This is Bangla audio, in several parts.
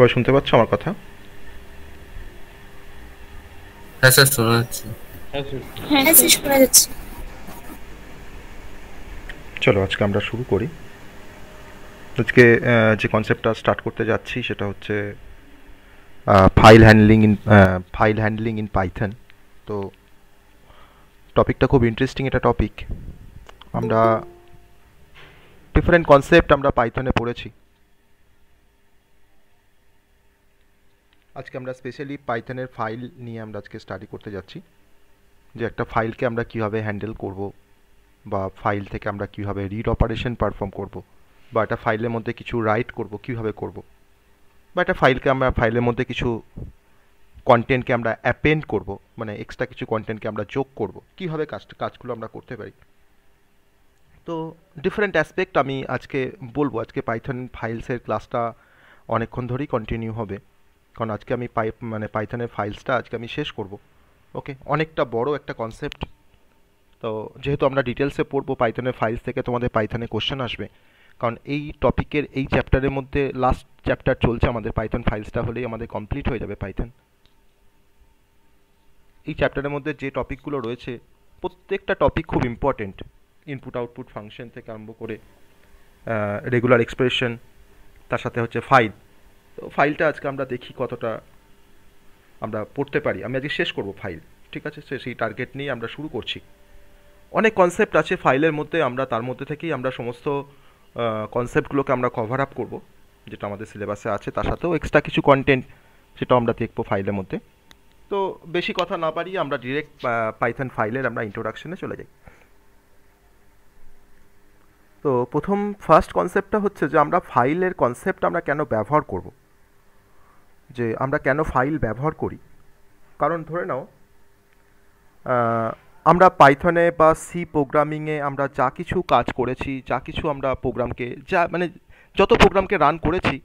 সবাই শুনতে পাচ্ছ আমার কথা হ্যাঁ হ্যাঁ হ্যাঁ চলো আজকে আমরা শুরু করি আজকে যে কনসেপ্টটা স্টার্ট করতে যাচ্ছি সেটা হচ্ছে file handling in file handling in Python তো টপিকটা খুব ইন্টারেস্টিং এটা টপিক আমরা ডিফারেন্ট কনসেপ্ট আমরা পাইথনে পড়েছি আজকে আমরা স্পেশালি পাইথনের ফাইল নিয়ে আমরা আজকে স্টাডি করতে যাচ্ছি যে একটা ফাইলকে আমরা কিভাবে হ্যান্ডেল করব বা ফাইল থেকে আমরা কিভাবে রিড অপারেশন পারফর্ম করব বা একটা ফাইলের মধ্যে কিছু রাইট করব কিভাবে করব বা একটা ফাইলকে আমরা ফাইলের মধ্যে কিছু কন্টেন্টকে আমরা অ্যাপেন্ড করব মানে এক্সট্রা কিছু কন্টেন্টকে আমরা যোগ করব কিভাবে কাজ কাজগুলো আমরা করতে পারি তো ডিফারেন্ট অ্যাসপেক্ট আমি আজকে বলবো আজকে পাইথন ফাইলসের ক্লাসটা অনেকক্ষণ ধরেই কন্টিনিউ হবে কারণ আজকে আমি পাই মানে পাইথানের ফাইলসটা আজকে আমি শেষ করব ওকে অনেকটা বড় একটা কনসেপ্ট তো যেহেতু আমরা ডিটেলসে পড়বো পাইথানের ফাইলস থেকে তোমাদের পাইথানের কোশ্চেন আসবে কারণ এই টপিকের এই চ্যাপ্টারের মধ্যে লাস্ট চ্যাপ্টার চলছে আমাদের পাইথন ফাইলসটা হলেই আমাদের কমপ্লিট হয়ে যাবে পাইথন এই চ্যাপ্টারের মধ্যে যে টপিকগুলো রয়েছে প্রত্যেকটা টপিক খুব ইম্পর্টেন্ট ইনপুট আউটপুট ফাংশন থেকে আরম্ভ করে রেগুলার এক্সপ্রেশন তার সাথে হচ্ছে ফাইল তো ফাইলটা আজকে আমরা দেখি কতটা আমরা পড়তে পারি আমি আজকে শেষ করব ফাইল ঠিক আছে সেই টার্গেট নিয়ে আমরা শুরু করছি অনেক কনসেপ্ট আছে ফাইলের মধ্যে আমরা তার মধ্যে থেকেই আমরা সমস্ত কনসেপ্টগুলোকে আমরা কভার আপ করবো যেটা আমাদের সিলেবাসে আছে তার সাথেও এক্সট্রা কিছু কন্টেন্ট সেটাও আমরা দেখবো ফাইলের মধ্যে তো বেশি কথা না পারি আমরা ডিরেক্ট পাইথন ফাইলের আমরা ইন্ট্রোডাকশনে চলে যাই তো প্রথম ফার্স্ট কনসেপ্টটা হচ্ছে যে আমরা ফাইলের কনসেপ্ট আমরা কেন ব্যবহার করবো যে আমরা কেন ফাইল ব্যবহার করি কারণ ধরে নাও আমরা পাইথনে বা সি প্রোগ্রামিংয়ে আমরা যা কিছু কাজ করেছি যা কিছু আমরা প্রোগ্রামকে যা মানে যত প্রোগ্রামকে রান করেছি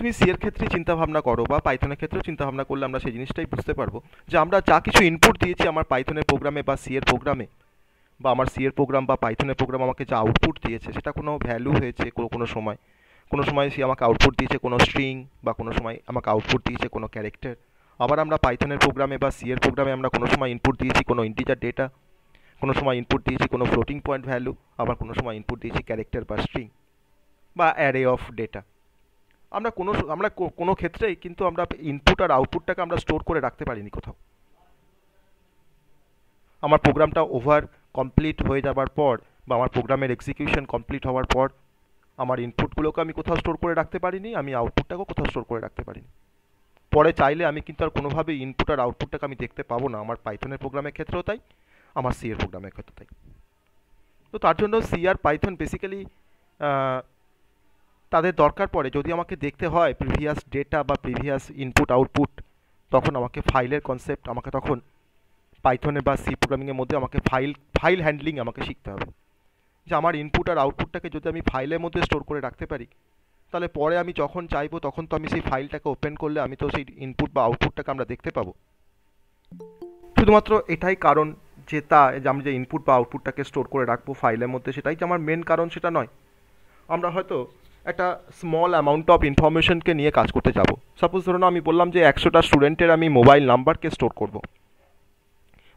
তুমি সি এর ক্ষেত্রে চিন্তাভাবনা করো বা পাইথনের ক্ষেত্রেও চিন্তাভাবনা করলে আমরা সেই জিনিসটাই বুঝতে পারবো যে আমরা যা কিছু ইনপুট দিয়েছি আমার পাইথনের প্রোগ্রামে বা সি এর প্রোগ্রামে বা আমার সি এর প্রোগ্রাম বা পাইথনের প্রোগ্রাম আমাকে যা আউটপুট দিয়েছে সেটা কোনো ভ্যালু হয়েছে কোনো কোনো সময় কোনো সময় সে আমাকে আউটপুট দিয়েছে কোনো স্ট্রিং বা কোনো সময় আমাকে আউটপুট দিয়েছে কোনো ক্যারেক্টার আবার আমরা পাইথনের প্রোগ্রামে বা সি এর প্রোগ্রামে আমরা কোনো সময় ইনপুট দিয়েছি কোনো ইন্টিজার ডেটা কোনো সময় ইনপুট দিয়েছি কোনো ফ্লোটিং পয়েন্ট ভ্যালু আবার কোনো সময় ইনপুট দিয়েছি ক্যারেক্টার বা স্ট্রিং বা অ্যারে অফ ডেটা আমরা কোনো আমরা কোনো ক্ষেত্রেই কিন্তু আমরা ইনপুট আর আউটপুটটাকে আমরা স্টোর করে রাখতে পারিনি কোথাও আমার প্রোগ্রামটা ওভার কমপ্লিট হয়ে যাবার পর বা আমার প্রোগ্রামের এক্সিকিউশন কমপ্লিট হওয়ার পর আমার ইনপুটগুলোকে আমি কোথাও স্টোর করে রাখতে পারিনি আমি আউটপুটটাকেও কোথাও স্টোর করে রাখতে পারিনি পরে চাইলে আমি কিন্তু আর কোনোভাবে ইনপুট আর আউটপুটটাকে আমি দেখতে পাবো না আমার পাইথনের প্রোগ্রামের ক্ষেত্রেও তাই আমার সি এর প্রোগ্রামের ক্ষেত্রে তাই তো তার জন্য সি আর পাইথন বেসিক্যালি তাদের দরকার পড়ে যদি আমাকে দেখতে হয় প্রিভিয়াস ডেটা বা প্রিভিয়াস ইনপুট আউটপুট তখন আমাকে ফাইলের কনসেপ্ট আমাকে তখন পাইথনে বা সি প্রোগ্রামিংয়ের মধ্যে আমাকে ফাইল ফাইল হ্যান্ডলিং আমাকে শিখতে হবে যে আমার ইনপুট আর আউটপুটটাকে যদি আমি ফাইলের মধ্যে স্টোর করে রাখতে পারি তাহলে পরে আমি যখন চাইবো তখন তো আমি সেই ফাইলটাকে ওপেন করলে আমি তো সেই ইনপুট বা আউটপুটটাকে আমরা দেখতে পাবো শুধুমাত্র এটাই কারণ যে তা যে আমি যে ইনপুট বা আউটপুটটাকে স্টোর করে রাখবো ফাইলের মধ্যে সেটাই যে আমার মেন কারণ সেটা নয় আমরা হয়তো একটা স্মল অ্যামাউন্ট অফ ইনফরমেশনকে নিয়ে কাজ করতে যাব সাপোজ ধরুন আমি বললাম যে একশোটা স্টুডেন্টের আমি মোবাইল নাম্বারকে স্টোর করব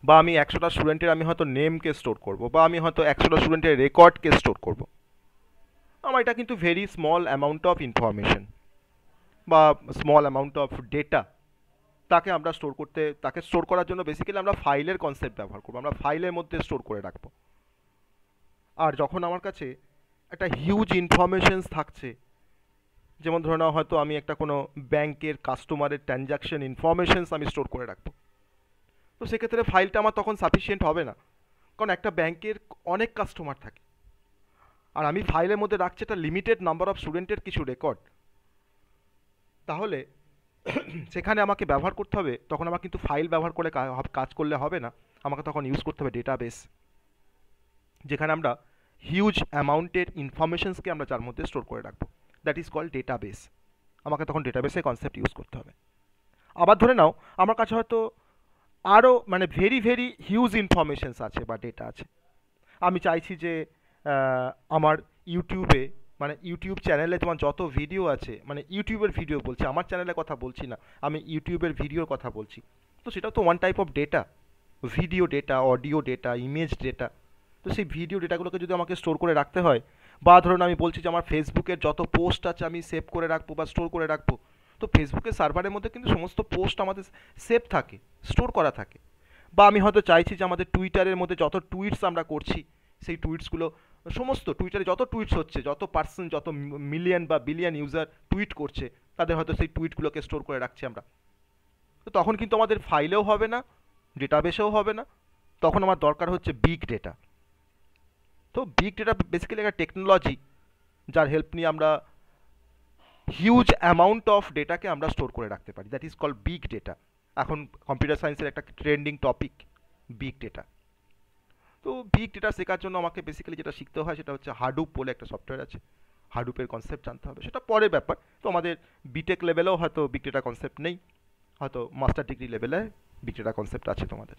বা আমি একশোটা স্টুডেন্টের আমি হয়তো নেমকে স্টোর করব বা আমি হয়তো একশোটা স্টুডেন্টের রেকর্ডকে স্টোর করব আমার এটা কিন্তু very small amount of information বা স্মল অ্যামাউন্ট অফ ডেটা তাকে আমরা স্টোর করতে তাকে স্টোর করার জন্য বেসিক্যালি আমরা ফাইলের কনসেপ্ট ব্যবহার করবো আমরা ফাইলের মধ্যে স্টোর করে রাখবো আর যখন আমার কাছে একটা হিউজ ইনফরমেশনস থাকছে যেমন ধরে নাও হয়তো আমি একটা কোনো ব্যাংকের কাস্টমারের ট্রানজ্যাকশন ইনফরমেশনস আমি স্টোর করে রাখবো তো সেক্ষেত্রে ফাইলটা আমার তখন সাফিসিয়েন্ট হবে না কারণ একটা ব্যাংকের অনেক কাস্টমার থাকে আর আমি ফাইলের মধ্যে রাখছি একটা লিমিটেড নাম্বার অফ স্টুডেন্টের কিছু রেকর্ড তাহলে সেখানে আমাকে ব্যবহার করতে হবে তখন আমার কিন্তু ফাইল ব্যবহার করে কাজ করলে হবে না আমাকে তখন ইউজ করতে হবে বেস যেখানে আমরা হিউজ অ্যামাউন্টের ইনফরমেশনসকে আমরা যার মধ্যে স্টোর করে রাখবো দ্যাট ইজ কল বেস আমাকে তখন ডেটা ডেটাবেসের কনসেপ্ট ইউজ করতে হবে আবার ধরে নাও আমার কাছে হয়তো আরও মানে ভেরি ভেরি হিউজ ইনফরমেশনস আছে বা ডেটা আছে আমি চাইছি যে আমার ইউটিউবে মানে ইউটিউব চ্যানেলে তোমার যত ভিডিও আছে মানে ইউটিউবের ভিডিও বলছি আমার চ্যানেলের কথা বলছি না আমি ইউটিউবের ভিডিওর কথা বলছি তো সেটা তো one type of data video data audio data image data তো সেই ভিডিও ডেটাগুলোকে যদি আমাকে স্টোর করে রাখতে হয় বা ধরুন আমি বলছি যে আমার ফেসবুকের যত পোস্ট আছে আমি সেভ করে রাখবো বা স্টোর করে রাখবো তো ফেসবুকের সার্ভারের মধ্যে কিন্তু সমস্ত পোস্ট আমাদের সেভ থাকে স্টোর করা থাকে বা আমি হয়তো চাইছি যে আমাদের টুইটারের মধ্যে যত টুইটস আমরা করছি সেই টুইটসগুলো সমস্ত টুইটারে যত টুইটস হচ্ছে যত পার্সন যত মিলিয়ন বা বিলিয়ন ইউজার টুইট করছে তাদের হয়তো সেই টুইটগুলোকে স্টোর করে রাখছি আমরা তো তখন কিন্তু আমাদের ফাইলেও হবে না ডেটাবেসেও হবে না তখন আমার দরকার হচ্ছে বিগ ডেটা তো বিগ ডেটা বেসিক্যালি একটা টেকনোলজি যার হেল্প নিয়ে আমরা হিউজ অ্যামাউন্ট অফ ডেটাকে আমরা স্টোর করে রাখতে পারি that is call big data এখন কম্পিউটার সায়েন্সের একটা ট্রেন্ডিং টপিক বিগ ডেটা তো বিগ ডেটা শেখার জন্য আমাকে বেসিক্যালি যেটা শিখতে হয় সেটা হচ্ছে হাডুপ বলে একটা সফটওয়্যার আছে হাডুপের কনসেপ্ট জানতে হবে সেটা পরের ব্যাপার তো আমাদের বিটেক লেভেলেও হয়তো বিগ ডেটা কনসেপ্ট নেই হয়তো মাস্টার ডিগ্রি লেভেলে বিগ ডেটা কনসেপ্ট আছে তোমাদের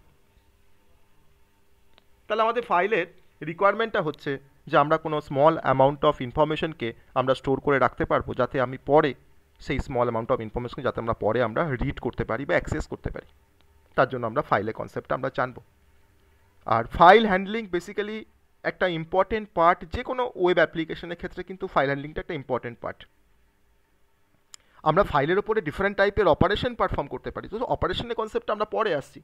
তাহলে আমাদের ফাইলের রিকোয়ারমেন্টটা হচ্ছে যে আমরা কোনো স্মল অ্যামাউন্ট অফ ইনফরমেশনকে আমরা স্টোর করে রাখতে পারবো যাতে আমি পরে সেই স্মল অ্যামাউন্ট অফ ইনফরমেশন যাতে আমরা পরে আমরা রিড করতে পারি বা অ্যাক্সেস করতে পারি তার জন্য আমরা ফাইলের কনসেপ্টটা আমরা জানবো আর ফাইল হ্যান্ডলিং বেসিক্যালি একটা ইম্পর্টেন্ট পার্ট যে কোনো ওয়েব অ্যাপ্লিকেশনের ক্ষেত্রে কিন্তু ফাইল হ্যান্ডলিংটা একটা ইম্পর্টেন্ট পার্ট আমরা ফাইলের ওপরে ডিফারেন্ট টাইপের অপারেশন পারফর্ম করতে পারি তো অপারেশনের কনসেপ্টটা আমরা পরে আসছি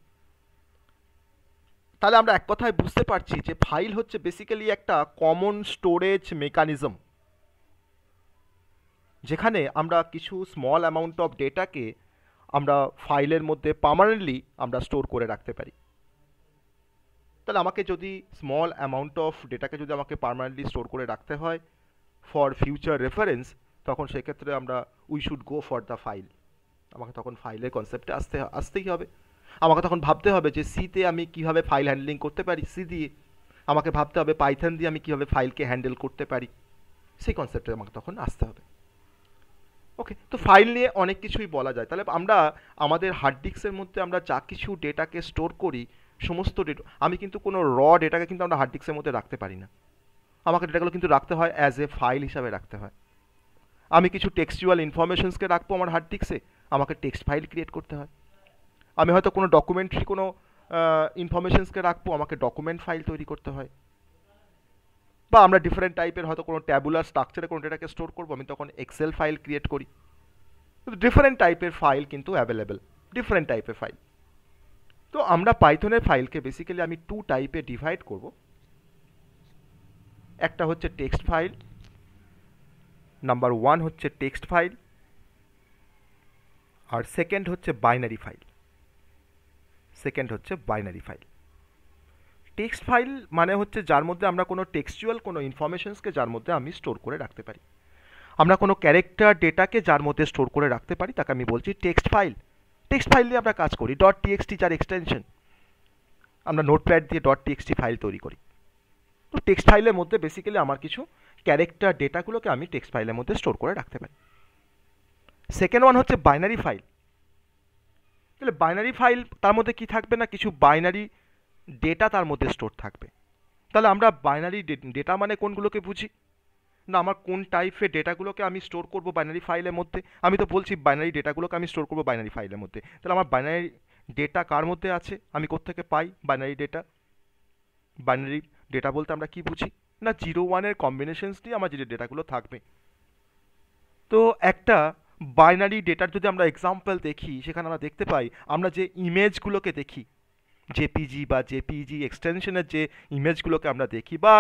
তাহলে আমরা এক কথায় বুঝতে পারছি যে ফাইল হচ্ছে বেসিক্যালি একটা কমন স্টোরেজ মেকানিজম যেখানে আমরা কিছু স্মল অ্যামাউন্ট অফ ডেটাকে আমরা ফাইলের মধ্যে পার্মানেন্টলি আমরা স্টোর করে রাখতে পারি তাহলে আমাকে যদি স্মল অ্যামাউন্ট অফ ডেটাকে যদি আমাকে পার্মানেন্টলি স্টোর করে রাখতে হয় ফর ফিউচার রেফারেন্স তখন সেক্ষেত্রে আমরা we should go for the file আমাকে তখন ফাইলের কনসেপ্টে আসতে আসতেই হবে আমাকে তখন ভাবতে হবে যে সিতে আমি কিভাবে ফাইল হ্যান্ডলিং করতে পারি সি দিয়ে আমাকে ভাবতে হবে পাইথন দিয়ে আমি কিভাবে ফাইলকে হ্যান্ডেল করতে পারি সেই কনসেপ্টে আমাকে তখন আসতে হবে ওকে তো ফাইল নিয়ে অনেক কিছুই বলা যায় তাহলে আমরা আমাদের হার্ড ডিস্কের মধ্যে আমরা যা কিছু ডেটাকে স্টোর করি সমস্ত ডেটা আমি কিন্তু কোনো র ডেটাকে কিন্তু আমরা হার্ড ডিস্কের মধ্যে রাখতে পারি না আমাকে ডেটাগুলো কিন্তু রাখতে হয় অ্যাজ এ ফাইল হিসাবে রাখতে হয় আমি কিছু টেক্সচুয়াল ইনফরমেশনসকে রাখবো আমার হার্ড ডিস্কে আমাকে টেক্সট ফাইল ক্রিয়েট করতে হয় আমি হয়তো কোনো ডকুমেন্টারি কোনো ইনফরমেশনসকে রাখবো আমাকে ডকুমেন্ট ফাইল তৈরি করতে হয় বা আমরা ডিফারেন্ট টাইপের হয়তো কোনো ট্যাবুলার স্ট্রাকচারে কোনো ডেটাকে স্টোর করবো আমি তখন এক্সেল ফাইল ক্রিয়েট করি ডিফারেন্ট টাইপের ফাইল কিন্তু অ্যাভেলেবেল ডিফারেন্ট টাইপের ফাইল তো আমরা পাইথনের ফাইলকে বেসিক্যালি আমি টু টাইপে ডিভাইড করব একটা হচ্ছে টেক্সট ফাইল নাম্বার ওয়ান হচ্ছে টেক্সট ফাইল আর সেকেন্ড হচ্ছে বাইনারি ফাইল সেকেন্ড হচ্ছে বাইনারি ফাইল টেক্সট ফাইল মানে হচ্ছে যার মধ্যে আমরা কোনো টেক্সচুয়াল কোনো ইনফরমেশনসকে যার মধ্যে আমি স্টোর করে রাখতে পারি আমরা কোনো ক্যারেক্টার ডেটাকে যার মধ্যে স্টোর করে রাখতে পারি তাকে আমি বলছি টেক্সট ফাইল টেক্সট ফাইল দিয়ে আমরা কাজ করি ডট টিএক্সটি যার এক্সটেনশন আমরা নোটপ্যাড দিয়ে ডট টিএক্সটি ফাইল তৈরি করি তো টেক্সট ফাইলের মধ্যে বেসিক্যালি আমার কিছু ক্যারেক্টার ডেটাগুলোকে আমি টেক্সট ফাইলের মধ্যে স্টোর করে রাখতে পারি সেকেন্ড ওয়ান হচ্ছে বাইনারি ফাইল তাহলে বাইনারি ফাইল তার মধ্যে কি থাকবে না কিছু বাইনারি ডেটা তার মধ্যে স্টোর থাকবে তাহলে আমরা বাইনারি ডেটা মানে কোনগুলোকে বুঝি না আমার কোন টাইপের ডেটাগুলোকে আমি স্টোর করব বাইনারি ফাইলের মধ্যে আমি তো বলছি বাইনারি ডেটাগুলোকে আমি স্টোর করব বাইনারি ফাইলের মধ্যে তাহলে আমার বাইনারি ডেটা কার মধ্যে আছে আমি কোত্থেকে পাই বাইনারি ডেটা বাইনারি ডেটা বলতে আমরা কি বুঝি না জিরো ওয়ানের কম্বিনেশনস দিয়ে আমার যে ডেটাগুলো থাকবে তো একটা বাইনারি ডেটার যদি আমরা এক্সাম্পল দেখি সেখানে আমরা দেখতে পাই আমরা যে ইমেজগুলোকে দেখি জেপিজি বা জেপিজি এক্সটেনশনের যে ইমেজগুলোকে আমরা দেখি বা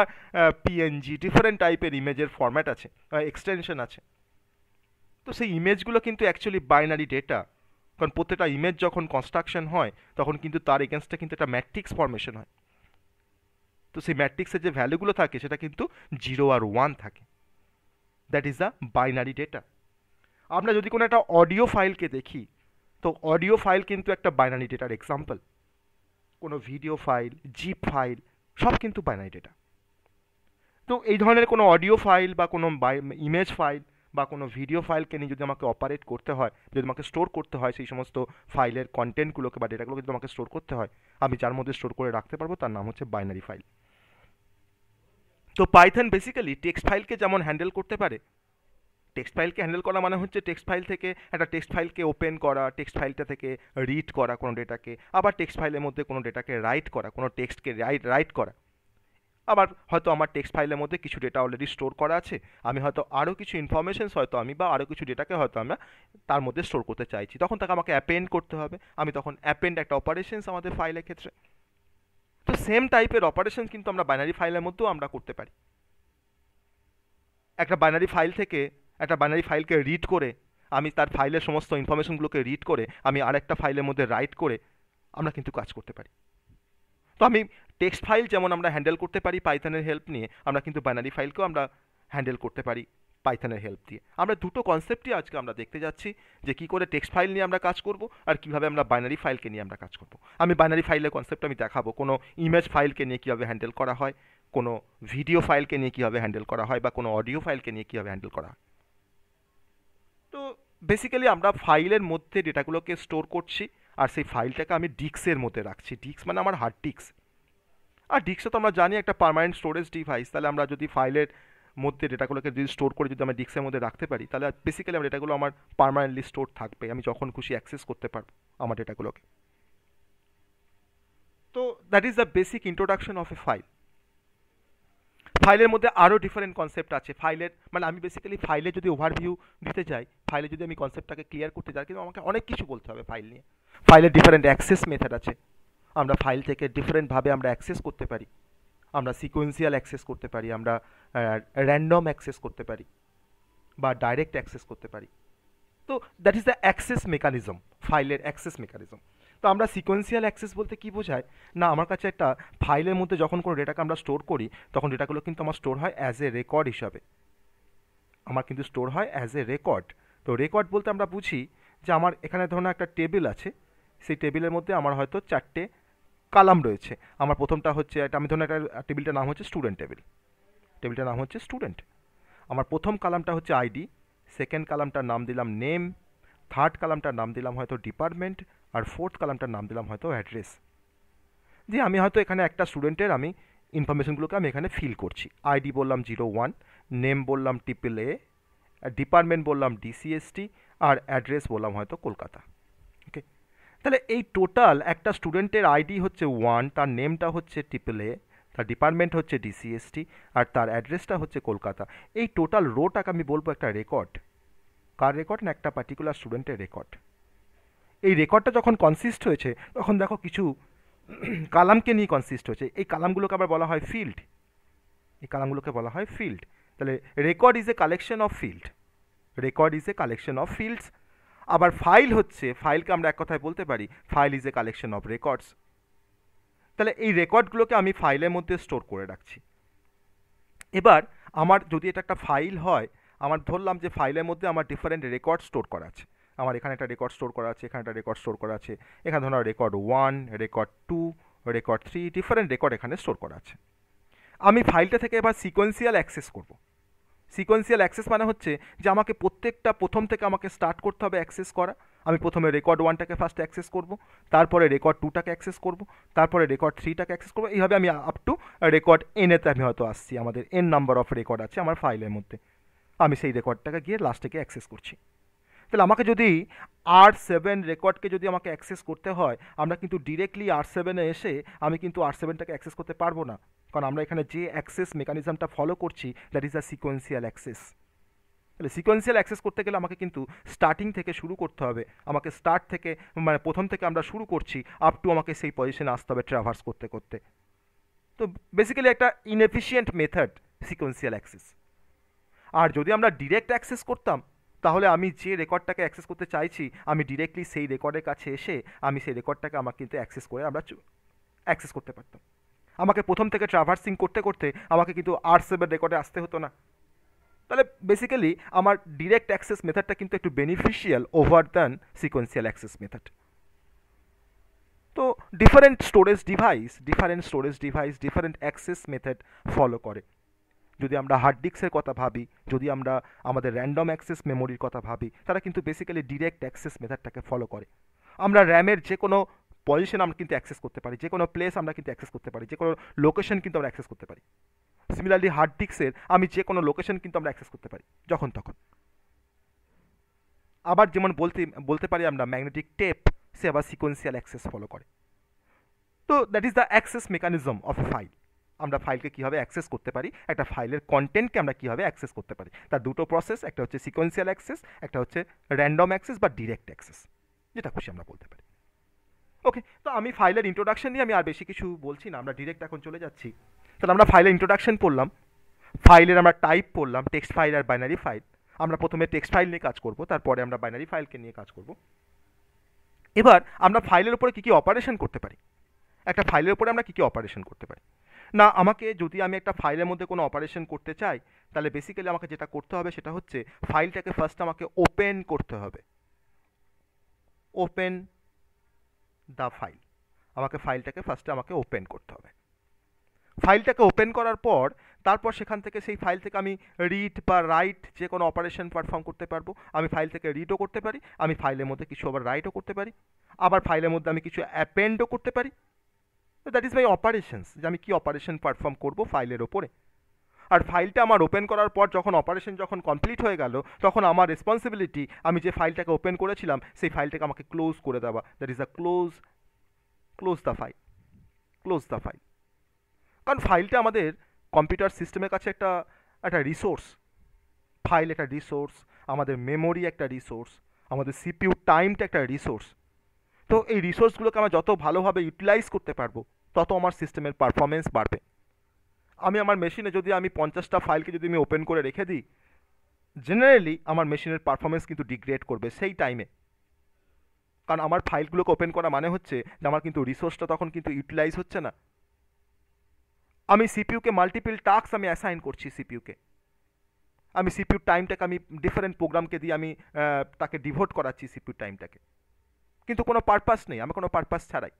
পিএনজি ডিফারেন্ট টাইপের ইমেজের ফর্ম্যাট আছে এক্সটেনশন আছে তো সেই ইমেজগুলো কিন্তু অ্যাকচুয়ালি বাইনারি ডেটা কারণ প্রত্যেকটা ইমেজ যখন কনস্ট্রাকশন হয় তখন কিন্তু তার এগেনস্টে কিন্তু একটা ম্যাট্রিক্স ফর্মেশন হয় তো সেই ম্যাট্রিক্সের যে ভ্যালুগুলো থাকে সেটা কিন্তু জিরো আর ওয়ান থাকে that is the binary data আমরা যদি কোনো একটা অডিও ফাইলকে দেখি তো অডিও ফাইল কিন্তু একটা বাইনারি ডেটার এক্সাম্পল কোনো ভিডিও ফাইল জিপ ফাইল সব কিন্তু বাইনারি ডেটা তো এই ধরনের কোনো অডিও ফাইল বা কোনো ইমেজ ফাইল বা কোনো ভিডিও ফাইলকে নিয়ে যদি আমাকে অপারেট করতে হয় যদি আমাকে স্টোর করতে হয় সেই সমস্ত ফাইলের কন্টেন্টগুলোকে বা ডেটাগুলোকে যদি আমাকে স্টোর করতে হয় আমি যার মধ্যে স্টোর করে রাখতে পারবো তার নাম হচ্ছে বাইনারি ফাইল তো পাইথন বেসিক্যালি টেক্সট ফাইলকে যেমন হ্যান্ডেল করতে পারে টেক্সট ফাইলকে হ্যান্ডেল করা মানে হচ্ছে টেক্সট ফাইল থেকে একটা টেক্সট ফাইলকে ওপেন করা টেক্সট ফাইলটা থেকে রিড করা কোনো ডেটাকে আবার টেক্সট ফাইলের মধ্যে কোনো ডেটাকে রাইট করা কোনো টেক্সটকে রাইট রাইট করা আবার হয়তো আমার টেক্সট ফাইলের মধ্যে কিছু ডেটা অলরেডি স্টোর করা আছে আমি হয়তো আরও কিছু ইনফরমেশনস হয়তো আমি বা আরও কিছু ডেটাকে হয়তো আমরা তার মধ্যে স্টোর করতে চাইছি তখন তাকে আমাকে অ্যাপেন্ড করতে হবে আমি তখন অ্যাপেন্ড একটা অপারেশনস আমাদের ফাইলের ক্ষেত্রে তো সেম টাইপের অপারেশনস কিন্তু আমরা বাইনারি ফাইলের মধ্যেও আমরা করতে পারি একটা বাইনারি ফাইল থেকে একটা বাইনারি ফাইলকে রিড করে আমি তার ফাইলের সমস্ত ইনফরমেশনগুলোকে রিড করে আমি আরেকটা ফাইলের মধ্যে রাইট করে আমরা কিন্তু কাজ করতে পারি তো আমি টেক্সট ফাইল যেমন আমরা হ্যান্ডেল করতে পারি পাইথানের হেল্প নিয়ে আমরা কিন্তু বাইনারি ফাইলকেও আমরা হ্যান্ডেল করতে পারি পাইথানের হেল্প দিয়ে আমরা দুটো কনসেপ্টই আজকে আমরা দেখতে যাচ্ছি যে কি করে টেক্সট ফাইল নিয়ে আমরা কাজ করব আর কিভাবে আমরা বাইনারি ফাইলকে নিয়ে আমরা কাজ করব আমি বাইনারি ফাইলের কনসেপ্ট আমি দেখাবো কোনো ইমেজ ফাইলকে নিয়ে কীভাবে হ্যান্ডেল করা হয় কোনো ভিডিও ফাইলকে নিয়ে কীভাবে হ্যান্ডেল করা হয় বা কোনো অডিও ফাইলকে নিয়ে কীভাবে হ্যান্ডেল করা হয় তো বেসিক্যালি আমরা ফাইলের মধ্যে ডেটাগুলোকে স্টোর করছি আর সেই ফাইলটাকে আমি ডিস্কের মধ্যে রাখছি ডিস্ক মানে আমার হার্ড ডিস্ক আর ডিস্কটা তো আমরা জানি একটা পারমানেন্ট স্টোরেজ ডিভাইস তাহলে আমরা যদি ফাইলের মধ্যে ডেটাগুলোকে যদি স্টোর করে যদি আমরা ডিস্কের মধ্যে রাখতে পারি তাহলে বেসিক্যালি আমার ডেটাগুলো আমার পারমানেন্টলি স্টোর থাকবে আমি যখন খুশি অ্যাক্সেস করতে পারবো আমার ডেটাগুলোকে তো that is the basic introduction of a file ফাইলের মধ্যে আরও ডিফারেন্ট কনসেপ্ট আছে ফাইলের মানে আমি বেসিক্যালি ফাইলে যদি ওভারভিউ দিতে চাই ফাইলে যদি আমি কনসেপ্টটাকে ক্লিয়ার করতে চাই কিন্তু আমাকে অনেক কিছু বলতে হবে ফাইল নিয়ে ফাইলের ডিফারেন্ট অ্যাক্সেস মেথড আছে আমরা ফাইল থেকে ডিফারেন্টভাবে আমরা অ্যাক্সেস করতে পারি আমরা সিকোয়েন্সিয়াল অ্যাক্সেস করতে পারি আমরা র্যান্ডম অ্যাক্সেস করতে পারি বা ডাইরেক্ট অ্যাক্সেস করতে পারি তো that is the access mechanism ফাইলের অ্যাক্সেস মেকানিজম তো আমরা সিকোয়েন্সিয়াল অ্যাক্সেস বলতে কী বোঝায় না আমার কাছে একটা ফাইলের মধ্যে যখন কোনো ডেটাকে আমরা স্টোর করি তখন ডেটাগুলো কিন্তু আমার স্টোর হয় অ্যাজ এ রেকর্ড হিসাবে আমার কিন্তু স্টোর হয় অ্যাজ এ রেকর্ড তো রেকর্ড বলতে আমরা বুঝি যে আমার এখানে ধরুন একটা টেবিল আছে সেই টেবিলের মধ্যে আমার হয়তো চারটে কালাম রয়েছে আমার প্রথমটা হচ্ছে একটা আমি ধরুন একটা টেবিলটার নাম হচ্ছে স্টুডেন্ট টেবিল টেবিলটার নাম হচ্ছে স্টুডেন্ট আমার প্রথম কালামটা হচ্ছে আইডি সেকেন্ড কালামটার নাম দিলাম নেম থার্ড কালামটার নাম দিলাম হয়তো ডিপার্টমেন্ট আর ফোর্থ কালামটার নাম দিলাম হয়তো অ্যাড্রেস যে আমি হয়তো এখানে একটা স্টুডেন্টের আমি ইনফরমেশনগুলোকে আমি এখানে ফিল করছি আইডি বললাম জিরো ওয়ান নেম বললাম ট্রিপল এ ডিপার্টমেন্ট বললাম ডিসিএসটি আর অ্যাড্রেস বললাম হয়তো কলকাতা ওকে তাহলে এই টোটাল একটা স্টুডেন্টের আইডি হচ্ছে ওয়ান তার নেমটা হচ্ছে ট্রিপল এ তার ডিপার্টমেন্ট হচ্ছে ডিসিএসটি আর তার অ্যাড্রেসটা হচ্ছে কলকাতা এই টোটাল রোটাকে আমি বলবো একটা রেকর্ড কার রেকর্ড না একটা পার্টিকুলার স্টুডেন্টের রেকর্ড এই রেকর্ডটা যখন কনসিস্ট হয়েছে তখন দেখো কিছু কালামকে নিয়ে কনসিস্ট হয়েছে এই কালামগুলোকে আবার বলা হয় ফিল্ড এই কালামগুলোকে বলা হয় ফিল্ড তাহলে record is a collection of field record is a collection of fields আবার ফাইল হচ্ছে ফাইলকে আমরা এক কথায় বলতে পারি file is a collection of records তাহলে এই রেকর্ডগুলোকে আমি ফাইলের মধ্যে স্টোর করে রাখছি এবার আমার যদি এটা একটা ফাইল হয় আমার ধরলাম যে ফাইলের মধ্যে আমার ডিফারেন্ট রেকর্ড স্টোর করা আছে আমার এখানে একটা রেকর্ড স্টোর করা আছে এখানে একটা রেকর্ড স্টোর করা আছে এখানে ধরো record one record two record three different record এখানে স্টোর করা আছে আমি ফাইলটা থেকে এবার সিকোয়েন্সিয়াল অ্যাক্সেস করব সিকোয়েন্সিয়াল অ্যাক্সেস মানে হচ্ছে যে আমাকে প্রত্যেকটা প্রথম থেকে আমাকে স্টার্ট করতে হবে অ্যাক্সেস করা আমি প্রথমে রেকর্ড ওয়ানটাকে ফার্স্ট অ্যাক্সেস করব তারপরে রেকর্ড টুটাকে অ্যাক্সেস করব তারপরে রেকর্ড থ্রিটাকে অ্যাক্সেস করবো এইভাবে আমি আপ টু রেকর্ড এনেতে আমি হয়তো আসছি আমাদের এন নাম্বার অফ রেকর্ড আছে আমার ফাইলের মধ্যে আমি সেই রেকর্ডটাকে গিয়ে লাস্টেকে অ্যাক্সেস করছি তাহলে আমাকে যদি আর সেভেন রেকর্ডকে যদি আমাকে অ্যাক্সেস করতে হয় আমরা কিন্তু ডিরেক্টলি আর সেভেনে এসে আমি কিন্তু আর সেভেনটাকে অ্যাক্সেস করতে পারবো না কারণ আমরা এখানে যে অ্যাক্সেস মেকানিজমটা ফলো করছি that is a sequential access তাহলে সিকোয়েন্সিয়াল অ্যাক্সেস করতে গেলে আমাকে কিন্তু স্টার্টিং থেকে শুরু করতে হবে আমাকে স্টার্ট থেকে মানে প্রথম থেকে আমরা শুরু করছি আপ টু আমাকে সেই পজিশনে আসতে হবে ট্রাভার্স করতে করতে তো বেসিক্যালি একটা ইনএফিসিয়েন্ট মেথড সিকোয়েন্সিয়াল অ্যাক্সেস আর যদি আমরা ডিরেক্ট অ্যাক্সেস করতাম তাহলে আমি যে রেকর্ডটাকে অ্যাক্সেস করতে চাইছি আমি ডিরেক্টলি সেই রেকর্ডের কাছে এসে আমি সেই রেকর্ডটাকে আমার কিন্তু অ্যাক্সেস করে আমরা অ্যাক্সেস করতে পারতাম আমাকে প্রথম থেকে ট্রাভার্সিং করতে করতে আমাকে কিন্তু আর সেভেন রেকর্ডে আসতে হতো না তাহলে বেসিক্যালি আমার ডিরেক্ট অ্যাক্সেস মেথডটা কিন্তু একটু beneficial over than sequential access method তো different storage device different storage device different access method follow করে যদি আমরা হার্ড ডিস্কের কথা ভাবি যদি আমরা আমাদের র্যান্ডম অ্যাক্সেস মেমোরির কথা ভাবি তারা কিন্তু বেসিক্যালি ডিরেক্ট অ্যাক্সেস মেথডটাকে ফলো করে আমরা র্যামের যে কোনো পজিশন আমরা কিন্তু অ্যাক্সেস করতে পারি যে কোনো প্লেস আমরা কিন্তু অ্যাক্সেস করতে পারি যে কোনো লোকেশন কিন্তু আমরা অ্যাক্সেস করতে পারি সিমিলারলি হার্ড ডিস্কের আমি যে কোনো লোকেশন কিন্তু আমরা অ্যাক্সেস করতে পারি যখন তখন আবার যেমন বলতে বলতে পারি আমরা ম্যাগনেটিক টেপ সে আবার সিকোয়েন্সিয়াল অ্যাক্সেস ফলো করে তো that is the access mechanism of a file আমরা ফাইলকে কীভাবে অ্যাক্সেস করতে পারি একটা ফাইলের কন্টেন্টকে আমরা কীভাবে অ্যাক্সেস করতে পারি তার দুটো প্রসেস একটা হচ্ছে সিকোয়েন্সিয়াল অ্যাক্সেস একটা হচ্ছে র্যান্ডম অ্যাক্সেস বা ডিরেক্ট অ্যাক্সেস যেটা খুশি আমরা বলতে পারি ওকে তো আমি ফাইলের ইন্ট্রোডাকশন নিয়ে আমি আর বেশি কিছু বলছি না আমরা ডিরেক্ট এখন চলে যাচ্ছি তাহলে আমরা ফাইলের ইন্ট্রোডাকশন পড়লাম ফাইলের আমরা টাইপ পড়লাম টেক্সট ফাইল আর বাইনারি ফাইল আমরা প্রথমে টেক্সট ফাইল নিয়ে কাজ করব তারপরে আমরা বাইনারি ফাইলকে নিয়ে কাজ করব এবার আমরা ফাইলের উপরে কী কী অপারেশন করতে পারি একটা ফাইলের উপরে আমরা কী কী অপারেশন করতে পারি না আমাকে যদি আমি একটা ফাইলের মধ্যে কোনো অপারেশন করতে চাই তাহলে বেসিক্যালি আমাকে যেটা করতে হবে সেটা হচ্ছে ফাইলটাকে ফার্স্ট আমাকে ওপেন করতে হবে ওপেন দ্য ফাইল আমাকে ফাইলটাকে ফার্স্টে আমাকে ওপেন করতে হবে ফাইলটাকে ওপেন করার পর তারপর সেখান থেকে সেই ফাইল থেকে আমি রিড বা রাইট যে কোনো অপারেশন পারফর্ম করতে পারবো আমি ফাইল থেকে রিডও করতে পারি আমি ফাইলের মধ্যে কিছু আবার রাইটও করতে পারি আবার ফাইলের মধ্যে আমি কিছু অ্যাপেন্ডও করতে পারি তো দ্যাট ইজ মাই অপারেশনস যে আমি কী অপারেশন পারফর্ম করবো ফাইলের ওপরে আর ফাইলটা আমার ওপেন করার পর যখন অপারেশন যখন কমপ্লিট হয়ে গেল তখন আমার রেসপন্সিবিলিটি আমি যে ফাইলটাকে ওপেন করেছিলাম সেই ফাইলটাকে আমাকে ক্লোজ করে দেওয়া that is a close close the file close the file কারণ ফাইলটা আমাদের কম্পিউটার সিস্টেমের কাছে একটা একটা রিসোর্স ফাইল একটা রিসোর্স আমাদের মেমোরি একটা রিসোর্স আমাদের সিপিউ টাইমটা একটা রিসোর্স তো এই রিসোর্সগুলোকে আমরা যত ভালোভাবে ইউটিলাইজ করতে পারবো তত আমার সিস্টেমের পারফরমেন্স বাড়বে আমি আমার মেশিনে যদি আমি পঞ্চাশটা ফাইলকে যদি আমি ওপেন করে রেখে দিই জেনারেলি আমার মেশিনের পারফরমেন্স কিন্তু ডিগ্রেড করবে সেই টাইমে কারণ আমার ফাইলগুলোকে ওপেন করা মানে হচ্ছে যে আমার কিন্তু রিসোর্সটা তখন কিন্তু ইউটিলাইজ হচ্ছে না আমি সিপিউকে মাল্টিপল টাস্ক আমি অ্যাসাইন করছি সিপিউকে আমি সিপিউর টাইমটাকে আমি ডিফারেন্ট প্রোগ্রামকে দিয়ে আমি তাকে ডিভোট করাচ্ছি সিপিউ টাইমটাকে কিন্তু কোনো পারপাস নেই আমি কোনো পারপাস ছাড়াই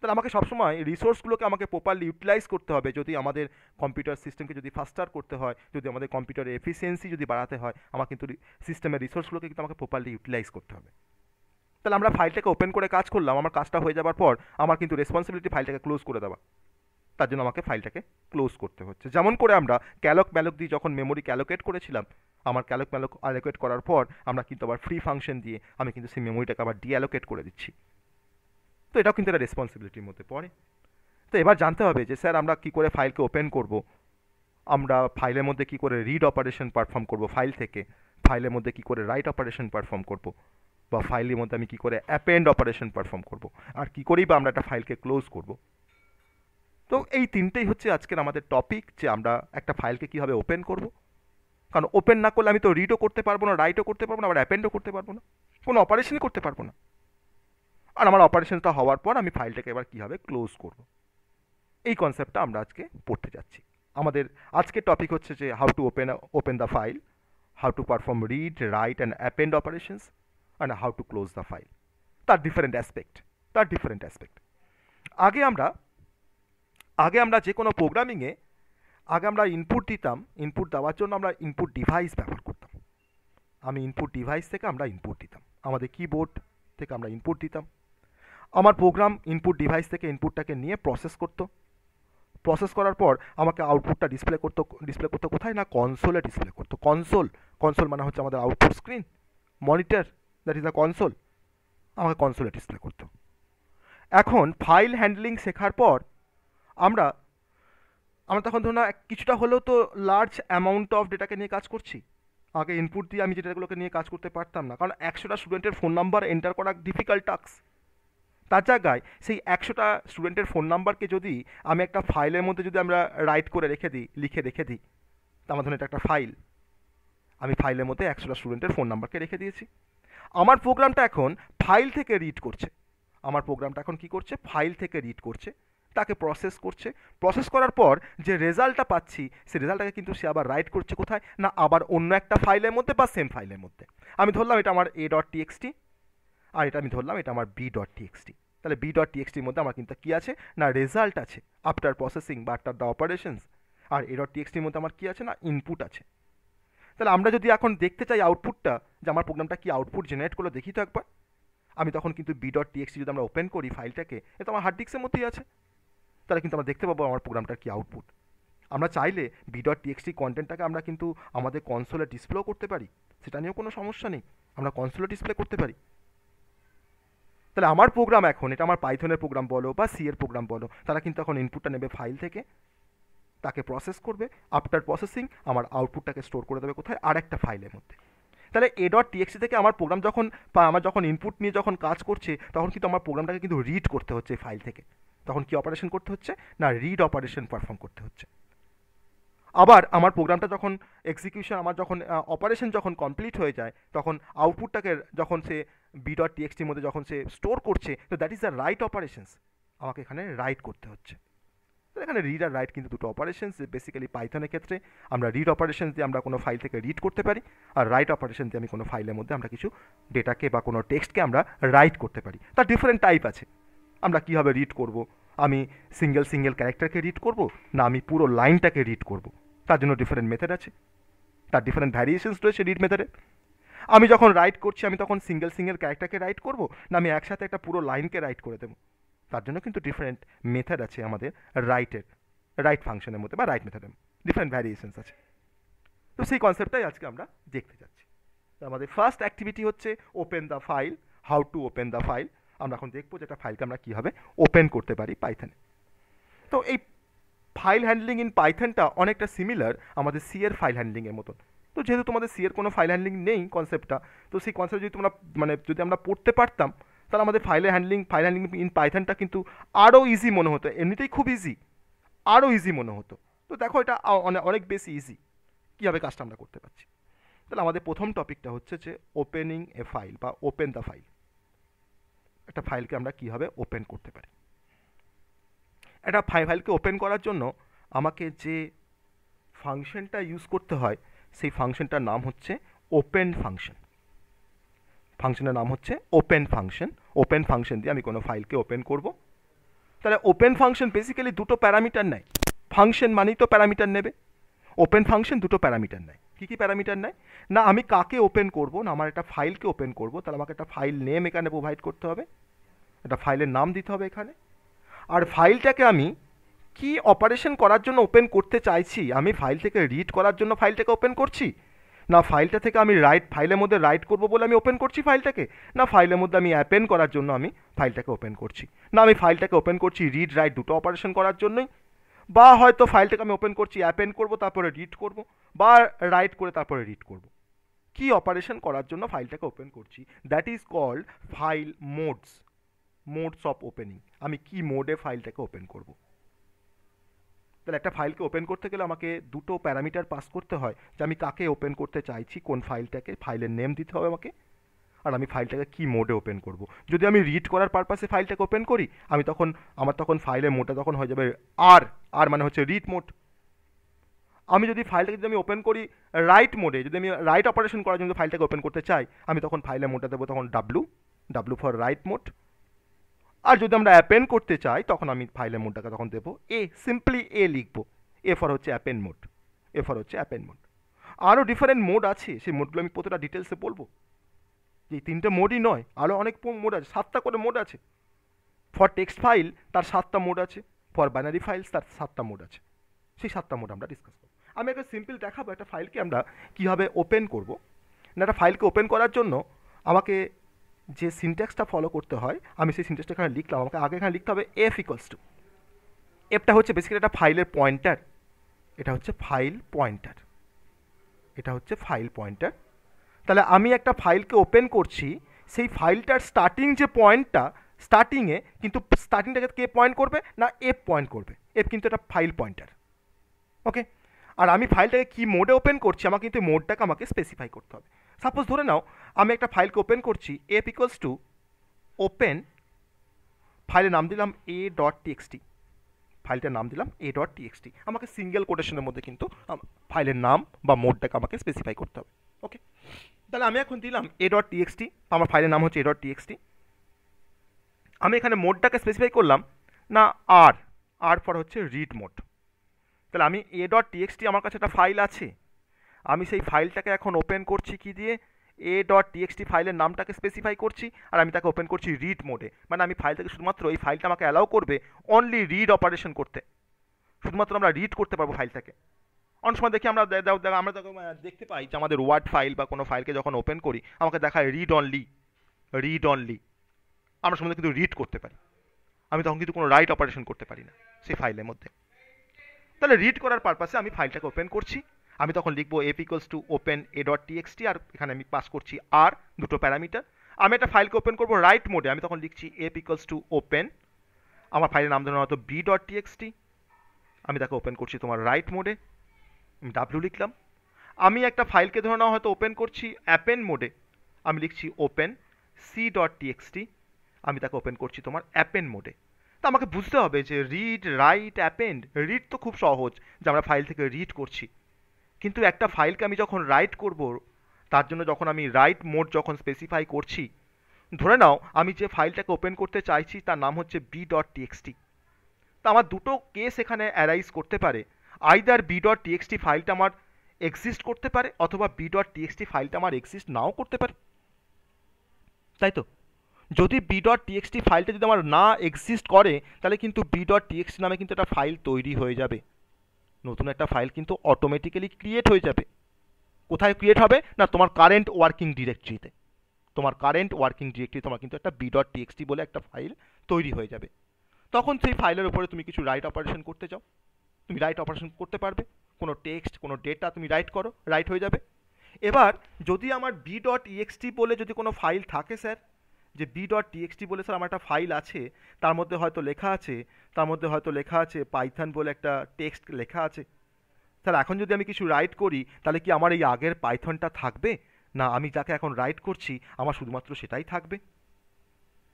তাহলে আমাকে সবসময় রিসোর্সগুলোকে আমাকে প্রপারলি ইউটিলাইজ করতে হবে যদি আমাদের কম্পিউটার সিস্টেমকে যদি ফাস্টার করতে হয় যদি আমাদের কম্পিউটারের এফিসিয়েন্সি যদি বাড়াতে হয় আমার কিন্তু সিস্টেমের রিসোর্সগুলোকে কিন্তু আমাকে প্রপারলি ইউটিলাইজ করতে হবে তাহলে আমরা ফাইলটাকে ওপেন করে কাজ করলাম আমার কাজটা হয়ে যাওয়ার পর আমার কিন্তু রেসপন্সিবিলিটি ফাইলটাকে ক্লোজ করে দেওয়া তার জন্য আমাকে ফাইলটাকে ক্লোজ করতে হচ্ছে যেমন করে আমরা ক্যালক ম্যালক দিয়ে যখন মেমোরি ক্যালোকেট করেছিলাম আমার ক্যালক ম্যালক অ্যালোকেট করার পর আমরা কিন্তু আবার ফ্রি ফাংশন দিয়ে আমি কিন্তু সেই মেমোরিটাকে আবার ডিঅ্যালোকেট করে দিচ্ছি এটাও কিন্তু একটা রেসপন্সিবিলিটির মধ্যে পড়ে তো এবার জানতে হবে যে স্যার আমরা কি করে ফাইলকে ওপেন করব আমরা ফাইলের মধ্যে কি করে রিড অপারেশন পারফর্ম করব ফাইল থেকে ফাইলের মধ্যে কি করে রাইট অপারেশন পারফর্ম করব বা ফাইলের মধ্যে আমি কি করে অ্যাপেন্ড অপারেশন পারফর্ম করব আর কি করেই বা আমরা একটা ফাইলকে ক্লোজ করব তো এই তিনটেই হচ্ছে আজকের আমাদের টপিক যে আমরা একটা ফাইলকে কীভাবে ওপেন করব কারণ ওপেন না করলে আমি তো রিডও করতে পারবো না রাইটও করতে পারবো না আবার অ্যাপেন্ডও করতে পারবো না কোনো অপারেশনই করতে পারবো না আর আমার অপারেশনটা হওয়ার পর আমি ফাইলটাকে এবার কীভাবে ক্লোজ করব এই কনসেপ্টটা আমরা আজকে পড়তে যাচ্ছি আমাদের আজকের টপিক হচ্ছে যে how to open open the file how to perform read write and append operations and how to close the file তার ডিফারেন্ট অ্যাসপেক্ট তার ডিফারেন্ট অ্যাসপেক্ট আগে আমরা আগে আমরা যে কোনো প্রোগ্রামিংয়ে আগে আমরা ইনপুট দিতাম ইনপুট দেওয়ার জন্য আমরা ইনপুট ডিভাইস ব্যবহার করতাম আমি ইনপুট ডিভাইস থেকে আমরা ইনপুট দিতাম আমাদের কিবোর্ড থেকে আমরা ইনপুট দিতাম আমার প্রোগ্রাম ইনপুট ডিভাইস থেকে ইনপুটটাকে নিয়ে প্রসেস করতো প্রসেস করার পর আমাকে আউটপুটটা ডিসপ্লে করতো ডিসপ্লে করতো কোথায় না কনসোলে ডিসপ্লে করতো কনসোল কনসোল মানে হচ্ছে আমাদের output screen monitor that is the console আমাকে কনসোলে ডিসপ্লে করতো এখন ফাইল হ্যান্ডলিং শেখার পর আমরা আমরা তখন ধরুন কিছুটা হলেও তো লার্জ অ্যামাউন্ট অফ ডেটাকে নিয়ে কাজ করছি আগে ইনপুট দিয়ে আমি যেটাগুলোকে নিয়ে কাজ করতে পারতাম না কারণ একশোটা স্টুডেন্টের ফোন নাম্বার এন্টার করা ডিফিকাল্ট টাস্ক তার জায়গায় সেই একশোটা স্টুডেন্টের ফোন নাম্বারকে যদি আমি একটা ফাইলের মধ্যে যদি আমরা রাইট করে রেখে দিই লিখে রেখে দিই তা আমার এটা একটা ফাইল আমি ফাইলের মধ্যে একশোটা স্টুডেন্টের ফোন নাম্বারকে রেখে দিয়েছি আমার প্রোগ্রামটা এখন ফাইল থেকে রিড করছে আমার প্রোগ্রামটা এখন কি করছে ফাইল থেকে রিড করছে তাকে প্রসেস করছে প্রসেস করার পর যে রেজাল্টটা পাচ্ছি সেই রেজাল্টটাকে কিন্তু সে আবার রাইট করছে কোথায় না আবার অন্য একটা ফাইলের মধ্যে বা সেম ফাইলের মধ্যে আমি ধরলাম এটা আমার এ ডট টিএক্সটি আর এটা আমি ধরলাম এটা আমার বি ডট টিএক্সটি তাহলে বি ডট টিএক্সটির মধ্যে আমার কিন্তু কী আছে না রেজাল্ট আছে আফটার প্রসেসিং বা আফটার দ্য অপারেশনস আর এ ডট টিএক্সটির মধ্যে আমার কী আছে না ইনপুট আছে তাহলে আমরা যদি এখন দেখতে চাই আউটপুটটা যে আমার প্রোগ্রামটা কি আউটপুট জেনারেট করলো দেখি তো একবার আমি তখন কিন্তু বি ডট টিএক্সটি যদি আমরা ওপেন করি ফাইলটাকে এটা আমার হার্ড ডিস্কের মধ্যেই আছে তাহলে কিন্তু আমরা দেখতে পাবো আমার প্রোগ্রামটার কী আউটপুট আমরা চাইলে বি ডট টিএক্সটি কন্টেন্টটাকে আমরা কিন্তু আমাদের কনসোলে ডিসপ্লেও করতে পারি সেটা নিয়েও কোনো সমস্যা নেই আমরা কনসোলে ডিসপ্লে করতে পারি তাহলে আমার প্রোগ্রাম এখন এটা আমার পাইথনের প্রোগ্রাম বলো বা সি এর প্রোগ্রাম বলো তারা কিন্তু এখন ইনপুটটা নেবে ফাইল থেকে তাকে প্রসেস করবে আফটার প্রসেসিং আমার আউটপুটটাকে স্টোর করে দেবে কোথায় আর একটা ফাইলের মধ্যে তাহলে এ ডট টিএক্সি থেকে আমার প্রোগ্রাম যখন বা আমার যখন ইনপুট নিয়ে যখন কাজ করছে তখন কিন্তু আমার প্রোগ্রামটাকে কিন্তু রিড করতে হচ্ছে ফাইল থেকে তখন কি অপারেশন করতে হচ্ছে না রিড অপারেশন পারফর্ম করতে হচ্ছে আবার আমার প্রোগ্রামটা যখন এক্সিকিউশন আমার যখন অপারেশন যখন কমপ্লিট হয়ে যায় তখন আউটপুটটাকে যখন সে বি ডট টিএক্সটির মধ্যে যখন সে স্টোর করছে তো that is the write operations আমাকে এখানে রাইট করতে হচ্ছে এখানে রিড আর রাইট কিন্তু দুটো অপারেশনস বেসিক্যালি পাইথনের ক্ষেত্রে আমরা রিড অপারেশন দিয়ে আমরা কোনো ফাইল থেকে রিড করতে পারি আর রাইট অপারেশন দিয়ে আমি কোনো ফাইলের মধ্যে আমরা কিছু ডেটাকে বা কোনো টেক্সটকে আমরা রাইট করতে পারি তার ডিফারেন্ট টাইপ আছে আমরা কীভাবে রিড করব আমি সিঙ্গেল সিঙ্গেল ক্যারেক্টারকে রিড করব না আমি পুরো লাইনটাকে রিড করব তার জন্য ডিফারেন্ট মেথড আছে তার ডিফারেন্ট ভ্যারিয়েশনস রয়েছে রিড মেথডের আমি যখন রাইট করছি আমি তখন সিঙ্গেল সিঙ্গেল ক্যারেক্টারকে রাইট করব না আমি একসাথে একটা পুরো লাইনকে রাইট করে দেবো তার জন্য কিন্তু ডিফারেন্ট মেথড আছে আমাদের রাইটের রাইট ফাংশনের মধ্যে বা রাইট মেথডের ডিফারেন্ট ভ্যারিয়েশনস আছে তো সেই কনসেপ্টটাই আজকে আমরা দেখতে যাচ্ছি তো আমাদের ফার্স্ট অ্যাক্টিভিটি হচ্ছে open the file how to open the file আমরা এখন দেখবো যে একটা ফাইলকে আমরা কীভাবে ওপেন করতে পারি পাইথানে তো এই ফাইল হ্যান্ডলিং ইন পাইথনটা অনেকটা সিমিলার আমাদের সি ফাইল হ্যান্ডলিংয়ের মতন তো যেহেতু তোমাদের সিয়ের কোনো ফাইল হ্যান্ডলিং নেই কনসেপ্টটা তো সেই কনসেপ্ট যদি তোমরা মানে যদি আমরা পড়তে পারতাম তাহলে আমাদের file handling file handling in পাইথানটা কিন্তু আরও ইজি মনে হতো এমনিতেই খুব ইজি আরও ইজি মনে হতো তো দেখো এটা অনেক বেশি ইজি কীভাবে কাজটা আমরা করতে পারছি তাহলে আমাদের প্রথম টপিকটা হচ্ছে যে ওপেনিং এ ফাইল বা ওপেন দ্য ফাইল একটা ফাইলকে আমরা কীভাবে ওপেন করতে পারি একটা ফাইলকে ওপেন করার জন্য আমাকে যে ফাংশনটা ইউজ করতে হয় সেই ফাংশনটার নাম হচ্ছে ওপেন ফাংশন ফাংশনের নাম হচ্ছে ওপেন ফাংশন ওপেন ফাংশন দিয়ে আমি কোনো ফাইলকে ওপেন করব তাহলে ওপেন ফাংশন বেসিক্যালি দুটো প্যারামিটার নেয় ফাংশন মানেই তো প্যারামিটার নেবে ওপেন ফাংশন দুটো প্যারামিটার নেয় কী কী প্যারামিটার নেয় না আমি কাকে ওপেন করব না আমার একটা ফাইলকে ওপেন করব তাহলে আমাকে একটা ফাইল নেম এখানে প্রোভাইড করতে হবে একটা ফাইলের নাম দিতে হবে এখানে আর ফাইলটাকে আমি কি অপারেশন করার জন্য ওপেন করতে চাইছি আমি ফাইল থেকে রিড করার জন্য ফাইলটাকে ওপেন করছি না ফাইলটা থেকে আমি রাইট ফাইলের মধ্যে রাইট করব বলে আমি ওপেন করছি ফাইলটাকে না ফাইলের মধ্যে আমি অ্যাপেন করার জন্য আমি ফাইলটাকে ওপেন করছি না আমি ফাইলটাকে ওপেন করছি রিড রাইট দুটো অপারেশন করার জন্যই বা হয়তো ফাইলটাকে আমি ওপেন করছি অ্যাপেন করব তারপরে রিড করব বা রাইট করে তারপরে রিড করব কি অপারেশন করার জন্য ফাইলটাকে ওপেন করছি that is called file modes modes of opening আমি কি মোডে ফাইলটাকে ওপেন করবো তাহলে একটা ফাইলকে ওপেন করতে গেলে আমাকে দুটো প্যারামিটার পাস করতে হয় যে আমি কাকে ওপেন করতে চাইছি কোন ফাইলটাকে ফাইলের নেম দিতে হবে আমাকে আর আমি ফাইলটাকে কি মোডে ওপেন করব। যদি আমি রিড করার পারপাসে ফাইলটাকে ওপেন করি আমি তখন আমার তখন ফাইলের মোডটা তখন হয়ে যাবে আর আর মানে হচ্ছে রিড মোড আমি যদি ফাইলটাকে যদি আমি ওপেন করি রাইট মোডে যদি আমি রাইট অপারেশন করার জন্য ফাইলটাকে ওপেন করতে চাই আমি তখন ফাইলের মোডটা দেবো তখন W W for write mode আর যদি আমরা অ্যাপেন করতে চাই তখন আমি ফাইলের মোডটাকে তখন দেবো এ সিম্পলি এ লিখবো এ ফর হচ্ছে অ্যাপেন মোড এ ফর হচ্ছে অ্যাপেন মোড আরও ডিফারেন্ট মোড আছে সেই মোডগুলো আমি প্রতিটা ডিটেলসে বলবো যে তিনটে মোডই নয় আরও অনেক মোড আছে সাতটা করে মোড আছে ফর টেক্সট ফাইল তার সাতটা মোড আছে ফর বাইনারি ফাইলস তার সাতটা মোড আছে সেই সাতটা মোড আমরা ডিসকাস করবো আমি একটা সিম্পল দেখাবো একটা ফাইলকে আমরা কীভাবে ওপেন করবো না একটা ফাইলকে ওপেন করার জন্য আমাকে যে সিনটেক্সটা ফলো করতে হয় আমি সেই সিনটেক্সটা এখানে লিখলাম আমাকে আগে এখানে লিখতে হবে এফ ইকোয়ালস টু এফটা হচ্ছে বেসিক্যালি একটা ফাইলের পয়েন্টার এটা হচ্ছে ফাইল পয়েন্টার এটা হচ্ছে ফাইল পয়েন্টার তাহলে আমি একটা ফাইলকে ওপেন করছি সেই ফাইলটার স্টার্টিং যে পয়েন্টটা স্টার্টিংয়ে কিন্তু স্টার্টিংটাকে কে পয়েন্ট করবে না এফ পয়েন্ট করবে এফ কিন্তু একটা ফাইল পয়েন্টার ওকে আর আমি ফাইলটাকে কি মোডে ওপেন করছি আমাকে কিন্তু মোডটাকে আমাকে স্পেসিফাই করতে হবে সাপোজ ধরে নাও আমি একটা ফাইলকে ওপেন করছি এফ ইকুয়ালস টু ওপেন ফাইলের নাম দিলাম এ ডট টিএক্সটি ফাইলটার নাম দিলাম এ ডট টিএক্সটি আমাকে সিঙ্গেল কোটেশনের মধ্যে কিন্তু ফাইলের নাম বা মোডটাকে আমাকে স্পেসিফাই করতে হবে ওকে তাহলে আমি এখন দিলাম এ ডট টিএক্সটি আমার ফাইলের নাম হচ্ছে এ ডট টিএক্সটি আমি এখানে মোডটাকে স্পেসিফাই করলাম না আর আর ফর হচ্ছে রিড মোড তাহলে আমি এ ডট টিএক্সটি আমার কাছে একটা ফাইল আছে আমি সেই ফাইলটাকে এখন ওপেন করছি কি দিয়ে এ ডট টিএক্সটি ফাইলের নামটাকে স্পেসিফাই করছি আর আমি তাকে ওপেন করছি রিড মোডে মানে আমি ফাইলটাকে শুধুমাত্র এই ফাইলটা আমাকে অ্যালাউ করবে অনলি রিড অপারেশন করতে শুধুমাত্র আমরা রিড করতে পারবো ফাইলটাকে অনেক সময় দেখি আমরা আমরা দেখতে পাই যে আমাদের ওয়ার্ড ফাইল বা কোনো ফাইলকে যখন ওপেন করি আমাকে দেখায় রিড অনলি রিড অনলি আমরা সময় কিন্তু রিড করতে পারি আমি তখন কিন্তু কোনো রাইট অপারেশন করতে পারি না সেই ফাইলের মধ্যে তাহলে রিড করার পারপাসে আমি ফাইলটাকে ওপেন করছি আমি তখন লিখবো F equals to open A dot TXT আর এখানে আমি পাস করছি আর দুটো প্যারামিটার আমি একটা ফাইলকে ওপেন করবো রাইট মোডে আমি তখন লিখছি এফ ইকোয়ালস টু ওপেন আমার ফাইলের নাম ধরুন হয়তো বি ডট টিএক্সটি আমি তাকে ওপেন করছি তোমার রাইট মোডে ডাব্লিউ লিখলাম আমি একটা ফাইলকে ধরে নাও হয়তো ওপেন করছি অ্যাপেন মোডে আমি লিখছি ওপেন সি ডট টিএক্সটি আমি তাকে ওপেন করছি তোমার অ্যাপেন মোডে তা আমাকে বুঝতে হবে যে রিড রাইট অ্যাপেন্ড রিড তো খুব সহজ যে আমরা ফাইল থেকে রিড করছি কিন্তু একটা ফাইলকে আমি যখন রাইট করব তার জন্য যখন আমি রাইট মোড যখন স্পেসিফাই করছি ধরে নাও আমি যে ফাইলটাকে ওপেন করতে চাইছি তার নাম হচ্ছে বি ডট টিএক্সটি তা আমার দুটো কেস এখানে অ্যারাইজ করতে পারে আইদার বি ডট টিএক্সটি ফাইলটা আমার এক্সিস্ট করতে পারে অথবা বি ডট টিএক্সটি ফাইলটা আমার এক্সিস্ট নাও করতে পারে তাই তো যদি বি ডট টিএক্সটি ফাইলটা যদি আমার না এক্সিস্ট করে তাহলে কিন্তু বি ডট টিএক্সটি নামে কিন্তু একটা ফাইল তৈরি হয়ে যাবে নতুন একটা ফাইল কিন্তু অটোমেটিক্যালি ক্রিয়েট হয়ে যাবে কোথায় ক্রিয়েট হবে না তোমার কারেন্ট ওয়ার্কিং ডিরেক্টরিতে তোমার কারেন্ট ওয়ার্কিং ডিরেক্টরি তোমার কিন্তু একটা বি ডট টিএক্সটি বলে একটা ফাইল তৈরি হয়ে যাবে তখন সেই ফাইলের উপরে তুমি কিছু রাইট অপারেশন করতে চাও তুমি রাইট অপারেশন করতে পারবে কোনো টেক্সট কোনো ডেটা তুমি রাইট করো রাইট হয়ে যাবে এবার যদি আমার বি ডট ইএক্সটি বলে যদি কোনো ফাইল থাকে স্যার যে বি ডট টিএক্সটি বলে স্যার আমার একটা ফাইল আছে তার মধ্যে হয়তো লেখা আছে তার মধ্যে হয়তো লেখা আছে পাইথন বলে একটা টেক্সট লেখা আছে স্যার এখন যদি আমি কিছু রাইট করি তাহলে কি আমার এই আগের পাইথনটা থাকবে না আমি যাকে এখন রাইট করছি আমার শুধুমাত্র সেটাই থাকবে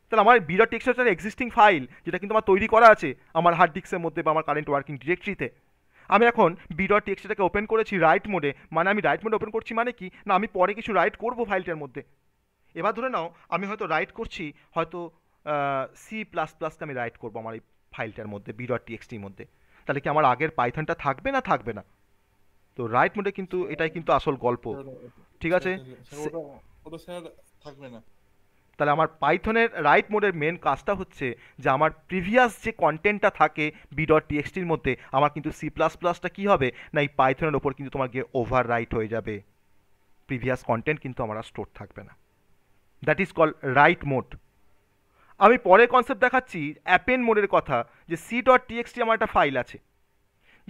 তাহলে আমার বি টেক্সট একটা এক্সিস্টিং ফাইল যেটা কিন্তু আমার তৈরি করা আছে আমার হার্ড ডিস্কের মধ্যে বা আমার কারেন্ট ওয়ার্কিং ডিরেক্টরিতে আমি এখন বি ডট টেক্সটটাকে ওপেন করেছি রাইট মোডে মানে আমি রাইট মোডে ওপেন করছি মানে কি না আমি পরে কিছু রাইট করবো ফাইলটার মধ্যে এবার ধরে নাও আমি হয়তো রাইট করছি হয়তো সি প্লাস প্লাসকে আমি রাইট করবো আমার এই ফাইলটার মধ্যে বি ডট টিএক্সটির মধ্যে তাহলে কি আমার আগের পাইথনটা থাকবে না থাকবে না তো রাইট মোডে কিন্তু এটাই কিন্তু আসল গল্প ঠিক আছে থাকবে না তাহলে আমার পাইথনের রাইট মোডের মেন কাজটা হচ্ছে যে আমার প্রিভিয়াস যে কন্টেন্টটা থাকে বি ডট টিএক্সটির মধ্যে আমার কিন্তু সি প্লাস প্লাসটা কী হবে না এই পাইথনের ওপর কিন্তু তোমার গিয়ে ওভার রাইট হয়ে যাবে প্রিভিয়াস কন্টেন্ট কিন্তু আমার স্টোর থাকবে না that is call write mode আমি পরের কনসেপ্ট দেখাচ্ছি অ্যাপেন মোডের কথা যে সি ডট টিএক্সটি আমার একটা ফাইল আছে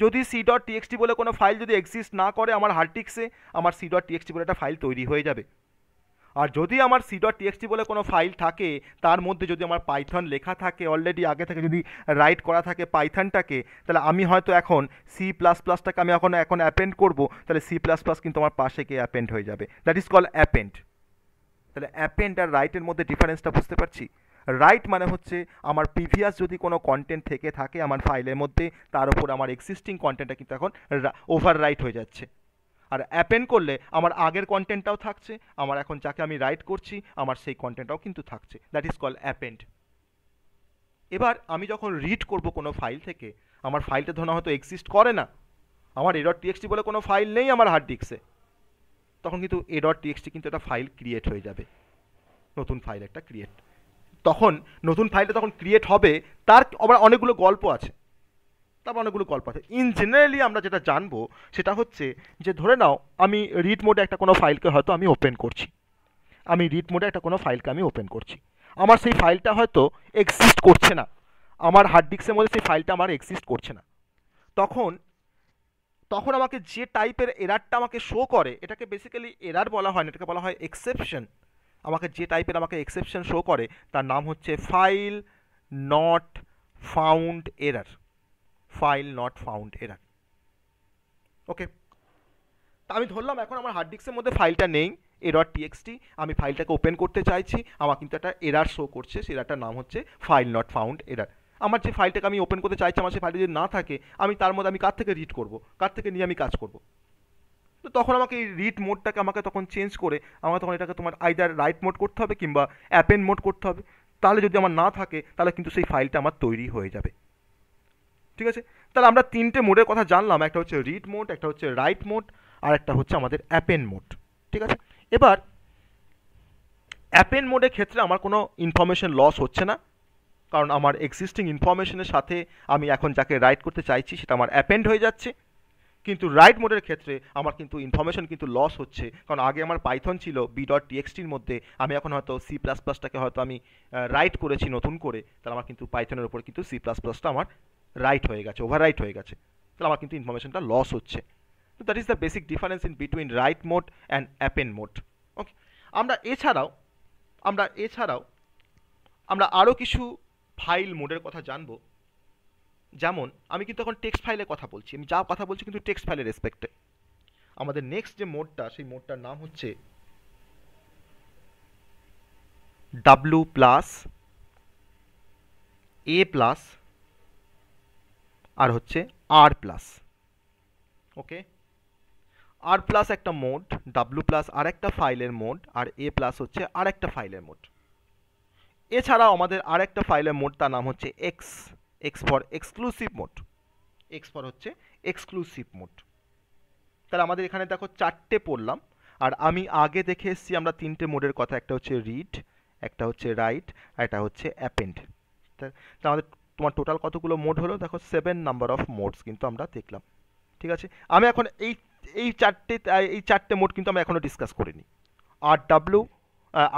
যদি সি ডট টিএক্সটি বলে কোনো ফাইল যদি এক্সিস্ট না করে আমার হার্ড ডিস্কে আমার সি ডট টিএক্সটি বলে একটা ফাইল তৈরি হয়ে যাবে আর যদি আমার সি ডট টিএক্সটি বলে কোনো ফাইল থাকে তার মধ্যে যদি আমার পাইথন লেখা থাকে অলরেডি আগে থেকে যদি রাইট করা থাকে পাইথনটাকে তাহলে আমি হয়তো এখন সি প্লাস প্লাসটাকে আমি এখন এখন অ্যাপেন্ড করবো তাহলে সি প্লাস প্লাস কিন্তু আমার পাশে গিয়ে অ্যাপেন্ড হয়ে যাবে দ্যাট ইজ কল অ্যাপেন্ড তাহলে অ্যাপেন্ড আর রাইটের মধ্যে ডিফারেন্সটা বুঝতে পারছি রাইট মানে হচ্ছে আমার প্রিভিয়াস যদি কোনো কন্টেন্ট থেকে থাকে আমার ফাইলের মধ্যে তার উপর আমার এক্সিস্টিং কন্টেন্টটা কিন্তু এখন ওভার রাইট হয়ে যাচ্ছে আর অ্যাপেন্ড করলে আমার আগের কন্টেন্টটাও থাকছে আমার এখন যাকে আমি রাইট করছি আমার সেই কন্টেন্টটাও কিন্তু থাকছে দ্যাট ইজ কল অ্যাপেন্ড এবার আমি যখন রিড করব কোনো ফাইল থেকে আমার ফাইলটা ধরুন হয়তো এক্সিস্ট করে না আমার এরর টিএক্সটি বলে কোনো ফাইল নেই আমার হার্ড ডিস্কে তখন কিন্তু এ ডট টিএক্সটি কিন্তু একটা ফাইল ক্রিয়েট হয়ে যাবে নতুন ফাইল একটা ক্রিয়েট তখন নতুন ফাইলটা তখন ক্রিয়েট হবে তার আবার অনেকগুলো গল্প আছে তারপর অনেকগুলো গল্প আছে ইন জেনারেলি আমরা যেটা জানবো সেটা হচ্ছে যে ধরে নাও আমি রিড মোডে একটা কোনো ফাইলকে হয়তো আমি ওপেন করছি আমি রিড মোডে একটা কোনো ফাইলকে আমি ওপেন করছি আমার সেই ফাইলটা হয়তো এক্সিস্ট করছে না আমার হার্ড ডিস্কের মধ্যে সেই ফাইলটা আমার এক্সিস্ট করছে না তখন তখন আমাকে যে টাইপের এরারটা আমাকে শো করে এটাকে বেসিক্যালি এরার বলা হয় না এটাকে বলা হয় এক্সেপশন আমাকে যে টাইপের আমাকে এক্সেপশন শো করে তার নাম হচ্ছে file not found error file not found error okay তা আমি ধরলাম এখন আমার হার্ড ডিস্কের মধ্যে ফাইলটা নেই এরর টিএক্সটি আমি ফাইলটাকে ওপেন করতে চাইছি আমার কিন্তু একটা এরার শো করছে সেরাটার নাম হচ্ছে ফাইল নট ফাউন্ড এরার আমার যে ফাইলটাকে আমি ওপেন করতে চাইছি আমার সেই ফাইলটা যদি না থাকে আমি তার মধ্যে আমি কার থেকে রিড করব কার থেকে নিয়ে আমি কাজ করব তো তখন আমাকে এই রিড মোডটাকে আমাকে তখন চেঞ্জ করে আমাকে তখন এটাকে তোমার আইদার রাইট মোড করতে হবে কিংবা অ্যাপেন মোড করতে হবে তাহলে যদি আমার না থাকে তাহলে কিন্তু সেই ফাইলটা আমার তৈরি হয়ে যাবে ঠিক আছে তাহলে আমরা তিনটে মোডের কথা জানলাম একটা হচ্ছে রিড মোড একটা হচ্ছে রাইট মোড আর একটা হচ্ছে আমাদের অ্যাপেন মোড ঠিক আছে এবার অ্যাপেন মোডের ক্ষেত্রে আমার কোনো ইনফরমেশন লস হচ্ছে না কারণ আমার এক্সিস্টিং ইনফরমেশনের সাথে আমি এখন যাকে রাইট করতে চাইছি সেটা আমার অ্যাপেন্ড হয়ে যাচ্ছে কিন্তু রাইট মোডের ক্ষেত্রে আমার কিন্তু ইনফরমেশন কিন্তু লস হচ্ছে কারণ আগে আমার পাইথন ছিল বি ডট টিএক্সটির মধ্যে আমি এখন হয়তো সি প্লাস প্লাসটাকে হয়তো আমি রাইট করেছি নতুন করে তাহলে আমার কিন্তু পাইথনের ওপর কিন্তু সি প্লাস প্লাসটা আমার রাইট হয়ে গেছে ওভার রাইট হয়ে গেছে তাহলে আমার কিন্তু ইনফরমেশনটা লস হচ্ছে তো that is the basic difference in between write mode and append mode okay আমরা এছাড়াও আমরা এছাড়াও আমরা আরও কিছু ফাইল মোডের কথা জানবো যেমন আমি কিন্তু এখন টেক্সট ফাইলের কথা বলছি আমি যা কথা বলছি কিন্তু টেক্সট ফাইলের রেসপেক্টে আমাদের নেক্সট যে মোডটা সেই মোডটার নাম হচ্ছে ডাব্লু প্লাস এ প্লাস আর হচ্ছে R plus okay R plus একটা মোড ডাব্লু প্লাস আর একটা ফাইলের মোড আর এ প্লাস হচ্ছে আর একটা ফাইলের মোড এছাড়াও আমাদের আরেকটা ফাইলের মোড তার নাম হচ্ছে X X for exclusive mode X for হচ্ছে এক্সক্লুসিভ মোড তাহলে আমাদের এখানে দেখো চারটে পড়লাম আর আমি আগে দেখে এসেছি আমরা তিনটে মোডের কথা একটা হচ্ছে রিড একটা হচ্ছে রাইট আর একটা হচ্ছে অ্যাপেন্ড তা আমাদের তোমার টোটাল কতগুলো মোড হলো দেখো সেভেন নাম্বার অফ মোডস কিন্তু আমরা দেখলাম ঠিক আছে আমি এখন এই এই চারটে এই চারটে মোড কিন্তু আমি এখনও ডিসকাস করিনি আর W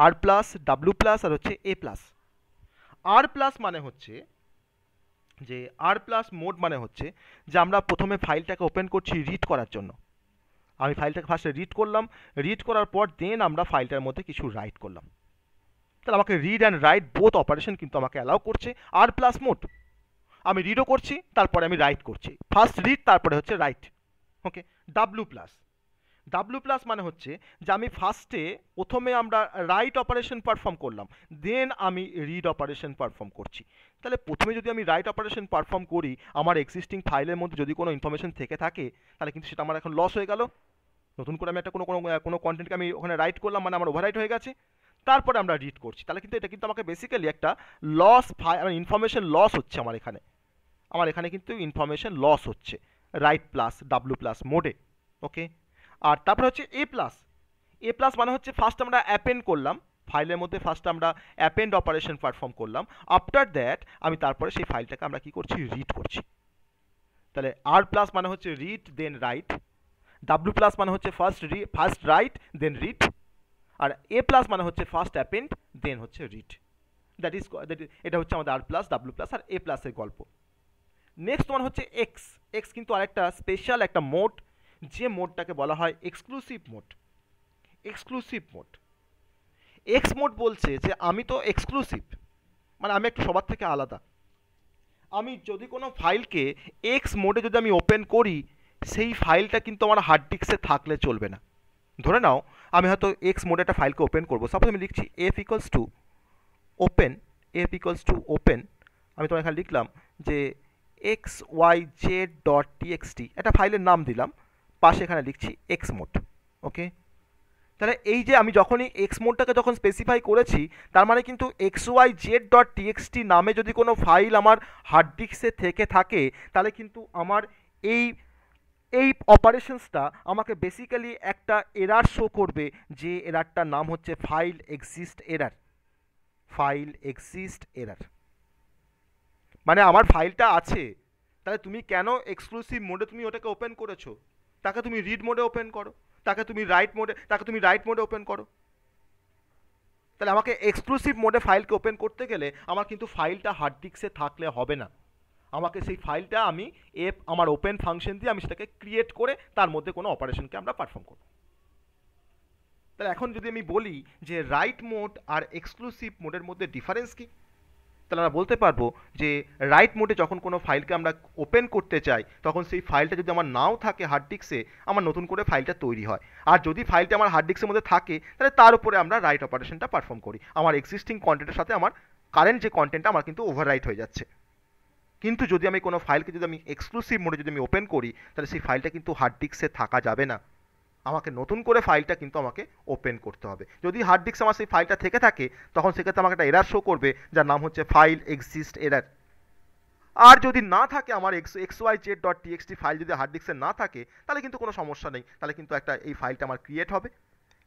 R plus W plus আর হচ্ছে এ প্লাস আর প্লাস মানে হচ্ছে যে আর প্লাস মোড মানে হচ্ছে যে আমরা প্রথমে ফাইলটাকে ওপেন করছি রিড করার জন্য আমি ফাইলটাকে ফার্স্টে রিড করলাম রিড করার পর দেন আমরা ফাইলটার মধ্যে কিছু রাইট করলাম তাহলে আমাকে read and write both operation কিন্তু আমাকে অ্যালাউ করছে আর প্লাস মোড আমি রিডও করছি তারপরে আমি রাইট করছি ফার্স্ট রিড তারপরে হচ্ছে write okay W plus W plus মানে হচ্ছে যে আমি ফার্স্টে প্রথমে আমরা রাইট অপারেশন পারফর্ম করলাম দেন আমি রিড অপারেশন পারফর্ম করছি তাহলে প্রথমে যদি আমি রাইট অপারেশন পারফর্ম করি আমার এক্সিস্টিং ফাইলের মধ্যে যদি কোনো ইনফরমেশন থেকে থাকে তাহলে কিন্তু সেটা আমার এখন লস হয়ে গেল নতুন করে আমি একটা কোনো কোনো কন্টেন্টকে আমি ওখানে রাইট করলাম মানে আমার ওভার হয়ে গেছে তারপরে আমরা রিড করছি তাহলে কিন্তু এটা কিন্তু আমাকে বেসিক্যালি একটা লস ফাই ইনফরমেশন লস হচ্ছে আমার এখানে আমার এখানে কিন্তু ইনফরমেশন লস হচ্ছে রাইট প্লাস ডাব্লু প্লাস মোডে ওকে আর তারপরে হচ্ছে এ প্লাস এ প্লাস মানে হচ্ছে ফার্স্ট আমরা অ্যাপেন্ড করলাম ফাইলের মধ্যে ফার্স্ট আমরা অ্যাপেন্ড অপারেশন পারফর্ম করলাম আফটার দ্যাট আমি তারপরে সেই ফাইলটাকে আমরা কি করছি রিড করছি তাহলে আর প্লাস মানে হচ্ছে read then write W plus মানে হচ্ছে first re first write then read আর এ প্লাস মানে হচ্ছে ফার্স্ট অ্যাপেন্ড দেন হচ্ছে রিড দ্যাট ইজ এটা হচ্ছে আমাদের আর প্লাস ডাব্লু প্লাস আর এ প্লাসের গল্প নেক্সট মানে হচ্ছে এক্স এক্স কিন্তু আরেকটা স্পেশাল একটা মোড যে মোডটাকে বলা হয় exclusive mode exclusive mode X mode বলছে যে আমি তো এক্সক্লুসিভ মানে আমি একটু সবার থেকে আলাদা আমি যদি কোনো ফাইলকে এক্স মোডে যদি আমি ওপেন করি সেই ফাইলটা কিন্তু আমার হার্ড ডিস্কে থাকলে চলবে না ধরে নাও আমি হয়তো এক্স মোডে একটা ফাইলকে ওপেন করবো সাপোজ আমি লিখছি F equals to open F equals to open আমি তোমার এখানে লিখলাম যে X Y Z dot TXT একটা ফাইলের নাম দিলাম পাশে এখানে লিখছি এক্স মোড ওকে তাহলে এই যে আমি যখনই এক্স মোডটাকে যখন স্পেসিফাই করেছি তার মানে কিন্তু X Y Z dot TXT নামে যদি কোনো ফাইল আমার হার্ড ডিস্কে থেকে থাকে তাহলে কিন্তু আমার এই এই অপারেশনসটা আমাকে বেসিক্যালি একটা এরার শো করবে যে এরারটার নাম হচ্ছে file exist error file exist error মানে আমার ফাইলটা আছে তাহলে তুমি কেন এক্সক্লুসিভ মোডে তুমি ওটাকে ওপেন করেছো তাকে তুমি রিড মোডে ওপেন করো তাকে তুমি রাইট মোডে তাকে তুমি রাইট মোডে ওপেন করো তাহলে আমাকে এক্সক্লুসিভ মোডে ফাইলকে ওপেন করতে গেলে আমার কিন্তু ফাইলটা হার্ড ডিস্কে থাকলে হবে না আমাকে সেই ফাইলটা আমি এপ আমার ওপেন ফাংশন দিয়ে আমি সেটাকে ক্রিয়েট করে তার মধ্যে কোনো অপারেশনকে আমরা পারফর্ম করব তাহলে এখন যদি আমি বলি যে রাইট মোড আর এক্সক্লুসিভ মোডের মধ্যে ডিফারেন্স কী তাহলে আমরা বলতে পারবো যে রাইট মোডে যখন কোনো ফাইলকে আমরা ওপেন করতে চাই তখন সেই ফাইলটা যদি আমার নাও থাকে হার্ড ডিস্কে আমার নতুন করে ফাইলটা তৈরি হয় আর যদি ফাইলটা আমার হার্ড ডিস্কের মধ্যে থাকে তাহলে তার উপরে আমরা রাইট অপারেশনটা পারফর্ম করি আমার এক্সিস্টিং কন্টেন্টের সাথে আমার কারেন্ট যে কন্টেন্টটা আমার কিন্তু ওভাররাইট হয়ে যাচ্ছে কিন্তু যদি আমি কোনো ফাইলকে যদি আমি এক্সক্লুসিভ মোডে যদি আমি ওপেন করি তাহলে সেই ফাইলটা কিন্তু হার্ড ডিস্কে থাকা যাবে না আমাকে নতুন করে ফাইলটা কিন্তু আমাকে ওপেন করতে হবে যদি হার্ড ডিস্ক আমার সেই ফাইলটা থেকে থাকে তখন সেক্ষেত্রে আমাকে একটা এরার শো করবে যার নাম হচ্ছে ফাইল এক্সিস্ট এরার আর যদি না থাকে আমার X X Y Z dot TXT file যদি হার্ড ডিস্কে না থাকে তাহলে কিন্তু কোনো সমস্যা নেই তাহলে কিন্তু একটা এই ফাইলটা আমার ক্রিয়েট হবে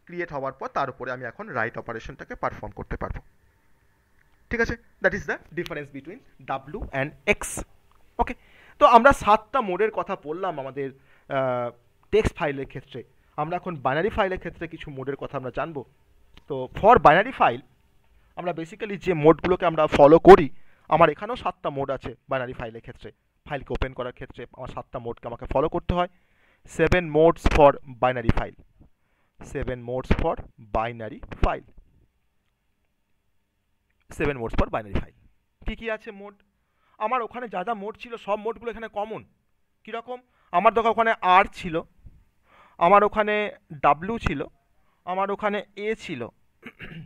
ক্রিয়েট হওয়ার পর তার উপরে আমি এখন রাইট অপারেশনটাকে পারফর্ম করতে পারবো ঠিক আছে that is the difference between W and X okay তো আমরা সাতটা মোডের কথা বললাম আমাদের টেক্সট ফাইলের ক্ষেত্রে আমরা এখন বাইনারি ফাইলের ক্ষেত্রে কিছু মোডের কথা আমরা জানবো তো ফর বাইনারি ফাইল আমরা বেসিক্যালি যে মোডগুলোকে আমরা ফলো করি আমার এখানেও সাতটা মোড আছে বাইনারি ফাইলের ক্ষেত্রে ফাইলকে ওপেন করার ক্ষেত্রে আমার সাতটা মোডকে আমাকে ফলো করতে হয় seven modes for binary file seven modes for binary file seven modes for binary file কী কী আছে মোড আমার ওখানে যা যা মোড ছিল সব মোডগুলো এখানে কমন কীরকম আমার দোকান ওখানে আর ছিল আমার ওখানে ডাব্লু ছিল আমার ওখানে এ ছিল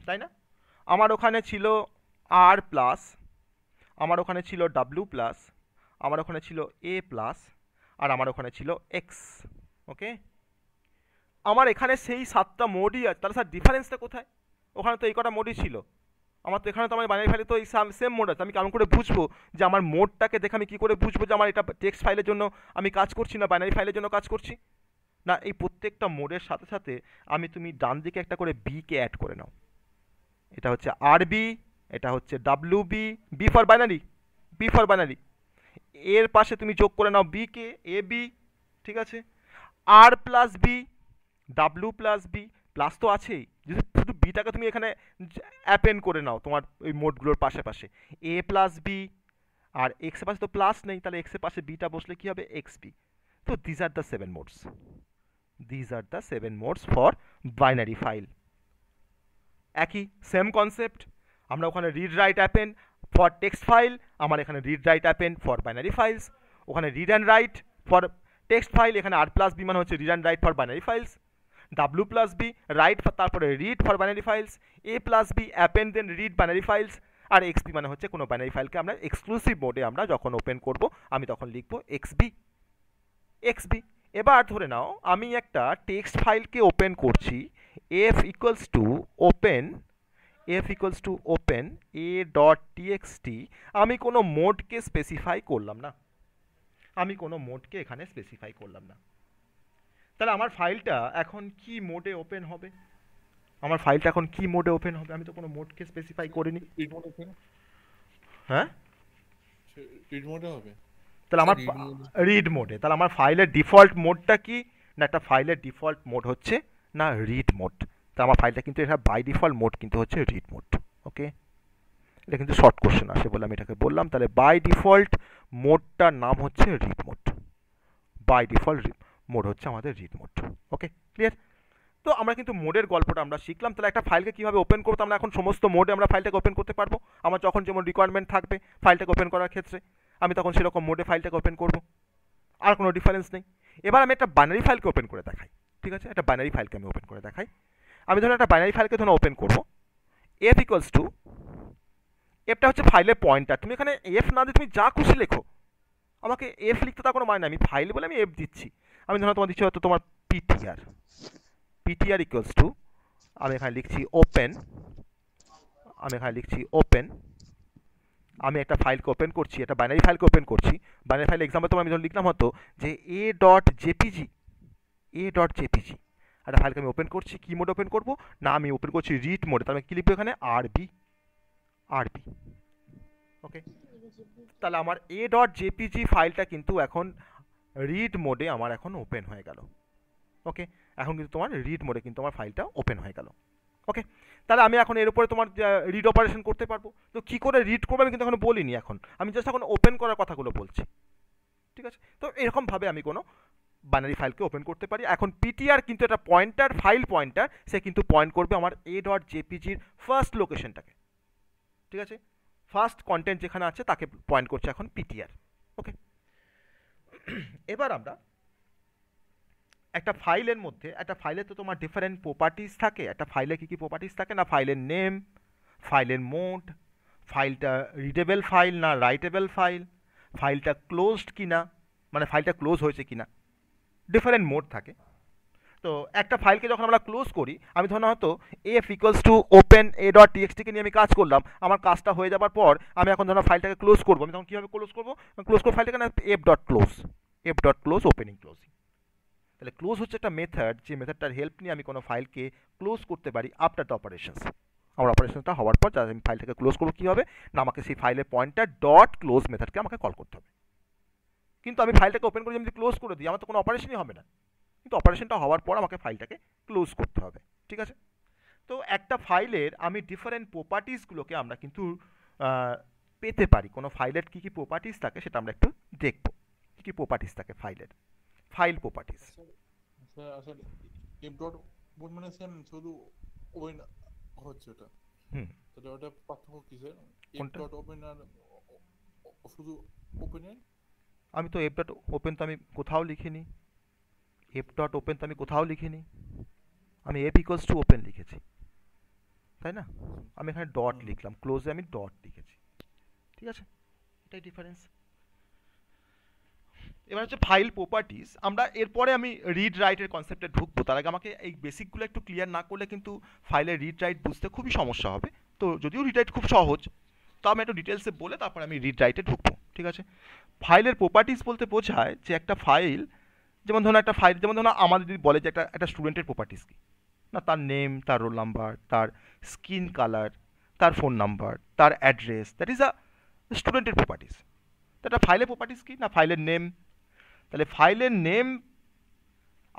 তাই না আমার ওখানে ছিল আর প্লাস আমার ওখানে ছিল ডাব্লু প্লাস আমার ওখানে ছিল এ প্লাস আর আমার ওখানে ছিল এক্স ওকে আমার এখানে সেই সাতটা মোডই আছে তাহলে স্যার ডিফারেন্সটা কোথায় ওখানে তো এই কটা মোডই ছিল আমার তো এখানে তো আমার বানিয়ে ফেলে তো এই সেম মোড আছে আমি কেমন করে বুঝবো যে আমার মোডটাকে দেখে আমি কী করে বুঝবো যে আমার এটা টেক্সট ফাইলের জন্য আমি কাজ করছি না বাইনারি ফাইলের জন্য কাজ করছি না এই প্রত্যেকটা মোডের সাথে সাথে আমি তুমি ডান দিকে একটা করে বিকে অ্যাড করে নাও এটা হচ্ছে আর বি এটা হচ্ছে W B B for binary B for binary এর পাশে তুমি যোগ করে নাও বিকে এ বি ঠিক আছে R plus B W plus B plus তো আছেই যদি শুধু বিটাকে তুমি এখানে অ্যাপেন করে নাও তোমার ওই মোডগুলোর পাশে পাশে এ প্লাস বি আর এক্সের পাশে তো প্লাস নেই তাহলে এক্সের পাশে বিটা বসলে কী হবে এক্স বি তো these are the seven modes these are the seven modes for binary file একই সেম কনসেপ্ট আমরা ওখানে read write append for text file আমার এখানে read write append for binary files ওখানে read and write for text file এখানে আর প্লাস বি মানে হচ্ছে read and write for binary files W plus B write তারপরে read for binary files A plus B অ্যাপেন then read binary files আর এক্সবি মানে হচ্ছে কোনো বাইনারি ফাইলকে আমরা এক্সক্লুসিভ মোডে আমরা যখন ওপেন করব আমি তখন লিখব এক্সবি এক্সবি এবার ধরে নাও আমি একটা টেক্সট ফাইলকে ওপেন করছি F equals to open F equals to open A dot TXT আমি কোনো মোডকে স্পেসিফাই করলাম না আমি কোনো মোডকে এখানে স্পেসিফাই করলাম না তাহলে আমার ফাইলটা এখন কি মোডে ওপেন হবে আমার ফাইলটা এখন কি মোডে ওপেন হবে আমি তো কোনো মোডকে স্পেসিফাই করিনি হ্যাঁ হবে তাহলে আমার রিড মোডে তাহলে আমার ফাইলের ডিফল্ট মোডটা কি না একটা ফাইলের ডিফল্ট মোড হচ্ছে না রিড মোড তা আমার ফাইলটা কিন্তু এটা বাই ডিফল্ট মোড কিন্তু হচ্ছে রিড মোড ওকে এটা কিন্তু শর্ট কোশ্চেন আসে বলে আমি এটাকে বললাম তাহলে বাই ডিফল্ট মোডটার নাম হচ্ছে read mode by default mode হচ্ছে আমাদের রিড মোড ওকে ক্লিয়ার তো আমরা কিন্তু মোডের গল্পটা আমরা শিখলাম তাহলে একটা ফাইলকে কীভাবে ওপেন করতে আমরা এখন সমস্ত মোডে আমরা ফাইলটাকে ওপেন করতে পারবো আমার যখন যেমন রিকোয়ারমেন্ট থাকবে ফাইলটাকে ওপেন করার ক্ষেত্রে আমি তখন সেরকম মোডে ফাইলটাকে ওপেন করব আর কোনো ডিফারেন্স নেই এবার আমি একটা বাইনারি ফাইলকে ওপেন করে দেখাই ঠিক আছে একটা বাইনারি ফাইলকে আমি ওপেন করে দেখাই আমি ধরুন একটা বাইনারি ফাইলকে ধরুন ওপেন করবো এফ ইকুয়ালস টু এফটা হচ্ছে ফাইলের পয়েন্টার তুমি এখানে এফ না দিয়ে তুমি যা খুশি লেখো আমাকে এফ লিখতে তার কোনো মানে আমি ফাইল বলে আমি এফ দিচ্ছি আমি ধরো তোমার দিচ্ছি হয়তো তোমার পিটিআর পিটিআর ইকুয়ালস টু আমি এখানে লিখছি ওপেন আমি এখানে লিখছি ওপেন আমি একটা ফাইলকে ওপেন করছি একটা বাইনারি ফাইলকে ওপেন করছি বাইনারি ফাইল এক্সাম্পল তোমার আমি যখন লিখলাম হতো যে A dot JPG A dot JPG একটা ফাইলকে আমি ওপেন করছি কী মোড ওপেন করবো না আমি ওপেন করছি রিড মোডে তাহলে কী লিখবো এখানে আরবি আরবি ওকে তাহলে আমার এ ডট জেপিজি ফাইলটা কিন্তু এখন রিড মোডে আমার এখন ওপেন হয়ে গেল ওকে এখন কিন্তু তোমার রিড মোডে কিন্তু আমার ফাইলটা ওপেন হয়ে গেল ওকে তাহলে আমি এখন এর উপরে তোমার রিড অপারেশন করতে পারবো তো কী করে রিড করবো আমি কিন্তু এখন বলিনি এখন আমি জাস্ট এখন ওপেন করার কথাগুলো বলছি ঠিক আছে তো এরকমভাবে আমি কোনো বাইনারি ফাইলকে ওপেন করতে পারি এখন পিটিআর কিন্তু একটা পয়েন্টার ফাইল পয়েন্টার সে কিন্তু পয়েন্ট করবে আমার এ ডট জেপিজির ফার্স্ট লোকেশনটাকে ঠিক আছে ফার্স্ট কন্টেন্ট যেখানে আছে তাকে পয়েন্ট করছে এখন পিটিআর ওকে এবার আমরা একটা ফাইলের মধ্যে একটা ফাইলে তো তোমার ডিফারেন্ট প্রপার্টিস থাকে একটা ফাইলে কী কী প্রপার্টিস থাকে না ফাইলের নেম ফাইলের মোড ফাইলটা রিডেবল ফাইল না রাইটেবল ফাইল ফাইলটা ক্লোজড কি না মানে ফাইলটা ক্লোজ হয়েছে কি না ডিফারেন্ট মোড থাকে তো একটা ফাইলকে যখন আমরা ক্লোজ করি আমি ধরো হয়তো F equals to open A dot টিএক্সটিকে নিয়ে আমি কাজ করলাম আমার কাজটা হয়ে যাবার পর আমি এখন ধরো ফাইলটাকে ক্লোজ করবো আমি তখন কীভাবে ক্লোজ করবো ক্লোজ করবো ফাইলটাকে না F dot close F dot close opening closing তাহলে ক্লোজ হচ্ছে একটা মেথড যে মেথডটার হেল্প নিয়ে আমি কোনো ফাইলকে ক্লোজ করতে পারি আফটার দ্য অপারেশনস আমার অপারেশনটা হওয়ার পর যাতে আমি ফাইলটাকে ক্লোজ করবো কী হবে না আমাকে সেই ফাইলের পয়েন্টটা ডট ক্লোজ মেথডকে আমাকে কল করতে হবে কিন্তু আমি ফাইলটাকে ওপেন করে যদি ক্লোজ করে দিই আমার তো কোনো অপারেশনই হবে না কিন্তু অপারেশনটা হওয়ার পর আমাকে ফাইলটাকে ক্লোজ করতে হবে ঠিক আছে তো একটা ফাইলের আমি ডিফারেন্ট প্রপার্টিসগুলোকে আমরা কিন্তু পেতে পারি কোনো ফাইলের কী কী প্রপার্টিস থাকে সেটা আমরা একটু দেখব কী কী প্রপার্টিস থাকে ফাইলের ফাইল প্রপার্টিস ডিপ ডট মানে সেম শুধু হচ্ছে ওটা হুম ওটা পার্থক্য ওপেন আর শুধু আমি তো এফ ডট ওপেন তো আমি কোথাও লিখিনি এফ ডট ওপেন তো আমি কোথাও লিখিনি আমি এফ ইকোয়ালস টু ওপেন লিখেছি তাই না আমি এখানে ডট লিখলাম ক্লোজে আমি ডট লিখেছি ঠিক আছে এটাই ডিফারেন্স এবার হচ্ছে ফাইল প্রপার্টিস আমরা এরপরে আমি রিড রাইটের কনসেপ্টে ঢুকবো তার আগে আমাকে এই বেসিকগুলো একটু ক্লিয়ার না করলে কিন্তু ফাইলের রিড রাইট বুঝতে খুবই সমস্যা হবে তো যদিও রিড রাইট খুব সহজ তো আমি একটু ডিটেলসে বলে তারপর আমি রিড রাইটে ঢুকবো ঠিক আছে ফাইলের প্রপার্টিস বলতে বোঝায় যে একটা ফাইল যেমন ধরুন একটা ফাইল যেমন ধরুন আমাদের যদি বলে যে একটা একটা স্টুডেন্টের প্রপার্টিস কী না তার নেম তার রোল নাম্বার তার স্কিন কালার তার ফোন নাম্বার তার অ্যাড্রেস দ্যাট ইজ আ স্টুডেন্টের প্রপার্টিস একটা ফাইলের প্রপার্টিস কী না ফাইলের নেম তাহলে ফাইলের নেম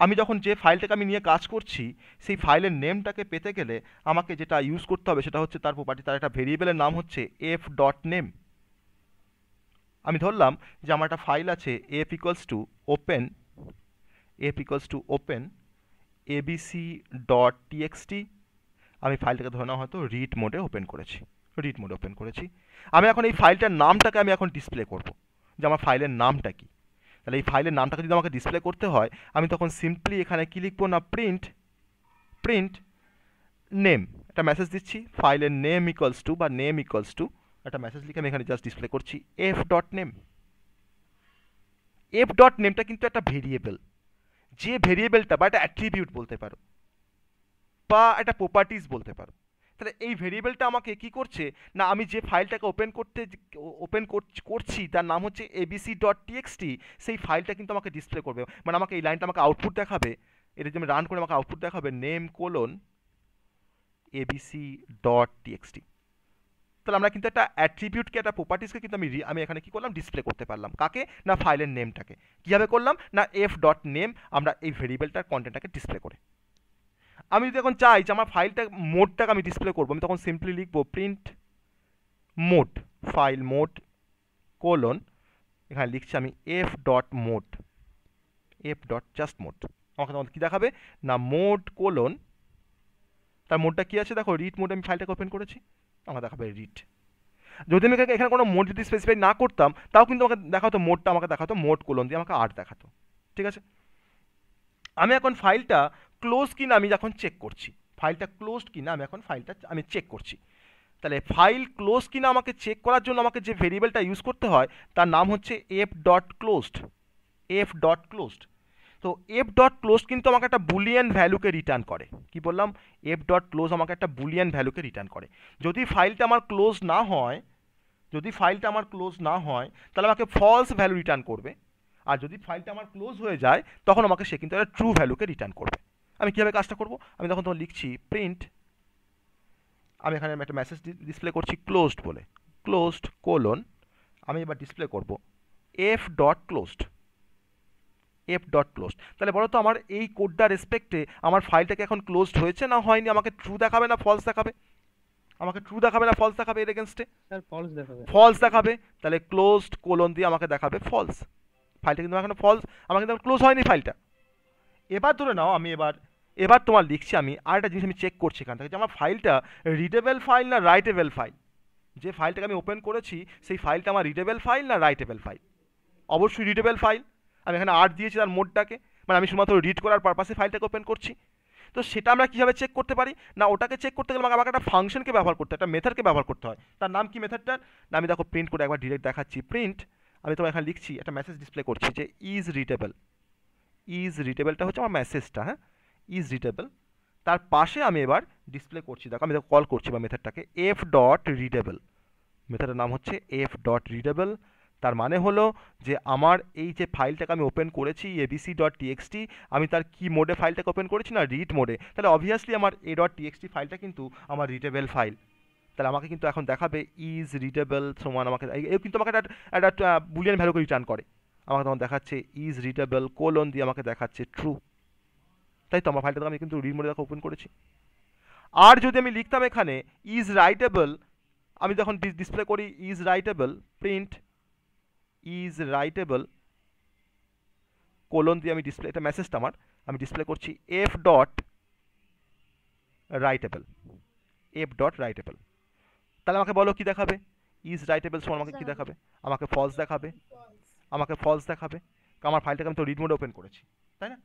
আমি যখন যে ফাইলটাকে আমি নিয়ে কাজ করছি সেই ফাইলের নেমটাকে পেতে গেলে আমাকে যেটা ইউজ করতে হবে সেটা হচ্ছে তার প্রপার্টি তার একটা ভেরিয়েবলের নাম হচ্ছে এফ ডট নেম আমি ধরলাম যে আমার একটা ফাইল আছে F equals to open F equals to open ABC dot TXT আমি ফাইলটাকে ধরে নেওয়া হয়তো রিড মোডে ওপেন করেছি রিড মোডে ওপেন করেছি আমি এখন এই ফাইলটার নামটাকে আমি এখন ডিসপ্লে করব যে আমার ফাইলের নামটা কী তাহলে এই ফাইলের নামটাকে যদি আমাকে ডিসপ্লে করতে হয় আমি তখন সিম্পলি এখানে কী লিখবো না প্রিন্ট প্রিন্ট নেম একটা মেসেজ দিচ্ছি ফাইলের নেম ইকলস টু বা নেম ইকলস টু একটা মেসেজ লিখে আমি এখানে জাস্ট ডিসপ্লে করছি F dot name F dot নেমটা কিন্তু একটা ভেরিয়েবল যে ভেরিয়েবলটা বা একটা অ্যাট্রিবিউট বলতে পারো বা একটা প্রপার্টিস বলতে পারো তাহলে এই ভেরিয়েবলটা আমাকে কি করছে না আমি যে ফাইলটাকে ওপেন করতে ওপেন করছি তার নাম হচ্ছে এবিসি ডট সেই ফাইলটা কিন্তু আমাকে ডিসপ্লে করবে মানে আমাকে এই লাইনটা আমাকে আউটপুট দেখাবে এটা যদি আমি রান করে আমাকে আউটপুট দেখাবে নেম কোলন এবিসি ডট তাহলে আমরা কিন্তু একটা অ্যাট্রিবিউটকে একটা প্রপার্টিসকে কিন্তু আমি আমি এখানে কি করলাম ডিসপ্লে করতে পারলাম কাকে না ফাইলের নেমটাকে কীভাবে করলাম না এফ ডট নেম আমরা এই ভেরিয়েবলটার কন্টেন্টটাকে ডিসপ্লে করে আমি যদি এখন চাই যে আমার ফাইলটা মোডটাকে আমি ডিসপ্লে করবো আমি তখন সিম্পলি লিখবো print mode file mode colon এখানে লিখছি আমি F dot mode F dot just mode আমাকে তখন কী দেখাবে না মোড কোলন তার মোডটা কী আছে দেখো রিড মোড আমি ফাইলটাকে ওপেন করেছি আমাকে দেখাবে রিড যদি আমি এখানে কোনো মোড যদি স্পেসিফাই না করতাম তাও কিন্তু আমাকে দেখাতো মোডটা আমাকে দেখাতো মোড কোলন দিয়ে আমাকে আর্ট দেখাতো ঠিক আছে আমি এখন ফাইলটা ক্লোজ কিনা আমি এখন চেক করছি ফাইলটা ক্লোজড কিনা আমি এখন ফাইলটা আমি চেক করছি তাহলে ফাইল ক্লোজ কিনা আমাকে চেক করার জন্য আমাকে যে ভেরিয়েবলটা ইউজ করতে হয় তার নাম হচ্ছে F dot closed F dot closed তো এফ ডট ক্লোজ কিন্তু আমাকে একটা বুলিয়ান ভ্যালুকে রিটার্ন করে কি বললাম এফ ডট ক্লোজ আমাকে একটা বুলিয়ান ভ্যালুকে রিটার্ন করে যদি ফাইলটা আমার ক্লোজ না হয় যদি ফাইলটা আমার ক্লোজ না হয় তাহলে আমাকে ফলস ভ্যালু রিটার্ন করবে আর যদি ফাইলটা আমার ক্লোজ হয়ে যায় তখন আমাকে সে কিন্তু একটা ট্রু ভ্যালুকে রিটার্ন করবে আমি কীভাবে কাজটা করব আমি তখন তোমার লিখছি প্রিন্ট আমি এখানে একটা মেসেজ ডিসপ্লে করছি ক্লোজড বলে ক্লোজড কোলন আমি এবার ডিসপ্লে করব F dot closed F dot closed তাহলে বলো তো আমার এই কোডটা রেসপেক্টে আমার ফাইলটাকে এখন ক্লোজড হয়েছে না হয়নি আমাকে ট্রু দেখাবে না ফলস দেখাবে আমাকে ট্রু দেখাবে না ফলস দেখাবে এর এগেনস্টে ফলস দেখাবে তাহলে ক্লোজড কোলন দিয়ে আমাকে দেখাবে ফলস ফাইলটা কিন্তু আমার এখন ফলস আমার কিন্তু ক্লোজ হয়নি ফাইলটা এবার ধরে নাও আমি এবার এবার তোমার লিখছি আমি আর একটা জিনিস আমি চেক করছি এখান থেকে যে আমার ফাইলটা রিডেবেল ফাইল না রাইটেবেল ফাইল যে ফাইলটাকে আমি ওপেন করেছি সেই ফাইলটা আমার রিডেবেল ফাইল না রাইটেবেল ফাইল অবশ্যই রিডেবেল ফাইল আমি এখানে আর্ট দিয়েছি তার মোডটাকে মানে আমি শুধুমাত্র রিড করার পারপাসে ফাইলটাকে ওপেন করছি তো সেটা আমরা কীভাবে চেক করতে পারি না ওটাকে চেক করতে গেলে আমাকে একটা ফাংশনকে ব্যবহার করতে হয় একটা মেথডকে ব্যবহার করতে হয় তার নাম কি মেথডটার না আমি দেখো প্রিন্ট করে একবার ডিরেক্ট দেখাচ্ছি প্রিন্ট আমি তোমার এখানে লিখছি একটা মেসেজ ডিসপ্লে করছি যে ইজ রিডেবল ইজ রিডেবলটা হচ্ছে আমার মেসেজটা হ্যাঁ ইজ রিডেবল তার পাশে আমি এবার ডিসপ্লে করছি দেখো আমি কল করছি বা মেথডটাকে এফ ডট রিডেবল মেথডের নাম হচ্ছে এফ ডট রিডেবল তার মানে হলো যে আমার এই যে ফাইলটাকে আমি ওপেন করেছি এবিসি ডট টিএক্সটি আমি তার কি মোডে ফাইলটাকে ওপেন করেছি না রিড মোডে তাহলে অবভিয়াসলি আমার এ ডট টিএক্সটি ফাইলটা কিন্তু আমার রিডেবল ফাইল তাহলে আমাকে কিন্তু এখন দেখাবে ইজ রিডেবল সমান আমাকে এও কিন্তু আমাকে একটা একটা বুলিয়ান ভ্যালুকে রিটার্ন করে আমাকে তখন দেখাচ্ছে ইজ রিডেবল কোলন দিয়ে আমাকে দেখাচ্ছে ট্রু তাই তো আমার ফাইলটা আমি কিন্তু রিড মোডে দেখো ওপেন করেছি আর যদি আমি লিখতাম এখানে ইজ রাইটেবল আমি যখন ডিসপ্লে করি is writable print is writable colon দিয়ে আমি ডিসপ্লে এটা মেসেজটা আমার আমি ডিসপ্লে করছি F dot writable F dot writable তাহলে আমাকে বলো কি দেখাবে ইজ রাইটেবল সময় আমাকে কী দেখাবে আমাকে ফলস দেখাবে আমাকে ফলস দেখাবে আমার ফাইলটাকে আমি তো রিড ওপেন করেছি তাই না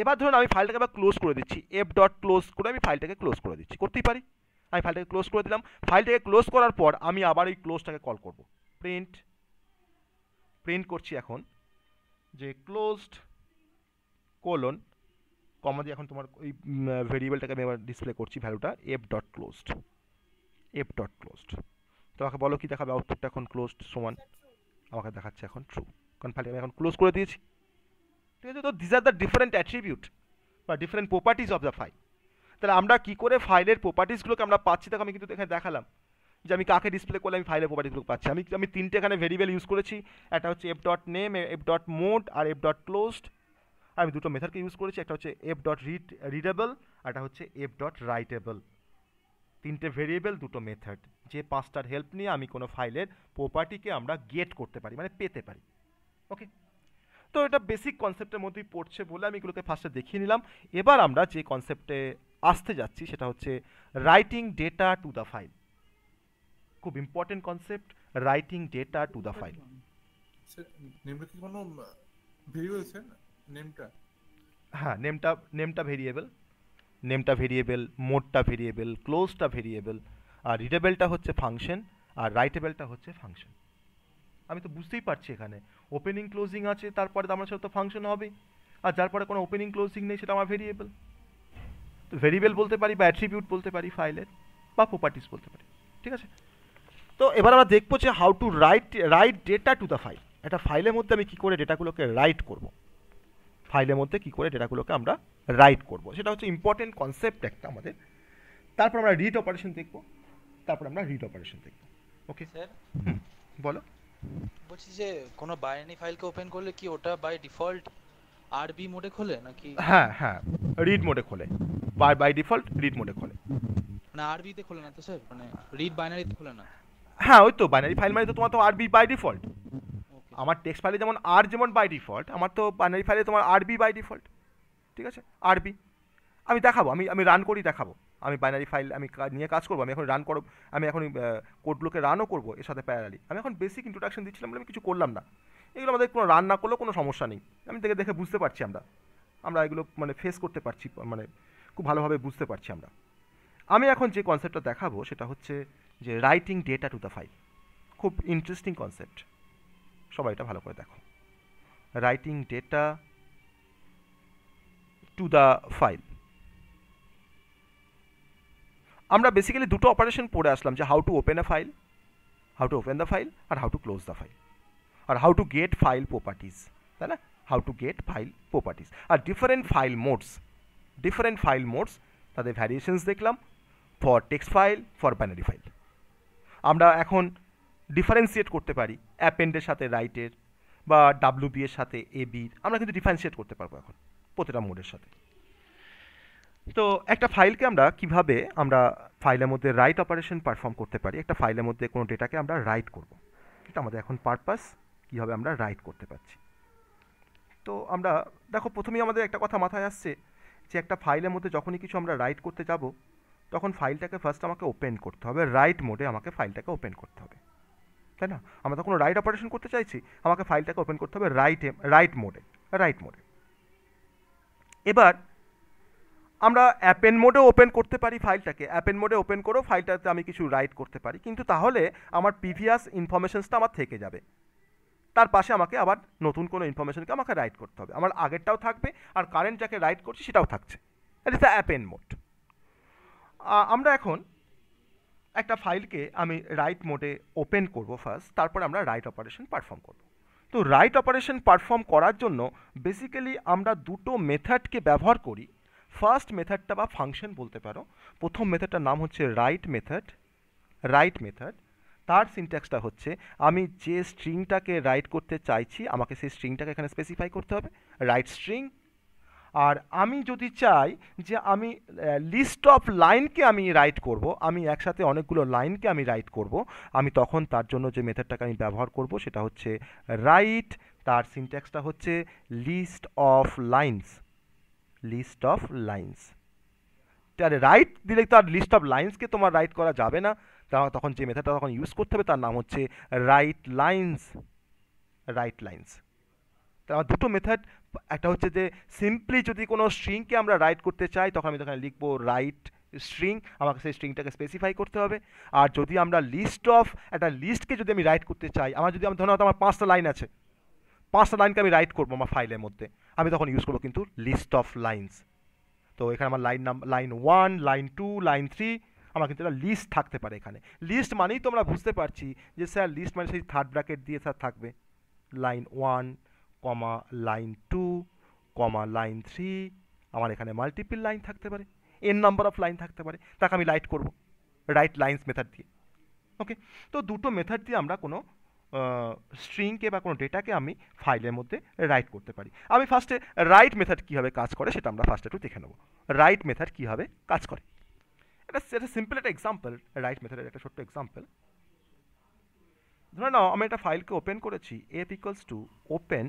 এবার ধরুন আমি ফাইলটাকে আবার ক্লোজ করে দিচ্ছি এফ ডট ক্লোজ করে আমি ফাইলটাকে ক্লোজ করে দিচ্ছি করতেই পারি আমি ফাইলটাকে ক্লোজ করে দিলাম ফাইলটাকে ক্লোজ করার পর আমি আবার এই ক্লোজটাকে কল করব প্রিন্ট প্রিন্ট করছি এখন যে ক্লোজড কোলন কমা দিয়ে এখন তোমার ওই ভেরিয়েবলটাকে আমি আবার ডিসপ্লে করছি ভ্যালুটা F dot closed F dot closed তোমাকে বলো কি দেখাবে আউটপুটটা এখন ক্লোজড সমান আমাকে দেখাচ্ছে এখন ট্রু কারণ ফাইলটাকে আমি এখন ক্লোজ করে দিয়েছি ঠিক আছে তো these are the different attribute বা different properties of the file তাহলে আমরা কী করে ফাইলের প্রপার্টিসগুলোকে আমরা পাচ্ছি তাকে আমি কিন্তু এখানে দেখালাম যে আমি কাকে ডিসপ্লে করলে আমি ফাইলের প্রপার্টিগুলো পাচ্ছি আমি আমি তিনটে এখানে ভেরিয়েবল ইউজ করেছি একটা হচ্ছে F dot name F dot mode আর এফ ডট ক্লোজড আমি দুটো মেথডকে ইউজ করেছি একটা হচ্ছে এফ ডট রিড রিডেবল আর একটা হচ্ছে এফ ডট রাইটেবল তিনটে ভেরিয়েবল দুটো মেথড যে পাঁচটার হেল্প নিয়ে আমি কোনো ফাইলের প্রপার্টিকে আমরা গেট করতে পারি মানে পেতে পারি ওকে তো এটা বেসিক কনসেপ্টের মধ্যেই পড়ছে বলে আমি এগুলোকে ফার্স্টে দেখিয়ে নিলাম এবার আমরা যে কনসেপ্টে আসতে যাচ্ছি সেটা হচ্ছে writing data to the file খুব important concept writing data to the file হ্যাঁ নেমটা নেমটা ভেরিয়েবল নেমটা ভেরিয়েবল মোডটা ভেরিয়েবল ক্লোজটা ভেরিয়েবল আর রিডেবেলটা হচ্ছে ফাংশন আর রাইটেবেলটা হচ্ছে ফাংশন আমি তো বুঝতেই পারছি এখানে ওপেনিং ক্লোজিং আছে তারপরে তো আমার সাথে তো ফাংশন হবে আর যার পরে কোনো ওপেনিং ক্লোজিং নেই সেটা আমার ভেরিয়েবল তো ভেরিয়েবল বলতে পারি বা অ্যাট্রিবিউট বলতে পারি ফাইলের বা প্রপার্টিস বলতে পারি ঠিক আছে তো এবার আমরা দেখবো যে how to write write data to the file একটা ফাইলের মধ্যে আমি কী করে ডেটাগুলোকে রাইট করব ফাইলের মধ্যে কী করে ডেটাগুলোকে আমরা রাইট করব সেটা হচ্ছে ইম্পর্টেন্ট কনসেপ্ট একটা আমাদের তারপর আমরা রিড অপারেশন দেখব তারপর আমরা রিড অপারেশন দেখব ওকে স্যার বলো বলছি যে কোনো বাইনারি ফাইলকে ওপেন করলে কি ওটা বাই ডিফল্ট আরবি মোডে খোলে নাকি হ্যাঁ হ্যাঁ রিড মোডে খোলে বাই বাই ডিফল্ট রিড মোডে খোলে মানে না তে খোলে না তো স্যার মানে রিড বাইনারিতে খোলে না হ্যাঁ ওই তো বাইনারি ফাইল মানে তো তোমার তো আরবি বাই ডিফল্ট আমার টেক্সট ফাইলে যেমন আর যেমন বাই ডিফল্ট আমার তো বাইনারি ফাইলে তোমার আরবি বাই ডিফল্ট ঠিক আছে আরবি আমি দেখাবো আমি আমি রান করি দেখাবো আমি বাইনারি ফাইল আমি নিয়ে কাজ করবো আমি এখন রান করব আমি এখন কোডগুলোকে রানও করবো এর সাথে প্যারালি আমি এখন বেসিক ইন্ট্রোডাকশন দিচ্ছিলাম আমি কিছু করলাম না এগুলো আমাদের কোনো রান না করলেও কোনো সমস্যা নেই আমি দেখে দেখে বুঝতে পারছি আমরা আমরা এগুলো মানে ফেস করতে পারছি মানে খুব ভালোভাবে বুঝতে পারছি আমরা আমি এখন যে কনসেপ্টটা দেখাবো সেটা হচ্ছে যে writing data to the file খুব ইন্টারেস্টিং কনসেপ্ট সবাই এটা ভালো করে দেখো writing data to the file আমরা বেসিক্যালি দুটো অপারেশন পড়ে আসলাম যে how to open a file how to open the file আর how to close the file আর how to get file properties তাই না how to get file properties আর different file modes different file modes তাদের ভ্যারিয়েশনস দেখলাম for text file for binary file আমরা এখন ডিফারেন্সিয়েট করতে পারি অ্যাপেন্ডের সাথে রাইটের বা ডাব্লু এর সাথে এ বির আমরা কিন্তু ডিফারেন্সিয়েট করতে পারবো এখন প্রতিটা মোডের সাথে তো একটা ফাইলকে আমরা কিভাবে আমরা ফাইলের মধ্যে রাইট অপারেশন পারফর্ম করতে পারি একটা ফাইলের মধ্যে কোনো ডেটাকে আমরা রাইট করব এটা আমাদের এখন পারপাস কীভাবে আমরা রাইট করতে পারছি তো আমরা দেখো প্রথমেই আমাদের একটা কথা মাথায় আসছে যে একটা ফাইলের মধ্যে যখনই কিছু আমরা রাইট করতে যাব তখন ফাইলটাকে ফার্স্ট আমাকে ওপেন করতে হবে রাইট মোডে আমাকে ফাইলটাকে ওপেন করতে হবে তাই না আমরা তখন রাইট অপারেশন করতে চাইছি আমাকে ফাইলটাকে ওপেন করতে হবে রাইটে রাইট মোডে রাইট মোডে এবার আমরা অ্যাপেন মোডে ওপেন করতে পারি ফাইলটাকে অ্যাপেন মোডে ওপেন করেও ফাইলটাতে আমি কিছু রাইট করতে পারি কিন্তু তাহলে আমার প্রিভিয়াস ইনফরমেশনসটা আমার থেকে যাবে তার পাশে আমাকে আবার নতুন কোনো ইনফরমেশনকে আমাকে রাইট করতে হবে আমার আগেরটাও থাকবে আর কারেন্ট যাকে রাইট করছি সেটাও থাকছে এটা ইজ দ্য অ্যাপেন মোড আমরা এখন একটা ফাইলকে আমি রাইট মোডে ওপেন করব ফার্স্ট তারপর আমরা রাইট অপারেশন পারফর্ম করব তো রাইট অপারেশন পারফর্ম করার জন্য বেসিক্যালি আমরা দুটো মেথডকে ব্যবহার করি ফার্স্ট মেথডটা বা ফাংশন বলতে পারো প্রথম মেথডটার নাম হচ্ছে রাইট মেথড রাইট মেথড তার সিনট্যাক্সটা হচ্ছে আমি যে স্ট্রিংটাকে রাইট করতে চাইছি আমাকে সেই স্ট্রিংটাকে এখানে স্পেসিফাই করতে হবে রাইট স্ট্রিং আর আমি যদি চাই যে আমি লিস্ট অফ লাইনকে আমি রাইট করব আমি একসাথে অনেকগুলো লাইনকে আমি রাইট করব আমি তখন তার জন্য যে মেথডটাকে আমি ব্যবহার করব সেটা হচ্ছে রাইট তার সিনট্যাক্সটা হচ্ছে list of lines list of lines আরে রাইট দিলে তো আর লিস্ট অফ লাইন্সকে তোমার রাইট করা যাবে না তা তখন যে মেথাডটা তখন ইউজ করতে হবে তার নাম হচ্ছে রাইট লাইন্স রাইট লাইন্স তা দুটো মেথড একটা হচ্ছে যে সিম্পলি যদি কোনো স্ট্রিংকে আমরা রাইট করতে চাই তখন আমি তখন লিখবো রাইট স্ট্রিং আমাকে সেই স্ট্রিংটাকে স্পেসিফাই করতে হবে আর যদি আমরা লিস্ট অফ একটা লিস্টকে যদি আমি রাইট করতে চাই আমার যদি আমি ধরো আমার পাঁচটা লাইন আছে পাঁচটা লাইনকে আমি রাইট করবো আমার ফাইলের মধ্যে আমি তখন ইউজ করবো কিন্তু লিস্ট অফ লাইনস তো এখানে আমার লাইন নাম line one line two line three আমার কিন্তু একটা লিস্ট থাকতে পারে এখানে লিস্ট মানেই তো আমরা বুঝতে পারছি যে স্যার লিস্ট মানে সেই থার্ড ব্র্যাকেট দিয়ে স্যার থাকবে line one comma line two comma line three আমার এখানে মাল্টিপল লাইন থাকতে পারে এন নাম্বার অফ লাইন থাকতে পারে তাকে আমি লাইট করব রাইট লাইন্স মেথড দিয়ে ওকে তো দুটো মেথড দিয়ে আমরা কোনো স্ট্রিংকে বা কোনো ডেটাকে আমি ফাইলের মধ্যে রাইট করতে পারি আমি ফার্স্টে রাইট মেথড কীভাবে কাজ করে সেটা আমরা ফার্স্টে একটু দেখে নেব রাইট মেথড কীভাবে কাজ করে এটা সেটা সিম্পল একটা এক্সাম্পল রাইট মেথডের একটা ছোট্ট এক্সাম্পল ধরে নাও আমি একটা ফাইলকে ওপেন করেছি এফ ইকুয়ালস টু ওপেন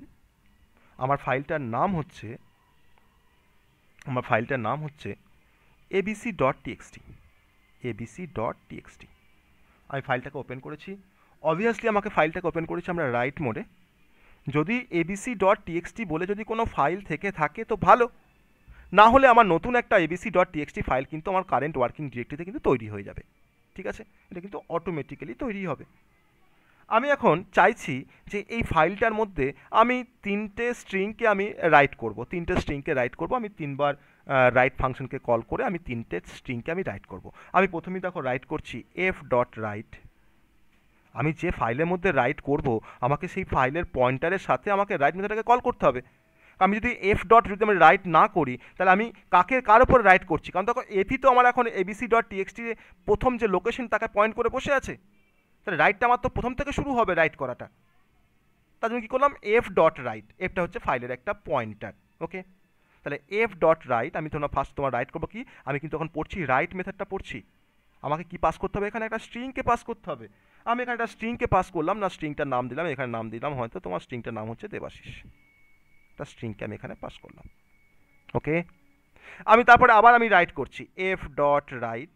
আমার ফাইলটার নাম হচ্ছে আমার ফাইলটার নাম হচ্ছে ABC dot TXT ABC dot TXT আমি ফাইলটাকে ওপেন করেছি অবভিয়াসলি আমাকে ফাইলটাকে ওপেন করেছি আমরা রাইট মোডে যদি এবিসি ডট টিএক্সটি বলে যদি কোনো ফাইল থেকে থাকে তো ভালো না হলে আমার নতুন একটা এবিসি ডট টিএক্সটি ফাইল কিন্তু আমার কারেন্ট ওয়ার্কিং ডিরেক্টরিতে কিন্তু তৈরি হয়ে যাবে ঠিক আছে এটা কিন্তু অটোমেটিক্যালি তৈরি হবে আমি এখন চাইছি যে এই ফাইলটার মধ্যে আমি তিনটে স্ট্রিংকে আমি রাইট করব তিনটে স্ট্রিংকে রাইট করব আমি তিনবার রাইট ফাংশনকে কল করে আমি তিনটে স্ট্রিংকে আমি রাইট করব আমি প্রথমেই দেখো রাইট করছি এফ ডট রাইট আমি যে ফাইলের মধ্যে রাইট করব আমাকে সেই ফাইলের পয়েন্টারের সাথে আমাকে রাইট মেথডটাকে কল করতে হবে আমি যদি এফ ডট যদি আমি রাইট না করি তাহলে আমি কাকে কার ওপর রাইট করছি কারণ তখন এপি তো আমার এখন এবিসি ডট টিএক্সটি প্রথম যে লোকেশন তাকে পয়েন্ট করে বসে আছে তাহলে রাইটটা আমার তো প্রথম থেকে শুরু হবে রাইট করাটা তার জন্য কী করলাম এফ ডট রাইট এফটা হচ্ছে ফাইলের একটা পয়েন্টার ওকে তাহলে এফ ডট রাইট আমি তোমার ফার্স্ট তোমার রাইট করবো কি আমি কিন্তু এখন পড়ছি রাইট মেথডটা পড়ছি আমাকে কি পাস করতে হবে এখানে একটা স্ট্রিংকে পাস করতে হবে আমি এখানে একটা স্ট্রিংকে পাস করলাম না স্ট্রিংটার নাম দিলাম এখানে নাম দিলাম হয়তো তোমার স্ট্রিংটার নাম হচ্ছে দেবাশিস একটা স্ট্রিংকে আমি এখানে পাস করলাম ওকে আমি তারপরে আবার আমি রাইট করছি F dot write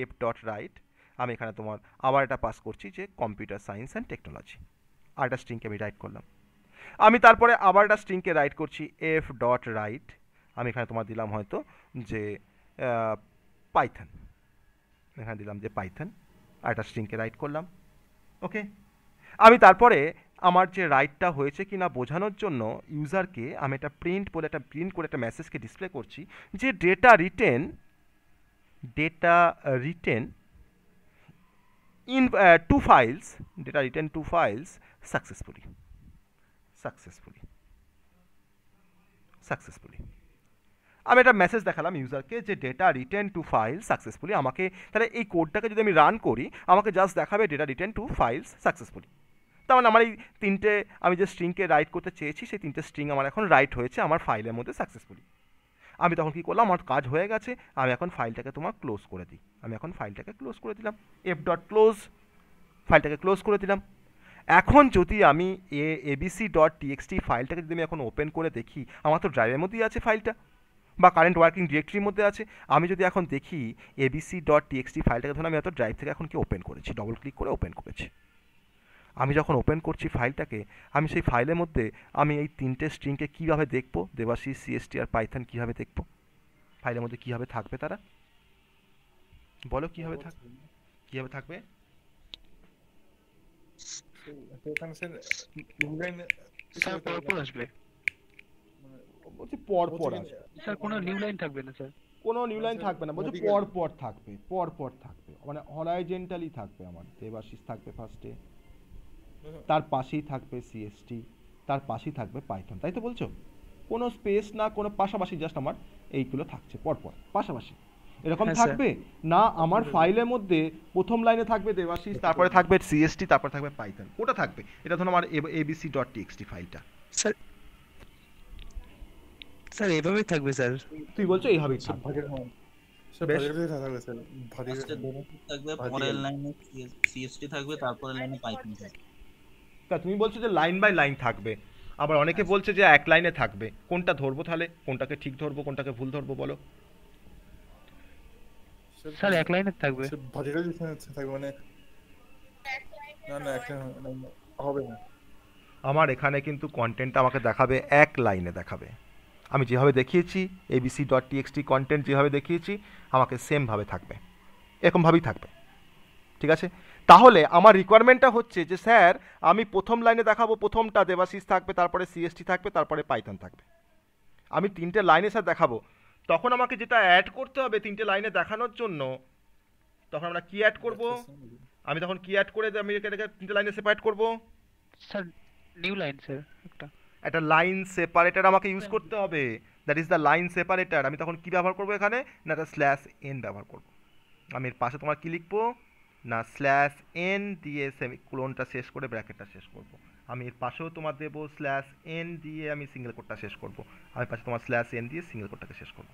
F dot write আমি এখানে তোমার আবার এটা পাস করছি যে কম্পিউটার সায়েন্স অ্যান্ড টেকনোলজি আর একটা স্ট্রিংকে আমি রাইট করলাম আমি তারপরে আবার একটা স্ট্রিংকে রাইট করছি এফ ডট রাইট আমি এখানে তোমার দিলাম হয়তো যে পাইথন এখানে দিলাম যে পাইথন আর একটা স্ট্রিংকে রাইট করলাম ওকে আমি তারপরে আমার যে রাইটটা হয়েছে কি না বোঝানোর জন্য ইউজারকে আমি একটা প্রিন্ট বলে একটা প্রিন্ট করে একটা মেসেজকে ডিসপ্লে করছি যে data written data written into files data written to files successfully successfully successfully আমি একটা মেসেজ দেখালাম ইউজারকে যে data written to file successfully আমাকে তাহলে এই কোডটাকে যদি আমি রান করি আমাকে জাস্ট দেখাবে data written to files successfully তার মানে আমার এই তিনটে আমি যে স্ট্রিংকে রাইট করতে চেয়েছি সেই তিনটে স্ট্রিং আমার এখন রাইট হয়েছে আমার ফাইলের মধ্যে সাকসেসফুলি আমি তখন কী করলাম আমার কাজ হয়ে গেছে আমি এখন ফাইলটাকে তোমার ক্লোজ করে দিই আমি এখন ফাইলটাকে ক্লোজ করে দিলাম এফ ডট ক্লোজ ফাইলটাকে ক্লোজ করে দিলাম এখন যদি আমি এ এবিসি ডট টিএক্সটি ফাইলটাকে যদি আমি এখন ওপেন করে দেখি আমার তো ড্রাইভের মধ্যেই আছে ফাইলটা বা কারেন্ট ওয়ার্কিং ডিরেক্টরির মধ্যে আছে আমি যদি এখন দেখি এবিসি ডট টিএক্সটি ফাইলটাকে ধরুন আমি এত ড্রাইভ থেকে এখন কি ওপেন করেছি ডবল ক্লিক করে ওপেন করেছি আমি যখন ওপেন করছি ফাইলটাকে আমি সেই ফাইলের মধ্যে আমি এই তিনটে স্ট্রিংকে কীভাবে দেখব দেবাশিস সিএসটি আর পাইথন কীভাবে দেখব ফাইলের মধ্যে কীভাবে থাকবে তারা বলো কীভাবে থাকবে কীভাবে থাকবে আসবে বলছি পর পর স্যার কোনো নিউ লাইন থাকবে না স্যার কোনো নিউ লাইন থাকবে না বলছি পর পর থাকবে পর পর থাকবে মানে হরাইজেন্টালি থাকবে আমার দেবাশিস থাকবে ফার্স্টে তার পাশেই থাকবে সিএসটি তার পাশেই থাকবে পাইথন তাই তো বলছো কোনো স্পেস না কোনো পাশাপাশি জাস্ট আমার এইগুলো থাকছে পর পাশাপাশি এরকম হ্যাঁ, থাকবে না আমার ফাইলের মধ্যে প্রথম লাইনে থাকবে দেবাশিস তারপরে থাকবে সিএসটি তারপর থাকবে পাইথন ওটা থাকবে এটা ধরুন আমার এবিসি ডট টিএক্সটি ফাইলটা স্যার স্যার এভাবেই থাকবে স্যার তুই বলছো এইভাবেই থাকবে তুমি বলছো যে লাইন বাই লাইন থাকবে আবার অনেকে বলছে যে এক লাইনে থাকবে কোনটা ধরবো তাহলে কোনটাকে ঠিক ধরবো কোনটাকে ভুল ধরবো বলো স্যার এক লাইনে থাকবে থাকবে মানে না না হবে না আমার এখানে কিন্তু কন্টেন্ট আমাকে দেখাবে এক লাইনে দেখাবে আমি যেভাবে দেখিয়েছি এবিসি ডট টিএক্সটি কন্টেন্ট যেভাবে দেখিয়েছি আমাকে সেমভাবে থাকবে এরকমভাবেই থাকবে ঠিক আছে তাহলে আমার রিকোয়ারমেন্টটা হচ্ছে যে স্যার আমি প্রথম লাইনে দেখাবো প্রথমটা দেবাশিস থাকবে তারপরে সিএসটি থাকবে তারপরে পাইথন থাকবে আমি তিনটে লাইনে স্যার দেখাবো তখন আমাকে যেটা অ্যাড করতে হবে তিনটে লাইনে দেখানোর জন্য তখন আমরা কি অ্যাড করব আমি তখন কি অ্যাড করে আমি তিনটে লাইনে সেপারেট করব স্যার নিউ লাইন স্যার একটা একটা লাইন সেপারেটার আমাকে ইউজ করতে হবে that is the line separator আমি তখন কি ব্যবহার করব এখানে না একটা স্ল্যাশ এন ব্যবহার করব আমি এর পাশে তোমার কি লিখবো না স্ল্যাশ এন দিয়ে সেমি ক্লোনটা শেষ করে ব্র্যাকেটটা শেষ করব আমি এর পাশেও তোমার দেবো স্ল্যাশ এন দিয়ে আমি সিঙ্গেল কোডটা শেষ করব আমি পাশে তোমার স্ল্যাশ এন দিয়ে সিঙ্গেল কোডটাকে শেষ করব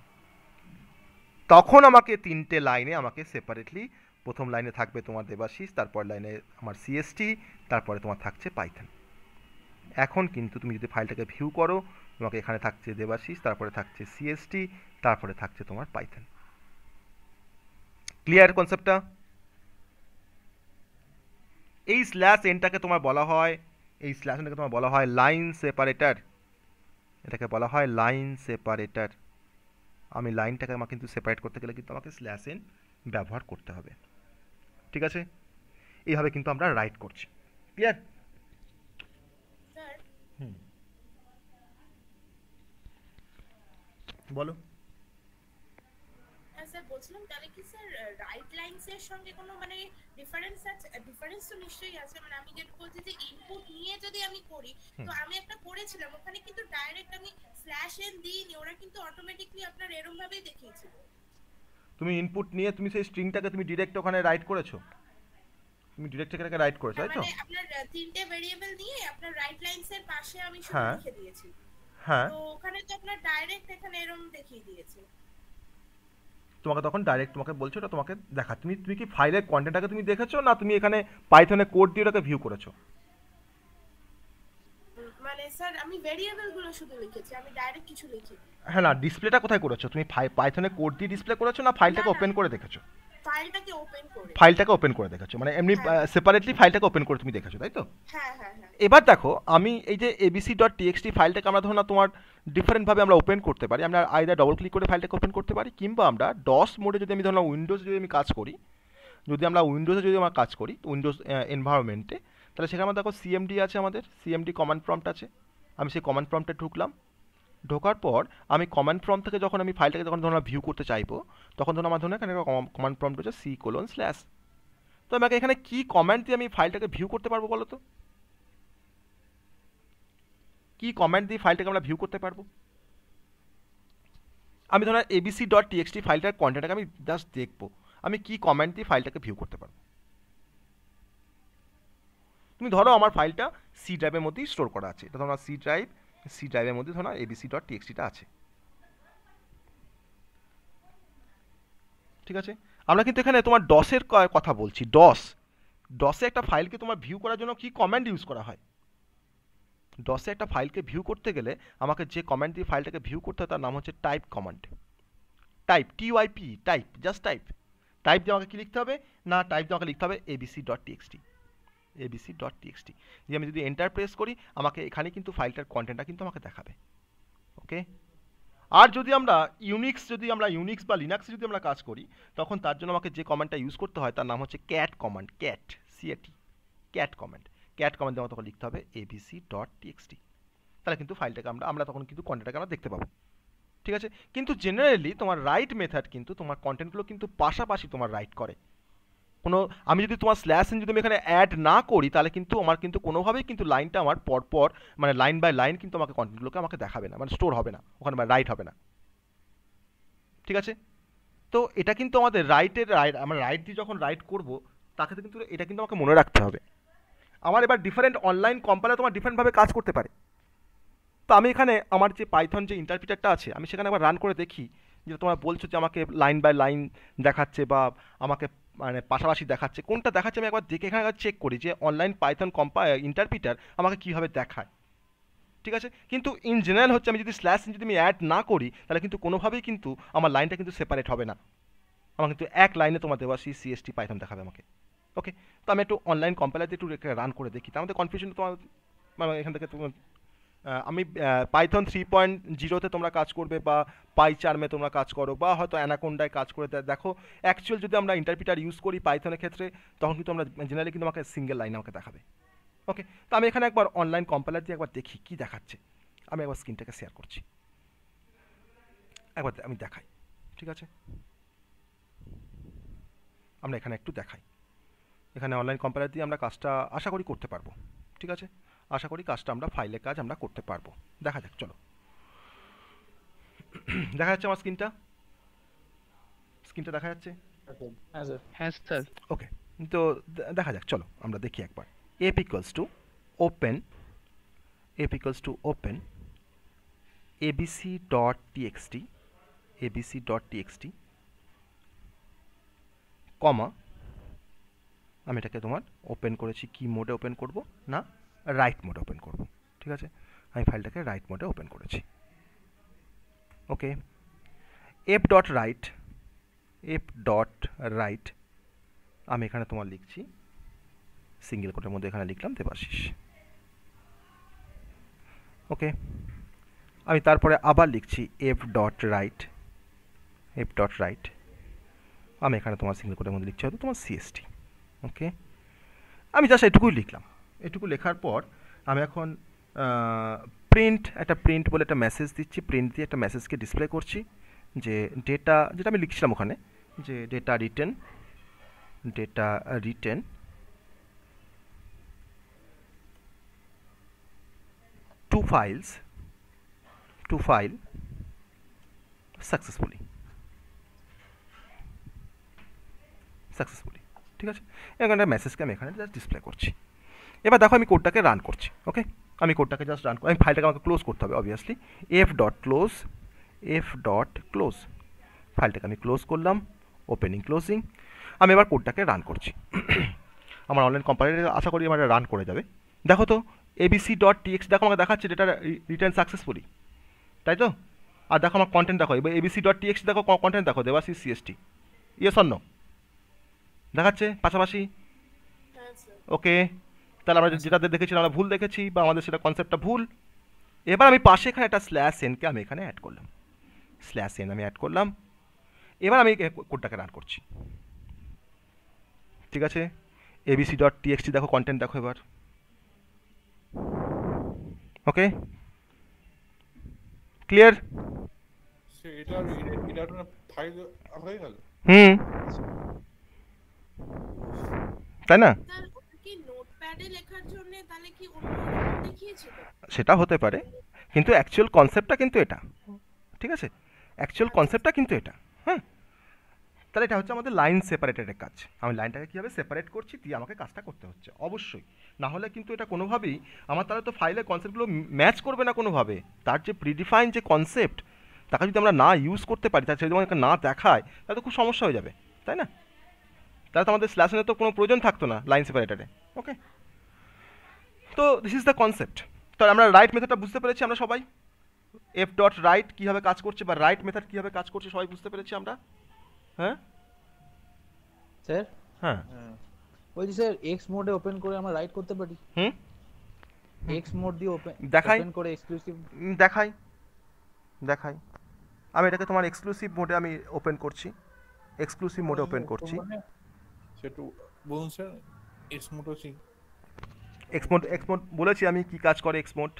তখন আমাকে তিনটে লাইনে আমাকে সেপারেটলি প্রথম লাইনে থাকবে তোমার দেবাশিস তারপর লাইনে আমার সিএসটি তারপরে তোমার থাকছে পাইথন এখন কিন্তু তুমি যদি ফাইলটাকে ভিউ করো তোমাকে এখানে থাকছে দেবাশিস তারপরে থাকছে সিএসটি তারপরে থাকছে তোমার পাইথন ক্লিয়ার কনসেপ্টটা এই স্ল্যাশ এনটাকে তোমার বলা হয় এই স্ল্যাশ এনটাকে তোমার বলা হয় লাইন সেপারেটার এটাকে বলা হয় লাইন সেপারেটার আমি লাইনটাকে আমাকে কিন্তু সেপারেট করতে গেলে কিন্তু আমাকে স্ল্যাশ এন ব্যবহার করতে হবে ঠিক আছে এইভাবে কিন্তু আমরা রাইট করছি ক্লিয়ার বলো হ্যাঁ স্যার রাইট এর সঙ্গে কোনো মানে মানে আপনার ভাবেই তুমি ইনপুট নিয়ে তুমি সেই স্ট্রিংটাকে তুমি ডিরেক্ট ওখানে রাইট করেছো তুমি ডিরেক্ট এখানে রাইট করেছো হ্যাঁ, তাই তো মানে আপনার তিনটে ভেরিয়েবল নিয়ে আপনার রাইট লাইনস এর পাশে আমি হ্যাঁ। লিখে দিয়েছি হ্যাঁ তো আপনার ডাইরেক্ট এখানে এরকম দেখিয়ে দিয়েছে তোমাকে তখন ডাইরেক্ট তোমাকে বলছো ওটা তোমাকে দেখা তুমি তুমি কি ফাইলের কন্টেন্টটাকে তুমি দেখেছো না তুমি এখানে পাইথনের কোড দিয়ে ওটাকে ভিউ করেছো মানে স্যার আমি ভেরিয়েবলগুলো শুধু লিখেছি আমি ডাইরেক্ট কিছু লিখিনি হ্যাঁ না ডিসপ্লেটা কোথায় করেছো তুমি পাইথনের কোড দিয়ে ডিসপ্লে করেছো না ফাইলটাকে ওপেন করে দেখেছো ফাইলটাকে ওপেন করে ফাইলটাকে ওপেন করে দেখাচ্ছ মানে এমনি সেপারেটলি হ্যাঁ। ফাইলটাকে ওপেন করে তুমি দেখাচ্ছ তাই তো হ্যাঁ হ্যাঁ, হ্যাঁ। এবার দেখো আমি এই যে এবিসি ডট টিএক্সটি ফাইলটাকে আমরা ধরো না তোমার ডিফারেন্টভাবে আমরা ওপেন করতে পারি আমরা আইদার ডবল ক্লিক করে ফাইলটাকে ওপেন করতে পারি কিংবা আমরা ডস মোডে যদি আমি ধরো উইন্ডোজ যদি আমি কাজ করি যদি আমরা উইন্ডোজে যদি আমরা কাজ করি উইন্ডোজ এনভায়রনমেন্টে তাহলে সেখানে আমাদের দেখো সিএমডি আছে আমাদের সিএমডি কমান্ড প্রম্পট আছে আমি সেই কমান্ড প্রম্পটে ঢুকলাম ঢোকার পর আমি কমান্ড প্রম্পট থেকে যখন আমি ফাইলটাকে যখন ধরো ভিউ করতে চাইবো তখন ধরুন আমার ধরুন এখানে কমান্ড প্রম্পট হচ্ছে সি কোলন স্ল্যাশ তো আমাকে এখানে কি কমান্ড দিয়ে আমি ফাইলটাকে ভিউ করতে পারবো বলো তো কি কমেন্ট দিয়ে ফাইলটাকে আমরা ভিউ করতে পারবো আমি ধরুন এবিসি ডট টিএক্সটি ফাইলটার কন্টেন্টটাকে আমি জাস্ট দেখবো আমি কি কমেন্ট দিয়ে ফাইলটাকে ভিউ করতে পারবো তুমি ধরো আমার ফাইলটা সি ড্রাইভের মধ্যেই স্টোর করা আছে এটা ধরো সি ড্রাইভ সি ড্রাইভের মধ্যে ধরো এবিসি ডট টিএক্সটিটা আছে ঠিক আছে আমরা কিন্তু এখানে তোমার ডসের কথা বলছি ডস ডসে একটা ফাইলকে তোমার ভিউ করার জন্য কি কমেন্ট ইউজ করা হয় ডসে একটা ফাইলকে ভিউ করতে গেলে আমাকে যে কমেন্ট দিয়ে ফাইলটাকে ভিউ করতে হয় তার নাম হচ্ছে type command type TYP type just type type দিয়ে আমাকে কি লিখতে হবে না টাইপ দিয়ে আমাকে লিখতে হবে ABC dot TXT ABC dot TXT যে আমি যদি এন্টার প্রেস করি আমাকে এখানে কিন্তু ফাইলটার কন্টেন্টটা কিন্তু আমাকে দেখাবে ওকে আর যদি আমরা ইউনিক্স যদি আমরা ইউনিক্স বা লিনাক্সে যদি আমরা কাজ করি তখন তার জন্য আমাকে যে কমান্ডটা ইউজ করতে হয় তার নাম হচ্ছে cat command cat CAT cat command cat command দিয়ে তখন লিখতে হবে এবিসি ডট টিএক্সটি তাহলে কিন্তু ফাইলটাকে আমরা আমরা তখন কিন্তু কন্টেন্টটাকে আমরা দেখতে পাবো ঠিক আছে কিন্তু জেনারেলি তোমার রাইট মেথড কিন্তু তোমার কন্টেন্টগুলো কিন্তু পাশাপাশি তোমার রাইট করে কোনো আমি যদি তোমার স্ল্যাশ যদি আমি এখানে অ্যাড না করি তাহলে কিন্তু আমার কিন্তু কোনোভাবেই কিন্তু লাইনটা আমার পরপর মানে লাইন বাই লাইন কিন্তু আমাকে কন্টেন্টগুলোকে আমাকে দেখাবে না মানে স্টোর হবে না ওখানে রাইট মানে হবে না ঠিক আছে তো এটা কিন্তু আমাদের রাইটের রাইট আমরা রাইট দিয়ে যখন রাইট করবো তাকে কিন্তু এটা কিন্তু আমাকে মনে রাখতে হবে আমার এবার ডিফারেন্ট অনলাইন কোম্পানি তোমার ডিফারেন্টভাবে কাজ করতে পারে তো আমি এখানে আমার যে পাইথন যে ইন্টারপ্রিটারটা আছে আমি সেখানে আবার রান করে দেখি যে তোমরা বলছো যে আমাকে লাইন বাই লাইন দেখাচ্ছে বা আমাকে মানে পাশাপাশি দেখাচ্ছে কোনটা দেখাচ্ছে আমি একবার দেখে এখানে চেক করি যে অনলাইন পাইথন কম্পা ইন্টারপ্রিটার আমাকে কীভাবে দেখায় ঠিক আছে কিন্তু ইন জেনারেল হচ্ছে আমি যদি স্ল্যাশ যদি আমি অ্যাড না করি তাহলে কিন্তু কোনোভাবেই কিন্তু আমার লাইনটা কিন্তু সেপারেট হবে না আমার কিন্তু এক লাইনে তোমার দেওয়া সি সিএসটি পাইথন দেখাবে আমাকে ওকে তো আমি একটু অনলাইন কম্পাইলারতে একটু রান করে দেখি তো আমাদের কনফিউশন তোমার মানে এখান থেকে তোমার আমি পাইথন থ্রি পয়েন্ট জিরোতে তোমরা কাজ করবে বা পাই চার্মে তোমরা কাজ করো বা হয়তো অ্যানাকোন্ডায় কাজ করে দেখো অ্যাকচুয়াল যদি আমরা ইন্টারপ্রিটার ইউজ করি পাইথনের ক্ষেত্রে তখন কিন্তু আমরা জেনারেলি কিন্তু আমাকে সিঙ্গেল লাইন আমাকে দেখাবে ওকে তো আমি এখানে একবার অনলাইন কম্পাইলার দিয়ে একবার দেখি কী দেখাচ্ছে আমি একবার স্ক্রিনটাকে শেয়ার করছি একবার আমি দেখাই ঠিক আছে আমরা এখানে একটু দেখাই এখানে অনলাইন কম্পাইলার দিয়ে আমরা কাজটা আশা করি করতে পারবো ঠিক আছে আশা করি কাজটা আমরা ফাইলে কাজ আমরা করতে পারবো দেখা যাক চলো দেখা যাচ্ছে আমার স্ক্রিনটা স্ক্রিনটা দেখা যাচ্ছে হ্যাঁ স্যার ওকে হ্যাঁ তো দেখা যাক চলো আমরা দেখি একবার F equals to open F equals to open ABC dot TXT ABC dot TXT comma আমি এটাকে তোমার ওপেন করেছি কি মোডে ওপেন করব না রাইট মোড ওপেন করব ঠিক আছে আমি ফাইলটাকে রাইট মোডে ওপেন করেছি okay F dot write F dot write আমি এখানে তোমার লিখছি সিঙ্গেল কোটের মধ্যে এখানে লিখলাম দেবাশিস ওকে আমি তারপরে আবার লিখছি F dot write F dot write আমি এখানে তোমার সিঙ্গেল কোটের মধ্যে লিখছি হয়তো তোমার সিএসটি ওকে আমি জাস্ট এটুকুই লিখলাম এটুকু লেখার পর আমি এখন প্রিন্ট একটা প্রিন্ট বলে একটা মেসেজ দিচ্ছি প্রিন্ট দিয়ে একটা মেসেজকে ডিসপ্লে করছি যে ডেটা যেটা আমি লিখছিলাম ওখানে যে data written data written to files to file successfully successfully ঠিক আছে এখানে মেসেজকে আমি এখানে ডিসপ্লে করছি এবার দেখো আমি কোডটাকে রান করছি ওকে আমি কোডটাকে জাস্ট রান আমি ফাইলটাকে আমাকে ক্লোজ করতে হবে obviously F dot close F dot close ফাইলটাকে আমি ক্লোজ করলাম ওপেনিং ক্লোজিং আমি এবার কোডটাকে রান করছি আমার অনলাইন কোম্পানিতে আশা করি আমার রান করে যাবে দেখো তো এবিসি ডট টিএক্স দেখো আমাকে দেখাচ্ছে ডেটা রিটার্ন সাকসেসফুলি তাই তো আর দেখো আমার কন্টেন্ট দেখো এবার এবিসি ডট টিএক্স দেখো কন্টেন্ট দেখো সি সিএসটি ইয়ে সন্ন দেখাচ্ছে পাশাপাশি ওকে হ্যাঁ, তাহলে আমরা যেটা দেখেছি আমরা ভুল দেখেছি বা আমাদের সেটা কনসেপ্টটা ভুল এবার আমি পাশে এখানে একটা স্ল্যাশ এনকে আমি এখানে অ্যাড করলাম স্ল্যাশ এন আমি অ্যাড করলাম এবার আমি কোডটাকে রান করছি ঠিক আছে এবিসি ডট টিএক্সটি দেখো কন্টেন্ট দেখো এবার ওকে ক্লিয়ার হুম তাই না সেটা হতে পারে কিন্তু অ্যাকচুয়াল কনসেপ্টটা কিন্তু এটা ঠিক আছে অ্যাকচুয়াল আচ্ছা। কনসেপ্টটা কিন্তু এটা হ্যাঁ তাহলে এটা হচ্ছে আমাদের লাইন সেপারেটেডের কাজ আমি লাইনটাকে কীভাবে সেপারেট করছি দিয়ে আমাকে কাজটা করতে হচ্ছে অবশ্যই না হলে কিন্তু এটা কোনোভাবেই আমার তাহলে তো ফাইলের কনসেপ্টগুলো ম্যাচ করবে না কোনোভাবে তার যে প্রিডিফাইন যে কনসেপ্ট তাকে যদি আমরা না ইউজ করতে পারি তার যদি আমাকে না দেখায় তাহলে তো খুব সমস্যা হয়ে যাবে তাই না তাহলে তো আমাদের স্ল্যাশনের তো কোনো প্রয়োজন থাকতো না লাইন সেপারেটারে ওকে তো দিস ইজ দ্য কনসেপ্ট তো আমরা রাইট মেথডটা বুঝতে পেরেছি আমরা সবাই এফ ডট রাইট কীভাবে কাজ করছে বা রাইট মেথড কীভাবে কাজ করছে সবাই বুঝতে পেরেছি আমরা হ্যাঁ স্যার হ্যাঁ, হ্যাঁ। বলছি স্যার এক্স মোডে ওপেন করে আমরা রাইট করতে পারি হুম এক্স মোড দিয়ে ওপেন দেখাই ওপেন করে এক্সক্লুসিভ দেখাই দেখাই আমি এটাকে তোমার এক্সক্লুসিভ মোডে আমি ওপেন করছি এক্সক্লুসিভ মোডে ওপেন করছি সেটু বলুন sir X mode X mode X mode বলেছি আমি কি কাজ করে এক্সমোড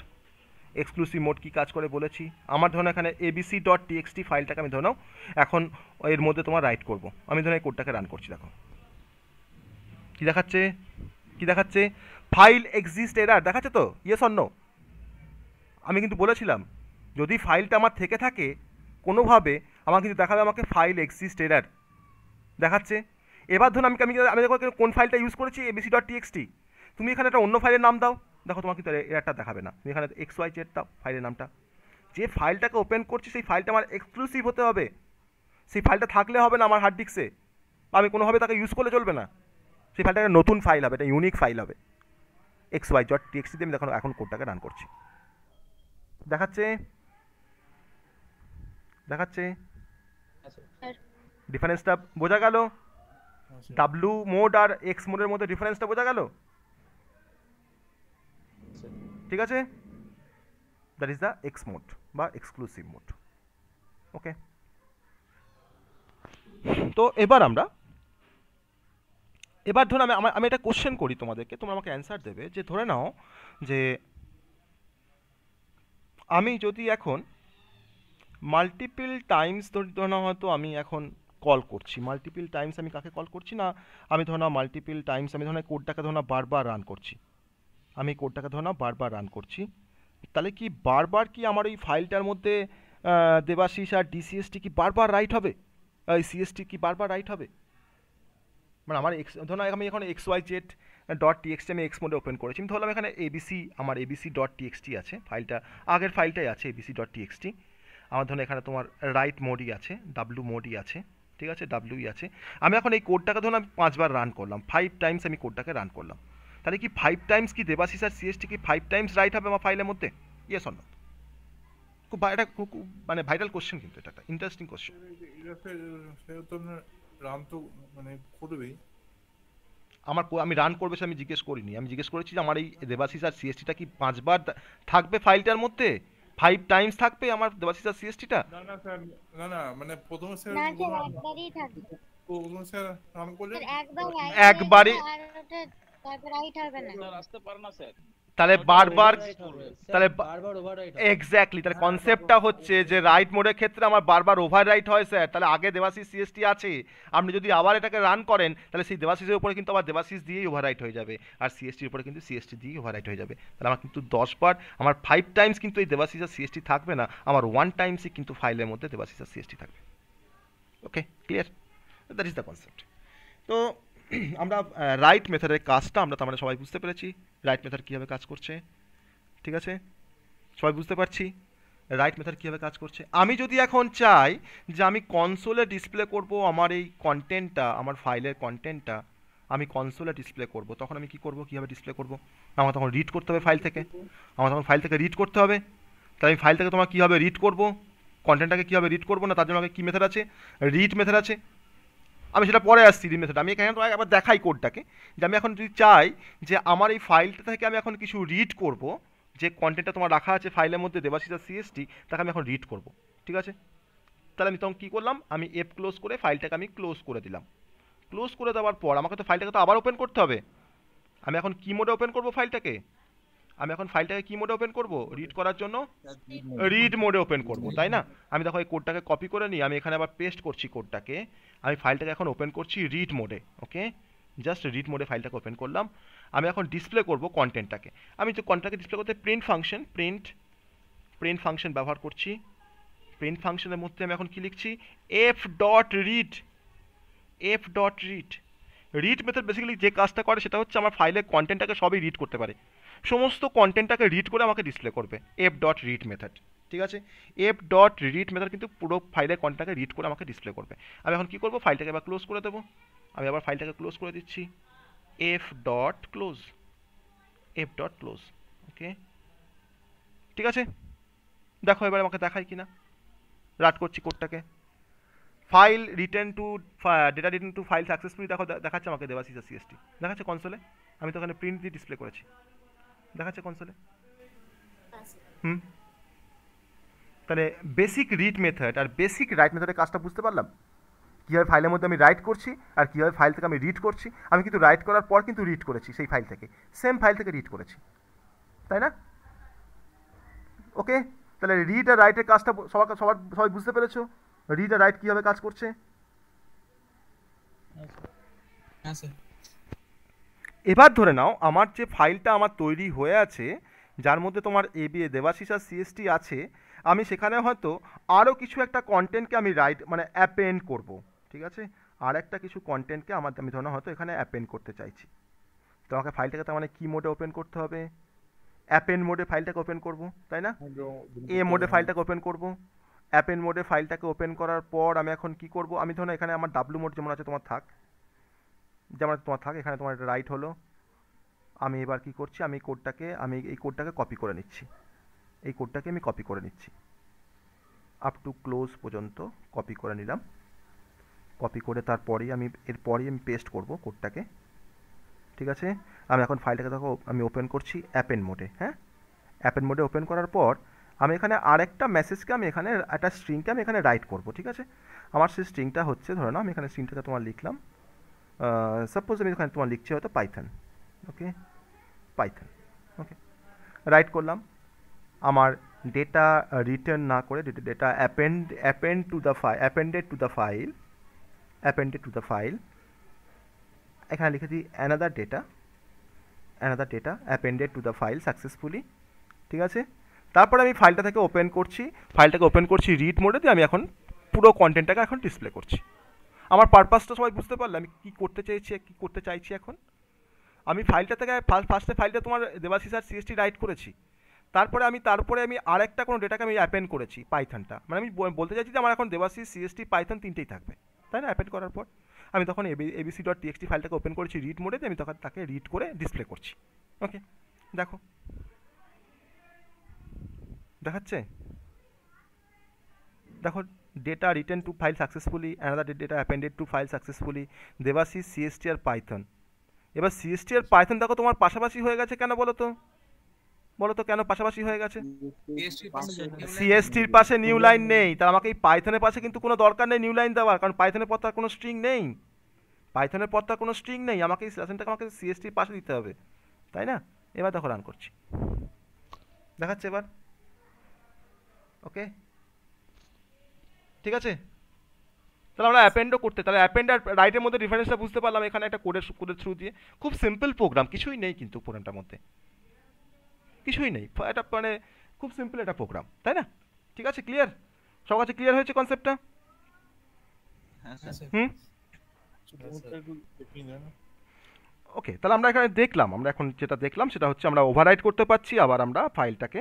এক্সক্লুসিভ মোড কী কাজ করে বলেছি আমার ধরুন এখানে এবিসি ডট টিএক্সটি ফাইলটাকে আমি ধরে নাও এখন এর মধ্যে তোমার রাইট করব আমি ধরুন এই কোডটাকে রান করছি দেখো কী দেখাচ্ছে কী দেখাচ্ছে ফাইল এক্সিস্ট এরার দেখাচ্ছে তো ইয়েস অন্য আমি কিন্তু বলেছিলাম যদি ফাইলটা আমার থেকে থাকে কোনোভাবে আমার কিন্তু দেখাবে আমাকে ফাইল এক্সিস্ট এরার দেখাচ্ছে এবার ধরুন আমি আমি আমি কোন ফাইলটা ইউজ করেছি এবিসি ডট টিএক্সটি তুমি এখানে একটা অন্য ফাইলের নাম দাও দেখো তোমার কিন্তু এরটা দেখাবে না তুমি এখানে এক্স ওয়াই জেড দাও ফাইলের নামটা যে ফাইলটাকে ওপেন করছি সেই ফাইলটা আমার এক্সক্লুসিভ হতে হবে সেই ফাইলটা থাকলে হবে না আমার হার্ড ডিস্কে বা আমি কোনোভাবে তাকে ইউজ করলে চলবে না সেই ফাইলটা একটা নতুন ফাইল হবে এটা ইউনিক ফাইল হবে এক্স ওয়াই জট টিএক্সি দিয়ে আমি দেখো এখন কোডটাকে রান করছি দেখাচ্ছে দেখাচ্ছে ডিফারেন্সটা বোঝা গেল ডাব্লু মোড আর এক্স মোডের মধ্যে ডিফারেন্সটা বোঝা গেল ঠিক আছে that is the X mode বা এক্সক্লুসিভ মোড ওকে তো এবার আমরা এবার ধরো আমি আমি একটা কোশ্চেন করি তোমাদেরকে তোমরা আমাকে অ্যান্সার দেবে যে ধরে নাও যে আমি যদি এখন মাল্টিপিল টাইমস ধরে নাও হয়তো আমি এখন কল করছি মাল্টিপিল টাইমস আমি কাকে কল করছি না আমি ধরো না মাল্টিপিল টাইমস আমি ধরো কোডটাকে ধরো না বারবার রান করছি আমি কোডটাকে ধরে নাও বারবার রান করছি তাহলে কি বারবার কি আমার ওই ফাইলটার মধ্যে দেবাশিস আর ডিসিএসটি কি বারবার রাইট হবে সিএসটি কি বারবার রাইট হবে মানে আমার এক্স ধরুন আমি এখন X Y Z dot TXT আমি এক্স মোডে ওপেন করেছি আমি ধরলাম এখানে এবিসি আমার এবিসি ডট টিএক্সটি আছে ফাইলটা আগের ফাইলটাই আছে এবিসি ডট টিএক্সটি আমার ধরুন এখানে তোমার রাইট মোডই আছে ডাব্লু মোডই আছে ঠিক আছে ডাব্লুই আছে আমি এখন এই কোডটাকে ধরুন আমি পাঁচবার রান করলাম ফাইভ টাইমস আমি কোডটাকে রান করলাম তাহলে কি ফাইভ টাইমস কি দেবাশিস আর সিএসটি কি ফাইভ টাইমস রাইট হবে আমার ফাইলের মধ্যে ইয়েস অন্য খুব এটা খুব মানে ভাইটাল কোশ্চেন কিন্তু এটা একটা ইন্টারেস্টিং কোশ্চেন রান তো মানে করবেই আমার আমি রান করবে সে আমি জিজ্ঞেস করিনি আমি জিজ্ঞেস করেছি যে আমার এই দেবাশিস আর সিএসটিটা কি পাঁচবার থাকবে ফাইলটার মধ্যে ফাইভ টাইমস থাকবে আমার দেবাশিস আর সিএসটিটা না না স্যার না না মানে প্রথম স্যার না স্যার একবারই থাকবে প্রথম স্যার রান করলে একবার একবারই তাহলে বারবার তাহলে এক্স্যাক্টলি তাহলে কনসেপ্টটা হচ্ছে যে রাইট মোডের ক্ষেত্রে আমার বারবার ওভার ওভাররাইট হয় স্যার তাহলে আগে দেবাশিস সিএসটি আছে আপনি যদি আবার এটাকে রান করেন তাহলে সেই দেবাশিসের উপরে কিন্তু আবার দেবাশিস দিয়েই ওভার ওভাররাইট হয়ে যাবে আর সিএসটির উপরে কিন্তু সিএসটি দিয়েই ওভাররাইট হয়ে যাবে তাহলে আমার কিন্তু দশবার আমার ফাইভ টাইমস কিন্তু এই দেবাশিস আর সিএসটি থাকবে না আমার ওয়ান টাইমসই কিন্তু ফাইলের মধ্যে দেবাশিস আর সিএসটি থাকবে okay clear that is the concept তো আমরা রাইট মেথডের কাজটা আমরা তার মানে সবাই বুঝতে পেরেছি রাইট মেথড কীভাবে কাজ করছে ঠিক আছে সবাই বুঝতে পারছি রাইট মেথড কীভাবে কাজ করছে আমি যদি এখন চাই যে আমি কনসোলে ডিসপ্লে করব আমার এই কন্টেন্টটা আমার ফাইলের কন্টেন্টটা আমি কনসোলে ডিসপ্লে করব তখন আমি কি করব কীভাবে ডিসপ্লে করব আমার তখন রিড করতে হবে ফাইল থেকে আমার তখন ফাইল থেকে রিড করতে হবে তাই আমি ফাইল থেকে তোমার কীভাবে রিড করব কন্টেন্টটাকে কীভাবে রিড করব না তার জন্য আমাকে কী মেথড আছে রিড মেথড আছে আমি সেটা পরে আসছি রিমেথড আমি এখানে তো আবার দেখাই কোডটাকে যে আমি এখন যদি চাই যে আমার এই ফাইলটা থেকে আমি এখন কিছু রিড করব যে কন্টেন্টটা তোমার রাখা আছে ফাইলের মধ্যে দেবাশিসা সিএসটি তাকে আমি এখন রিড করব ঠিক আছে তাহলে আমি তখন কী করলাম আমি এপ ক্লোজ করে ফাইলটাকে আমি ক্লোজ করে দিলাম ক্লোজ করে দেওয়ার পর আমাকে তো ফাইলটাকে তো আবার ওপেন করতে হবে আমি এখন কী মোডে ওপেন করব ফাইলটাকে আমি এখন ফাইলটাকে কি মোডে ওপেন করব রিড করার জন্য রিড মোডে ওপেন করব তাই না আমি দেখো এই কোডটাকে কপি করে নিই আমি এখানে আবার পেস্ট করছি কোডটাকে আমি ফাইলটাকে এখন ওপেন করছি রিড মোডে ওকে জাস্ট রিড মোডে ফাইলটাকে ওপেন করলাম আমি এখন ডিসপ্লে করব কন্টেন্টটাকে আমি যে কন্টেন্টকে ডিসপ্লে করতে print function print print function ব্যবহার করছি প্রিন্ট ফাংশনের মধ্যে আমি এখন কি লিখছি F dot read F dot read read method basically যে কাজটা করে সেটা হচ্ছে আমার ফাইলের কন্টেন্টটাকে সবই রিড করতে পারে সমস্ত কন্টেন্টটাকে রিড করে আমাকে ডিসপ্লে করবে এফ ডট রিড মেথড ঠিক আছে এফ ডট রিড মেথড কিন্তু পুরো ফাইলের কন্টেন্টটাকে রিড করে আমাকে ডিসপ্লে করবে আমি এখন কী করবো ফাইলটাকে আবার ক্লোজ করে দেবো আমি আবার ফাইলটাকে ক্লোজ করে দিচ্ছি F dot close F dot close okay ঠিক আছে দেখো এবার আমাকে দেখায় কি না রাট করছি কোডটাকে file return to data return to file successfully দেখো দেখাচ্ছে আমাকে দেওয়া সিএসটি দেখাচ্ছে কনসোলে আমি তো ওখানে প্রিন্ট দিয়ে ডিসপ্লে করেছি দেখাচ্ছে কনসোলে হুম তাহলে বেসিক রিড মেথড আর বেসিক রাইট মেথডের কাজটা বুঝতে পারলাম কীভাবে ফাইলের মধ্যে আমি রাইট করছি আর কীভাবে ফাইল থেকে আমি রিড করছি আমি কিন্তু রাইট করার পর কিন্তু রিড করেছি সেই ফাইল থেকে সেম ফাইল থেকে রিড করেছি তাই না ওকে তাহলে রিড আর রাইটের কাজটা সবার সবার সবাই বুঝতে পেরেছো রিড আর রাইট কীভাবে কাজ করছে হ্যাঁ স্যার এবার ধরে নাও আমার যে ফাইলটা আমার তৈরি হয়ে আছে যার মধ্যে তোমার এ বিএ দেবাশিস আর সিএসটি আছে আমি সেখানে হয়তো আরও কিছু একটা কন্টেন্টকে আমি রাইট মানে অ্যাপেন্ড করব ঠিক আছে আর একটা কিছু কন্টেন্টকে আমার আমি ধরো হয়তো এখানে অ্যাপেন্ড করতে চাইছি তো আমাকে ফাইলটাকে তার মানে কী মোডে ওপেন করতে হবে অ্যাপেন মোডে ফাইলটাকে ওপেন করব তাই না এ মোডে ফাইলটাকে ওপেন করব অ্যাপেন মোডে ফাইলটাকে ওপেন করার পর আমি এখন কি করব আমি ধরো এখানে আমার ডাব্লু মোড যেমন আছে তোমার থাক যেমন তোমার থাক এখানে তোমার রাইট হলো আমি এবার কি করছি আমি কোডটাকে আমি এই কোডটাকে কপি করে নিচ্ছি এই কোডটাকে আমি কপি করে নিচ্ছি আপ টু ক্লোজ পর্যন্ত কপি করে নিলাম কপি করে তারপরেই আমি এরপরেই আমি পেস্ট করব কোডটাকে ঠিক আছে আমি এখন ফাইলটাকে দেখো আমি ওপেন করছি অ্যাপেন মোডে হ্যাঁ অ্যাপেন মোডে ওপেন করার পর আমি এখানে আরেকটা মেসেজকে আমি এখানে একটা স্ট্রিংকে আমি এখানে রাইট করব ঠিক আছে আমার সেই স্ট্রিংটা হচ্ছে ধরে নাও আমি এখানে স্ট্রিংটাকে তোমার লিখলাম সাপোজ আমি এখানে তোমার লিখছি হয়তো Python okay Python okay write করলাম আমার ডেটা রিটার্ন না করে data append append to the file appended to the file appended to the file এখানে লিখে দিই another data another data appended to the file successfully ঠিক আছে তারপরে আমি ফাইলটা থেকে ওপেন করছি ফাইলটাকে ওপেন করছি রিড মোডে দিয়ে আমি এখন পুরো কন্টেন্টটাকে এখন ডিসপ্লে করছি আমার পারপাসটা সবাই বুঝতে পারলে আমি কী করতে চেয়েছি কী করতে চাইছি এখন আমি ফাইলটা থেকে ফার্স্টে ফাইলটা তোমার দেবাশি আর সিএসটি রাইট করেছি তারপরে আমি তারপরে আমি আর একটা কোনো ডেটাকে আমি অ্যাপেন্ড করেছি পাইথনটা মানে আমি বলতে চাইছি যে আমার এখন দেবাশি সিএসটি পাইথন তিনটেই থাকবে তাই না অ্যাপেন্ড করার পর আমি তখন এবি এবিসি ডট টিএক্সটি ফাইলটাকে ওপেন করেছি রিড মোডে আমি তখন তাকে রিড করে ডিসপ্লে করছি ওকে দেখো দেখাচ্ছে দেখো data written to file successfully another data appended to file successfully Debashis CST আর পাইথন এবার সিএসটি আর পাইথন দেখো তোমার পাশাপাশি হয়ে গেছে কেন বলো তো বলো তো কেন পাশাপাশি হয়ে গেছে সিএসটির পাশে নিউ লাইন নেই তার আমাকে এই পাইথনের পাশে কিন্তু কোনো দরকার নেই নিউ লাইন দেওয়ার কারণ পাইথনের পর তার কোনো স্ট্রিং নেই পাইথনের পর তার কোনো স্ট্রিং নেই আমাকে এই লেসনটাকে আমাকে সিএসটির পাশে দিতে হবে তাই না এবার দেখো রান করছি দেখাচ্ছে এবার ওকে ঠিক আছে তাহলে আমরা অ্যাপেন্ডও করতে তাহলে অ্যাপেন্ড আর রাইটের মধ্যে ডিফারেন্সটা বুঝতে পারলাম এখানে একটা কোডের কোডের থ্রু দিয়ে খুব সিম্পল প্রোগ্রাম কিছুই নেই কিন্তু প্রোগ্রামটার মধ্যে কিছুই নেই এটা মানে খুব সিম্পল একটা প্রোগ্রাম তাই না ঠিক আছে ক্লিয়ার সব কাছে ক্লিয়ার হয়েছে কনসেপ্টটা হ্যাঁ, হ্যাঁ, হুম ওকে তাহলে আমরা এখানে দেখলাম আমরা এখন যেটা দেখলাম সেটা হচ্ছে আমরা ওভাররাইট করতে পারছি আবার আমরা ফাইলটাকে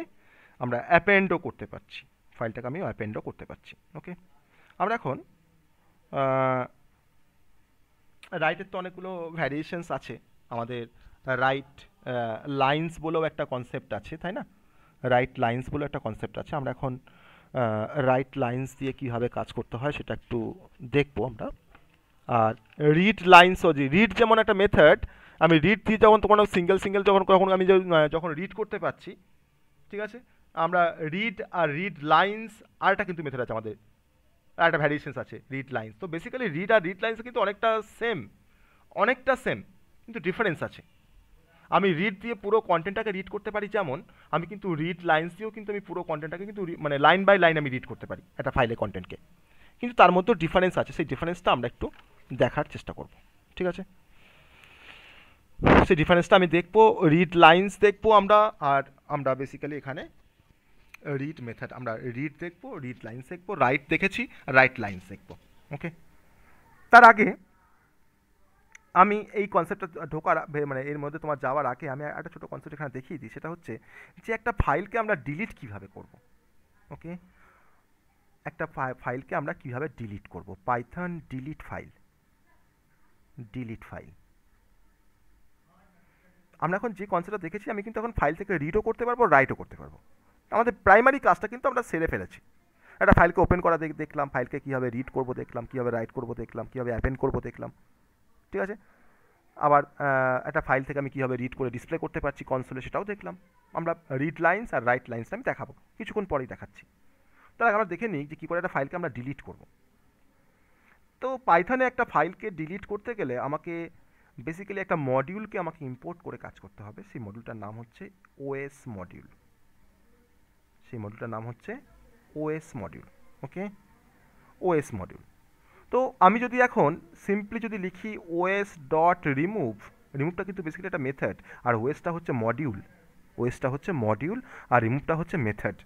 আমরা অ্যাপেন্ডও করতে পারছি ফাইলটাকে আমি অ্যাপেন্ডও করতে পারছি ওকে আমরা এখন রাইটের তো অনেকগুলো ভ্যারিয়েশনস আছে আমাদের রাইট লাইন্স বলেও একটা কনসেপ্ট আছে তাই না রাইট লাইন্স বলেও একটা কনসেপ্ট আছে আমরা এখন রাইট লাইন্স দিয়ে কিভাবে কাজ করতে হয় সেটা একটু দেখবো আমরা আর রিড লাইন্সও যে রিড যেমন একটা মেথড আমি রিড দিয়ে যখন তখন সিঙ্গেল সিঙ্গেল যখন কখন আমি যখন রিড করতে পারছি ঠিক আছে আমরা রিড আর রিড লাইন্স আর একটা কিন্তু মেথড আছে আমাদের আর একটা ভ্যারিয়েশনস আছে রিড লাইন্স তো বেসিক্যালি রিড আর রিড লাইন্স কিন্তু অনেকটা সেম অনেকটা সেম কিন্তু ডিফারেন্স আছে আমি রিড দিয়ে পুরো কন্টেন্টটাকে রিড করতে পারি যেমন আমি কিন্তু রিড লাইন্স দিয়েও কিন্তু আমি পুরো কন্টেন্টটাকে কিন্তু মানে লাইন বাই লাইন আমি রিড করতে পারি একটা ফাইলে কন্টেন্টকে কিন্তু তার মধ্যেও ডিফারেন্স আছে সেই ডিফারেন্সটা আমরা একটু দেখার চেষ্টা করব ঠিক আছে সেই ডিফারেন্সটা আমি দেখবো রিড লাইন্স দেখবো আমরা আর আমরা বেসিক্যালি এখানে রিড মেথড আমরা রিড দেখব রিড লাইন দেখব রাইট দেখেছি রাইট লাইন দেখব ওকে তার আগে আমি এই কনসেপ্টটা ঢোকার মানে এর মধ্যে তোমার যাওয়ার আগে আমি একটা ছোটো কনসেপ্ট এখানে দেখিয়ে দিই সেটা হচ্ছে যে একটা ফাইলকে আমরা ডিলিট কিভাবে করব ওকে একটা ফাইলকে আমরা কিভাবে ডিলিট করব Python delete file delete file আমরা এখন যে কনসেপ্টটা দেখেছি আমি কিন্তু এখন ফাইল থেকে রিডও করতে পারবো রাইটও করতে পারবো আমাদের প্রাইমারি কাজটা কিন্তু আমরা সেরে ফেলেছি একটা ফাইলকে ওপেন করা দেখলাম ফাইলকে কীভাবে রিড করবো দেখলাম কীভাবে রাইট করবো দেখলাম কীভাবে অ্যাপেন করবো দেখলাম ঠিক আছে আবার একটা ফাইল থেকে আমি কীভাবে রিড করে ডিসপ্লে করতে পারছি কনসোলে সেটাও দেখলাম আমরা রিড লাইন্স আর রাইট লাইন্স আমি দেখাবো কিছুক্ষণ পরেই দেখাচ্ছি তার আগে আমরা দেখে নিই যে কী করে একটা ফাইলকে আমরা ডিলিট করব তো পাইথনে একটা ফাইলকে ডিলিট করতে গেলে আমাকে বেসিক্যালি একটা মডিউলকে আমাকে ইম্পোর্ট করে কাজ করতে হবে সেই মডিউলটার নাম হচ্ছে ওএস মডিউল সেই মডিউলটার নাম হচ্ছে OS module okay OS module তো আমি যদি এখন সিম্পলি যদি লিখি ওএস ডট রিমুভ রিমুভটা কিন্তু বেসিক্যালি একটা মেথড আর ওয়েসটা হচ্ছে মডিউল ওয়েসটা হচ্ছে মডিউল আর রিমুভটা হচ্ছে মেথড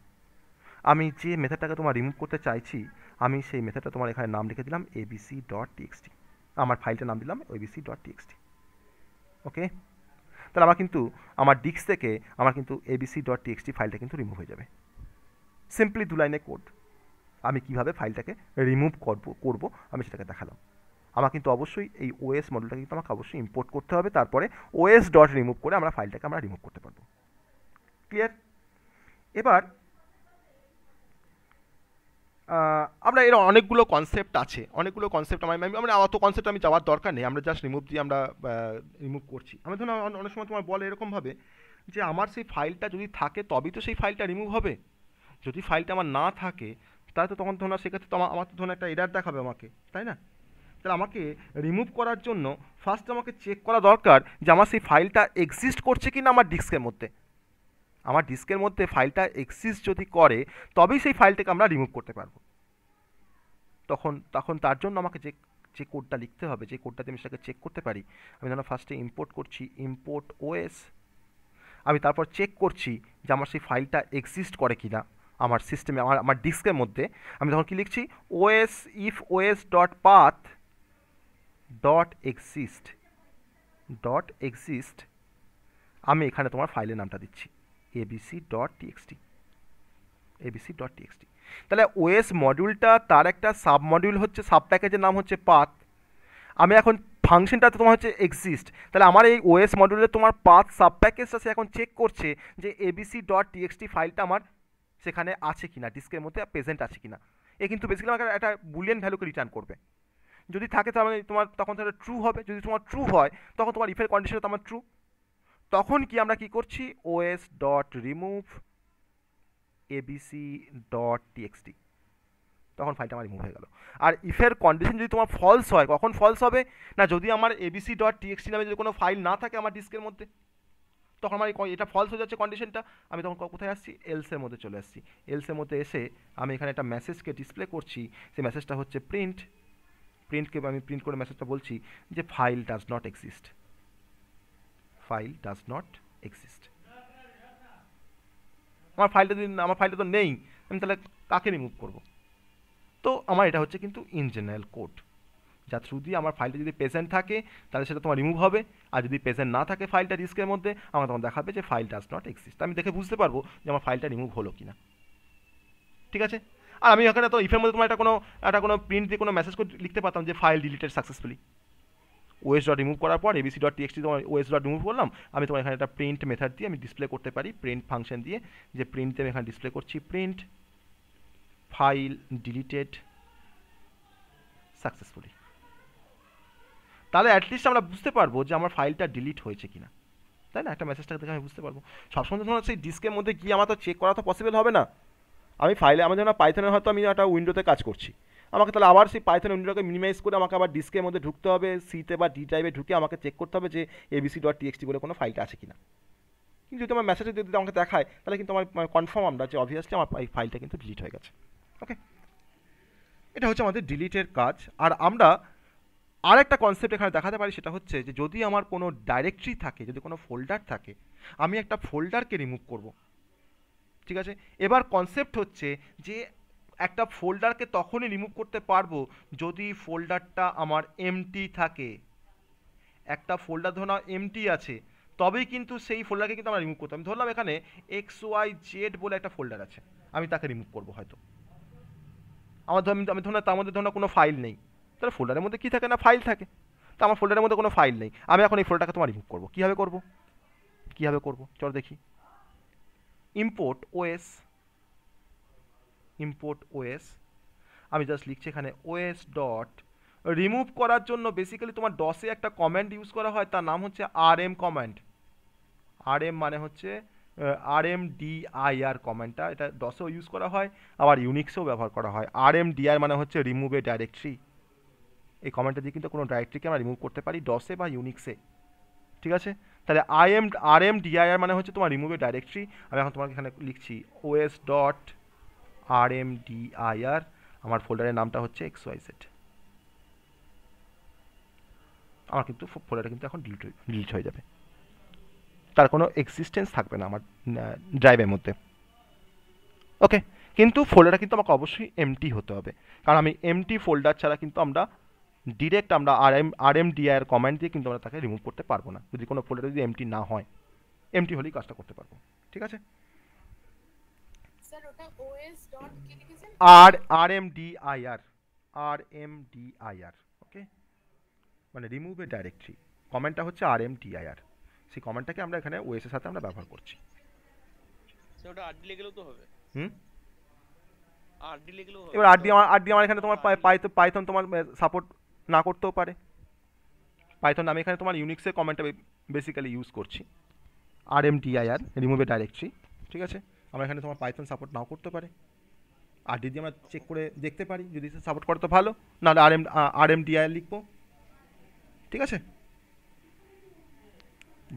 আমি যে মেথডটাকে তোমার রিমুভ করতে চাইছি আমি সেই মেথডটা তোমার এখানে নাম লিখে দিলাম এবিসি ডট টিএক্সটি আমার ফাইলটা নাম দিলাম এবিসি ডট টিএক্সটি ওকে তাহলে আমার কিন্তু আমার ডিস্ক থেকে আমার কিন্তু এবিসি ডট টিএক্সটি ফাইলটা কিন্তু রিমুভ হয়ে যাবে সিম্পলি দু লাইনে কোড আমি কিভাবে ফাইলটাকে রিমুভ করব করব আমি সেটাকে দেখালাম আমার কিন্তু অবশ্যই এই ওএস মডেলটা কিন্তু আমাকে অবশ্যই ইম্পোর্ট করতে হবে তারপরে ওএস ডট রিমুভ করে আমরা ফাইলটাকে আমরা রিমুভ করতে পারবো ক্লিয়ার এবার আমরা এর অনেকগুলো কনসেপ্ট আছে অনেকগুলো কনসেপ্ট আমার আমরা অত কনসেপ্ট আমি যাওয়ার দরকার নেই আমরা জাস্ট রিমুভ দিয়ে আমরা রিমুভ করছি আমি ধরুন অনেক সময় তোমার বলে এরকমভাবে যে আমার সেই ফাইলটা যদি থাকে তবেই তো সেই ফাইলটা রিমুভ হবে যদি ফাইলটা আমার না থাকে তাহলে তো তখন ধরুন সেক্ষেত্রে তো আমার তো ধরুন একটা এডার দেখাবে আমাকে তাই না তাহলে আমাকে রিমুভ করার জন্য ফার্স্ট আমাকে চেক করা দরকার যে আমার সেই ফাইলটা এক্সিস্ট করছে কি না আমার ডিস্কের মধ্যে আমার ডিস্কের মধ্যে ফাইলটা এক্সিস্ট যদি করে তবেই সেই ফাইলটাকে আমরা রিমুভ করতে পারবো তখন তখন তার জন্য আমাকে যে যে কোডটা লিখতে হবে যে কোডটাতে আমি সেটাকে চেক করতে পারি আমি ধরো ফার্স্টে ইম্পোর্ট করছি ইম্পোর্ট ওএস আমি তারপর চেক করছি যে আমার সেই ফাইলটা এক্সিস্ট করে কি না আমার সিস্টেমে আমার আমার ডিস্কের মধ্যে আমি তখন কি লিখছি OS if OS dot path dot exist dot exist আমি এখানে তোমার ফাইলের নামটা দিচ্ছি ABC dot TXT ABC dot TXT তাহলে ওএস মডিউলটা তার একটা সাব মডিউল হচ্ছে সাব প্যাকেজের নাম হচ্ছে পাথ আমি এখন ফাংশনটাতে তোমার হচ্ছে এক্সিস্ট তাহলে আমার এই ওএস মডিউলে তোমার পাথ সাব প্যাকেজটা সে এখন চেক করছে যে এবিসি ডট টিএক্সটি ফাইলটা আমার সেখানে আছে কি না ডিস্কের মধ্যে প্রেজেন্ট আছে কি না এ কিন্তু বেসিক্যালি আমাকে একটা বুলিয়ান ভ্যালুকে রিটার্ন করবে যদি থাকে তাহলে মানে তোমার তখন সেটা ট্রু হবে যদি তোমার ট্রু হয় তখন তোমার ইফের কন্ডিশনে তোমার ট্রু তখন কি আমরা কি করছি OS dot remove ABC dot TXT তখন ফাইলটা আমার রিমুভ হয়ে গেল আর ইফের কন্ডিশন যদি তোমার ফলস হয় কখন ফলস হবে না যদি আমার এবিসি ডট টিএক্সটি নামে যদি কোনো ফাইল না থাকে আমার ডিস্কের মধ্যে তখন আমার এটা ফলস হয়ে যাচ্ছে কন্ডিশনটা আমি তখন কোথায় আসছি এলসের মধ্যে চলে আসছি এলসের মধ্যে এসে আমি এখানে একটা মেসেজকে ডিসপ্লে করছি সেই মেসেজটা হচ্ছে প্রিন্ট প্রিন্টকে আমি প্রিন্ট করে মেসেজটা বলছি যে file does not exist file does not exist আমার ফাইলটা যদি আমার ফাইলটা তো নেই আমি তাহলে কাকে রিমুভ করব তো আমার এটা হচ্ছে কিন্তু ইন জেনারেল কোড যা থ্রু দিয়ে আমার ফাইলটা যদি পেজেন্ট থাকে তাহলে সেটা তোমার রিমুভ হবে আর যদি প্রেজেন্ট না থাকে ফাইলটা রিস্কের মধ্যে আমার তোমার দেখাবে যে ফাইল ডাজ নট এক্সিস্ট আমি দেখে বুঝতে পারবো যে আমার ফাইলটা রিমুভ হলো না ঠিক আছে আর আমি ওখানে তো ইফের মধ্যে তোমার একটা কোনো একটা কোনো প্রিন্ট দিয়ে কোনো মেসেজ করে লিখতে পারতাম যে file deleted successfully OS dot remove করার পর এবিসি ডট টিএক্সটি তোমার ওয়েস ডট রিমুভ করলাম আমি তোমার এখানে একটা প্রিন্ট মেথড দিয়ে আমি ডিসপ্লে করতে পারি প্রিন্ট ফাংশন দিয়ে যে প্রিন্টে আমি এখানে ডিসপ্লে করছি প্রিন্ট ফাইল ডিলিটেড সাকসেসফুলি তাহলে অ্যাটলিস্ট আমরা বুঝতে পারবো যে আমার ফাইলটা ডিলিট হয়েছে কিনা তাই না একটা মেসেজটাকে দেখে আমি বুঝতে পারবো সবসময় ধরুন সেই ডিস্কের মধ্যে গিয়ে আমার তো চেক করা তো পসিবল হবে না আমি ফাইলে আমার যেন পাইথনের হয়তো আমি একটা উইন্ডোতে কাজ করছি আমাকে তাহলে আবার সেই পাইথন উইন্ডোটাকে মিনিমাইজ করে আমাকে আবার ডিস্কের মধ্যে ঢুকতে হবে সিতে বা ডি ড্রাইভে ঢুকে আমাকে চেক করতে হবে যে এবিসি ডট টিএক্সটি বলে কোনো ফাইলটা আছে কিনা কিন্তু যদি আমার মেসেজে যদি আমাকে দেখায় তাহলে কিন্তু আমার কনফার্ম মানে আমরা যে অবভিয়াসলি আমার এই ফাইলটা কিন্তু ডিলিট হয়ে গেছে ওকে এটা হচ্ছে আমাদের ডিলিটের কাজ আর আমরা আর একটা কনসেপ্ট এখানে দেখাতে পারি সেটা হচ্ছে যে যদি আমার কোনো ডাইরেক্টরি থাকে যদি কোনো ফোল্ডার থাকে আমি একটা ফোল্ডারকে রিমুভ করব ঠিক আছে এবার কনসেপ্ট হচ্ছে যে একটা ফোল্ডারকে তখনই রিমুভ করতে পারবো যদি ফোল্ডারটা আমার এমটি থাকে একটা ফোল্ডার ধরো এমটি আছে তবেই কিন্তু সেই ফোল্ডারকে কিন্তু আমরা রিমুভ করতাম আমি ধরলাম এখানে এক্স ওয়াই জেড বলে একটা ফোল্ডার আছে আমি তাকে রিমুভ করবো হয়তো আমার ধর আমি ধরুন তার মধ্যে ধরুন কোনো ফাইল নেই তাহলে ফোল্ডারের মধ্যে কী থাকে না ফাইল থাকে তো আমার ফোল্ডারের মধ্যে কোনো ফাইল নেই আমি এখন এই ফোল্ডারটাকে তোমার রিমুভ করবো কীভাবে করবো কীভাবে করবো চল দেখি ইম্পোর্ট ওএস ইম্পোর্ট ওএস আমি জাস্ট লিখছি এখানে ওএস ডট রিমুভ করার জন্য বেসিক্যালি তোমার ডসে একটা কমেন্ট ইউজ করা হয় তার নাম হচ্ছে R M command R M মানে হচ্ছে আর এম ডিআইআর কমেন্টটা এটা ডসেও ইউজ করা হয় আবার ইউনিক্সেও ব্যবহার করা হয় আর এম ডিআর মানে হচ্ছে রিমুভ এ ডাইরেক্টরি এই কমান্ডটা দিয়ে কিন্তু কোনো ডাইরেক্টরিকে আমরা রিমুভ করতে পারি ডসে বা ইউনিক্সে ঠিক আছে তাহলে I M R M DIR মানে হচ্ছে তোমার রিমুভের ডাইরেক্টরি আমি এখন তোমাকে এখানে লিখছি OS dot R M DIR আমার ফোল্ডারের নামটা হচ্ছে এক্স ওয়াই সেট আমার কিন্তু ফোল্ডারটা কিন্তু এখন ডিলিট ডিলিট হয়ে যাবে তার কোনো এক্সিস্টেন্স থাকবে না আমার ড্রাইভের মধ্যে ওকে কিন্তু ফোল্ডারটা কিন্তু আমাকে অবশ্যই এমটি হতে হবে কারণ আমি এমটি ফোল্ডার ছাড়া কিন্তু আমরা ডিরেক্ট আমরা আর এম আর এম ডিআইয়ের কমান্ড দিয়ে কিন্তু আমরা তাকে রিমুভ করতে পারবো না যদি কোনো ফোল্ডার যদি এমটি না হয় এমটি হলেই কাজটা করতে পারবো ঠিক আছে R R M I R M R okay মানে রিমুভ এ ডাইরেক্টরি কমেন্টটা হচ্ছে আর এম ডিআইআর সেই কমেন্টটাকে আমরা এখানে ওএস এর সাথে আমরা ব্যবহার করছি সেটা আরডি লিখলেও তো হবে হুম আরডি লিখলেও এবার আরডি আমার আরডি আমার এখানে তোমার পাইথন তোমার সাপোর্ট না করতেও পারে পাইথন আমি এখানে তোমার ইউনিক্সে কমেন্টটা বেসিক্যালি ইউজ করছি R M D I R remove directory ঠিক আছে আমার এখানে তোমার পাইথন সাপোর্ট নাও করতে পারে আর যদি আমরা চেক করে দেখতে পারি যদি সাপোর্ট করে তো ভালো নাহলে R M R M D I R লিখবো ঠিক আছে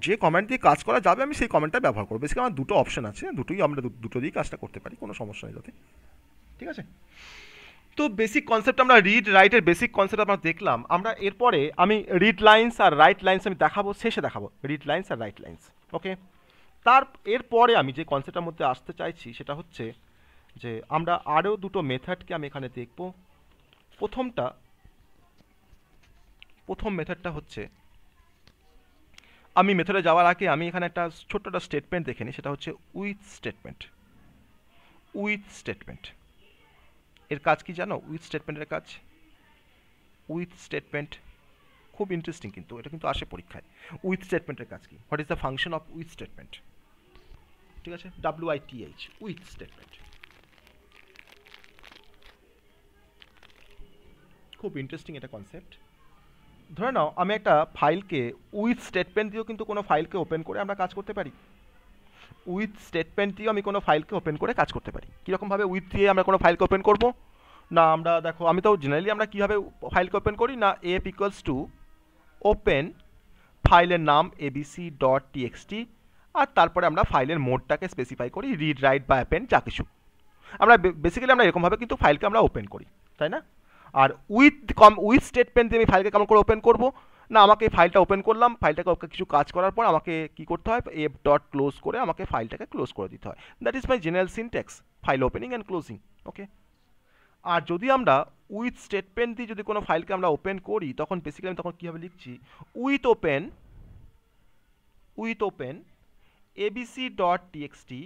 যে কমেন্ট দিয়ে কাজ করা যাবে আমি সেই কমেন্টটা ব্যবহার করবো বেসিক্যালি আমার দুটো অপশন আছে দুটোই আমরা দুটো দিয়েই কাজটা করতে পারি কোনো সমস্যা নেই যাতে ঠিক আছে তো বেসিক কনসেপ্ট আমরা রিড রাইটের বেসিক কনসেপ্ট আমরা দেখলাম আমরা এরপরে আমি রিড লাইন্স আর রাইট লাইন্স আমি দেখাবো শেষে দেখাবো রিড লাইন্স আর রাইট লাইন্স ওকে তার এরপরে আমি যে কনসেপ্টের মধ্যে আসতে চাইছি সেটা হচ্ছে যে আমরা আরও দুটো মেথডকে আমি এখানে দেখব প্রথমটা প্রথম মেথডটা হচ্ছে আমি মেথডে যাওয়ার আগে আমি এখানে একটা ছোট্ট একটা স্টেটমেন্ট দেখে নিই সেটা হচ্ছে উইথ স্টেটমেন্ট উইথ স্টেটমেন্ট এর কাজ কি জানো উইথ স্টেটমেন্টের কাজ উইথ স্টেটমেন্ট খুব ইন্টারেস্টিং কিন্তু এটা কিন্তু আসে পরীক্ষায় উইথ স্টেটমেন্টের কাজ কি what is the function of with statement ঠিক আছে W I T H with statement খুব ইন্টারেস্টিং এটা কনসেপ্ট ধরে নাও আমি একটা ফাইলকে উইথ স্টেটমেন্ট দিয়েও কিন্তু কোনো ফাইলকে ওপেন করে আমরা কাজ করতে পারি উইথ স্টেটমেন্ট দিয়েও আমি কোনো ফাইলকে ওপেন করে কাজ করতে পারি কীরকমভাবে উইথ দিয়ে আমরা কোনো ফাইলকে ওপেন করব না আমরা দেখো আমি তো জেনারেলি আমরা কীভাবে ফাইলকে ওপেন করি না এ পিকলস টু ওপেন ফাইলের নাম এবিসি ডট টিএক্সটি আর তারপরে আমরা ফাইলের মোডটাকে স্পেসিফাই করি রিড রাইট বা অ্যাপেন যা কিছু আমরা বেসিক্যালি আমরা এরকমভাবে কিন্তু ফাইলকে আমরা ওপেন করি তাই না আর উইথ কম উইথ স্টেটমেন্ট দিয়ে আমি ফাইলকে কেমন করে ওপেন করবো না আমাকে ফাইলটা ওপেন করলাম ফাইলটাকে কিছু কাজ করার পর আমাকে কি করতে হয় এফ ডট ক্লোজ করে আমাকে ফাইলটাকে ক্লোজ করে দিতে হয় that is my general syntax file opening and closing okay আর যদি আমরা উইথ স্টেটমেন্ট দিয়ে যদি কোনো ফাইলকে আমরা ওপেন করি তখন বেসিক্যালি আমি তখন কীভাবে লিখছি with open with open ABC dot TXT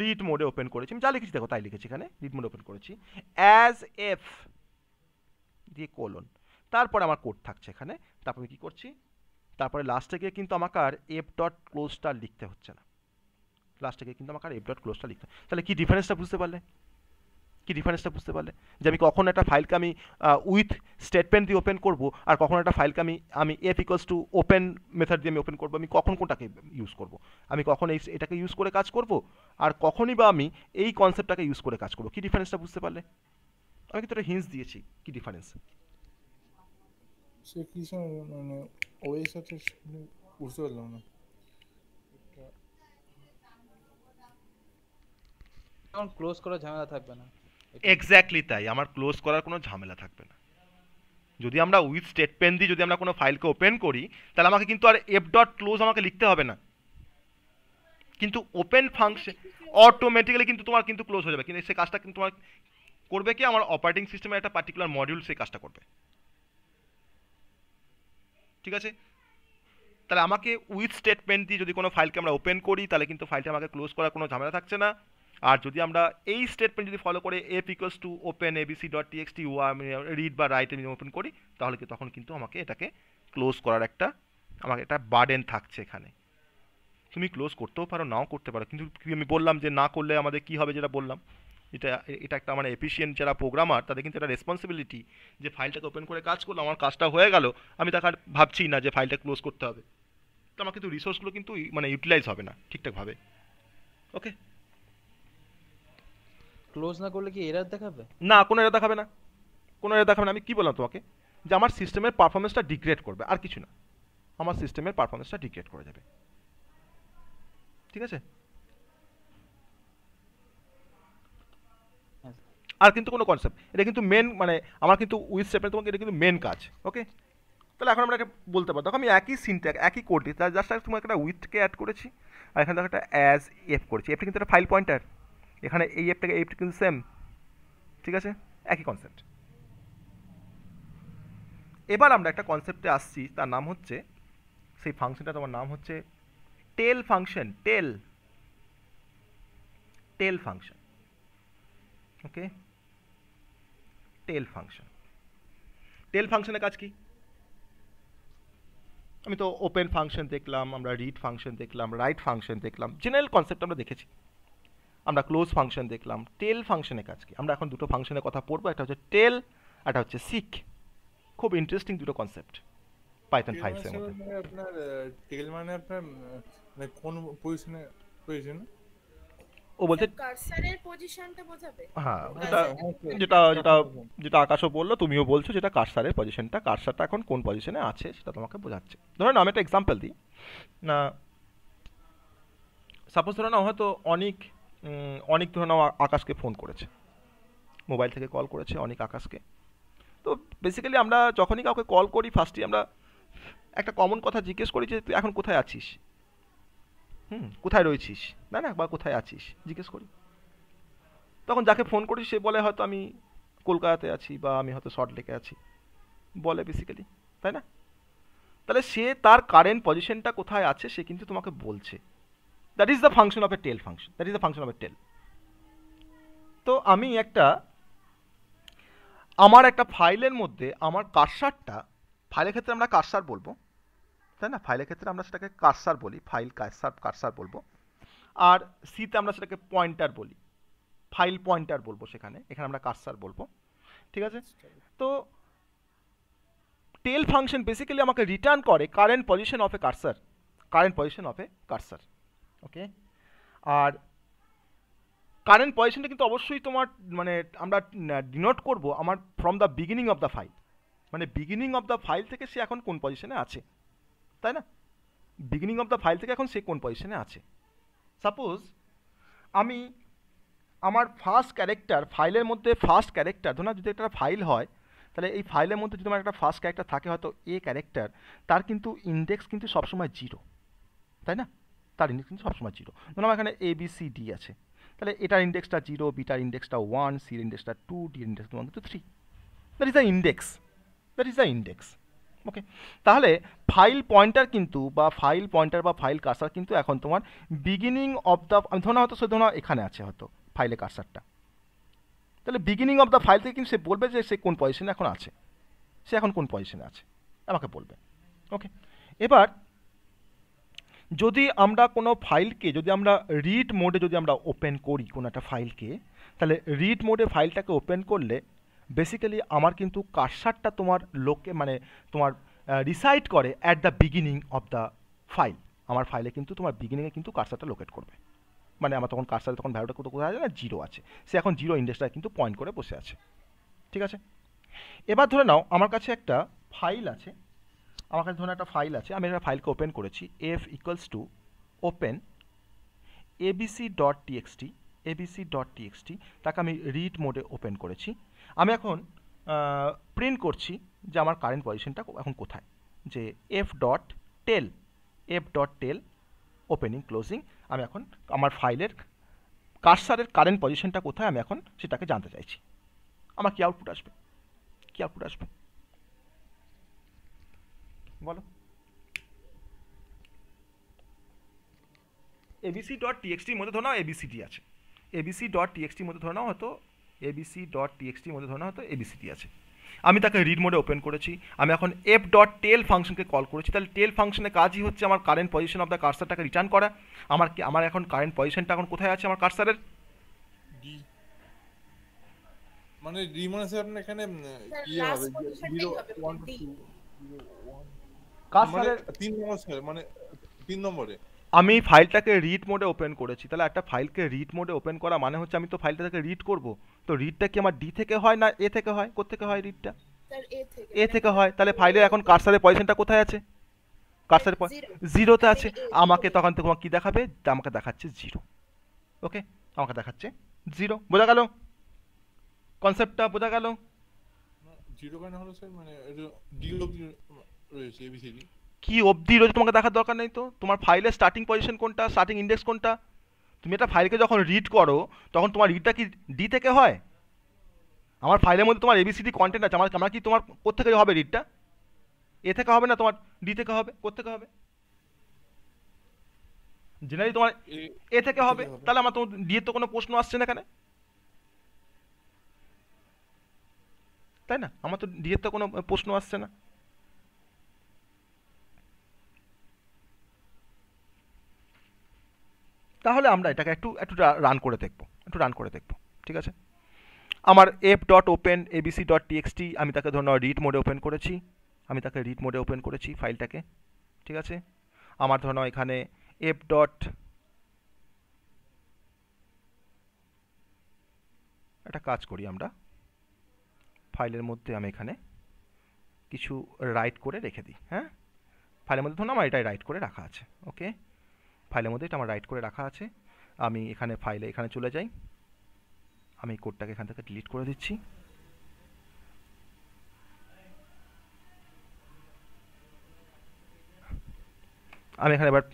read মোডে ওপেন করেছি আমি যা লিখেছি দেখো তাই লিখেছি এখানে রিড মোডে ওপেন করেছি অ্যাজ এফ দিয়ে কোলন তারপরে আমার কোড থাকছে এখানে তারপর আমি কি করছি তারপরে লাস্টে গিয়ে কিন্তু আমাকে আর এফ ডট ক্লোজটা লিখতে হচ্ছে না লাস্টে গিয়ে কিন্তু আমাকে আর এফ ডট ক্লোজটা লিখতে তাহলে কী ডিফারেন্সটা বুঝতে পারলে কী ডিফারেন্সটা বুঝতে পারলে যে আমি কখন একটা ফাইলকে আমি উইথ স্টেটমেন্ট দিয়ে ওপেন করবো আর কখন একটা ফাইলকে আমি আমি F equals to open method দিয়ে আমি ওপেন করবো আমি কখন কোনটাকে ইউজ করবো আমি কখন এই এটাকে ইউজ করে কাজ করবো আর কখনই বা আমি এই কনসেপ্টটাকে ইউজ করে কাজ করব কী ডিফারেন্সটা বুঝতে পারলে আমি কিন্তু একটা হিন্স দিয়েছি কি ডিফারেন্স সে মানে ওই সাথে বুঝতে পারলাম না ক্লোজ করার ঝামেলা থাকবে না এক্স্যাক্টলি তাই আমার ক্লোজ করার কোনো ঝামেলা থাকবে না যদি আমরা উইথ স্টেট পেন দিয়ে যদি আমরা কোনো ফাইলকে ওপেন করি তাহলে আমাকে কিন্তু আর এফ ডট ক্লোজ আমাকে লিখতে হবে না কিন্তু ওপেন ফাংশন অটোমেটিক্যালি কিন্তু তোমার কিন্তু ক্লোজ হয়ে যাবে কিন্তু সে কাজটা কিন্তু তোমার করবে কি আমার অপারেটিং সিস্টেমের একটা পার্টিকুলার মডিউল সেই কাজটা করবে ঠিক আছে তাহলে আমাকে উইথ স্টেটমেন্ট দিয়ে যদি কোনো ফাইলকে আমরা ওপেন করি তাহলে কিন্তু ফাইলটা আমাকে ক্লোজ করার কোনো ঝামেলা থাকছে না আর যদি আমরা এই স্টেটমেন্ট যদি ফলো করে F equals to open ABC dot TXT read বা রাইট আমি ওপেন করি তাহলে কি তখন কিন্তু আমাকে এটাকে ক্লোজ করার একটা আমাকে একটা বার্ডেন থাকছে এখানে তুমি ক্লোজ করতেও পারো নাও করতে পারো কিন্তু আমি বললাম যে না করলে আমাদের কি হবে যেটা বললাম এটা এটা একটা আমার মানে এফিসিয়েন্ট যারা প্রোগ্রামার তাদের কিন্তু একটা রেসপন্সিবিলিটি যে ফাইলটাকে ওপেন করে কাজ করলো আমার কাজটা হয়ে গেল আমি তাকে আর ভাবছি না যে ফাইলটা ক্লোজ করতে হবে তো আমার কিন্তু রিসোর্সগুলো কিন্তু মানে ইউটিলাইজ হবে না ঠিকঠাকভাবে ওকে ক্লোজ না করলে কি এরার দেখাবে না কোনো এরার দেখাবে না কোনো এরার দেখাবে না আমি কি বললাম তোমাকে যে আমার সিস্টেমের পারফরমেন্সটা ডিগ্রেড করবে আর কিছু না আমার সিস্টেমের পারফরমেন্সটা ডিগ্রেড করে যাবে ঠিক আছে আর কিন্তু কোনো কনসেপ্ট এটা কিন্তু মেন মানে আমার কিন্তু উইথ স্টেপের তোমাকে এটা কিন্তু মেন কাজ ওকে তাহলে এখন আমরা বলতে পারি দেখো আমি একই সিনটা একই কোডটি তার জাস্ট তোমার একটা উইথকে অ্যাড করেছি আর এখানে দেখো একটা অ্যাজ এফ করেছি এফটা কিন্তু একটা ফাইল পয়েন্টার এখানে এই এফটাকে এফটি কিন্তু সেম ঠিক আছে একই কনসেপ্ট এবার আমরা একটা কনসেপ্টে আসছি তার নাম হচ্ছে সেই ফাংশনটা তোমার নাম হচ্ছে tell function tell tell function okay tell function tell ফাংশনের কাজ কি আমি তো ওপেন ফাংশন দেখলাম আমরা রিড ফাংশন দেখলাম রাইট ফাংশন দেখলাম জেনারেল কনসেপ্ট আমরা দেখেছি আমরা ক্লোজ ফাংশন দেখলাম টেল ফাংশনের কাজ কি আমরা এখন দুটো ফাংশনের কথা পড়বো একটা হচ্ছে টেল একটা হচ্ছে সিক খুব ইন্টারেস্টিং দুটো কনসেপ্ট পাইথন ফাইভ এর আপনার টেল মানে আপনার মানে কোন পজিশনে প্রয়োজন ও বলছে কার্সারের পজিশনটা বোঝাবে হ্যাঁ যেটা যেটা যেটা যেটা আকাশও বললো তুমিও বলছো যেটা কার্সারের পজিশনটা কার্সারটা এখন কোন পজিশনে আছে সেটা তোমাকে বোঝাচ্ছে ধরেন আমি একটা এক্সাম্পল দিই না সাপোজ ধরে না হয়তো অনেক অনেক ধরে না আকাশকে ফোন করেছে মোবাইল থেকে কল করেছে অনেক আকাশকে তো বেসিক্যালি আমরা যখনই কাউকে কল করি ফার্স্টে আমরা একটা কমন কথা জিজ্ঞেস করি যে তুই এখন কোথায় আছিস হুম কোথায় রয়েছিস না না বা কোথায় আছিস জিজ্ঞেস করি তখন যাকে ফোন করি সে বলে হয়তো আমি কলকাতাতে আছি বা আমি হয়তো শর্ট লেকে আছি বলে বেসিক্যালি তাই না তাহলে সে তার কারেন্ট পজিশনটা কোথায় আছে সে কিন্তু তোমাকে বলছে that is the function of a tell function that is the function of a tell তো আমি একটা আমার একটা ফাইলের মধ্যে আমার কারসারটা ফাইলের ক্ষেত্রে আমরা কারসার বলবো তাই না ফাইলের ক্ষেত্রে আমরা সেটাকে কারসার বলি ফাইল কারসার কারসার বলবো আর সিতে আমরা সেটাকে পয়েন্টার বলি ফাইল পয়েন্টার বলবো সেখানে এখানে আমরা কারসার বলবো ঠিক আছে তো টেল ফাংশন বেসিক্যালি আমাকে রিটার্ন করে current position of a cursor current position of a cursor okay আর কারেন্ট পজিশনটা কিন্তু অবশ্যই তোমার মানে আমরা ডিনোট করব আমার from the beginning of the file মানে বিগিনিং অফ দ্য ফাইল থেকে সে এখন কোন পজিশনে আছে তাই না বিগিনিং অফ দ্য ফাইল থেকে এখন সে কোন পজিশনে আছে সাপোজ আমি আমার ফার্স্ট ক্যারেক্টার ফাইলের মধ্যে ফার্স্ট ক্যারেক্টার ধরুন যদি একটা ফাইল হয় তাহলে এই ফাইলের মধ্যে যদি আমার একটা ফার্স্ট ক্যারেক্টার থাকে হয়তো এ ক্যারেক্টার তার কিন্তু ইন্ডেক্স কিন্তু সবসময় জিরো তাই না তার ইন্ডেক্স কিন্তু সবসময় জিরো ধরুন আমার এখানে এ ডি আছে তাহলে এটার ইন্ডেক্সটা জিরো বিটার ইন্ডেক্সটা ওয়ান সির ইন্ডেক্সটা two D index one two three that is the index that is the index okay তাহলে ফাইল পয়েন্টার কিন্তু বা ফাইল পয়েন্টার বা ফাইল কার্সার কিন্তু এখন তোমার বিগিনিং অফ দ্য আমি ধরো হয়তো সে ধরো এখানে আছে হয়তো ফাইলে কার্সারটা তাহলে বিগিনিং অফ দ্য ফাইল থেকে কিন্তু সে বলবে যে সে কোন পজিশনে এখন আছে সে এখন কোন পজিশনে আছে আমাকে বলবে ওকে এবার যদি আমরা কোনো ফাইলকে যদি আমরা রিড মোডে যদি আমরা ওপেন করি কোনো একটা ফাইলকে তাহলে রিড মোডে ফাইলটাকে ওপেন করলে বেসিক্যালি আমার কিন্তু কারসারটা তোমার লোকে মানে তোমার রিসাইড করে at the beginning of the file আমার ফাইলে কিন্তু তোমার বিগিনিংয়ে কিন্তু কারসারটা লোকেট করবে মানে আমার তখন কারসারে তখন ভ্যালুটা কোথাও কোথায় আছে না জিরো আছে সে এখন জিরো ইন্ডেক্সটা কিন্তু পয়েন্ট করে বসে আছে ঠিক আছে এবার ধরে নাও আমার কাছে একটা ফাইল আছে আমার কাছে ধরুন একটা ফাইল আছে আমি একটা ফাইলকে ওপেন করেছি F equals to open ABC dot TXT ABC dot TXT তাকে আমি রিড মোডে ওপেন করেছি আমি এখন প্রিন্ট করছি যে আমার কারেন্ট পজিশনটা এখন কোথায় যে F dot tell F dot tell opening closing আমি এখন আমার ফাইলের কার্সারের কারেন্ট পজিশনটা কোথায় আমি এখন সেটাকে জানতে চাইছি আমার কী আউটপুট আসবে কী আউটপুট আসবে বলো এবিসি ডট টিএক্সটির মধ্যে ধরে নাও এবিসিডি আছে এবিসি ডট টিএক্সটির মধ্যে ধরে নাও হয়তো এবিসি ডট টিএক্সটির মধ্যে ধরে না হয়তো এবিসিটি আছে আমি তাকে রিড মোডে ওপেন করেছি আমি এখন এফ ডট টেল ফাংশনকে কল করেছি তাহলে টেল ফাংশনের কাজই হচ্ছে আমার কারেন্ট পজিশন অফ দ্য কার্সারটাকে রিটার্ন করা আমার আমার এখন কারেন্ট পজিশনটা এখন কোথায় আছে আমার কার্সারের মানে রিমার্সের এখানে কি ইয়ে হবে 0 1 2 কার্সারের তিন নম্বর মানে তিন নম্বরে আমি ফাইলটাকে রিড মোডে ওপেন করেছি তাহলে একটা ফাইলকে রিড মোডে ওপেন করা মানে হচ্ছে আমি তো ফাইলটাকে রিড করব তো রিডটা কি আমার ডি থেকে হয় না এ থেকে হয় থেকে হয় রিডটা এ থেকে হয় তাহলে ফাইলের এখন কার্সারের পজিশনটা কোথায় আছে কার্সারের জিরোতে আছে আমাকে তখন তো কি দেখাবে আমাকে দেখাচ্ছে জিরো ওকে আমাকে দেখাচ্ছে জিরো বোঝা গেল কনসেপ্টটা বোঝা গেল জিরো কেন হলো স্যার মানে রয়েছে এবিসিডি কি অবধি রয়েছে তোমাকে দেখার দরকার নেই তো তোমার ফাইলের স্টার্টিং পজিশন কোনটা স্টার্টিং ইন্ডেক্স কোনটা তুমি একটা ফাইলকে যখন রিড করো তখন তোমার রিডটা কি ডি থেকে হয় আমার ফাইলের মধ্যে তোমার এবিসিডি কন্টেন্ট আছে আমার আমার কি তোমার কোথেকে হবে রিডটা এ থেকে হবে না তোমার ডি থেকে হবে কোথেকে হবে জেনারেলি তোমার এ থেকে হবে তাহলে আমার তোমার ডি এর তো কোনো প্রশ্ন আসছে না এখানে তাই না আমার তো ডি এর তো কোনো প্রশ্ন আসছে না তাহলে আমরা এটাকে একটু একটু রান করে দেখব একটু রান করে দেখব ঠিক আছে আমার F dot open ABC dot TXT আমি তাকে ধরুন রিড মোডে ওপেন করেছি আমি তাকে রিড মোডে ওপেন করেছি ফাইলটাকে ঠিক আছে আমার ধরুন এখানে এফ ডট একটা কাজ করি আমরা ফাইলের মধ্যে আমি এখানে কিছু রাইট করে রেখে দিই হ্যাঁ ফাইলের মধ্যে ধরুন আমার এটাই রাইট করে রাখা আছে ওকে ফাইলের মধ্যে এটা আমার রাইট করে রাখা আছে আমি এখানে ফাইলে এখানে চলে যাই আমি কোডটাকে এখান থেকে ডিলিট করে দিচ্ছি আমি এখানে এবার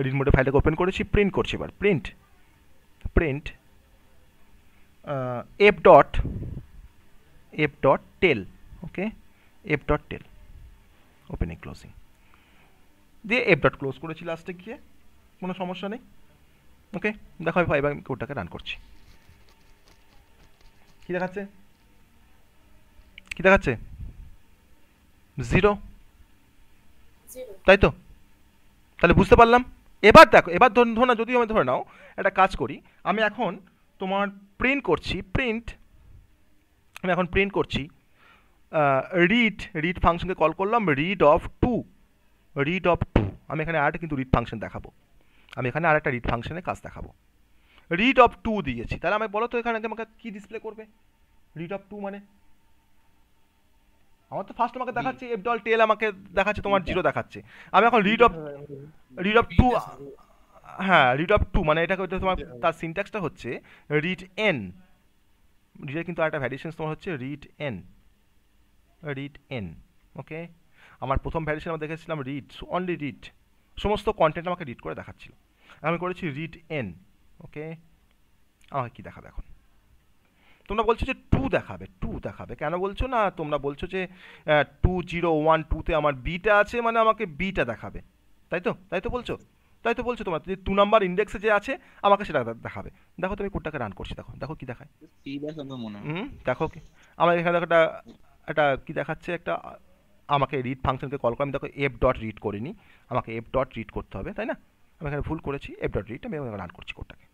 এডিট মোডে ফাইলটাকে ওপেন করেছি প্রিন্ট করছি এবার print print F dot F dot tell okay F dot tell opening closing দিয়ে এফ ডট ক্লোজ করেছি লাস্টে গিয়ে কোনো সমস্যা নেই ওকে দেখো আমি ফাইভ আমি কোডটাকে রান করছি কী দেখাচ্ছে কী দেখাচ্ছে জিরো তাই তো তাহলে বুঝতে পারলাম এবার দেখো এবার ধর না যদি আমি ধরে নাও একটা কাজ করি আমি এখন তোমার প্রিন্ট করছি প্রিন্ট আমি এখন প্রিন্ট করছি রিড রিড ফাংশনকে কল করলাম read of two read of two আমি এখানে আর্ট কিন্তু রিড ফাংশন দেখাবো আমি এখানে আর একটা রিড ফাংশনের কাজ দেখাবো রিড অফ টু দিয়েছি তাহলে আমি বলো তো এখানে আমাকে কী ডিসপ্লে করবে রিড অফ টু মানে আমার তো ফার্স্ট আমাকে দেখাচ্ছে এফ ডল টেল আমাকে দেখাচ্ছে তোমার জিরো দেখাচ্ছে আমি এখন read of read of two হ্যাঁ রিড অফ টু মানে এটা তোমার তার সিনট্যাক্সটা হচ্ছে রিড এন রিডের কিন্তু একটা ভ্যারিয়েশন তোমার হচ্ছে read N read N okay আমার প্রথম ভ্যারিয়েশন আমরা দেখেছিলাম রিড অনলি রিড সমস্ত কন্টেন্ট আমাকে রিড করে দেখাচ্ছিল আমি করেছি রিড এন ওকে আমাকে কী দেখাবে এখন তোমরা বলছো যে টু দেখাবে টু দেখাবে কেন বলছো না তোমরা বলছো যে টু জিরো ওয়ান টুতে আমার বিটা আছে মানে আমাকে বিটা দেখাবে তাই তো তাই তো বলছো তাই তো বলছো তোমার যে টু নাম্বার ইন্ডেক্সে যে আছে আমাকে সেটা দেখাবে দেখো তুমি কোডটাকে রান করছি দেখো দেখো কি দেখায় হুম দেখো কি আমার এখানে দেখো একটা কি দেখাচ্ছে একটা আমাকে রিড ফাংশনকে কল করে আমি দেখো এফ ডট রিড করিনি আমাকে এফ ডট রিড করতে হবে তাই না আমি এখানে ভুল করেছি এফ ডট রিড আমি রান করছি কোডটাকে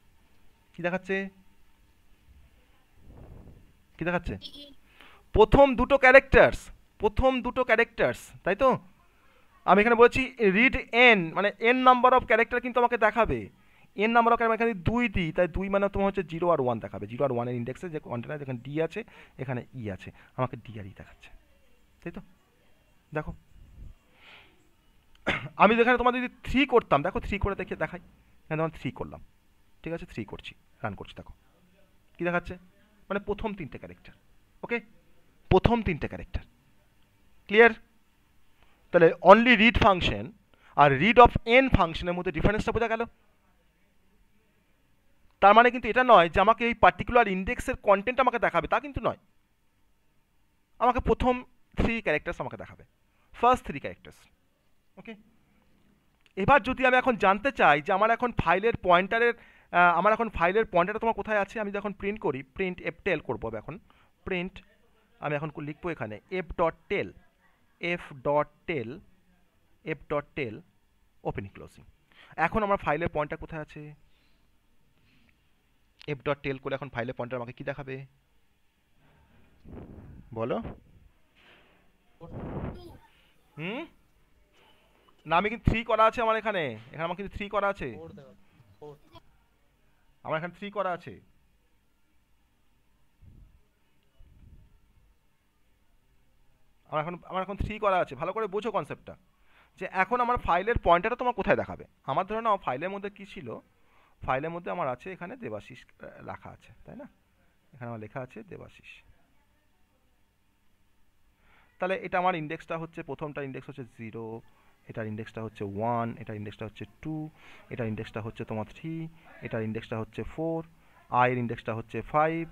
কী দেখাচ্ছে কী দেখাচ্ছে প্রথম দুটো ক্যারেক্টার্স প্রথম দুটো ক্যারেক্টার্স তাই তো আমি এখানে বলছি রিড এন মানে এন নাম্বার অফ ক্যারেক্টার কিন্তু আমাকে দেখাবে এন নাম্বার অফ ক্যারেক্টার এখানে দুই দিই তাই দুই মানে তোমার হচ্ছে জিরো আর ওয়ান দেখাবে জিরো আর ওয়ানের ইন্ডেক্সে যে কন্টেনার এখানে ডি আছে এখানে ই e আছে আমাকে ডি আর ই e দেখাচ্ছে তাই তো দেখো আমি যেখানে তোমার যদি থ্রি করতাম দেখো থ্রি করে দেখে দেখাই হ্যাঁ তোমার থ্রি করলাম ঠিক আছে থ্রি করছি রান করছি দেখো কী দেখাচ্ছে মানে প্রথম তিনটে ক্যারেক্টার ওকে প্রথম তিনটে ক্যারেক্টার ক্লিয়ার তাহলে অনলি রিড ফাংশন আর রিড অফ এন ফাংশনের মধ্যে ডিফারেন্সটা বোঝা গেল তার মানে কিন্তু এটা নয় যে আমাকে এই পার্টিকুলার ইন্ডেক্সের কন্টেন্ট আমাকে দেখাবে তা কিন্তু নয় আমাকে প্রথম থ্রি ক্যারেক্টার্স আমাকে দেখাবে ফার্স্ট থ্রি ক্যারেক্টার্স ওকে এবার যদি আমি এখন জানতে চাই যে আমার এখন ফাইলের পয়েন্টারের আমার এখন ফাইলের পয়েন্টারটা তোমার কোথায় আছে আমি যখন প্রিন্ট করি প্রিন্ট এফ টেল করবো এখন প্রিন্ট আমি এখন লিখবো এখানে F dot tell F dot tell F dot tell open closing এখন আমার ফাইলের পয়েন্টার কোথায় আছে এফ ডট টেল করে এখন ফাইলের পয়েন্টার আমাকে কি দেখাবে বলো হুম না আমি কিন্তু থ্রি করা আছে আমার এখানে এখানে আমার কিন্তু থ্রি করা আছে আমার এখানে থ্রি করা আছে আমার এখন আমার এখন থ্রি করা আছে ভালো করে বোঝো কনসেপ্টটা যে এখন আমার ফাইলের পয়েন্টটা তোমার কোথায় দেখাবে আমার ধরে নাও ফাইলের মধ্যে কি ছিল ফাইলের মধ্যে আমার আছে এখানে দেবাশিস লেখা আছে তাই না এখানে আমার লেখা আছে দেবাশিস তাহলে এটা আমার ইন্ডেক্সটা হচ্ছে প্রথমটা ইন্ডেক্স হচ্ছে জিরো এটার ইন্ডেক্সটা হচ্ছে ওয়ান এটার ইন্ডেক্সটা হচ্ছে টু এটার ইন্ডেক্সটা হচ্ছে তোমার থ্রি এটার ইন্ডেক্সটা হচ্ছে ফোর আয়ের ইন্ডেক্সটা হচ্ছে ফাইভ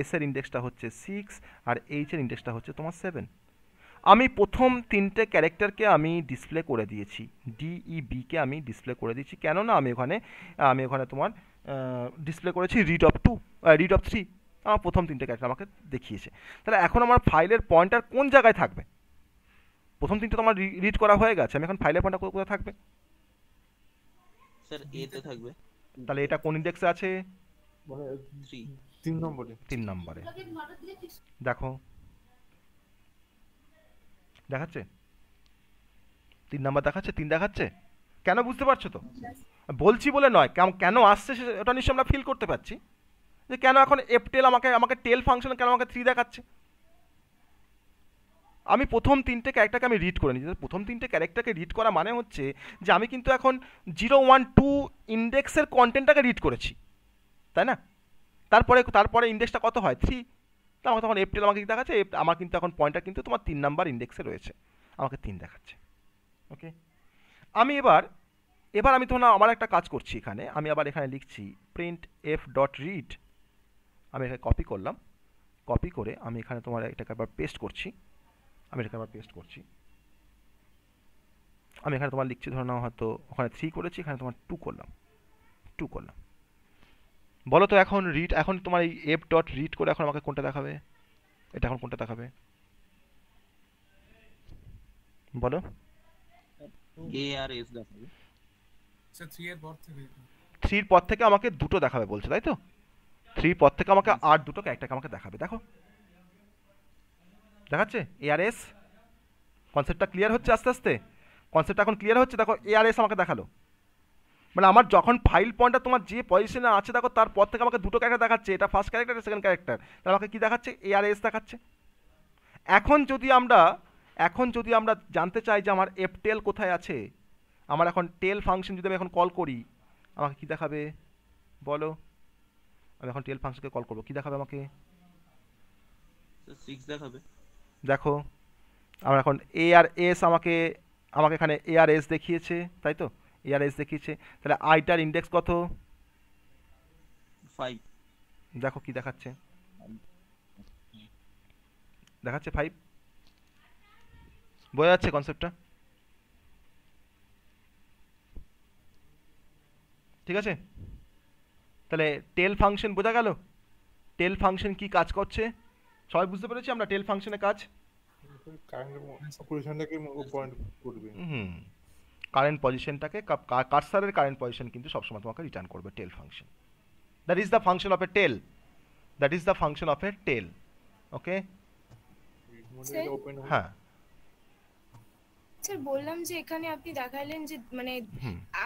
এসের ইন্ডেক্সটা হচ্ছে সিক্স আর এইচের ইন্ডেক্সটা হচ্ছে তোমার সেভেন আমি প্রথম তিনটে ক্যারেক্টারকে আমি ডিসপ্লে করে দিয়েছি ডিইবিকে e, আমি ডিসপ্লে করে দিয়েছি কেননা আমি ওখানে আমি ওখানে তোমার ডিসপ্লে করেছি read of two read of three আমার প্রথম তিনটে ক্যারেক্টার আমাকে দেখিয়েছে তাহলে এখন আমার ফাইলের পয়েন্টার কোন জায়গায় থাকবে প্রথম তিনটে তোমার রিড করা হয়ে গেছে আমি এখন ফাইলের পয়েন্টটা কোথায় থাকবে স্যার এ তে থাকবে তাহলে এটা কোন ইনডেক্সে আছে মানে 3 তিন নম্বরে তিন নম্বরে দেখো দেখাচ্ছে তিন নাম্বার দেখাচ্ছে তিন দেখাচ্ছে কেন বুঝতে পারছো তো বলছি বলে নয় কেন আসছে ওটা নিশ্চয় আমরা ফিল করতে পাচ্ছি যে কেন এখন এফ আমাকে আমাকে টেল ফাংশন কেন আমাকে থ্রি দেখাচ্ছে আমি প্রথম তিনটে ক্যারেক্টারকে আমি রিড করে নিচ্ছি প্রথম তিনটে ক্যারেক্টারকে রিড করা মানে হচ্ছে যে আমি কিন্তু এখন জিরো ওয়ান টু ইন্ডেক্সের কন্টেন্টটাকে রিড করেছি তাই না তারপরে তারপরে ইন্ডেক্সটা কত হয় থ্রি আমাকে তখন এপ্রিল আমাকে দেখাচ্ছে আমার কিন্তু এখন পয়েন্টটা কিন্তু তোমার তিন নাম্বার ইন্ডেক্সে রয়েছে আমাকে তিন দেখাচ্ছে ওকে আমি এবার এবার আমি তোমার আমার একটা কাজ করছি এখানে আমি আবার এখানে লিখছি প্রিন্ট এফ ডট রিড আমি এখানে কপি করলাম কপি করে আমি এখানে তোমার এটাকে আবার পেস্ট করছি আমি এটাকে আবার পেস্ট করছি আমি এখানে তোমার লিখছি ধরে নাও হয়তো ওখানে থ্রি করেছি এখানে তোমার টু করলাম টু করলাম বলো তো এখন রিড এখন তোমার এই এফ ডট রিড করে এখন আমাকে কোনটা দেখাবে এটা এখন কোনটা দেখাবে বলো থ্রির আচ্ছা, পর থেকে আমাকে দুটো দেখাবে বলছে তাই তো থ্রির পর থেকে আমাকে আর দুটো একটাকে আমাকে দেখাবে দেখো দেখাচ্ছে এআরএস কনসেপ্টটা ক্লিয়ার হচ্ছে আস্তে আস্তে কনসেপ্টটা এখন ক্লিয়ার হচ্ছে দেখো এআরএস আমাকে দেখালো মানে আমার যখন ফাইল পয়েন্টটা তোমার যে পজিশনে আছে দেখো তারপর থেকে আমাকে দুটো ক্যারেক্টার দেখাচ্ছে এটা ফার্স্ট ক্যারেক্টার সেকেন্ড ক্যারেক্টার তাহলে আমাকে কী দেখাচ্ছে এআরএস দেখাচ্ছে এখন যদি আমরা এখন যদি আমরা জানতে চাই যে আমার এফটেল কোথায় আছে আমার এখন টেল ফাংশন যদি আমি এখন কল করি আমাকে কী দেখাবে বলো আমি এখন টেল ফাংশনকে কল করবো কী দেখাবে আমাকে সিক্স দেখাবে দেখো আমরা এখন এ আর এস আমাকে আমাকে এখানে এ আর এস দেখিয়েছে তাই তো এ আর এস দেখিয়েছে তাহলে আইটার ইন্ডেক্স কত ফাইভ দেখো কি দেখাচ্ছে দেখাচ্ছে ফাইভ বোঝা যাচ্ছে কনসেপ্টটা ঠিক আছে তাহলে টেল ফাংশন বোঝা গেল টেল ফাংশন কি কাজ করছে সবাই বুঝতে পেরেছি আমরা টেল ফাংশনে কাজ কারেন্ট পজিশনটাকে কার্সারের কারেন্ট পজিশন কিন্তু সবসময় তোমাকে রিটার্ন করবে tell function that is the function of a tell that is the function of a tell okay হ্যাঁ স্যার বললাম যে এখানে আপনি দেখালেন যে মানে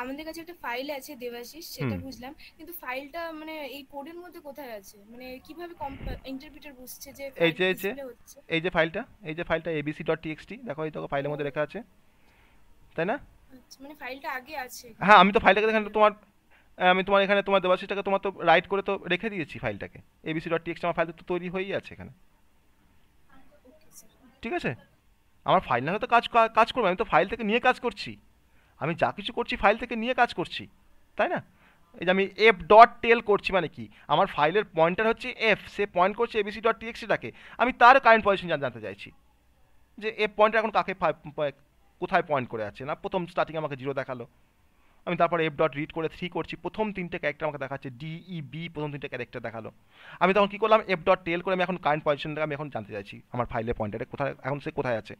আমাদের কাছে একটা ফাইল আছে দেবাশিস সেটা বুঝলাম কিন্তু ফাইলটা মানে এই কোডের মধ্যে কোথায় আছে মানে কিভাবে ইন্টারপ্রিটার বুঝছে যে এই যে এই যে এই যে ফাইলটা এই যে ফাইলটা abc.txt দেখো এই তো ফাইলের মধ্যে লেখা আছে তাই না আচ্ছা, মানে ফাইলটা আগে আছে হ্যাঁ আমি তো ফাইলটাকে এখানে তোমার আমি তোমার এখানে তোমার দেবাশিসটাকে তোমার তো রাইট করে তো রেখে দিয়েছি ফাইলটাকে abc.txt আমার ফাইলটা তো তৈরি হয়েই আছে এখানে আচ্ছা, ঠিক আছে আমার ফাইল না হয়তো কাজ কাজ করবো আমি তো ফাইল থেকে নিয়ে কাজ করছি আমি যা কিছু করছি ফাইল থেকে নিয়ে কাজ করছি তাই না এই যে আমি এফ ডট টেল করছি মানে কি আমার ফাইলের পয়েন্টার হচ্ছে এফ সে পয়েন্ট করছে এবিসি ডট টিএক্সিটাকে আমি তার কারেন্ট পজিশন জানতে চাইছি যে এফ পয়েন্টার এখন কাকে কোথায় পয়েন্ট করে আছে না প্রথম স্টার্টিং আমাকে জিরো দেখালো আমি তারপর এফ ডট রিড করে থ্রি করছি প্রথম তিনটে ক্যারেক্টার আমাকে দেখাচ্ছে ডিই বি e, প্রথম তিনটে ক্যারেক্টার দেখালো আমি তখন কী করলাম এফ ডট টেল করে আমি এখন কারেন্ট পজিশনটাকে আমি এখন জানতে চাইছি আমার ফাইলের পয়েন্টারে কোথায় এখন সে কোথায় আছে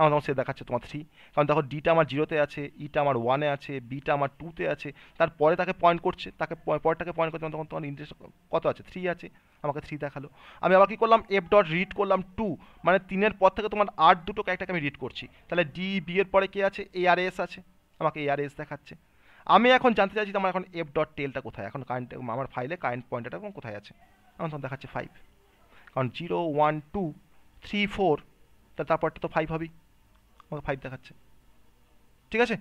আমার তখন সে দেখাচ্ছে তোমার থ্রি কারণ দেখো ডিটা আমার জিরোতে আছে ইটা e আমার ওয়ানে আছে বিটা আমার টুতে আছে তারপরে তাকে পয়েন্ট করছে তাকে পরটাকে পয়েন্ট করছে তখন তোমার ইন্টারেস্ট কত আছে থ্রি আছে আমাকে থ্রি দেখালো আমি আবার কী করলাম এফ ডট রিড করলাম টু মানে তিনের পর থেকে তোমার আট দুটো ক্যারেক্টারকে আমি রিড করছি তাহলে ডি বি এর পরে কে আছে এ আর এস আছে আমাকে এ আর এস দেখাচ্ছে আমি এখন জানতে চাইছি আমার এখন এফ ডট টেলটা কোথায় এখন কারেন্ট আমার ফাইলে কারেন্ট পয়েন্টটা এখন কোথায় আছে আমার তখন দেখাচ্ছে ফাইভ কারণ zero one two three four তারপরটা তো ফাইভ হবেই আমাকে ফাইভ দেখাচ্ছে ঠিক আছে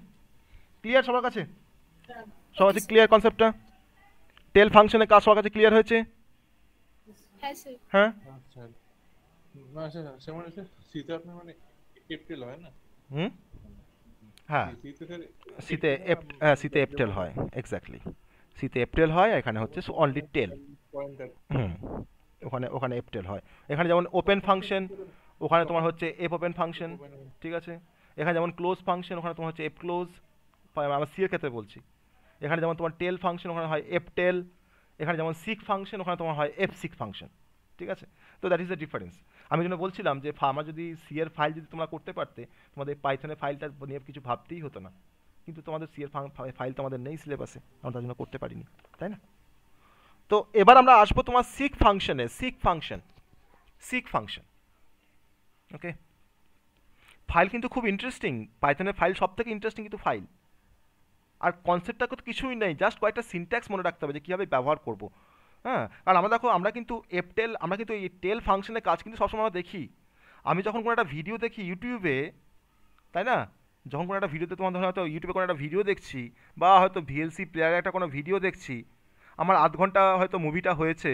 ক্লিয়ার সবার কাছে হ্যাঁ। সবার কাছে ক্লিয়ার কনসেপ্টটা টেল ফাংশনে কাজ সবার কাছে ক্লিয়ার হয়েছে হ্যাঁ, হ্যাঁ? আচ্ছা, আচ্ছা। মানে মানে হুম হ্যাঁ শীতে হ্যাঁ শীতে হয় এক্স্যাক্টলি শীতে হয় এখানে হচ্ছে অনলি টেল হুম ওখানে ওখানে হয় এখানে যেমন ওপেন ফাংশন ওখানে তোমার হচ্ছে এফ ওপেন ফাংশন ঠিক আছে এখানে যেমন ক্লোজ ফাংশন ওখানে তোমার হচ্ছে এফ ক্লোজ আমার সি এর ক্ষেত্রে বলছি এখানে যেমন তোমার টেল ফাংশন ওখানে হয় এফ টেল এখানে যেমন সিক ফাংশন ওখানে তোমার হয় এফ সিক ফাংশন ঠিক আছে তো দ্যাট ইজ দ্য ডিফারেন্স আমি জন্য বলছিলাম যে আমার যদি সি এর ফাইল যদি তোমরা করতে পারতে তোমাদের পাইথনের ফাইলটা নিয়ে কিছু ভাবতেই হতো না কিন্তু তোমাদের সি এর ফাইল তো আমাদের নেই সিলেবাসে আমরা তার জন্য করতে পারিনি তাই না তো এবার আমরা আসবো তোমার সিক ফাংশনে seek function seek function okay file কিন্তু খুব ইন্টারেস্টিং পাইথনের ফাইল সব থেকে ইন্টারেস্টিং কিন্তু ফাইল আর কনসেপ্টটা তো কিছুই নেই জাস্ট কয়েকটা সিনট্যাক্স মনে রাখতে হবে যে কীভাবে ব্যবহার করব হ্যাঁ কারণ আমরা দেখো আমরা কিন্তু এপটেল e আমরা কিন্তু এই টেল ফাংশনের e কাজ কিন্তু সবসময় আমরা দেখি আমি যখন কোনো একটা ভিডিও দেখি ইউটিউবে তাই না যখন কোনো একটা ভিডিওতে তোমার ধরো হয়তো ইউটিউবে কোনো একটা ভিডিও দেখছি বা হয়তো ভিএলসি প্লেয়ারে একটা কোনো ভিডিও দেখছি আমার আধ ঘন্টা হয়তো মুভিটা হয়েছে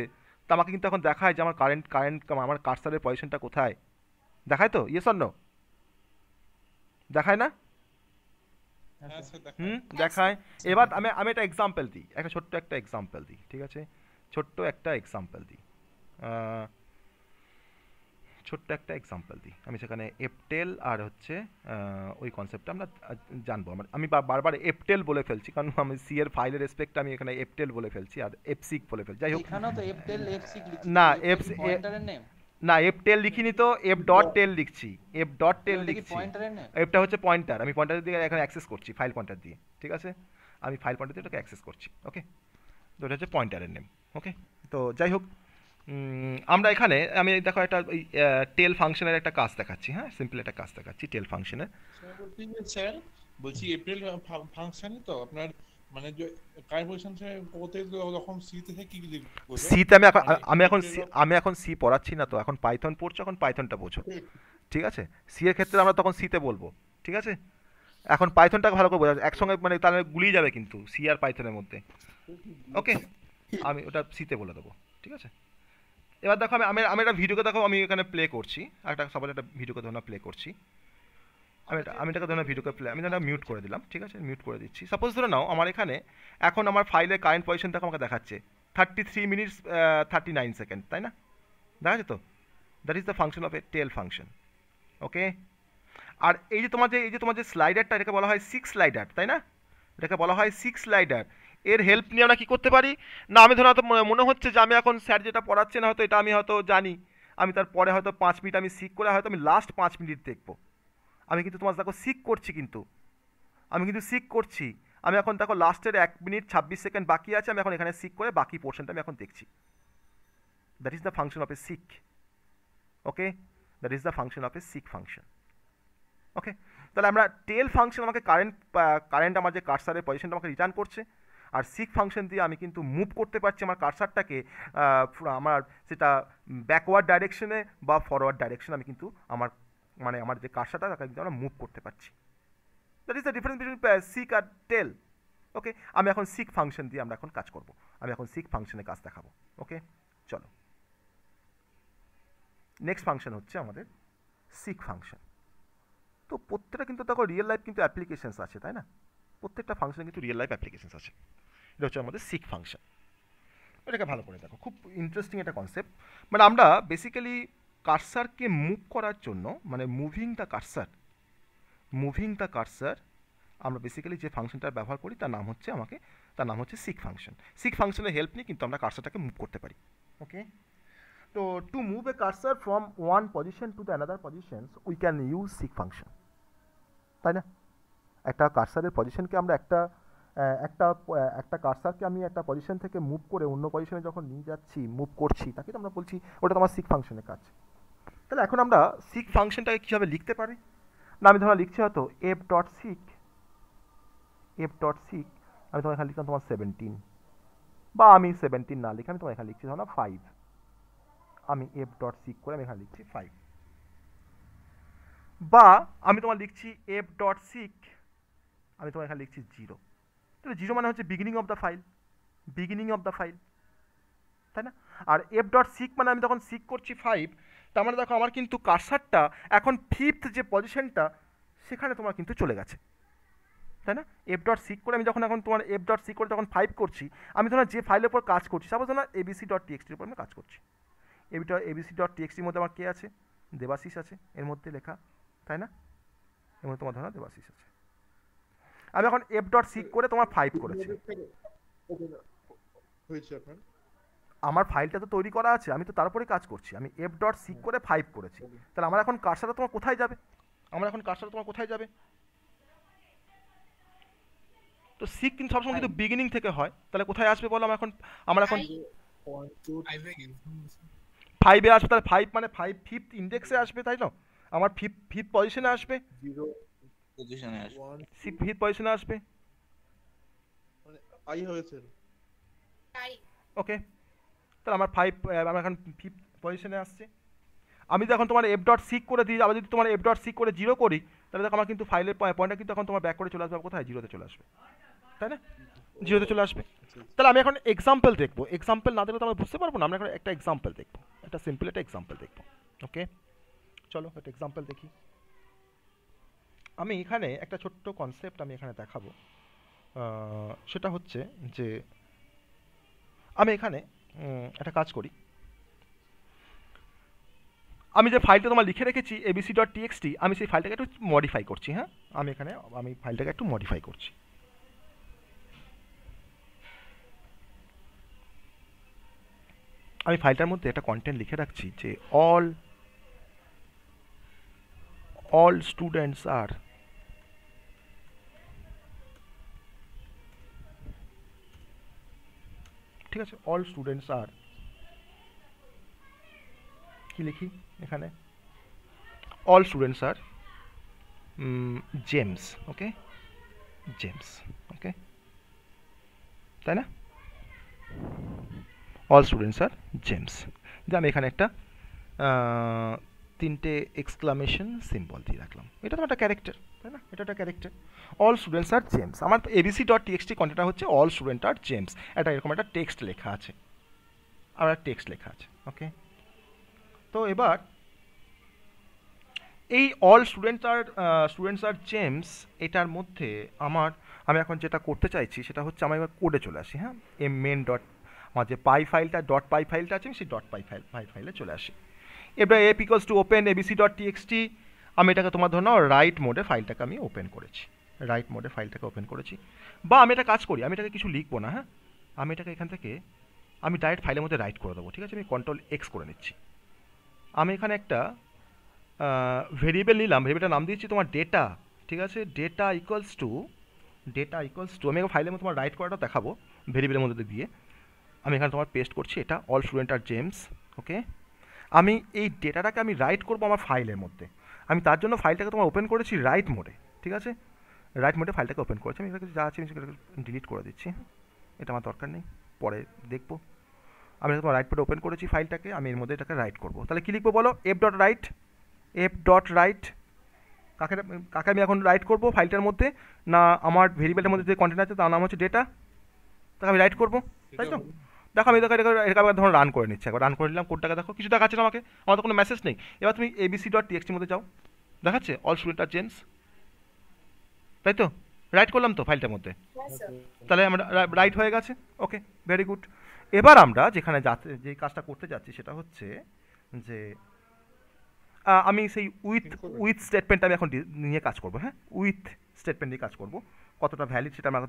তা আমাকে কিন্তু এখন দেখায় যে আমার কারেন্ট কারেন্ট আমার কার্সারের পজিশনটা কোথায় দেখায় তো ইয়েস অন্য দেখায় না হুম দেখায় এবার আমি আমি একটা এক্সাম্পল দিই একটা ছোট্ট একটা এক্সাম্পল দিই ঠিক আছে ছোট্ট একটা এক্সাম্পল দিই ছোট্ট একটা এক্সাম্পল দিই আমি সেখানে এপটেল আর হচ্ছে ওই কনসেপ্টটা আমরা জানবো আমার আমি বারবার এপটেল বলে ফেলছি কারণ আমি সি এর ফাইলের রেসপেক্ট আমি এখানে এপটেল বলে ফেলছি আর এফসিক বলে ফেলছি যাই হোক না এফ না এফ টেল লিখিনি তো এফ ডট টেল লিখছি এফ ডট টেল লিখছি এফটা হচ্ছে পয়েন্টার আমি পয়েন্টার দিয়ে এখন অ্যাক্সেস করছি ফাইল পয়েন্টার দিয়ে ঠিক আছে আমি ফাইল পয়েন্টার দিয়ে এটাকে অ্যাক্সেস করছি ওকে তো এটা হচ্ছে পয়েন্টারের নেম ওকে তো যাই হোক আমরা এখানে আমি দেখো একটা ওই টেল ফাংশনের একটা কাজ দেখাচ্ছি হ্যাঁ সিম্পল একটা কাজ দেখাচ্ছি টেল ফাংশনের স্যার বলছি এপ্রিল ফাংশন তো আপনার মানে যে কার পজিশন সে কোতে রকম সি থেকে কি লিখবো সি তে আমি এখন মানে আমি এখন আমি এখন সি পড়াচ্ছি না তো এখন পাইথন পড়ছো এখন পাইথনটা বোঝো ঠিক আছে সি এর ক্ষেত্রে আমরা তখন সি তে বলবো ঠিক আছে এখন পাইথনটাকে ভালো করে বোঝা একসঙ্গে মানে তাহলে গুলিয়ে যাবে কিন্তু সি আর পাইথনের মধ্যে ওকে আমি ওটা সিতে বলে দেবো ঠিক আছে এবার দেখো আমি আমি একটা ভিডিওকে দেখো আমি এখানে প্লে করছি একটা সবাই একটা ভিডিওকে ধরো প্লে করছি আমি এটা আমি এটাকে ধরুন ভিডিওকে প্লে আমি এটা মিউট করে দিলাম ঠিক আছে মিউট করে দিচ্ছি সাপোজ ধরে নাও আমার এখানে এখন আমার ফাইলের কারেন্ট পজিশন দেখো আমাকে দেখাচ্ছে thirty three minutes thirty nine second তাই না দেখা তো that is the function of a tell function okay আর এই যে তোমার যে এই যে তোমার যে স্লাইডারটা এটাকে বলা হয় সিক্স স্লাইডার তাই না এটাকে বলা হয় সিক্স স্লাইডার এর হেল্প নিয়ে আমরা কী করতে পারি না আমি ধরো হয়তো মনে হচ্ছে যে আমি এখন স্যার যেটা পড়াচ্ছেন হয়তো এটা আমি হয়তো জানি আমি তারপরে হয়তো পাঁচ মিনিট আমি সিক করে হয়তো আমি লাস্ট পাঁচ মিনিট দেখবো আমি কিন্তু তোমার দেখো সিক করছি কিন্তু আমি কিন্তু সিক করছি আমি এখন দেখো লাস্টের এক মিনিট ছাব্বিশ সেকেন্ড বাকি আছে আমি এখন এখানে সিক করে বাকি পোর্শনটা আমি এখন দেখছি that is the function of a seek okay that is the function of a seek function okay তাহলে আমরা টেল ফাংশন আমাকে কারেন্ট কারেন্ট আমার যে কারসারের পজিশনটা আমাকে রিটার্ন করছে আর সিক ফাংশন দিয়ে আমি কিন্তু মুভ করতে পারছি আমার কারসারটাকে আমার সেটা ব্যাকওয়ার্ড ডাইরেকশনে বা ফরওয়ার্ড ডাইরেকশনে আমি কিন্তু আমার মানে আমার যে কারসাটা তাকে কিন্তু আমরা মুভ করতে পারছি that is the difference between seek আর টেল ওকে আমি এখন সিক ফাংশন দিয়ে আমরা এখন কাজ করব আমি এখন সিক ফাংশনে কাজ দেখাবো ওকে চলো নেক্সট ফাংশন হচ্ছে আমাদের সিক ফাংশন তো প্রত্যেকটা কিন্তু দেখো রিয়েল লাইফ কিন্তু অ্যাপ্লিকেশানস আছে তাই না প্রত্যেকটা ফাংশন কিন্তু রিয়েল লাইফ অ্যাপ্লিকেশানস আছে এটা হচ্ছে আমাদের সিক ফাংশন এটাকে ভালো করে দেখো খুব ইন্টারেস্টিং একটা কনসেপ্ট মানে আমরা বেসিক্যালি কার্সারকে মুভ করার জন্য মানে moving the cursor moving the cursor আমরা বেসিক্যালি যে ফাংশনটার ব্যবহার করি তার নাম হচ্ছে আমাকে তার নাম হচ্ছে সিক ফাংশন সিক ফাংশনের হেল্প নিয়ে কিন্তু আমরা কার্সারটাকে মুভ করতে পারি ওকে তো to move a cursor from one position to the another position we can use seek function তাই না একটা কার্সারের পজিশনকে আমরা একটা একটা একটা কার্সারকে আমি একটা পজিশন থেকে মুভ করে অন্য পজিশনে যখন নিয়ে যাচ্ছি মুভ করছি তাকে তো আমরা বলছি ওটা তো আমার সিক ফাংশনের কাজ তাহলে এখন আমরা সিক ফাংশনটাকে কীভাবে লিখতে পারি না আমি ধরো লিখছি হয়তো F dot seek F dot seek আমি তোমার এখানে লিখলাম তোমার সেভেন্টিন বা আমি সেভেন্টিন না লিখে আমি তোমার এখানে লিখছি ধরো ফাইভ আমি এফ ডট সিক করে আমি এখানে লিখছি ফাইভ বা আমি তোমার লিখছি এফ ডট সিক আমি তোমার এখানে লিখছি জিরো তাহলে জিরো মানে হচ্ছে beginning of the file beginning of the file তাই না আর এফ ডট সিক মানে আমি তখন সিক করছি ফাইভ তার মানে দেখো আমার কিন্তু কারসারটা এখন ফিফথ যে পজিশনটা সেখানে তোমার কিন্তু চলে গেছে তাই না এফ ডট সি করে আমি যখন এখন তোমার এফ ডট সি করে যখন ফাইভ করছি আমি তোমার যে ফাইলের উপর কাজ করছি সাপোজ তোমার এবিসি ডট টিএক্সটির উপর আমি কাজ করছি এবিটা এবিসি ডট টিএক্সটির মধ্যে আমার কে আছে দেবাশিস আছে এর মধ্যে লেখা তাই না এর মধ্যে তোমার ধরো দেবাশিস আছে আমি এখন এফ ডট সি করে তোমার ফাইভ করেছি হয়েছে আপনার আমার ফাইলটা তো তৈরি করা আছে আমি তো তারপরে কাজ করছি আমি এফ ডট সি করে ফাইভ করেছি তাহলে আমার এখন কারসারটা তোমার কোথায় যাবে আমার এখন কারসারটা তোমার কোথায় যাবে তো সিক কিন্তু সবসময় কিন্তু বিগিনিং থেকে হয় তাহলে কোথায় আসবে বলো আমার এখন আমার এখন ফাইভে আসবে তাহলে ফাইভ মানে ফাইভ ফিফথ ইন্ডেক্সে আসবে তাই না আমার ফিফ ফিফ পজিশনে আসবে জিরো আসবে ফিফ পজিশনে আসবে আই মানে হয়েছে ওকে তাহলে আমার ফাইভ আমার এখন ফিফথ পজিশনে আসছে আমি যখন এখন তোমার এফ ডট সিক করে দিই আবার যদি তোমার এফ ডট সিক করে জিরো করি তাহলে দেখো আমার কিন্তু ফাইলের পয়েন্টটা কিন্তু এখন তোমার ব্যাক করে চলে আসবে কোথায় জিরোতে চলে আসবে তাই না জিরোতে চলে আসবে তাহলে আমি এখন এক্সাম্পল দেখবো এক্সাম্পল না দেখলে তো আমরা বুঝতে পারবো না আমরা এখন একটা এক্সাম্পল দেখবো একটা সিম্পল একটা এক্সাম্পল দেখবো ওকে চলো একটা এক্সাম্পল দেখি আমি এখানে একটা ছোট্ট কনসেপ্ট আমি এখানে দেখাবো সেটা হচ্ছে যে আমি এখানে একটা কাজ করি আমি যে ফাইলটা তোমার লিখে রেখেছি এবিসি ডট টিএক্সটি আমি সেই ফাইলটাকে একটু মডিফাই করছি হ্যাঁ আমি এখানে আমি ফাইলটাকে একটু মডিফাই করছি আমি ফাইলটার মধ্যে একটা কন্টেন্ট লিখে রাখছি যে অল অল স্টুডেন্টস আর ঠিক আছে অল স্টুডেন্টস আর কি লিখি এখানে অল স্টুডেন্টস আর জেমস ওকে জেমস ওকে তাই না অল স্টুডেন্টস আর জেমস যে আমি এখানে একটা তিনটে এক্সক্লামেশন সিম্বল দিয়ে রাখলাম এটা তো একটা ক্যারেক্টার তাই না এটা একটা ক্যারেক্টার অল স্টুডেন্টস আর জেমস আমার এবিসি ডট টিএক্সটি কন্টেন্টটা হচ্ছে অল স্টুডেন্ট আর জেমস এটা এরকম একটা টেক্সট লেখা আছে আর একটা টেক্সট লেখা আছে ওকে তো এবার এই all students are students R gems এটার মধ্যে আমার আমি এখন যেটা করতে চাইছি সেটা হচ্ছে আমি এবার কোডে চলে আসি হ্যাঁ এম মেন ডট আমার যে পাই ফাইলটা ডট পাই ফাইলটা আছে আমি সেই ডট পাই ফাইল পাই ফাইলে চলে আসি এবার F equals to open ABC dot TXT আমি এটাকে তোমার ধরে নাও রাইট মোডে ফাইলটাকে আমি ওপেন করেছি রাইট মোডে ফাইলটাকে ওপেন করেছি বা আমি এটা কাজ করি আমি এটাকে কিছু লিখবো না হ্যাঁ আমি এটাকে এখান থেকে আমি ডাইরেক্ট ফাইলের মধ্যে রাইট করে দেবো ঠিক আছে আমি কন্ট্রোল এক্স করে নিচ্ছি আমি এখানে একটা ভেরিয়েবল নিলাম ভেরিয়েবলটার নাম দিয়েছি তোমার ডেটা ঠিক আছে data equals to data equals to আমি এখানে ফাইলের মধ্যে তোমার রাইট করাটা দেখাবো ভেরিয়েবলের মধ্যে দিয়ে আমি এখানে তোমার পেস্ট করছি এটা all student are gems okay আমি এই ডেটাটাকে আমি রাইট করব আমার ফাইলের মধ্যে আমি তার জন্য ফাইলটাকে তোমার ওপেন করেছি রাইট মোডে ঠিক আছে রাইট মোডে ফাইলটাকে ওপেন করেছি আমি যা আছে আমি ডিলিট করে দিচ্ছি এটা আমার দরকার নেই পরে দেখবো আমি তোমার রাইট মোডে ওপেন করেছি ফাইলটাকে আমি এর মধ্যে এটাকে রাইট করবো তাহলে কী লিখবো বলো F dot write F dot write কাকে কাকে আমি এখন রাইট করবো ফাইলটার মধ্যে না আমার ভেরিয়েবলের মধ্যে যে কন্টেন্ট আছে তার নাম হচ্ছে ডেটা তাকে আমি রাইট করবো তাই তো দেখো আমি দেখো এরকম ধরুন রান করে নিচ্ছি একবার রান করে নিলাম কোডটাকে দেখো কিছু দেখাচ্ছে না আমাকে আমার তো কোনো মেসেজ নেই এবার তুমি এবিসি ডট টিএক্সটির মধ্যে যাও দেখাচ্ছে অল স্টুডেন্ট আর চেঞ্জ তাই তো রাইট করলাম তো ফাইলটার মধ্যে তাহলে আমরা রাইট হয়ে গেছে ওকে ভেরি গুড এবার আমরা যেখানে যাতে যে কাজটা করতে যাচ্ছি সেটা হচ্ছে যে আমি সেই উইথ উইথ স্টেটমেন্ট আমি এখন নিয়ে কাজ করবো হ্যাঁ উইথ স্টেটমেন্ট নিয়ে কাজ করবো কতটা ভ্যালিড সেটা আমরা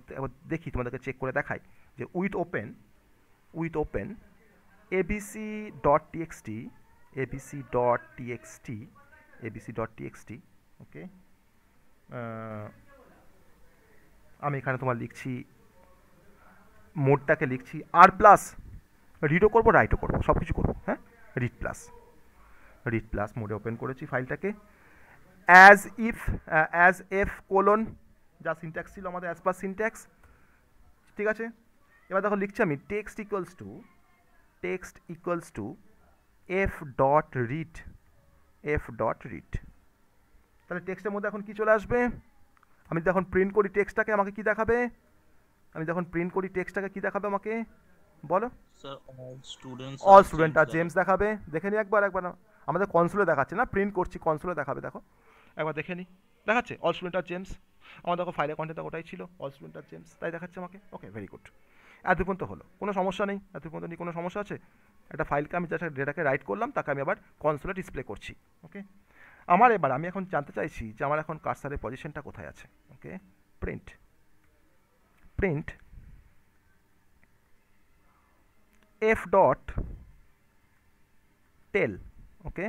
দেখি তোমাদেরকে চেক করে দেখাই যে with open with open dot dot TXT ABC dot TXT okay আমি এখানে তোমার লিখছি মোডটাকে লিখছি আর প্লাস রিডও করবো রাইটও করবো সব কিছু করবো হ্যাঁ রিড প্লাস রিড প্লাস মোডে ওপেন করেছি ফাইলটাকে as if as F colon যা সিনট্যাক্স ছিল আমাদের অ্যাজ পার সিনট্যাক্স ঠিক আছে এবার দেখো লিখছি আমি text equals to text equals to F dot read F dot read তাহলে টেক্সটের মধ্যে এখন কি চলে আসবে আমি যখন প্রিন্ট করি টেক্সটটাকে আমাকে কি দেখাবে আমি যখন প্রিন্ট করি টেক্সটটাকে কি দেখাবে আমাকে বলো অল স্টুডেন্ট আর জেমস দেখাবে দেখে নি একবার একবার আমাদের কনসোলে দেখাচ্ছে না প্রিন্ট করছি কনসোলে দেখাবে দেখো একবার দেখে নি দেখাচ্ছে অল স্টুডেন্ট আর জেমস আমার দেখো ফাইলের কন্টেন্ট ওটাই ছিল অল স্টুডেন্ট আর জেমস তাই দেখাচ্ছে আমাকে ওকে ভেরি গুড এত পর্যন্ত হলো কোনো সমস্যা নেই এত পর্যন্ত নিয়ে কোনো সমস্যা আছে একটা ফাইলকে আমি যা ডেটাকে রাইট করলাম তাকে আমি আবার কনসোলে ডিসপ্লে করছি ওকে আমার এবার আমি এখন জানতে চাইছি যে আমার এখন কার্সারের পজিশনটা কোথায় আছে okay print print F dot tell okay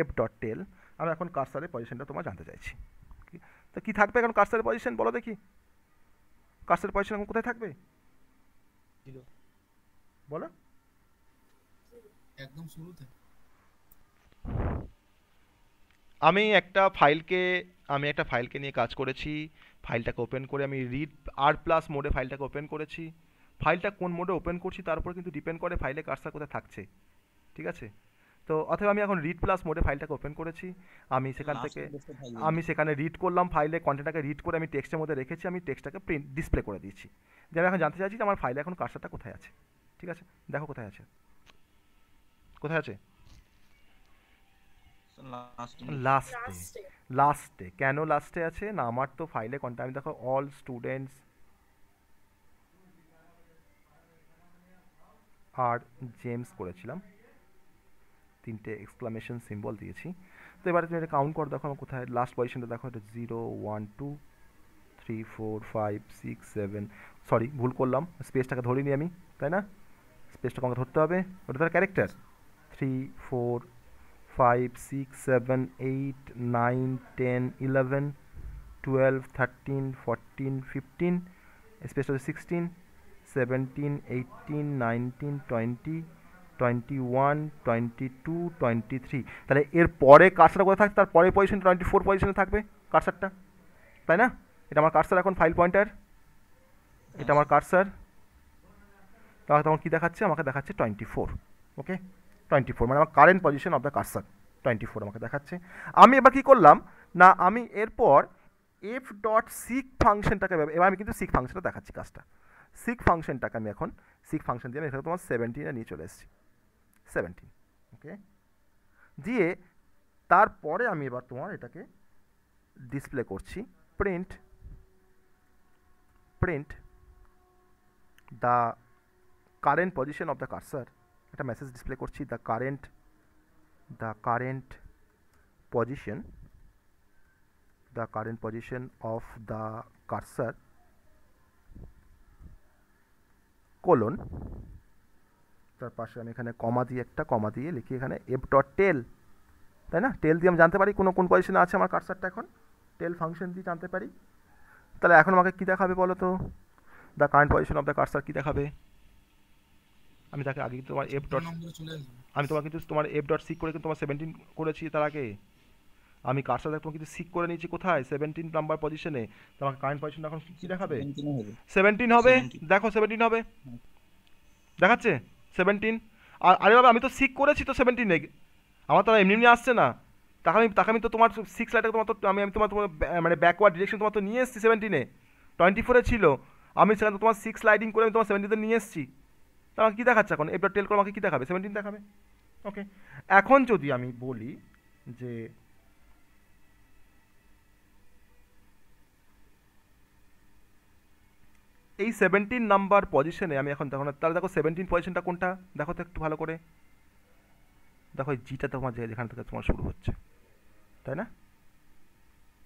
F dot tell আমি এখন কার্সারের পজিশনটা তোমার জানতে চাইছি তো কী থাকবে এখন কার্সারের পজিশন বলো দেখি কার্সারের পজিশন এখন কোথায় থাকবে ছিল বলো একদম শুরুতে আমি একটা ফাইলকে আমি একটা ফাইলকে নিয়ে কাজ করেছি ফাইলটাকে ওপেন করে আমি রিড আর প্লাস মোডে ফাইলটাকে ওপেন করেছি ফাইলটা কোন মোডে ওপেন করছি তার উপর কিন্তু ডিপেন্ড করে ফাইলে কাজটা কোথায় থাকছে ঠিক আছে তো অথবা আমি এখন রিড প্লাস মোডে ফাইলটাকে ওপেন করেছি আমি সেখান থেকে আমি সেখানে রিড করলাম ফাইলে কন্টেন্টটাকে রিড করে আমি টেক্সটের মধ্যে রেখেছি আমি টেক্সটটাকে প্রিন্ট ডিসপ্লে করে দিয়েছি যে আমি এখন জানতে চাইছি যে আমার ফাইলে এখন কাজটা কোথায় আছে ঠিক আছে দেখো কোথায় আছে কোথায় আছে লাস্টে লাস্টে কেন লাস্টে আছে না আমার তো ফাইলে কন্টেন্ট আমি দেখো অল স্টুডেন্টস আর জেমস করেছিলাম তিনটে এক্সপ্লামেশন সিম্বল দিয়েছি তো এবারে তুমি এটা কাউন্ট করো দেখো আমার কোথায় লাস্ট পজিশনটা দেখো এটা zero one two three four five six seven sorry ভুল করলাম স্পেসটাকে ধরিনি আমি তাই না স্পেসটা আমাকে ধরতে হবে ওটা তার character three four five six seven eight nine ten eleven twelve thirteen fourteen fifteen স্পেসটা হচ্ছে sixteen seventeen eighteen nineteen twenty twenty one twenty two twenty three তাহলে এর পরে কার্সারটা কোথায় থাকে তার পরে পজিশন টোয়েন্টি ফোর পজিশনে থাকবে কার্সারটা তাই না এটা আমার কার্সার এখন ফাইল পয়েন্টার এটা আমার কার্সার তাহলে তখন কী দেখাচ্ছে আমাকে দেখাচ্ছে twenty four okay twenty four মানে আমার current position of the cursor twenty four আমাকে দেখাচ্ছে আমি এবার কী করলাম না আমি এরপর এফ ডট সিক ফাংশনটাকে এবার আমি কিন্তু সিক ফাংশনটা দেখাচ্ছি কাজটা সিক ফাংশনটাকে আমি এখন সিক ফাংশন দিয়ে আমি এখানে তোমার সেভেন্টিনে নিয়ে চলে এসেছি সেভেন্টিন ওকে দিয়ে তারপরে আমি এবার তোমার এটাকে ডিসপ্লে করছি print print the current position of the cursor একটা মেসেজ ডিসপ্লে করছি the current the current position the current position of the cursor colon তার পাশে আমি এখানে কমা দিয়ে একটা কমা দিয়ে লিখি এখানে এফ ডট টেল তাই না টেল দিয়ে আমি জানতে পারি কোনো কোন পজিশনে আছে আমার কারসারটা এখন টেল ফাংশন দিয়ে জানতে পারি তাহলে এখন আমাকে কী দেখাবে বলো তো the current position of the cursor কী দেখাবে আমি তাকে আগে তোমার এফ ডট আমি তোমাকে কিন্তু তোমার এফ ডট সিক করে কিন্তু তোমার সেভেন্টিন করেছি তার আগে আমি কারসার তোমাকে কিন্তু সিক করে নিয়েছি কোথায় সেভেন্টিন নাম্বার পজিশনে তোমার কারেন্ট পজিশন এখন কী দেখাবে সেভেন্টিন হবে দেখো সেভেন্টিন হবে হ্যাঁ। দেখাচ্ছে সেভেন্টিন আর আরে বাবা আমি তো সিক করেছি তো সেভেন্টিনে আমার তো এমনি এমনি আসছে না তাকে আমি তাকে আমি তো তোমার সিক্স লাইটে তোমার তো আমি আমি তোমার তোমার মানে ব্যাকওয়ার্ড ডিরেকশন তোমার তো নিয়ে এসেছি সেভেন্টিনে টোয়েন্টি ফোরে ছিল আমি সেখানে তো তোমার সিক্স লাইডিং করে আমি তোমার সেভেন্টিনে নিয়ে এসেছি তো আমাকে কী দেখাচ্ছে এখন এবার টেল করে আমাকে কী দেখাবে সেভেন্টিন দেখাবে ওকে এখন যদি আমি বলি যে এই সেভেন্টিন নাম্বার পজিশনে আমি এখন দেখো না তাহলে দেখো সেভেন্টিন পজিশনটা কোনটা দেখো তো একটু ভালো করে দেখো এই জিটা তোমার যেখান থেকে তোমার শুরু হচ্ছে তাই না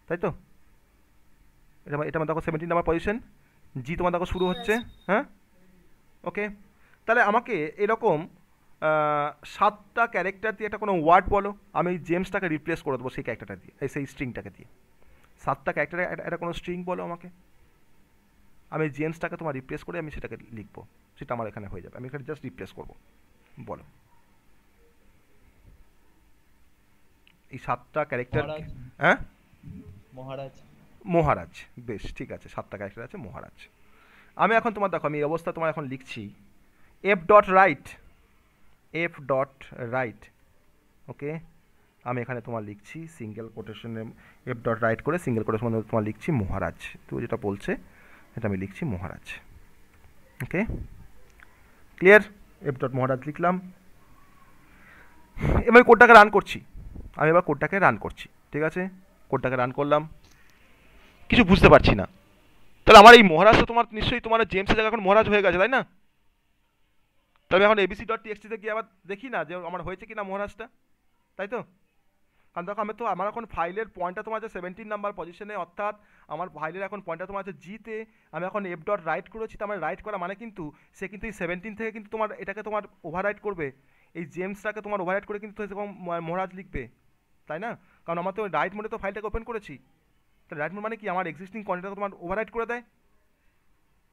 তাই তো এটা এটা আমার দেখো সেভেন্টিন নাম্বার পজিশন জি তোমার দেখো শুরু হচ্ছে হ্যাঁ ওকে তাহলে আমাকে এরকম সাতটা ক্যারেক্টার দিয়ে একটা কোনো ওয়ার্ড বলো আমি জেমসটাকে রিপ্লেস করে দেবো সেই ক্যারেক্টারটা দিয়ে সেই স্ট্রিংটাকে দিয়ে সাতটা ক্যারেক্টার একটা কোনো স্ট্রিং বলো আমাকে আমি জেন্সটাকে তোমার রিপ্লেস করে আমি সেটাকে লিখবো সেটা আমার এখানে হয়ে যাবে আমি এখানে জাস্ট রিপ্লেস করব বলো এই সাতটা ক্যারেক্টার হ্যাঁ মহারাজ মহারাজ বেশ ঠিক আছে সাতটা ক্যারেক্টার আছে মহারাজ আমি এখন তোমার দেখো আমি এই অবস্থা তোমার এখন লিখছি F dot write F dot write okay আমি এখানে তোমার লিখছি সিঙ্গেল কোটেশনে এফ ডট রাইট করে সিঙ্গেল কোটেশন তোমার লিখছি মহারাজ তুমি যেটা বলছে এটা আমি লিখছি মহারাজ ওকে ক্লিয়ার এফ ডট মহারাজ লিখলাম এবার কোডটাকে রান করছি আমি এবার কোডটাকে রান করছি ঠিক আছে কোডটাকে রান করলাম কিছু বুঝতে পারছি না তাহলে আমার এই মহারাজ তো তোমার নিশ্চয়ই তোমার জেমসের জায়গায় এখন মহারাজ হয়ে গেছে তাই না তবে এখন এবিসি ডট টিএক্সটিতে গিয়ে আবার দেখি না যে আমার হয়েছে কি না মহারাজটা তাই তো কারণ দেখো আমি তো আমার এখন ফাইলের পয়েন্টটা তোমার আছে সেভেন্টিন নাম্বার পজিশনে অর্থাৎ আমার ফাইলের এখন পয়েন্টটা তোমার আছে জিতে আমি এখন এফ ডট রাইট করেছি তো আমার রাইট করা মানে কিন্তু সে কিন্তু এই সেভেন্টিন থেকে কিন্তু তোমার এটাকে তোমার ওভার রাইট করবে এই জেমসটাকে তোমার ওভার রাইট করে কিন্তু সেরকম মহারাজ লিখবে তাই না কারণ আমার তো রাইট মোডে তো ফাইলটাকে ওপেন করেছি তো রাইট মোড মানে কি আমার এক্সিস্টিং কন্টেন্টটা তোমার ওভার রাইট করে দেয়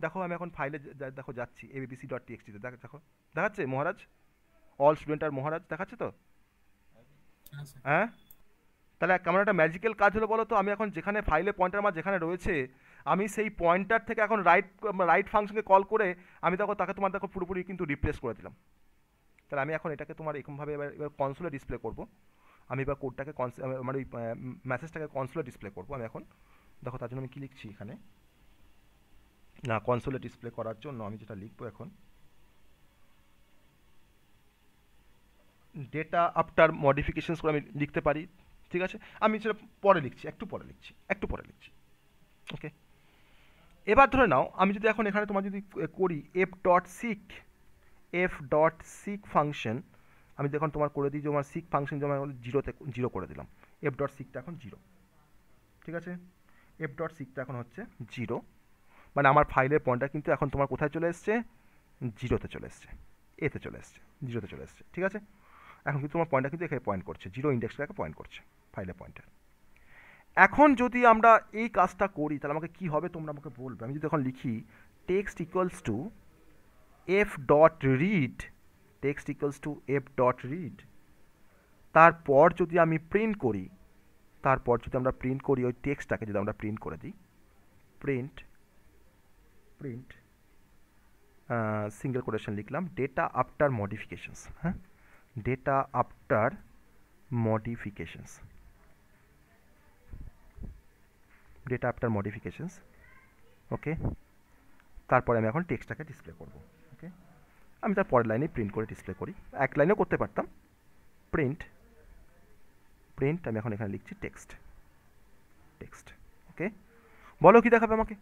দেখো আমি এখন ফাইলে দেখো যাচ্ছি এবিসি ডট টিএক্সটিতে দেখো দেখো দেখাচ্ছে মহারাজ অল স্টুডেন্ট আর মহারাজ দেখাচ্ছে তো হ্যাঁ তাহলে কেমন একটা ম্যাজিক্যাল কাজ হলো বলো তো আমি এখন যেখানে ফাইলে পয়েন্টার আমার যেখানে রয়েছে আমি সেই পয়েন্টার থেকে এখন রাইট রাইট ফাংশনকে কল করে আমি তখন তাকে তোমার দেখো পুরোপুরি কিন্তু রিপ্লেস করে দিলাম তাহলে আমি এখন এটাকে তোমার এরকমভাবে এবার এবার কনসোলে ডিসপ্লে করবো আমি এবার কোডটাকে কনস আমার ওই মেসেজটাকে কনসোলে ডিসপ্লে করবো আমি এখন দেখো তার জন্য আমি কী লিখছি এখানে না কনসোলে ডিসপ্লে করার জন্য আমি যেটা লিখবো এখন ডেটা আফটার মডিফিকেশনস করে আমি লিখতে পারি ঠিক আছে আমি সেটা পরে লিখছি একটু পরে লিখছি একটু পরে লিখছি ওকে এবার ধরে নাও আমি যদি এখন এখানে তোমার যদি করি F dot seek F dot seek function আমি যখন তোমার করে দিই যে আমার সিক ফাংশন যেমন জিরোতে জিরো করে দিলাম এফ ডট সিকটা এখন জিরো ঠিক আছে এফ ডট সিকটা এখন হচ্ছে জিরো মানে আমার ফাইলের পয়েন্টটা কিন্তু এখন তোমার কোথায় চলে এসছে জিরোতে চলে এসছে এতে চলে এসছে জিরোতে চলে এসছে ঠিক আছে এখন কিন্তু তোমার পয়েন্টটা কিন্তু এখানে পয়েন্ট করছে জিরো ইন্ডেক্সটাকে পয়েন্ট করছে ফাইলে পয়েন্টার এখন যদি আমরা এই কাজটা করি তাহলে আমাকে কি হবে তোমরা আমাকে বলবে আমি যদি এখন লিখি text equals to F dot read text equals to F dot read তারপর যদি আমি প্রিন্ট করি তারপর যদি আমরা প্রিন্ট করি ওই টেক্সটটাকে যদি আমরা প্রিন্ট করে দিই প্রিন্ট প্রিন্ট সিঙ্গেল কোটেশন লিখলাম ডেটা আফটার মডিফিকেশানস হ্যাঁ data after modifications data after modifications okay তারপরে আমি এখন টেক্সটটাকে ডিসপ্লে করব ওকে আমি তার পরের লাইনে প্রিন্ট করে ডিসপ্লে করি এক লাইনেও করতে পারতাম প্রিন্ট প্রিন্ট আমি এখন এখানে লিখছি টেক্সট টেক্সট ওকে বলো কি দেখাবে আমাকে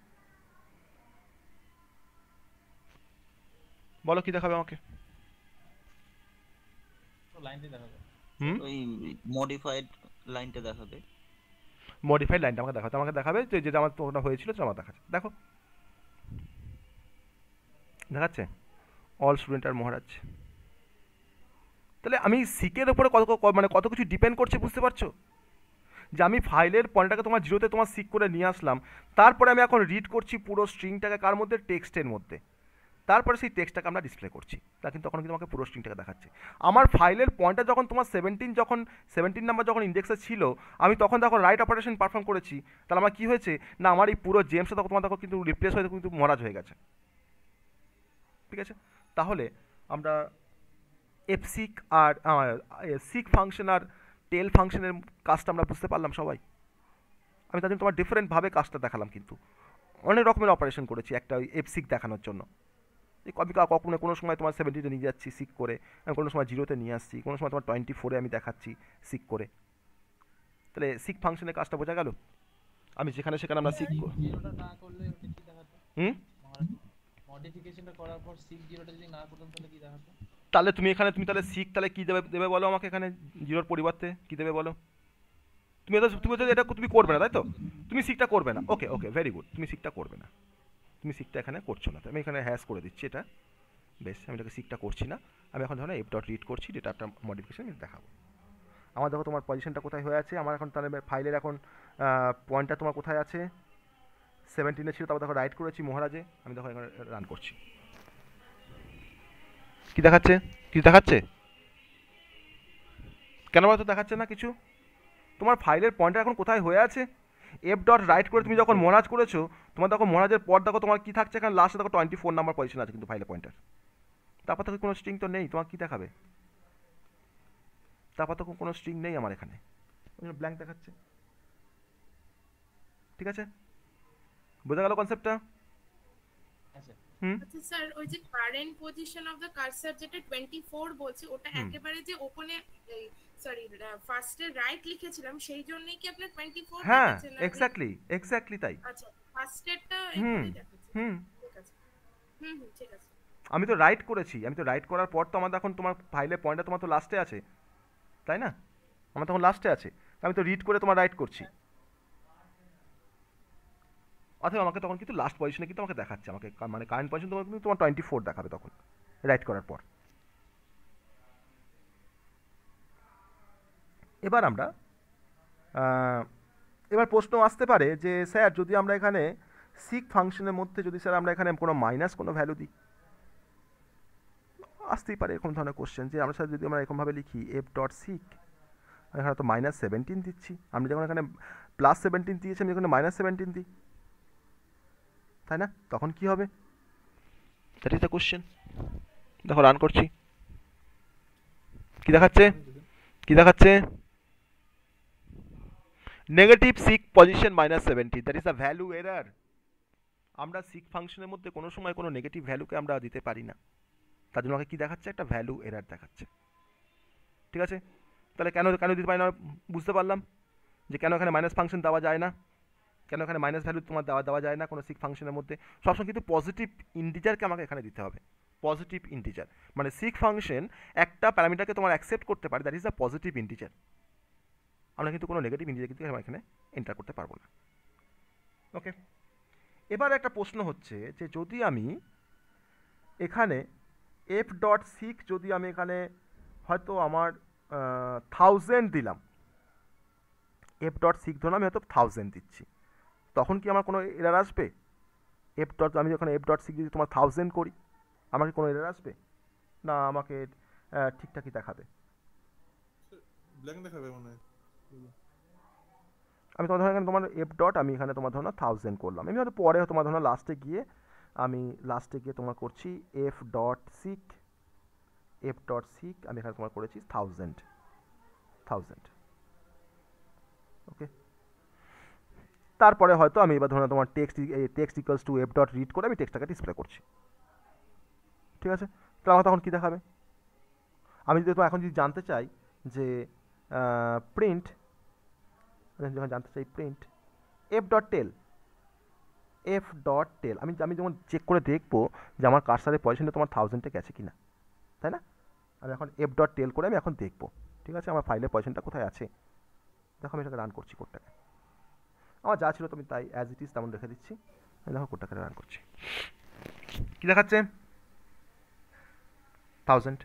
বলো কি দেখাবে আমাকে লাইনটা দেখাবে হুম ওই মডিফাইড লাইনটা দেখাবে মডিফাইড লাইনটা আমাকে দেখাও আমাকে দেখাবে যে যেটা আমার তোমরা হয়েছিল সেটা আমার দেখাচ্ছে দেখো দেখাচ্ছে অল স্টুডেন্ট আর মহারাজ তাহলে আমি সিকের উপরে কত মানে কত কিছু ডিপেন্ড করছে বুঝতে পারছো যে আমি ফাইলের পয়েন্টটাকে তোমার জিরোতে তোমার সিক করে নিয়ে আসলাম তারপরে আমি এখন রিড করছি পুরো স্ট্রিংটাকে কার মধ্যে টেক্সটের মধ্যে তারপরে সেই টেক্সটটাকে আমরা ডিসপ্লে করছি তা কিন্তু তখন কিন্তু আমাকে পুরো স্ট্রিংটাকে দেখাচ্ছে আমার ফাইলের পয়েন্টটা যখন তোমার সেভেন্টিন যখন সেভেন্টিন নাম্বার যখন ইন্ডেক্সে ছিল আমি তখন দেখো রাইট অপারেশন পারফর্ম করেছি তাহলে আমার কী হয়েছে না আমার এই পুরো জেমসটা তখন তোমার দেখো কিন্তু রিপ্লেস হয়ে কিন্তু মরাজ হয়ে গেছে ঠিক আছে তাহলে আমরা এফ সিক আর সিক ফাংশন আর টেল ফাংশনের কাজটা আমরা বুঝতে পারলাম সবাই আমি তাদের তোমার ডিফারেন্টভাবে কাজটা দেখালাম কিন্তু অনেক রকমের অপারেশন করেছি একটা এফসিক দেখানোর জন্য কবি কখনো কোনো সময় তোমার সেভেন্টিতে নিয়ে যাচ্ছি সিক করে কোনো সময় জিরোতে নিয়ে আসছি কোনো সময় তোমার টোয়েন্টি ফোরে আমি দেখাচ্ছি সিক করে তাহলে সিক ফাংশনের কাজটা বোঝা গেল আমি যেখানে সেখানে আমরা সিক হুম তাহলে তুমি এখানে তুমি তাহলে সিক তাহলে কী দেবে দেবে বলো আমাকে এখানে জিরোর পরিবর্তে কি দেবে বলো তুমি তুমি এটা তুমি করবে না তাই তো তুমি সিকটা করবে না ওকে ওকে ভেরি গুড তুমি সিকটা করবে না তুমি সিকটা এখানে করছো না আমি এখানে হ্যাশ করে দিচ্ছি এটা বেশ আমি এটাকে সিকটা করছি না আমি এখন ধরো এফ ডট রিড করছি ডেটা একটা মডিফিকেশন আমি দেখাবো আমার দেখো তোমার পজিশনটা কোথায় হয়ে আছে আমার এখন তাহলে ফাইলের এখন পয়েন্টটা তোমার কোথায় আছে সেভেন্টিনে ছিল তারপর দেখো রাইট করেছি মহারাজে আমি দেখো এখানে রান করছি কি দেখাচ্ছে কি দেখাচ্ছে কেন বলতো দেখাচ্ছে না কিছু তোমার ফাইলের পয়েন্টটা এখন কোথায় হয়ে আছে এফ ডট রাইট করে তুমি যখন মহারাজ করেছো তোমার দেখো মহারাজের পর দেখো তোমার কী থাকছে এখানে লাস্টে দেখো টোয়েন্টি ফোর নাম্বার পজিশন আছে কিন্তু ফাইলে পয়েন্টার তারপর থেকে কোনো স্ট্রিং তো নেই তোমার কী দেখাবে তারপর তো কোনো স্ট্রিং নেই আমার এখানে ওই জন্য ব্ল্যাঙ্ক দেখাচ্ছে ঠিক আছে বোঝা গেল কনসেপ্টটা হ্যাঁ আচ্ছা, এক্স্যাক্টলি এক্স্যাক্টলি তাই আচ্ছা হুম হুম আমি তো রাইট করেছি আমি তো রাইট করার পর তো আমার এখন তোমার ফাইলে পয়েন্টটা তোমার তো লাস্টে আছে তাই না আমার তখন লাস্টে আছে আমি তো রিড করে তোমার রাইট করছি অথবা আমাকে তখন কিন্তু লাস্ট পজিশনে কিন্তু আমাকে দেখাচ্ছে আমাকে মানে কারেন্ট পজিশন তোমার কিন্তু তোমার টোয়েন্টি ফোর দেখাবে তখন রাইট করার পর এবার আমরা এবার প্রশ্ন আসতে পারে যে স্যার যদি আমরা এখানে সিক ফাংশনের মধ্যে যদি স্যার আমরা এখানে কোনো মাইনাস কোনো ভ্যালু দিই আসতেই পারে এরকম ধরনের কোশ্চেন যে আমরা স্যার যদি আমরা এরকমভাবে লিখি এফ ডট সিক এখানে তো মাইনাস সেভেন্টিন দিচ্ছি আমি যখন এখানে প্লাস সেভেন্টিন দিয়েছি আমি এখানে মাইনাস সেভেন্টিন দিই তাই না তখন কি হবে দ্যাট ইজ দ্য কোশ্চেন দেখো রান করছি কি দেখাচ্ছে কি দেখাচ্ছে negative seek position minus seventy that is the value error আমরা সিক ফাংশনের মধ্যে কোনো সময় কোনো নেগেটিভ ভ্যালুকে আমরা দিতে পারি না তার জন্য আমাকে কী দেখাচ্ছে একটা ভ্যালু এরার দেখাচ্ছে ঠিক আছে তাহলে কেন কেন দিতে পারি না বুঝতে পারলাম যে কেন এখানে মাইনাস ফাংশন দেওয়া যায় না কেন এখানে মাইনাস ভ্যালু তোমার দেওয়া দেওয়া যায় না কোনো সিক ফাংশনের মধ্যে সবসময় কিন্তু পজিটিভ ইন্টিজারকে আমাকে এখানে দিতে হবে পজিটিভ ইন্টিজার মানে সিক ফাংশন একটা প্যারামিটারকে তোমার অ্যাকসেপ্ট করতে পারে that is the positive integer আমরা কিন্তু কোনো নেগেটিভ ইন্ডিজে কিন্তু আমরা এখানে এন্টার করতে পারবো না ওকে এবার একটা প্রশ্ন হচ্ছে যে যদি আমি এখানে এফ ডট সিক্স যদি আমি এখানে হয়তো আমার থাউজেন্ড দিলাম এফ ডট সিক্স ধরুন আমি হয়তো থাউজেন্ড দিচ্ছি তখন কি আমার কোনো এরার আসবে এফ ডট আমি যখন এফ ডট সিক্স যদি তোমার থাউজেন্ড করি আমাকে কোনো এরার আসবে না আমাকে ঠিকঠাকই দেখাবে দেখাবে মনে হয় আমি তোমার ধরো এখানে তোমার এফ ডট আমি এখানে তোমার ধরো না থাউজেন্ড করলাম আমি হয়তো পরে তোমার ধরো লাস্টে গিয়ে আমি লাস্টে গিয়ে তোমার করছি F dot seek F dot seek আমি এখানে তোমার করেছি থাউজেন্ড থাউজেন্ড ওকে তারপরে হয়তো আমি এবার ধরো তোমার text text equals to F dot read করে আমি টেক্সটটাকে ডিসপ্লে করছি ঠিক আছে তাহলে আমার তখন কী দেখাবে আমি যদি তোমার এখন যদি জানতে চাই যে প্রিন্ট আচ্ছা, যখন জানতে চাই print F dot tell F dot tell আমি আমি যেমন চেক করে দেখবো যে আমার কারসারের পজিশনটা তোমার থাউজেন্ডে গেছে কি না তাই না আমি এখন এফ ডট টেল করে আমি এখন দেখবো ঠিক আছে আমার ফাইলের পজিশনটা কোথায় আছে দেখো আমি এটাকে রান করছি কোডটাকে আমার যা ছিল তুমি তাই অ্যাজ ইট ইজ তেমন রেখে দিচ্ছি আমি দেখো কোডটাকে রান করছি কী দেখাচ্ছে থাউজেন্ড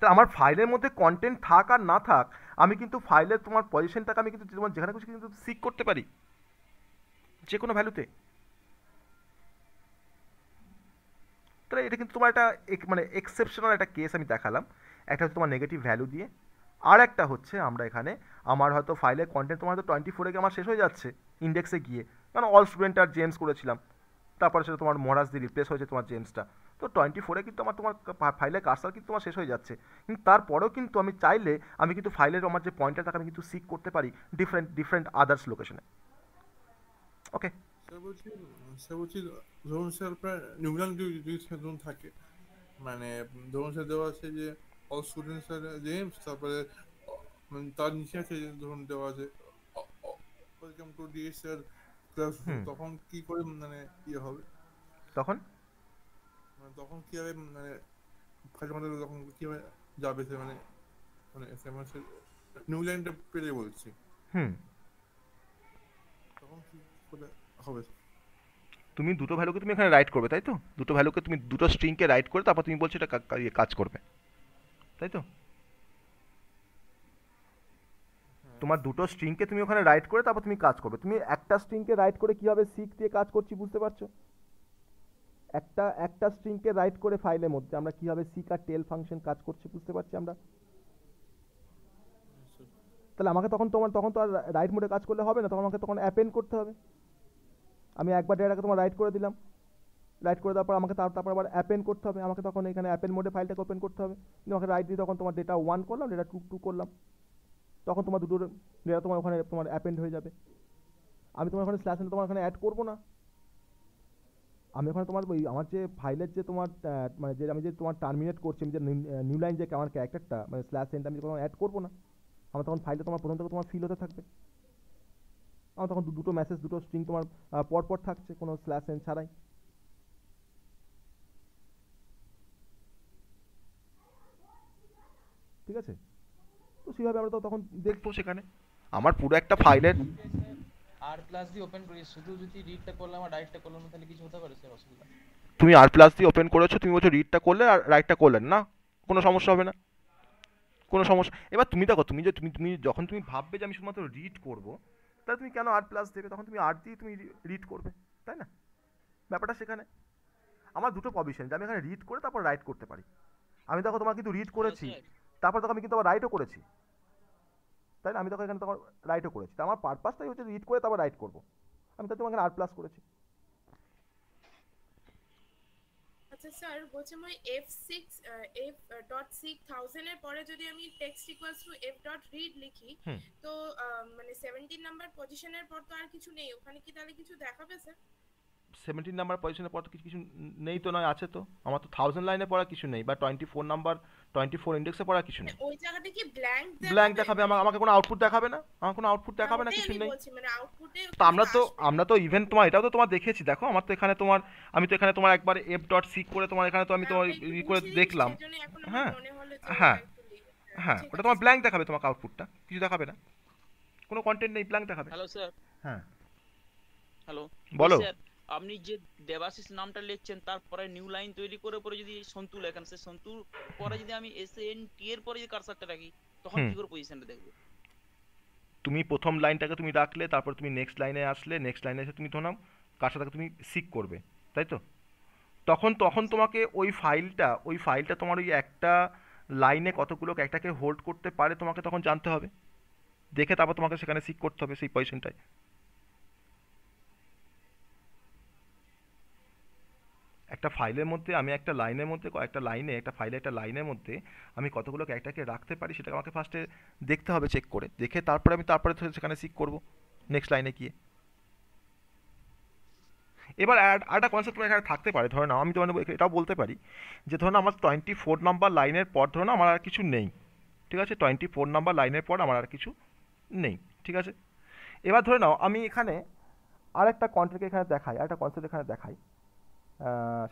তো আমার ফাইলের মধ্যে কন্টেন্ট থাক আর না থাক আমি কিন্তু ফাইলের তোমার পজিশনটাকে আমি কিন্তু তোমার যেখানে খুশি কিন্তু সিক করতে পারি যে কোনো ভ্যালুতে তাহলে এটা কিন্তু তোমার একটা মানে এক্সেপশনাল একটা কেস আমি দেখালাম একটা হচ্ছে তোমার নেগেটিভ ভ্যালু দিয়ে আর একটা হচ্ছে আমরা এখানে আমার হয়তো ফাইলের কন্টেন্ট তোমার হয়তো টোয়েন্টি ফোরে আমার শেষ হয়ে যাচ্ছে ইন্ডেক্সে গিয়ে কারণ অল স্টুডেন্ট আর জেমস করেছিলাম তারপরে সেটা তোমার মহারাজ দিয়ে রিপ্লেস হয়েছে তোমার জেমসটা তো টোয়েন্টি ফোরে কিন্তু আমার তোমার ফাইলের কার্সার কিন্তু তোমার শেষ হয়ে যাচ্ছে কিন্তু তারপরেও কিন্তু আমি চাইলে আমি কিন্তু ফাইলের আমার যে পয়েন্টার থাকে আমি কিন্তু সিক করতে পারি ডিফারেন্ট ডিফারেন্ট আদার্স লোকেশনে ওকে স্যার ধরুন স্যার ধরুন থাকে মানে ধরুন স্যার দেওয়া আছে যে অল স্টুডেন্টস আর জেমস তারপরে মানে তার নিচে আছে ধরুন দেওয়া আছে ওয়েলকাম টু ডিএসআর ক্লাস তখন কি করে মানে ইয়ে হবে তখন মানে তখন কিভাবে মানে ফাইভ ঘন্টা তখন কিভাবে যাবে সে মানে মানে এসএমএসের নিউ লাইনটা পেলে বলছি হুম তখন কি হবে তুমি দুটো ভ্যালুকে তুমি এখানে রাইট করবে তাই তো দুটো ভ্যালুকে তুমি দুটো স্ট্রিংকে রাইট করে তারপর তুমি বলছো এটা ইয়ে কাজ করবে তাই তো হ্যাঁ। তোমার দুটো স্ট্রিংকে তুমি ওখানে রাইট করে তারপর তুমি কাজ করবে তুমি একটা স্ট্রিংকে রাইট করে কীভাবে সিক দিয়ে কাজ করছি বুঝতে পারছো একটা একটা স্ট্রিংকে রাইট করে ফাইলের মধ্যে আমরা কীভাবে সিক আর টেল ফাংশন কাজ করছে বুঝতে পারছি আমরা তাহলে আমাকে তখন তোমার তখন তো আর রাইট মোডে কাজ করলে হবে না তখন আমাকে তখন অ্যাপেন্ড করতে হবে আমি একবার ডেটাকে তোমার রাইট করে দিলাম রাইট করে দেওয়ার পর আমাকে তারপর আবার অ্যাপেন করতে হবে আমাকে তখন এখানে অ্যাপেন মোডে ফাইলটাকে ওপেন করতে হবে আমাকে রাইট দিয়ে তখন তোমার ডেটা ওয়ান করলাম ডেটা টু টু করলাম তখন তোমার দুটোর ডেটা তোমার ওখানে তোমার অ্যাপেন্ড হয়ে যাবে আমি তোমার ওখানে স্ল্যাশ তোমার ওখানে অ্যাড করবো না আমি ওখানে তোমার ওই আমার যে ফাইলের যে তোমার মানে যে আমি যে তোমার টার্মিনেট করছি আমি যে নিউ লাইন যে আমার ক্যারেক্টারটা মানে স্ল্যাশ সেন্টার আমি তখন অ্যাড করবো না আমার তখন ফাইলে তোমার প্রথম থেকে তোমার ফিল হতে থাকবে আমার তখন দুটো মেসেজ দুটো স্ট্রিং তোমার পরপর থাকছে কোনো স্ল্যাশ সেন্ড ছাড়াই ঠিক আছে তো সেভাবে আমরা তো তখন দেখবো সেখানে আমার পুরো একটা ফাইলের আর প্লাস দিয়ে ওপেন করি শুধু যদি রিডটা করলাম আর রাইটটা করলাম তাহলে কিছু হতে পারে স্যার অসুবিধা তুমি আর প্লাস দিয়ে ওপেন করেছো তুমি বলছো রিডটা করলে আর রাইটটা করলেন না কোনো সমস্যা হবে না কোনো সমস্যা এবার তুমি দেখো তুমি যে তুমি তুমি যখন তুমি ভাববে যে আমি শুধুমাত্র রিড করবো তাহলে তুমি কেন আর প্লাস দেবে তখন তুমি আর দিয়ে তুমি রিড করবে তাই না ব্যাপারটা সেখানে আমার দুটো পজিশন যে আমি এখানে রিড করে তারপর রাইট করতে পারি আমি দেখো তোমার কিন্তু রিড করেছি হ্যাঁ, তারপর তখন আমি কিন্তু আবার রাইটও করেছি তাই আমি তখন এখানে তখন রাইটও করেছি তো আমার পারপাসটাই হচ্ছে রিড করে তারপর রাইট করবো আমি তাহলে তোমাকে আর প্লাস করেছি আচ্ছা পরে যদি আমি text to F dot read লিখি তো মানে সেভেন্টিন নাম্বার পজিশনের পর তো আর কিছু নেই ওখানে কি তাহলে কিছু দেখাবে স্যার সেভেন্টিন নাম্বার পজিশনের পর তো কিছু কিছু নেই তো নয় আছে তো আমার তো থাউজেন্ড লাইনে পড়া কিছু নেই বা twenty four number twenty four ইন্ডেক্সে পড়া কিছু নেই মানে ওই জায়গাটা কি ব্ল্যাঙ্ক ব্ল্যাঙ্ক দেখাবে আমাকে কোনো আউটপুট দেখাবে না আমার কোনো আউটপুট দেখাবে না কিছু নেই মানে তো আমরা তো আমরা তো ইভেন তোমার এটাও তো তোমার দেখেছি দেখো আমার তো এখানে তোমার আমি তো এখানে তোমার একবার এফ ডট সি করে তোমার এখানে তো আমি তোমার ই করে দেখলাম হ্যাঁ হ্যাঁ হ্যাঁ ওটা হ্যাঁ, তোমার ব্ল্যাঙ্ক দেখাবে তোমাকে আউটপুটটা কিছু দেখাবে না কোনো কন্টেন্ট নেই ব্ল্যাঙ্ক দেখাবে হ্যালো স্যার হ্যাঁ হ্যালো বলো স্যার আপনি যে দেবাশিস নামটা লিখছেন তারপরে নিউ লাইন তৈরি করে পরে যদি সন্তু লেখেন সে সন্তু পরে যদি আমি এস এন টি এর পরে যদি কারসারটা রাখি তখন কি করে পজিশনটা দেখবো তুমি প্রথম লাইনটাকে তুমি রাখলে তারপর তুমি নেক্সট লাইনে আসলে নেক্সট লাইনে এসে তুমি তোমার কারসারটাকে তুমি সিক করবে তাই তো তখন তখন তোমাকে ওই ফাইলটা ওই ফাইলটা তোমার ওই একটা লাইনে কতগুলো একটাকে হোল্ড করতে পারে তোমাকে তখন জানতে হবে দেখে তারপর তোমাকে সেখানে সিক করতে হবে সেই পজিশনটায় একটা ফাইলের মধ্যে আমি একটা লাইনের মধ্যে কয়েকটা লাইনে একটা ফাইলে একটা লাইনের মধ্যে আমি কতগুলো ক্যারেক্টারকে রাখতে পারি সেটাকে আমাকে ফার্স্টে দেখতে হবে চেক করে দেখে তারপরে আমি তারপরে সেখানে সিক করব নেক্সট লাইনে গিয়ে এবার একটা কনসেপ্ট এখানে থাকতে পারে ধরে নাও আমি তোমার এটাও বলতে পারি যে ধরো আমার টোয়েন্টি ফোর নাম্বার লাইনের পর ধরুন আমার আর কিছু নেই ঠিক আছে টোয়েন্টি ফোর নাম্বার লাইনের পর আমার আর কিছু নেই ঠিক আছে এবার ধরে নাও আমি এখানে আরেকটা কন্টেন্টকে এখানে দেখাই আরেকটা কনসেপ্ট এখানে দেখাই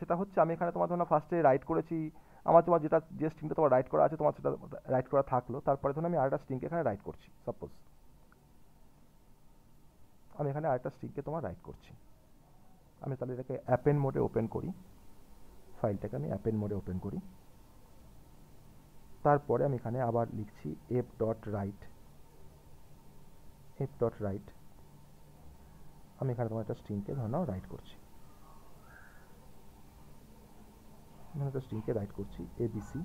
সেটা হচ্ছে আমি এখানে তোমার ধরো ফার্স্টে রাইট করেছি আমার তোমার যেটা যে স্ট্রিংটা তোমার রাইট করা আছে তোমার সেটা রাইট করা থাকলো তারপরে ধরুন আমি আরেকটা স্ট্রিংকে এখানে রাইট করছি সাপোজ আমি এখানে আরেকটা স্ট্রিংকে তোমার রাইট করছি আমি তাহলে এটাকে অ্যাপেন মোডে ওপেন করি ফাইলটাকে আমি অ্যাপেন মোডে ওপেন করি তারপরে আমি এখানে আবার লিখছি F dot write F dot write আমি এখানে তোমার একটা স্ট্রিংকে ধরে নাও রাইট করছি এখানে একটা স্ট্রিংকে রাইট করছি এবিসি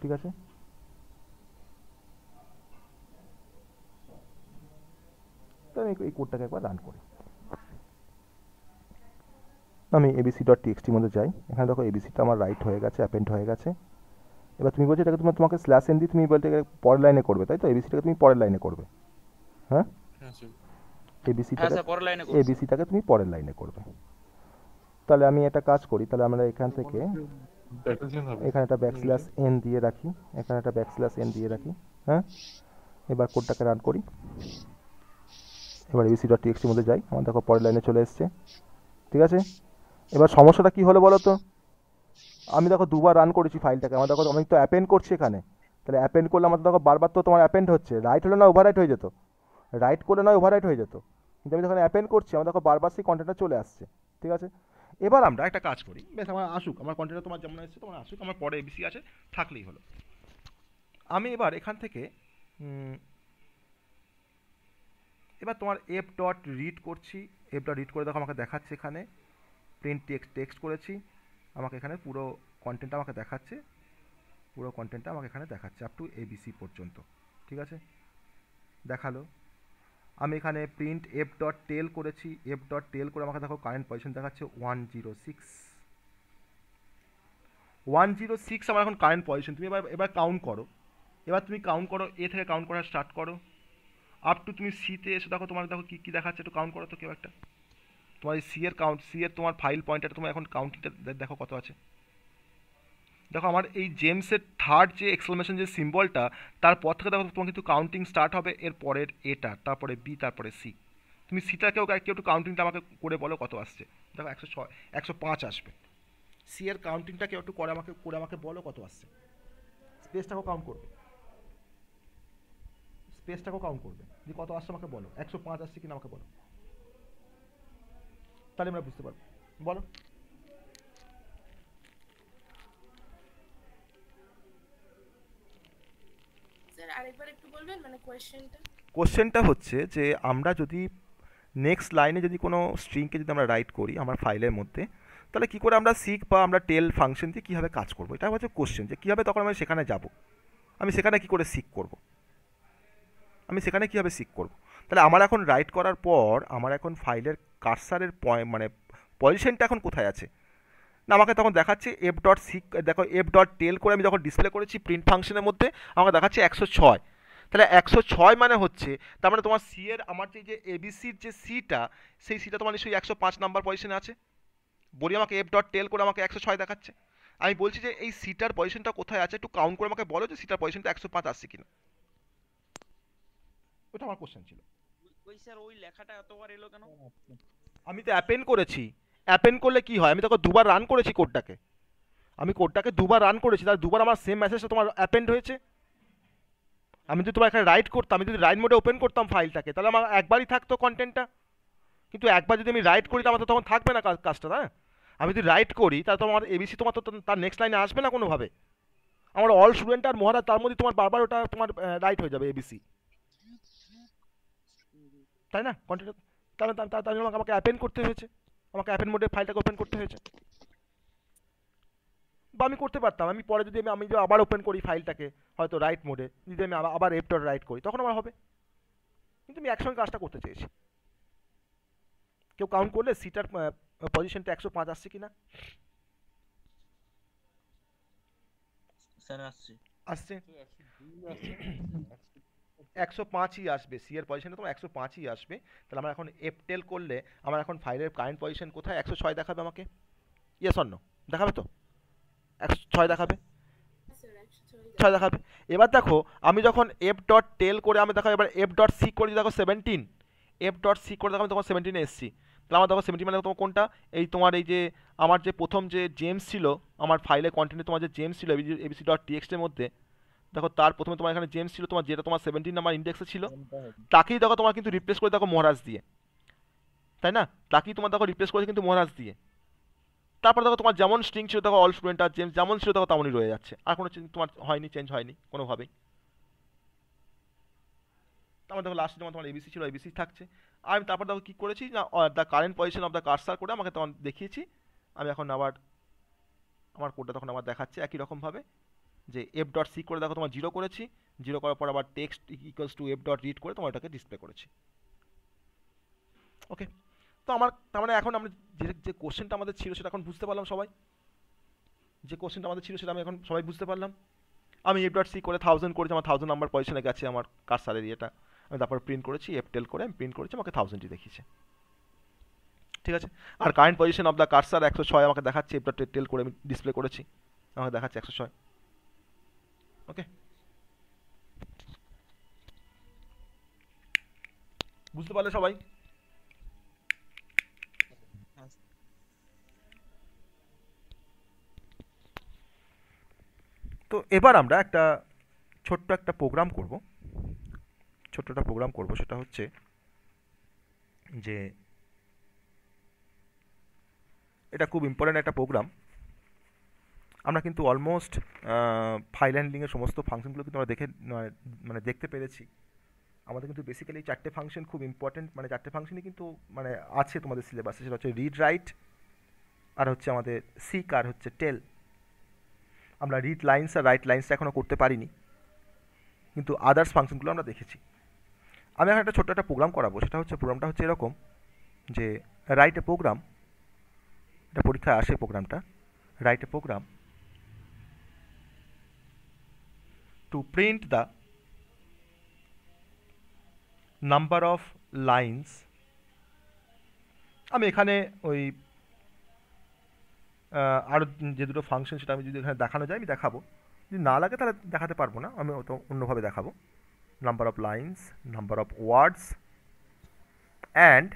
ঠিক আছে আমি এই কোডটাকে একবার রান করি আমি এবিসি ডট টিএক্সটির মধ্যে যাই এখানে দেখো এবিসিটা আমার রাইট হয়ে গেছে অ্যাপেন্ড হয়ে গেছে এবার তুমি বলছো এটাকে তোমার তোমাকে স্ল্যাশ এন দিয়ে তুমি বলতে পরের লাইনে করবে তাই তো এবিসিটাকে তুমি পরের লাইনে করবে হ্যাঁ এবিসিটাকে হ্যাঁ, হ্যাঁ, এবিসিটাকে তুমি পরের লাইনে করবে তাহলে আমি একটা কাজ করি তাহলে আমরা এখান থেকে এখানে একটা ব্যাকস্ল্যাশ এন দিয়ে রাখি এখানে একটা ব্যাকস্ল্যাশ এন দিয়ে রাখি হ্যাঁ এবার কোডটাকে রান করি এবার ইউসি ডট টিএক্সটির মধ্যে যাই আমার দেখো পরের লাইনে চলে এসছে ঠিক আছে এবার সমস্যাটা কি হলো বলো তো আমি দেখো দুবার রান করেছি ফাইলটাকে আমার দেখো আমি তো অ্যাপেন্ড করছি এখানে তাহলে অ্যাপেন্ড করলে আমার দেখো বারবার তো তোমার অ্যাপেন্ড হচ্ছে রাইট হলে না ওভাররাইট হয়ে যেত রাইট করলে না ওভাররাইট হয়ে যেত কিন্তু আমি যখন অ্যাপেন্ড করছি আমার দেখো বারবার সেই কন্টেন্টটা চলে আসছে ঠিক আছে এবার আমরা একটা কাজ করি বেশ আমার আসুক আমার কন্টেন্টটা তোমার যেমন এসেছে তোমার আসুক আমার পরে এবিসি আছে থাকলেই হলো আমি এবার এখান থেকে এবার তোমার এফ ডট রিড করছি এফ ডট রিড করে দেখো আমাকে দেখাচ্ছে এখানে প্রিন্ট টেক্সট টেক্সট করেছি আমাকে এখানে পুরো কন্টেন্টটা আমাকে দেখাচ্ছে পুরো কন্টেন্টটা আমাকে এখানে দেখাচ্ছে আপ টু এবিসি পর্যন্ত ঠিক আছে দেখালো আমি এখানে প্রিন্ট এফ ডট টেল করেছি এফ ডট টেল করে আমাকে দেখো কারেন্ট পজিশন দেখাচ্ছে one zero six one zero six আমার এখন কারেন্ট পজিশন তুমি এবার এবার কাউন্ট করো এবার তুমি কাউন্ট করো এ থেকে কাউন্ট করা স্টার্ট করো আপ টু তুমি সিতে এসে দেখো তোমার দেখো কী কী দেখাচ্ছে একটু কাউন্ট করো তো কেউ একটা তোমার সি এর কাউন্ট সি এর তোমার ফাইল পয়েন্টার তোমার এখন কাউন্টিংটা দেখো কত আছে দেখো আমার এই জেমসের থার্ড যে এক্সক্লামেশন যে সিম্বলটা তারপর থেকে দেখো তোমার কিন্তু কাউন্টিং স্টার্ট হবে এর পরের এটার তারপরে বি তারপরে সি তুমি সিটাকেও কেউ একটু কাউন্টিংটা আমাকে করে বলো কত আসছে দেখো একশো ছয় একশো পাঁচ আসবে সি এর কাউন্টিংটা কেউ একটু করে আমাকে করে আমাকে বলো কত আসছে স্পেসটাকেও কাউন্ট করবে স্পেসটাকেও কাউন্ট করবে যে কত আসছে আমাকে বলো একশো পাঁচ আসছে কিনা আমাকে বলো তাহলে আমরা বুঝতে পারবো বলো কোয়েশ্চেনটা মানে কোশ্চেনটা হচ্ছে যে আমরা যদি নেক্সট লাইনে যদি কোনো স্ট্রিংকে যদি আমরা রাইট করি আমার ফাইলের মধ্যে তাহলে কী করে আমরা সিক বা আমরা টেল ফাংশন দিয়ে কীভাবে কাজ করবো এটা হচ্ছে কোশ্চেন যে কীভাবে তখন আমি সেখানে যাব আমি সেখানে কী করে সিক করব। আমি সেখানে কীভাবে সিক করব। তাহলে আমার এখন রাইট করার পর আমার এখন ফাইলের কার্সারের পয় মানে পজিশনটা এখন কোথায় আছে না আমাকে তখন দেখাচ্ছে এফ ডট সিক দেখো এফ ডট টেল করে আমি যখন ডিসপ্লে করেছি প্রিন্ট ফাংশনের মধ্যে আমাকে দেখাচ্ছে একশো ছয় তাহলে একশো ছয় মানে হচ্ছে তার মানে তোমার সি এর আমার যে এবিসির যে সিটা সেই সিটা তোমার নিশ্চয়ই একশো পাঁচ নাম্বার পজিশনে আছে বলি আমাকে এফ ডট টেল করে আমাকে একশো ছয় দেখাচ্ছে আমি বলছি যে এই সিটার পজিশনটা কোথায় আছে একটু কাউন্ট করে আমাকে বলো যে সিটার পজিশনটা একশো পাঁচ আসছে কিনা ওটা আমার কোশ্চেন ছিল ওই স্যার ওই লেখাটা এতবার এলো কেন আমি তো অ্যাপেন্ড করেছি অ্যাপেন করলে কি হয় আমি তখন দুবার রান করেছি কোডটাকে আমি কোডটাকে দুবার রান করেছি তাহলে দুবার আমার সেম মেসেজটা তোমার অ্যাপেন্ড হয়েছে আমি যদি তোমার এখানে রাইট করতাম আমি যদি রাইট মোডে ওপেন করতাম ফাইলটাকে তাহলে আমার একবারই থাকতো কন্টেন্টটা কিন্তু একবার যদি আমি রাইট করি আমার তো তখন থাকবে না কাজটা হ্যাঁ আমি যদি রাইট করি তাহলে তোমার এবিসি তোমার তো তার নেক্সট লাইনে আসবে না কোনোভাবে আমার অল স্টুডেন্ট আর মহারাজ তার মধ্যে তোমার বারবার ওটা তোমার রাইট হয়ে যাবে এবিসি তাই না কন্টেন্ট তাহলে তার জন্য আমাকে অ্যাপেন্ড করতে হয়েছে আমাকে অ্যাপেন মোডে ফাইলটাকে ওপেন করতে হয়েছে বা আমি করতে পারতাম আমি পরে যদি আমি আমি যদি আবার ওপেন করি ফাইলটাকে হয়তো রাইট মোডে যদি আমি আবার এপটর রাইট করি তখন আমার হবে কিন্তু আমি একসঙ্গে কাজটা করতে চেয়েছি কেউ কাউন্ট করলে সিটার পজিশনটা একশো পাঁচ আসছে কিনা আসছে আসছে একশো পাঁচই আসবে সি এর পজিশানে তোমার একশো পাঁচই আসবে তাহলে আমার এখন এপটেল করলে আমার এখন ফাইলের কারেন্ট পজিশন কোথায় একশো ছয় দেখাবে আমাকে ইয়ে স্বর্ণ দেখাবে তো একশো ছয় দেখাবে ছয় দেখাবে এবার দেখো আমি যখন এফ ডট টেল করে আমি দেখাবো এবার এফ ডট সি করে দেখো সেভেন্টিন এফ ডট সি করে দেখো আমি তখন সেভেন্টিনে এসছি তাহলে আমার দেখো সেভেন্টিন মানে তোমার কোনটা এই তোমার এই যে আমার যে প্রথম যে জেমস ছিল আমার ফাইলে কন্টেন্টে তোমার যে জেমস ছিল এবিসি ডট টিএক্সটের মধ্যে দেখো তার প্রথমে তোমার এখানে জেমস ছিল তোমার যেটা তোমার সেভেন্টিন নাম্বার ইন্ডেক্সে ছিল তাকেই দেখো তোমার কিন্তু রিপ্লেস করে দেখো মহারাজ দিয়ে তাই না তাকেই তোমার দেখো রিপ্লেস করেছে কিন্তু মহারাজ দিয়ে তারপর দেখো তোমার যেমন স্ট্রিং ছিল দেখো অল স্টুডেন্ট আর জেমস যেমন ছিল দেখো তেমনই রয়ে যাচ্ছে আর কোনো তোমার হয়নি চেঞ্জ হয়নি কোনোভাবেই তারপর দেখো লাস্টে তোমার তোমার এবিসি ছিল এবিসি থাকছে আর আমি তারপর দেখো কী করেছি না the current position of the cursor করে আমাকে তখন দেখিয়েছি আমি এখন আবার আমার কোডটা তখন আবার দেখাচ্ছে একই রকমভাবে যে এফ ডট সি করে দেখো তোমার জিরো করেছি জিরো করার পর আবার text equals to F dot read করে তোমার এটাকে ডিসপ্লে করেছি ওকে তো আমার তার মানে এখন আমরা যে যে কোশ্চেনটা আমাদের ছিল সেটা এখন বুঝতে পারলাম সবাই যে কোশ্চেনটা আমাদের ছিল সেটা আমি এখন সবাই বুঝতে পারলাম আমি এফ ডট সি করে থাউজেন্ড করেছি আমার থাউজেন্ড নাম্বার পয়সানে গেছে আমার কার সারের ইয়েটা আমি তারপর প্রিন্ট করেছি এফ টেল করে আমি প্রিন্ট করেছি আমাকে থাউজেন্ডই দেখিয়েছে ঠিক আছে আর current position of the cursor একশো ছয় আমাকে দেখাচ্ছে এফ ডট টেল করে আমি ডিসপ্লে করেছি আমাকে দেখাচ্ছে একশো ছয় ওকে বুঝতে পারলে সবাই তো এবার আমরা একটা ছোট্ট একটা প্রোগ্রাম করব ছোট্টটা প্রোগ্রাম করব সেটা হচ্ছে যে এটা খুব ইম্পর্টেন্ট একটা প্রোগ্রাম আমরা কিন্তু অলমোস্ট ফাইল হ্যান্ডলিংয়ের সমস্ত ফাংশনগুলো কিন্তু আমরা দেখে মানে, মানে দেখতে পেরেছি আমাদের কিন্তু বেসিক্যালি চারটে ফাংশন খুব ইম্পর্ট্যান্ট মানে চারটে ফাংশনই কিন্তু মানে আছে তোমাদের সিলেবাসে সেটা হচ্ছে রিড রাইট আর হচ্ছে আমাদের সিক আর হচ্ছে টেল আমরা রিড লাইন্স আর রাইট লাইন্সটা এখনও করতে পারিনি কিন্তু আদার্স ফাংশনগুলো আমরা দেখেছি আমি এখন একটা ছোট্ট একটা প্রোগ্রাম করাবো সেটা হচ্ছে প্রোগ্রামটা হচ্ছে এরকম যে রাইট এ প্রোগ্রাম এটা পরীক্ষায় আসে প্রোগ্রামটা write a program to print the number of lines আমি এখানে ওই আরও যে দুটো ফাংশন সেটা আমি যদি এখানে দেখানো যায় আমি দেখাবো যদি না লাগে তাহলে দেখাতে পারবো না আমি অত অন্যভাবে দেখাবো number of lines number of words and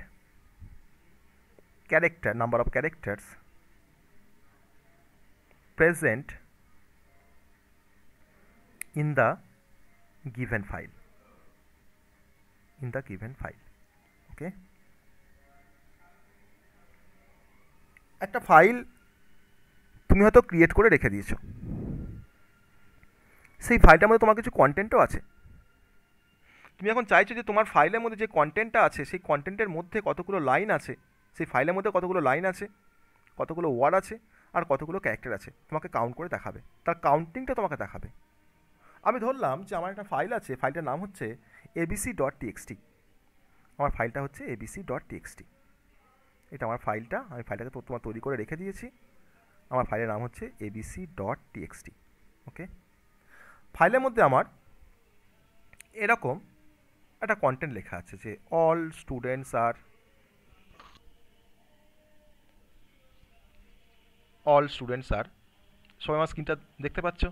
character number of characters present in the given file in the given file okay একটা ফাইল তুমি হয়তো ক্রিয়েট করে রেখে দিয়েছো সেই ফাইলটার মধ্যে তোমার কিছু কন্টেন্টও আছে তুমি এখন চাইছো যে তোমার ফাইলের মধ্যে যে কন্টেন্টটা আছে সেই কন্টেন্টের মধ্যে কতগুলো লাইন আছে সেই ফাইলের মধ্যে কতগুলো লাইন আছে কতগুলো ওয়ার্ড আছে আর কতগুলো ক্যারেক্টার আছে তোমাকে কাউন্ট করে দেখাবে তার কাউন্টিংটা তোমাকে দেখাবে আমি ধরলাম যে আমার একটা ফাইল আছে ফাইলটার নাম হচ্ছে এবিসি ডট টিএক্সটি আমার ফাইলটা হচ্ছে এবিসি ডট টিএক্সটি এটা আমার ফাইলটা আমি ফাইলটাকে তোমার তৈরি করে রেখে দিয়েছি আমার ফাইলের নাম হচ্ছে এবিসি ডট টিএক্সটি ওকে ফাইলের মধ্যে আমার এরকম একটা কন্টেন্ট লেখা আছে যে অল স্টুডেন্টস আর অল স্টুডেন্টস আর সবাই আমার স্ক্রিনটা দেখতে পাচ্ছ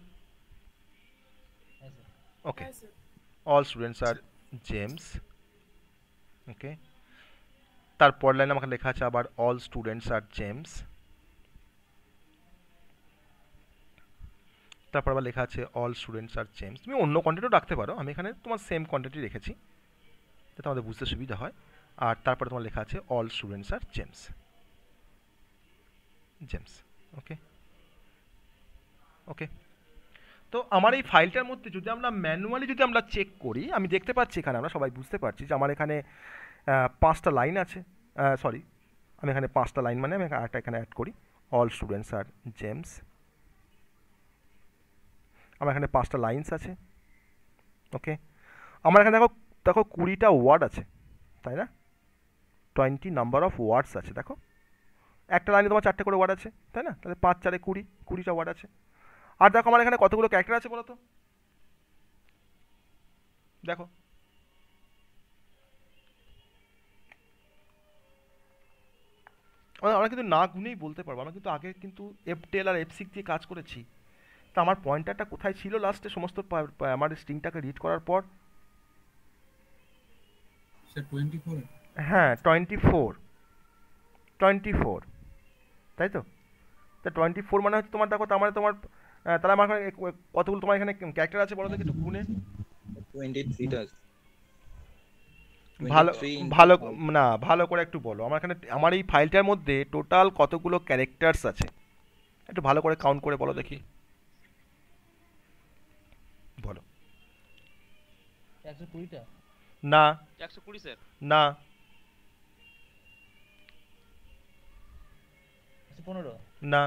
okay all students are James okay তার পর লাইনে আমাকে লেখা আছে আবার অল স্টুডেন্টস আর জেমস তারপর আবার লেখা আছে অল স্টুডেন্টস আর জেমস তুমি অন্য কন্টেন্টও রাখতে পারো আমি এখানে তোমার সেম কন্টেন্টই রেখেছি যাতে আমাদের বুঝতে সুবিধা হয় আর তারপরে তোমার লেখা আছে অল স্টুডেন্টস আর জেমস জেমস ওকে ওকে তো আমার এই ফাইলটার মধ্যে যদি আমরা ম্যানুয়ালি যদি আমরা চেক করি আমি দেখতে পাচ্ছি এখানে আমরা সবাই বুঝতে পারছি যে আমার এখানে পাঁচটা লাইন আছে সরি আমি এখানে পাঁচটা লাইন মানে আমি একটা এখানে অ্যাড করি অল স্টুডেন্টস আর জেমস আমার এখানে পাঁচটা লাইন্স আছে ওকে আমার এখানে দেখো দেখো কুড়িটা ওয়ার্ড আছে তাই না টোয়েন্টি নাম্বার অফ ওয়ার্ডস আছে দেখো একটা লাইনে তোমার চারটে করে ওয়ার্ড আছে তাই না তাহলে পাঁচ চারে কুড়ি কুড়িটা ওয়ার্ড আছে আর দেখো আমার এখানে কতগুলো ক্যারেক্টার আছে বলো তো দেখো আমরা কিন্তু না গুনেই বলতে পারবো আমরা কিন্তু আগে কিন্তু এফটেল আর এফসিক দিয়ে কাজ করেছি তা আমার পয়েন্টারটা কোথায় ছিল লাস্টে সমস্ত আমার স্ট্রিংটাকে রিড করার পর হ্যাঁ টোয়েন্টি ফোর টোয়েন্টি ফোর তাই তো তা টোয়েন্টি ফোর মানে হচ্ছে তোমার দেখো আমার মানে তোমার তাহলে আমার কতগুলো তোমার এখানে ক্যারেক্টার আছে বলো তো কিছু গুণে ভালো ভালো না ভালো করে একটু বলো আমার এখানে আমার এই ফাইলটার মধ্যে টোটাল কতগুলো ক্যারেক্টার্স আছে একটু ভালো করে কাউন্ট করে বলো দেখি বলো কুড়িটা না না না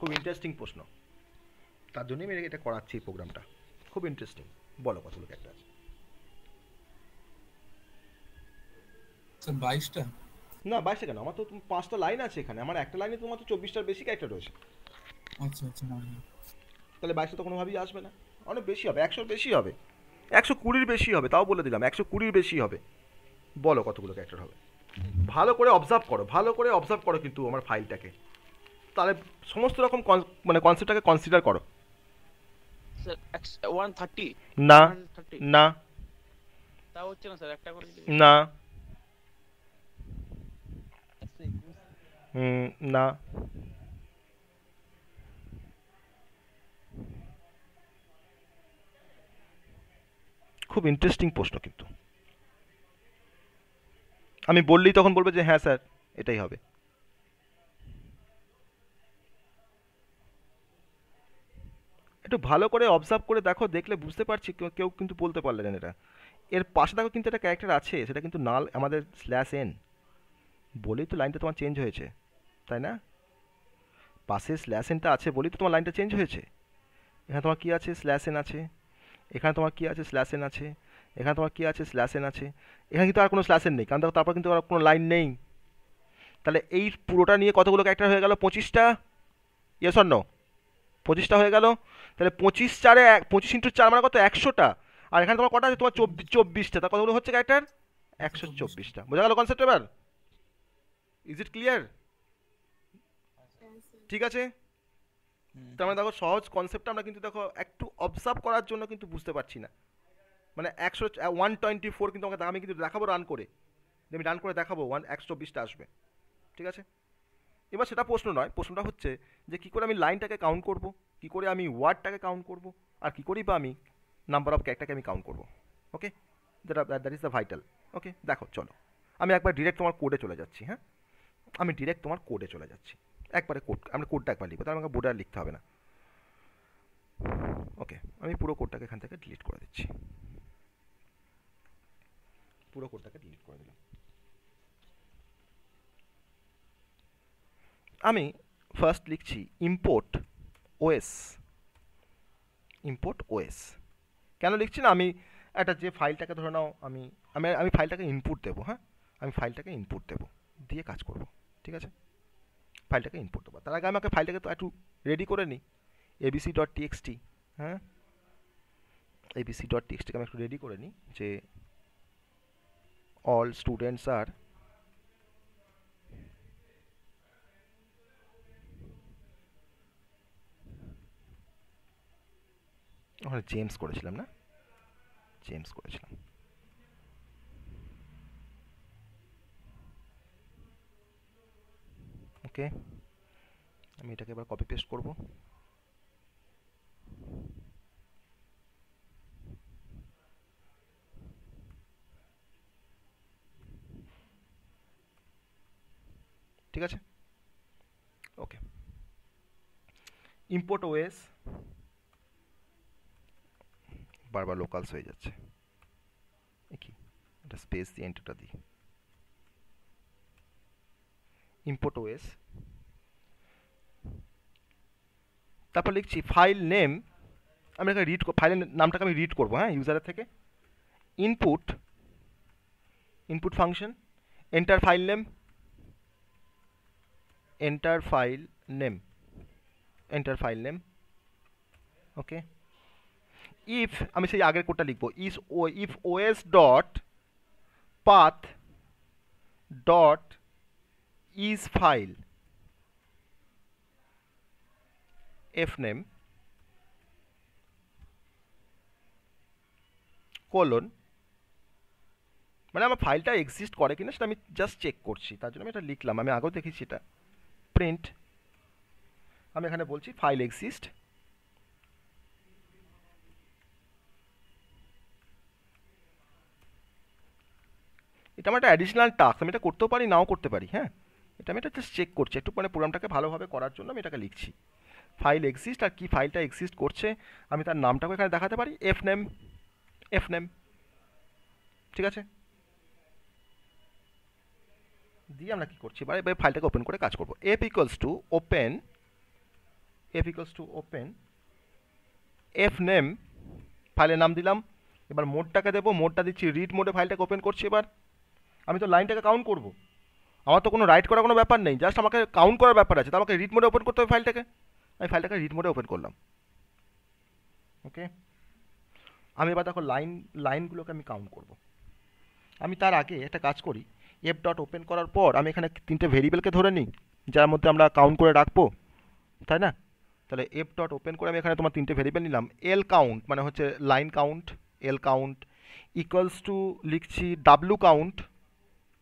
খুব ইন্টারেস্টিং প্রশ্ন তার জন্যই আমি এটা করাচ্ছি এই প্রোগ্রামটা খুব ইন্টারেস্টিং বলো কতগুলো ক্যারেক্টার আছে বাইশটা না বাইশটা কেন আমার তো পাঁচটা লাইন আছে এখানে আমার একটা লাইনে তোমার তো চব্বিশটার বেশি ক্যারেক্টার রয়েছে আচ্ছা আচ্ছা তাহলে বাইশটা তো কোনোভাবেই আসবে না অনেক বেশি হবে একশোর বেশি হবে একশো কুড়ির বেশি হবে তাও বলে দিলাম একশো কুড়ির বেশি হবে বলো কতগুলো ক্যারেক্টার হবে ভালো করে অবজার্ভ করো ভালো করে অবজার্ভ করো কিন্তু আমার ফাইলটাকে তাহলে সমস্ত রকম মানে কনসেপ্টটাকে কনসিডার করো না না না আচ্ছা, না খুব ইন্টারেস্টিং প্রশ্ন কিন্তু আমি বললেই তখন বলবে যে হ্যাঁ স্যার এটাই হবে একটু ভালো করে অবজার্ভ করে দেখো দেখলে বুঝতে পারছি কেউ কিন্তু বলতে পারলেন এটা এর পাশে দেখো কিন্তু একটা ক্যারেক্টার আছে সেটা কিন্তু নাল আমাদের স্ল্যাশ এন বলেই তো লাইনটা তোমার চেঞ্জ হয়েছে তাই না পাশে স্ল্যাশ এনটা আছে বলেই তো তোমার লাইনটা চেঞ্জ হয়েছে এখানে তোমার কী আছে স্ল্যাশ এন আছে এখানে তোমার কী আছে স্ল্যাশ এন আছে এখানে তোমার কী আছে স্ল্যাশ এন আছে এখানে কিন্তু আর কোনো স্ল্যাশ এন নেই কারণ দেখো তারপর কিন্তু আর কোনো লাইন নেই তাহলে এই পুরোটা নিয়ে কতগুলো ক্যারেক্টার হয়ে গেল পঁচিশটা ইয়েস অন্য পঁচিশটা হয়ে গেল তাহলে পঁচিশ চারে এক পঁচিশ ইন্টু চার মানে কত একশোটা আর এখানে তোমার কটা আছে তোমার চব্বিশ চব্বিশটা তার কতগুলো হচ্ছে ক্যারেক্টার একশো চব্বিশটা বোঝা গেল কনসেপ্ট এবার ইজ ইট ক্লিয়ার ঠিক আছে তার মানে দেখো সহজ কনসেপ্টটা আমরা কিন্তু দেখো একটু অবজার্ভ করার জন্য কিন্তু বুঝতে পারছি না মানে একশো ওয়ান টোয়েন্টি ফোর কিন্তু আমাকে আমি কিন্তু দেখাবো রান করে আমি রান করে দেখাবো ওয়ান একশো চব্বিশটা আসবে ঠিক আছে এবার সেটা প্রশ্ন নয় প্রশ্নটা হচ্ছে যে কী করে আমি লাইনটাকে কাউন্ট করব কী করে আমি ওয়ার্ডটাকে কাউন্ট করব আর কী করেই বা আমি নাম্বার অফ ক্যারেক্টারকে আমি কাউন্ট করব ওকে যেটা that is the vital okay দেখো চলো আমি একবার ডিরেক্ট তোমার কোডে চলে যাচ্ছি হ্যাঁ আমি ডিরেক্ট তোমার কোডে চলে যাচ্ছি একবারে কোড আমরা কোডটা একবার লিখবো তার মানে আমাকে আর লিখতে হবে না ওকে আমি পুরো কোডটাকে এখান থেকে ডিলিট করে দিচ্ছি পুরো কোডটাকে ডিলিট করে দিলাম আমি ফার্স্ট লিখছি ইম্পোর্ট ওএস ইম্পোর্ট ওএস কেন লিখছি না আমি একটা যে ফাইলটাকে ধরে নাও আমি আমি আমি ফাইলটাকে ইনপুট দেবো হ্যাঁ আমি ফাইলটাকে ইনপুট দেবো দিয়ে কাজ করব ঠিক আছে ফাইলটাকে ইনপুট দেবো তার আগে আমাকে ফাইলটাকে তো একটু রেডি করে নিই এবিসি ডট টিএক্সটি হ্যাঁ এবিসি ডট টিএক্সটিকে আমি একটু রেডি করে নিই যে অল স্টুডেন্টস আর ওখানে জেমস করেছিলাম না জেমস করেছিলাম ওকে আমি এটাকে এবার কপি পেস্ট করব ঠিক আছে ওকে ইম্পোর্ট ওয়েস বারবার লোকালস হয়ে যাচ্ছে কি এটা স্পেস দিয়ে এন্টারটা দিই ইম্পোর্ট ওয়েস তারপর লিখছি ফাইল নেম আমি এখানে রিড ফাইলের নামটাকে আমি রিড করবো হ্যাঁ ইউজারের থেকে input input function enter file name enter file name enter file name okay if আমি সেই আগের কোডটা লিখব OS if OS dot path dot is file F name colon মানে আমার ফাইলটা এক্সিস্ট করে কিনা সেটা আমি জাস্ট চেক করছি তার জন্য আমি এটা লিখলাম আমি আগেও দেখেছি এটা প্রিন্ট আমি এখানে বলছি ফাইল এক্সিস্ট এটা আমার একটা অ্যাডিশনাল টাস্ক আমি এটা করতেও পারি নাও করতে পারি হ্যাঁ এটা আমি এটা জাস্ট চেক করছি একটু মানে প্রোগ্রামটাকে ভালোভাবে করার জন্য আমি এটাকে লিখছি ফাইল এক্সিস্ট আর কি ফাইলটা এক্সিস্ট করছে আমি তার নামটাকে এখানে দেখাতে পারি এফ নেম এফ নেম ঠিক আছে দিয়ে আমরা কী করছি এবার এবার ফাইলটাকে ওপেন করে কাজ করবো F equals to open F equals to open F name ফাইলের নাম দিলাম এবার মোডটাকে দেবো মোডটা দিচ্ছি রিড মোডে ফাইলটাকে ওপেন করছি এবার আমি তো লাইনটাকে কাউন্ট করব আমার তো কোনো রাইট করার কোনো ব্যাপার নেই জাস্ট আমাকে কাউন্ট করার ব্যাপার আছে তো আমাকে রিড মোডে ওপেন করতে হবে ফাইলটাকে আমি ফাইলটাকে রিড মোডে ওপেন করলাম ওকে আমি এবার দেখো লাইন লাইনগুলোকে আমি কাউন্ট করব আমি তার আগে একটা কাজ করি এফ ডট ওপেন করার পর আমি এখানে তিনটে ভেরিয়েবলকে ধরে নিই যার মধ্যে আমরা কাউন্ট করে রাখবো তাই না তাহলে এফ ডট ওপেন করে আমি এখানে তোমার তিনটে ভেরিয়েবল নিলাম এল কাউন্ট মানে হচ্ছে line count L count equals to লিখছি ডাব্লু কাউন্ট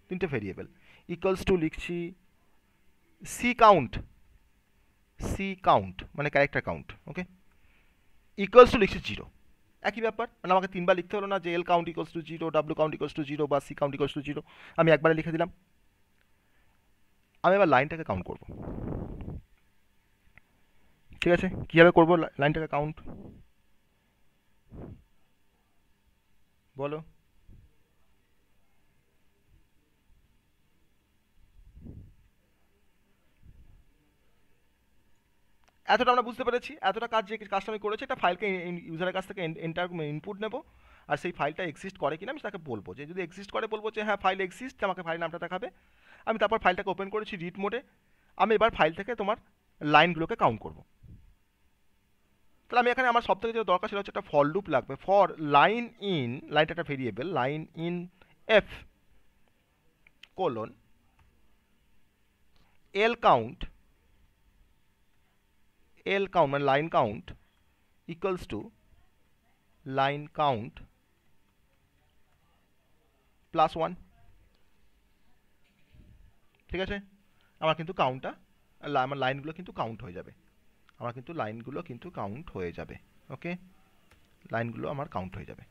তিনটে ভেরিয়েবল ইকুয়ালস টু লিখছি সি কাউন্ট সি কাউন্ট মানে character count okay equals to লিখছি জিরো একই ব্যাপার মানে আমাকে তিনবার লিখতে হলো না যে L count equals to zero W count equals to zero বা C count equals to zero আমি একবারে লিখে দিলাম আমি এবার লাইনটাকে কাউন্ট করব ঠিক আছে কীভাবে করবো লাইনটাকে কাউন্ট বলো এতটা আমরা বুঝতে পেরেছি এতটা কাজ যে কাজটা আমি করেছি এটা ফাইলকে ইউজারের কাছ থেকে এন্টার ইনপুট নেব আর সেই ফাইলটা এক্সিস্ট করে কিনা আমি তাকে বলবো যে যদি এক্সিস্ট করে বলবো যে হ্যাঁ ফাইল এক্সিস্ট আমাকে ফাইল নামটা দেখাবে আমি তারপর ফাইলটাকে ওপেন করেছি রিড মোডে আমি এবার ফাইল থেকে তোমার লাইনগুলোকে কাউন্ট করব তাহলে আমি এখানে আমার সব থেকে যেটা দরকার সেটা হচ্ছে একটা ফর লুপ লাগবে ফর লাইন ইন লাইনটা একটা variable line in F colon L count L count মানে line count equals to line count plus one ঠিক আছে আমার কিন্তু কাউন্টটা আমার লাইনগুলো কিন্তু কাউন্ট হয়ে যাবে আমার কিন্তু লাইনগুলো কিন্তু কাউন্ট হয়ে যাবে ওকে লাইনগুলো আমার কাউন্ট হয়ে যাবে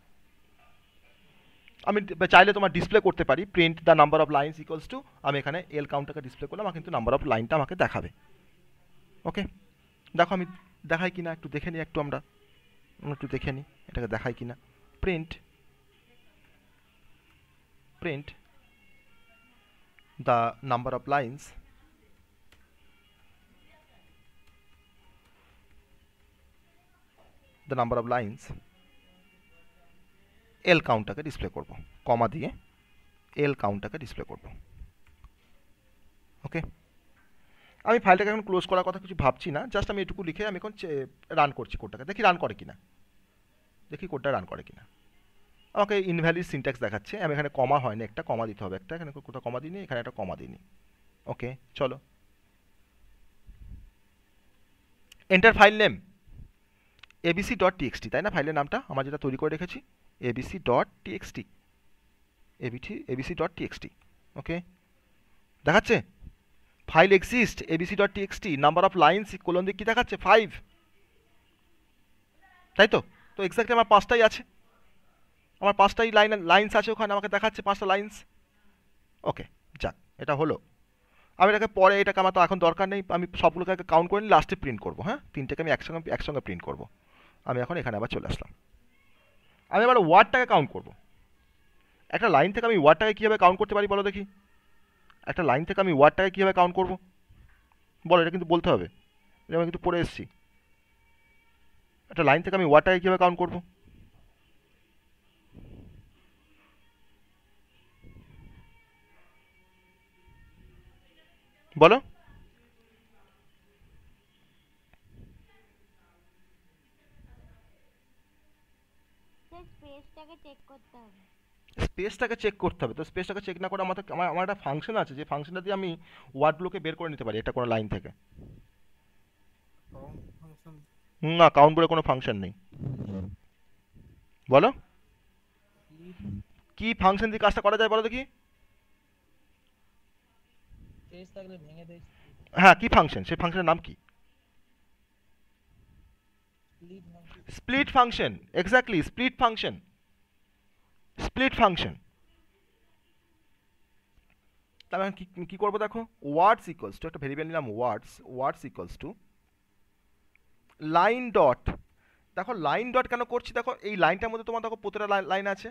আমি চাইলে তোমার ডিসপ্লে করতে পারি print the number of lines equals to আমি এখানে এল কাউন্টটাকে ডিসপ্লে করলে আমার কিন্তু নাম্বার অফ লাইনটা আমাকে দেখাবে ওকে দেখো আমি দেখাই কিনা একটু দেখে নিই একটু আমরা একটু দেখে নিই এটাকে দেখাই কিনা print print the number of lines the number of lines L কাউন্টটাকে ডিসপ্লে করব কমা দিয়ে এল কাউন্টটাকে ডিসপ্লে করব ওকে okay. আমি ফাইলটাকে এখন ক্লোজ করার কথা কিছু ভাবছি না জাস্ট আমি এটুকু লিখে আমি এখন রান করছি কোডটাকে দেখি রান করে কিনা দেখি কোডটা রান করে কিনা আমাকে ইনভ্যালিড সিনট্যাক্স দেখাচ্ছে আমি এখানে কমা হয়নি একটা কমা দিতে হবে একটা এখানে কোথাও কমা দিইনি এখানে একটা কমা দিইনি ওকে চলো enter file name ABC dot TXT তাই না ফাইলের নামটা আমার যেটা তৈরি করে রেখেছি ABC dot TXT ABT ABC dot TXT okay দেখাচ্ছে file exist ABC dot TXT number of lines colon দিয়ে কী দেখাচ্ছে ফাইভ তাই তো তো এক্স্যাক্টলি আমার পাঁচটাই আছে আমার পাঁচটাই লাইন লাইন্স আছে ওখানে আমাকে দেখাচ্ছে পাঁচটা লাইন্স ওকে যাক এটা হলো আমি এটাকে পরে এটাকে আমার তো এখন দরকার নেই আমি সবগুলোকে আগে কাউন্ট করে নিই লাস্টে প্রিন্ট করবো হ্যাঁ তিনটাকে আমি একসঙ্গে একসঙ্গে প্রিন্ট করব আমি এখন এখানে আবার চলে আসলাম আমি আবার ওয়ার্ডটাকে কাউন্ট করব একটা লাইন থেকে আমি ওয়ার্ডটাকে কীভাবে কাউন্ট করতে পারি বলো দেখি একটা লাইন থেকে আমি ওয়ার্ডটাকে কীভাবে কাউন্ট করব বলো এটা কিন্তু বলতে হবে এটা আমি কিন্তু পড়ে এসেছি একটা লাইন থেকে আমি ওয়ার্ডটাকে কীভাবে কাউন্ট করব বলো স্পেসটাকে চেক করতে হবে স্পেসটাকে চেক করতে হবে তো স্পেসটাকে চেক না করে আমার আমার আমার একটা ফাংশন আছে যে ফাংশনটা দিয়ে আমি ওয়ার্ডগুলোকে বের করে নিতে পারি এটা কোনো লাইন থেকে না কাউন্ট বলে কোনো ফাংশন নেই বলো কি ফাংশন দিয়ে কাজটা করা যায় বলো দেখি হ্যাঁ কি ফাংশন সেই ফাংশনের নাম কি split function exactly split function split function তাহলে আমি কী করবো দেখো ওয়ার্ডস ইকোয়ালস টু একটা ভেরিয়েবল নিলাম words words equals to line dot দেখো লাইন ডট কেন করছি দেখো এই লাইনটার মধ্যে তোমার দেখো প্রতিটা লাইন আছে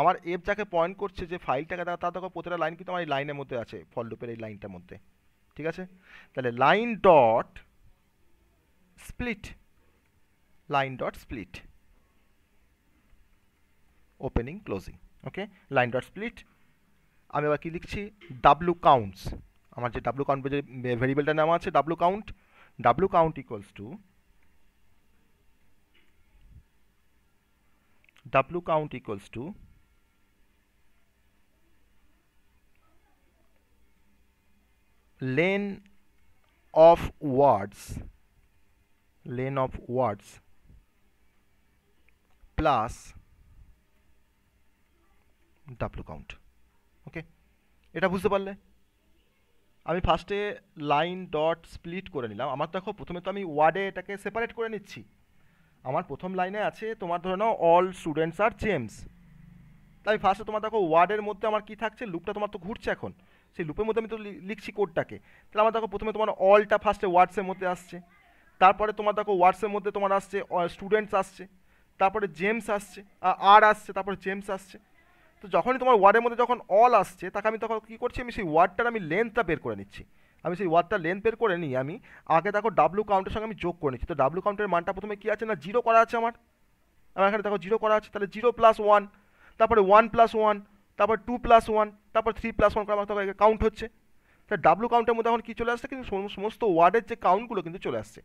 আমার এপ যাকে পয়েন্ট করছে যে ফাইলটাকে দেখো তার দেখো প্রতিটা লাইন কিন্তু আমার এই লাইনের মধ্যে আছে ফল লুপের এই লাইনটার মধ্যে ঠিক আছে তাহলে line dot split line dot split opening closing okay line dot split আমি আবার কি লিখছি ডাব্লু কাউন্টস আমার যে ডাব্লু কাউন্ট যে ভেরিয়েবলটার নাম আছে W count W count equals to W count equals to len of words len of words plus W count okay এটা বুঝতে পারলে আমি ফার্স্টে লাইন ডট স্প্লিট করে নিলাম আমার দেখো প্রথমে তো আমি ওয়ার্ডে এটাকে সেপারেট করে নিচ্ছি আমার প্রথম লাইনে আছে তোমার ধরে নাও অল স্টুডেন্টস আর জেমস তাই ফার্স্টে তোমার দেখো ওয়ার্ডের মধ্যে আমার কি থাকছে লুপটা তোমার তো ঘুরছে এখন সেই লুপের মধ্যে আমি তো লিখছি কোডটাকে তাহলে আমার দেখো প্রথমে তোমার অলটা ফার্স্টে ওয়ার্ডসের মধ্যে আসছে তারপরে তোমার দেখো ওয়ার্ডসের মধ্যে তোমার আসছে স্টুডেন্টস আসছে তারপরে জেমস আসছে আর আসছে তারপরে জেমস আসছে তো যখনই তোমার ওয়ার্ডের মধ্যে যখন অল আসছে তাকে আমি তখন কী করছি আমি সেই ওয়ার্ডটার আমি লেন্থটা বের করে নিচ্ছি আমি সেই ওয়ার্ডটা লেন্থ বের করে নিই আমি আগে দেখো ডাব্লু কাউন্টের সঙ্গে আমি যোগ করে নিচ্ছি তো ডাব্লু কাউন্টের মানটা প্রথমে কী আছে না জিরো করা আছে আমার আমার এখানে দেখো জিরো করা আছে তাহলে জিরো প্লাস ওয়ান তারপরে ওয়ান প্লাস ওয়ান তারপর টু প্লাস ওয়ান তারপর থ্রি প্লাস ওয়ান করে আমার তখন কাউন্ট হচ্ছে তাহলে ডাব্লু কাউন্টের মধ্যে এখন কী চলে আসছে কিন্তু সমস্ত ওয়ার্ডের যে কাউন্টগুলো কিন্তু চলে আসছে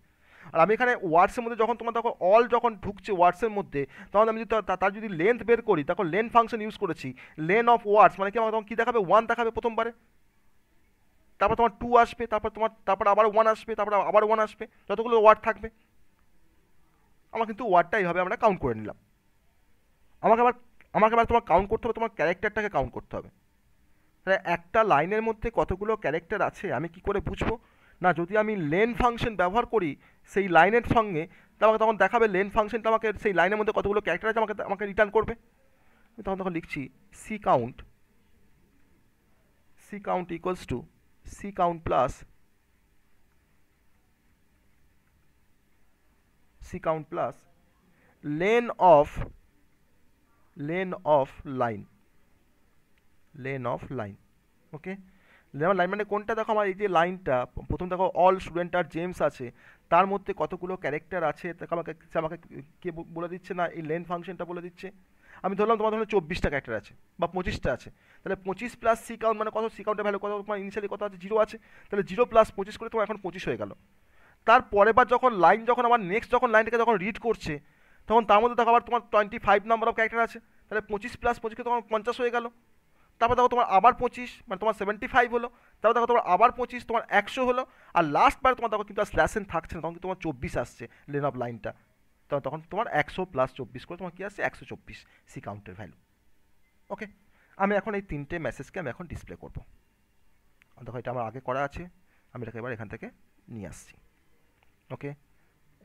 আর আমি এখানে ওয়ার্ডসের মধ্যে যখন তোমার তখন অল যখন ঢুকছে ওয়ার্ডসের মধ্যে তখন আমি যদি তার যদি লেন্থ বের করি তখন লেন ফাংশন ইউজ করেছি লেন অফ ওয়ার্ডস মানে কি আমার তখন কী দেখাবে ওয়ান দেখাবে প্রথমবারে তারপর তোমার টু আসবে তারপর তোমার তারপর আবার ওয়ান আসবে তারপর আবার ওয়ান আসবে যতগুলো ওয়ার্ড থাকবে আমার কিন্তু ওয়ার্ডটা এইভাবে আমরা কাউন্ট করে নিলাম আমাকে আবার আমাকে আবার তোমার কাউন্ট করতে হবে তোমার ক্যারেক্টারটাকে কাউন্ট করতে হবে তাহলে একটা লাইনের মধ্যে কতগুলো ক্যারেক্টার আছে আমি কি করে বুঝবো না যদি আমি লেন ফাংশন ব্যবহার করি সেই লাইনের সঙ্গে আমাকে তখন দেখাবে লেন ফাংশনটা আমাকে সেই লাইনের মধ্যে কতগুলো ক্যারেক্টার আছে আমাকে আমাকে রিটার্ন করবে তখন তখন লিখছি C count C count equals to C count plus C count plus len of len of line len of line okay যেমন লাইন মানে কোনটা দেখো আমার এই যে লাইনটা প্রথম দেখো অল স্টুডেন্ট আর জেমস আছে তার মধ্যে কতগুলো ক্যারেক্টার আছে তাকে আমাকে আমাকে কে বলে দিচ্ছে না এই লেন ফাংশনটা বলে দিচ্ছে আমি ধরলাম তোমার ধরো চব্বিশটা ক্যারেক্টার আছে বা পঁচিশটা আছে তাহলে পঁচিশ প্লাস সি কাউন্ট মানে কত সি কাউন্টের ভ্যালু কত তোমার ইনিশিয়ালি কত আছে জিরো আছে তাহলে জিরো প্লাস পঁচিশ করে তোমার এখন পঁচিশ হয়ে গেল তারপরে বার যখন লাইন যখন আমার নেক্সট যখন লাইনটাকে যখন রিড করছে তখন তার মধ্যে দেখো আবার তোমার twenty five number of character আছে তাহলে পঁচিশ প্লাস পঁচিশকে তখন পঞ্চাশ হয়ে গেলো তারপর দেখো তোমার আবার পঁচিশ মানে তোমার সেভেন্টি ফাইভ হলো তারপর দেখো তোমার আবার পঁচিশ তোমার একশো হলো আর লাস্ট বার তোমার দেখো কিন্তু আর স্ল্যাশেন থাকছে না তখন তোমার চব্বিশ আসছে লেন অফ লাইনটা তখন তোমার একশো প্লাস চব্বিশ করে তোমার কী আসছে একশো চব্বিশ সি কাউন্টের ভ্যালু ওকে আমি এখন এই তিনটে মেসেজকে আমি এখন ডিসপ্লে করবো দেখো এটা আমার আগে করা আছে আমি এটাকে এবার এখান থেকে নিয়ে আসছি ওকে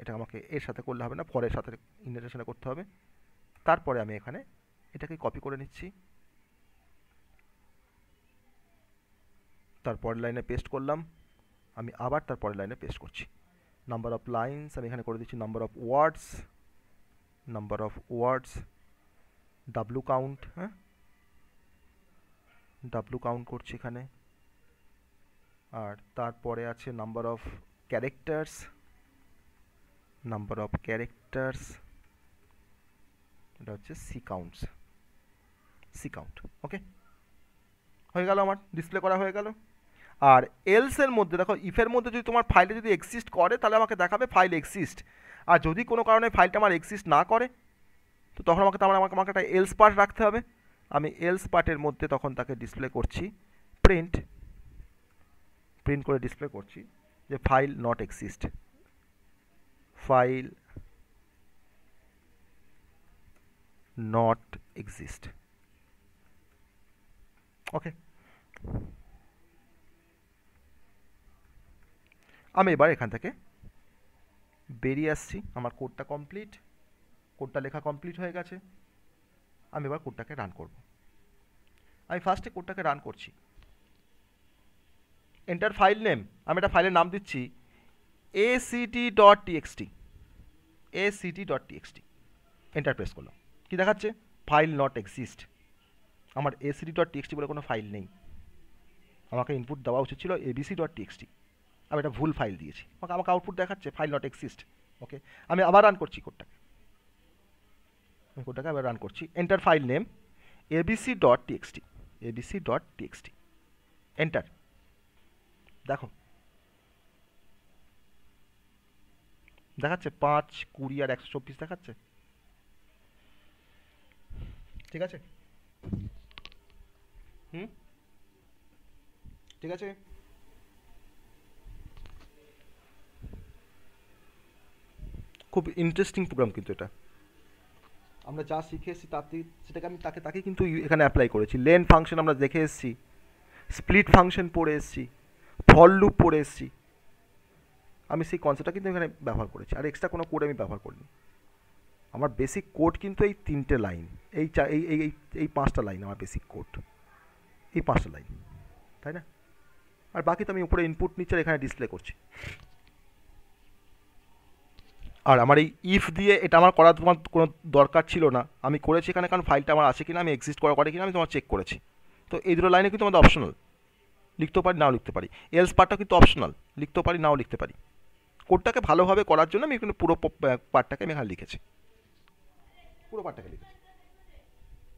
এটা আমাকে এর সাথে করলে হবে না ফরের সাথে ইন্টারেশনে করতে হবে তারপরে আমি এখানে এটাকে কপি করে নিচ্ছি তার পরের লাইনে পেস্ট করলাম আমি আবার তার পরের লাইনে পেস্ট করছি নাম্বার অফ লাইনস আমি এখানে করে দিচ্ছি number of words number of words W count হ্যাঁ ডাব্লু কাউন্ট করছি এখানে আর তারপরে আছে number of characters number of characters এটা হচ্ছে C counts C count okay হয়ে গেল আমার ডিসপ্লে করা হয়ে গেল আর এলসের মধ্যে দেখো ইফের মধ্যে যদি তোমার ফাইলে যদি এক্সিস্ট করে তাহলে আমাকে দেখাবে ফাইল এক্সিস্ট আর যদি কোনো কারণে ফাইলটা আমার এক্সিস্ট না করে তো তখন আমাকে তোমার মানে আমাকে আমাকে একটা এলস পার্ট রাখতে হবে আমি এলস পার্টের মধ্যে তখন তাকে ডিসপ্লে করছি প্রিন্ট প্রিন্ট করে ডিসপ্লে করছি যে file not exist file not exist okay আমি এবার এখান থেকে বেরিয়ে আসছি আমার কোডটা কমপ্লিট কোডটা লেখা কমপ্লিট হয়ে গেছে আমি এবার কোডটাকে রান করব আমি ফার্স্টে কোডটাকে রান করছি এন্টার ফাইল নেম আমি একটা ফাইলের নাম দিচ্ছি ACT dot TXT ACT dot TXT enter press করলাম কী দেখাচ্ছে ফাইল নট এক্সিস্ট আমার সিটি ডট টিএক্সটি বলে কোনো ফাইল নেই আমাকে ইনপুট দেওয়া উচিত ছিল এবিসি ডট টিএক্সটি আমি এটা ভুল ফাইল দিয়েছি আমাকে আমাকে আউটপুট দেখাচ্ছে ফাইল নট এক্সিস্ট ওকে আমি আবার রান করছি কোডটাকে আমি কোডটাকে আবার রান করছি enter file name ABC dot TXT ABC dot TXT enter দেখো দেখাচ্ছে পাঁচ কুড়ি আর একশো চব্বিশ দেখাচ্ছে ঠিক আছে হুম ঠিক আছে খুব ইন্টারেস্টিং প্রোগ্রাম কিন্তু এটা আমরা যা শিখে এসেছি তাতে সেটাকে আমি তাকে তাকে কিন্তু এখানে অ্যাপ্লাই করেছি লেন ফাংশন আমরা দেখে এসেছি স্প্লিট ফাংশন পড়ে এসেছি ফল লুপ পড়ে এসেছি আমি সেই কনসেপ্টটা কিন্তু এখানে ব্যবহার করেছি আর এক্সট্রা কোনো কোড আমি ব্যবহার করিনি আমার বেসিক কোড কিন্তু এই তিনটে লাইন এই চা এই এই এই পাঁচটা লাইন আমার বেসিক কোড এই পাঁচটা লাইন তাই না আর বাকি তো আমি উপরে ইনপুট নিচ্ছে এখানে ডিসপ্লে করছি আর আমার এই ইফ দিয়ে এটা আমার করার তোমার কোনো দরকার ছিল না আমি করেছি এখানে কারণ ফাইলটা আমার আছে কি না আমি এক্সিস্ট করা করে কিনা আমি তোমার চেক করেছি তো এই দুটো লাইনে কিন্তু আমাদের অপশনাল লিখতেও পারি নাও লিখতে পারি এলস পার্টটা কিন্তু অপশনাল লিখতেও পারি নাও লিখতে পারি কোডটাকে ভালোভাবে করার জন্য আমি এখানে পুরো পার্টটাকে আমি এখানে লিখেছি পুরো পার্টটাকে লিখেছি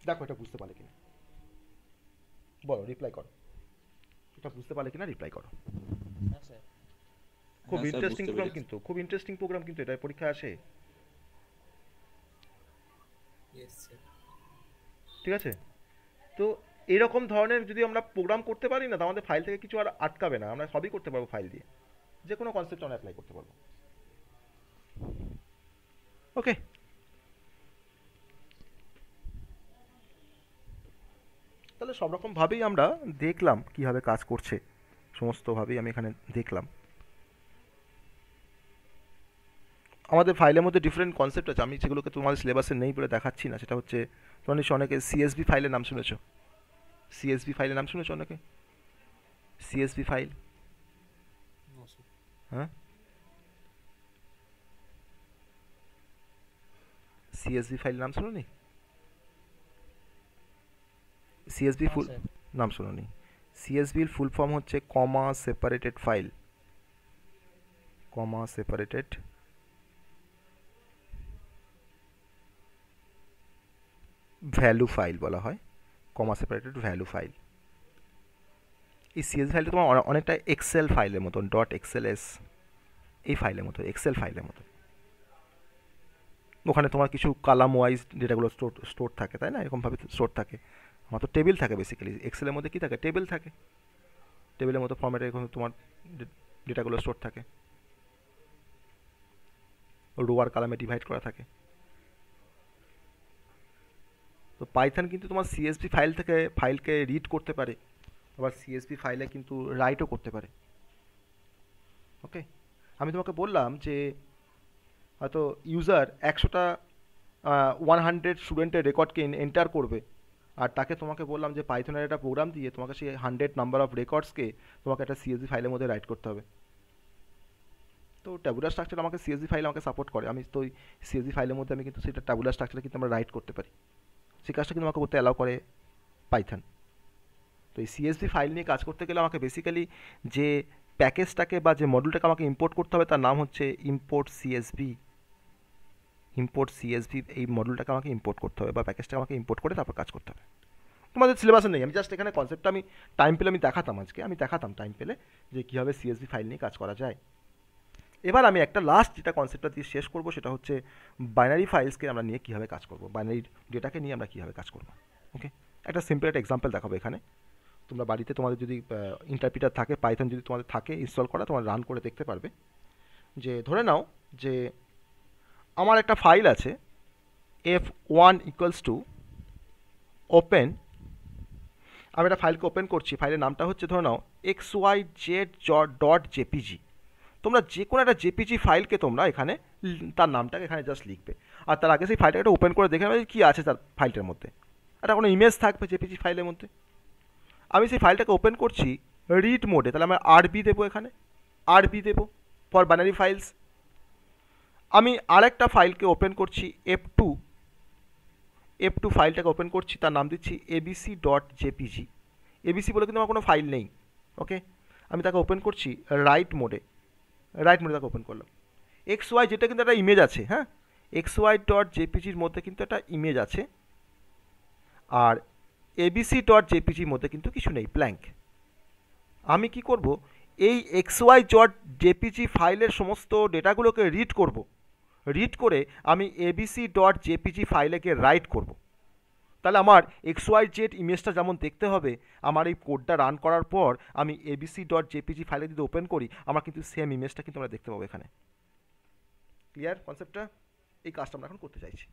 দেখো এটা বুঝতে কি কিনা বলো রিপ্লাই করো এটা বুঝতে পারলে কিনা রিপ্লাই করো আচ্ছা। খুব ইন্টারেস্টিং হ্যাঁ, প্রোগ্রাম কিন্তু খুব ইন্টারেস্টিং প্রোগ্রাম কিন্তু এটা পরীক্ষা আসে ঠিক আছে তো এরকম ধরনের যদি আমরা প্রোগ্রাম করতে পারি না আমাদের ফাইল থেকে কিছু আর আটকাবে না আমরা সবই করতে পারবো ফাইল দিয়ে যে কোনো কনসেপ্ট আমরা অ্যাপ্লাই করতে পারবো ওকে তাহলে সব রকমভাবেই আমরা দেখলাম কীভাবে কাজ করছে সমস্তভাবেই আমি এখানে দেখলাম আমাদের ফাইলের মধ্যে ডিফারেন্ট কনসেপ্ট আছে আমি সেগুলোকে তোমাদের সিলেবাসে নেই বলে দেখাচ্ছি না সেটা হচ্ছে তোমার নিশ্চয় অনেকে সিএসবি ফাইলের নাম শুনেছ সিএসবি ফাইলের নাম শুনেছ অনেকে সিএসবি ফাইল হ্যাঁ সিএসবি ফাইল নাম শুনোনি সিএসবি ফুল নাম শুনোনি সিএসবির ফুল ফর্ম হচ্ছে comma separated file comma separated value file বলা হয় কমা সেপারেটেড ভ্যালু ফাইল এই সিএস ফাইলটা তোমার অনেকটা এক্সেল ফাইলের মতন ডট এক্সেল এস এই ফাইলের মতো এক্সেল ফাইলের মতো ওখানে তোমার কিছু কালাম ওয়াইজ ডেটাগুলো স্টোর স্টোর থাকে তাই না এরকমভাবে স্টোর থাকে আমার তো টেবিল থাকে বেসিক্যালি এক্সেলের মধ্যে কী থাকে টেবিল থাকে টেবিলের মতো ফর্ম্যাটে এরকম তোমার ডেটাগুলো স্টোর থাকে রোয়ার কালামে ডিভাইড করা থাকে তো পাইথন কিন্তু তোমার সিএসপি ফাইল থেকে ফাইলকে রিড করতে পারে আবার সিএসপি ফাইলে কিন্তু রাইটও করতে পারে ওকে আমি তোমাকে বললাম যে হয়তো ইউজার একশোটা ওয়ান হান্ড্রেড স্টুডেন্টের রেকর্ডকে এন্টার করবে আর তাকে তোমাকে বললাম যে পাইথনের একটা প্রোগ্রাম দিয়ে তোমাকে সেই হান্ড্রেড নাম্বার অফ রেকর্ডসকে তোমাকে একটা সিএসবি ফাইলের মধ্যে রাইট করতে হবে তো ট্যাবুলার স্ট্রাকচার আমাকে সিএসবি ফাইল আমাকে সাপোর্ট করে আমি তো ওই সিএসবি ফাইলের মধ্যে আমি কিন্তু সেটা ট্যাবুলার স্ট্রাকচারে কিন্তু আমরা রাইট করতে পারি সেই কাজটা কিন্তু আমাকে করতে অ্যালাউ করে পাইথন তো এই সিএসভি ফাইল নিয়ে কাজ করতে গেলে আমাকে বেসিক্যালি যে প্যাকেজটাকে বা যে মডেলটাকে আমাকে ইম্পোর্ট করতে হবে তার নাম হচ্ছে ইম্পোর্ট সিএসভি ইম্পোর্ট সিএসভি এই মডেলটাকে আমাকে ইম্পোর্ট করতে হবে বা প্যাকেজটাকে আমাকে ইম্পোর্ট করে তারপর কাজ করতে হবে তোমাদের সিলেবাসে নেই আমি জাস্ট এখানে কনসেপ্টটা আমি টাইম পেলে আমি দেখাতাম আজকে আমি দেখাতাম টাইম পেলে যে কীভাবে সিএসভি ফাইল নিয়ে কাজ করা যায় এবার আমি একটা লাস্ট যেটা কনসেপ্টটা দিয়ে শেষ করব সেটা হচ্ছে বাইনারি ফাইলসকে আমরা নিয়ে কীভাবে কাজ করব বাইনারি ডেটাকে নিয়ে আমরা কীভাবে কাজ করব ওকে একটা সিম্পল একটা এক্সাম্পল দেখাবো এখানে তোমরা বাড়িতে তোমাদের যদি ইন্টারপ্রিটার থাকে পাইথন যদি তোমাদের থাকে ইনস্টল করা তোমরা রান করে দেখতে পারবে যে ধরে নাও যে আমার একটা ফাইল আছে F one equals to open আমি একটা ফাইলকে ওপেন করছি ফাইলের নামটা হচ্ছে ধরে নাও X Y Z dot JPG তোমরা যে কোনো একটা জেপিজি ফাইলকে তোমরা এখানে তার নামটাকে এখানে জাস্ট লিখবে আর তার আগে সেই ফাইলটাকে একটা ওপেন করে দেখে নেবে কী আছে তার ফাইলটার মধ্যে একটা কোনো ইমেজ থাকবে জেপিজি ফাইলের মধ্যে আমি সেই ফাইলটাকে ওপেন করছি রিড মোডে তাহলে আমরা আরবি দেবো এখানে আরবি দেবো ফর বানারি ফাইলস আমি আরেকটা ফাইলকে ওপেন করছি এফ টু এফ টু ফাইলটাকে ওপেন করছি তার নাম দিচ্ছি এবিসি ডট জেপিজি এবিসি বলে কিন্তু আমার কোনো ফাইল নেই ওকে আমি তাকে ওপেন করছি রাইট মোডে রাইট মোডে তাকে ওপেন করলাম এক্স ওয়াই যেটা কিন্তু একটা ইমেজ আছে হ্যাঁ এক্স ওয়াই ডট জেপিজির মধ্যে কিন্তু একটা ইমেজ আছে আর এবিসি ডট জেপিজির মধ্যে কিন্তু কিছু নেই প্ল্যাঙ্ক আমি কি করব এই এক্স ওয়াই ডট জেপিজি ফাইলের সমস্ত ডেটাগুলোকে রিড করব রিড করে আমি এবিসি ডট জেপিজি ফাইলেকে রাইট করব তাহলে আমার এক্স ওয়াই জেড ইমেজটা যেমন দেখতে হবে আমার এই কোডটা রান করার পর আমি এবিসি ডট জেপিজি ফাইলে যদি ওপেন করি আমার কিন্তু সেম ইমেজটা কিন্তু আমরা দেখতে পাবো এখানে ক্লিয়ার কনসেপ্টটা এই কাজটা আমরা এখন করতে চাইছি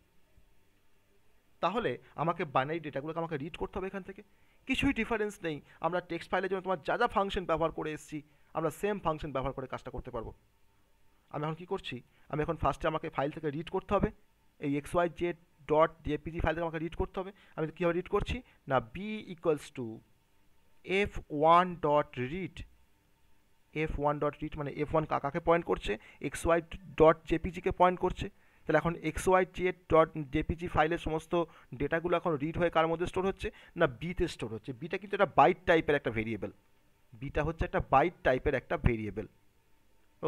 তাহলে আমাকে বাইনারি ডেটাগুলোকে আমাকে রিড করতে হবে এখান থেকে কিছুই ডিফারেন্স নেই আমরা টেক্সট ফাইলের জন্য তোমার যা যা ফাংশন ব্যবহার করে এসেছি আমরা সেম ফাংশন ব্যবহার করে কাজটা করতে পারবো আমি এখন কি করছি আমি এখন ফার্স্টে আমাকে ফাইল থেকে রিড করতে হবে এই X Y Z dot JPG file থেকে আমাকে রিড করতে হবে আমি কীভাবে রিড করছি না B equals to F one dot read F one dot read মানে এফ ওয়ান কাকাকে পয়েন্ট করছে এক্স ওয়াই ডট জেপিজিকে পয়েন্ট করছে তাহলে এখন X Y Z dot JPG ফাইলের সমস্ত ডেটাগুলো এখন রিড হয়ে কার মধ্যে স্টোর হচ্ছে না বিতে স্টোর হচ্ছে বিটা কিন্তু একটা বাইট টাইপের একটা ভেরিয়েবল বিটা হচ্ছে একটা বাইট টাইপের একটা ভেরিয়েবল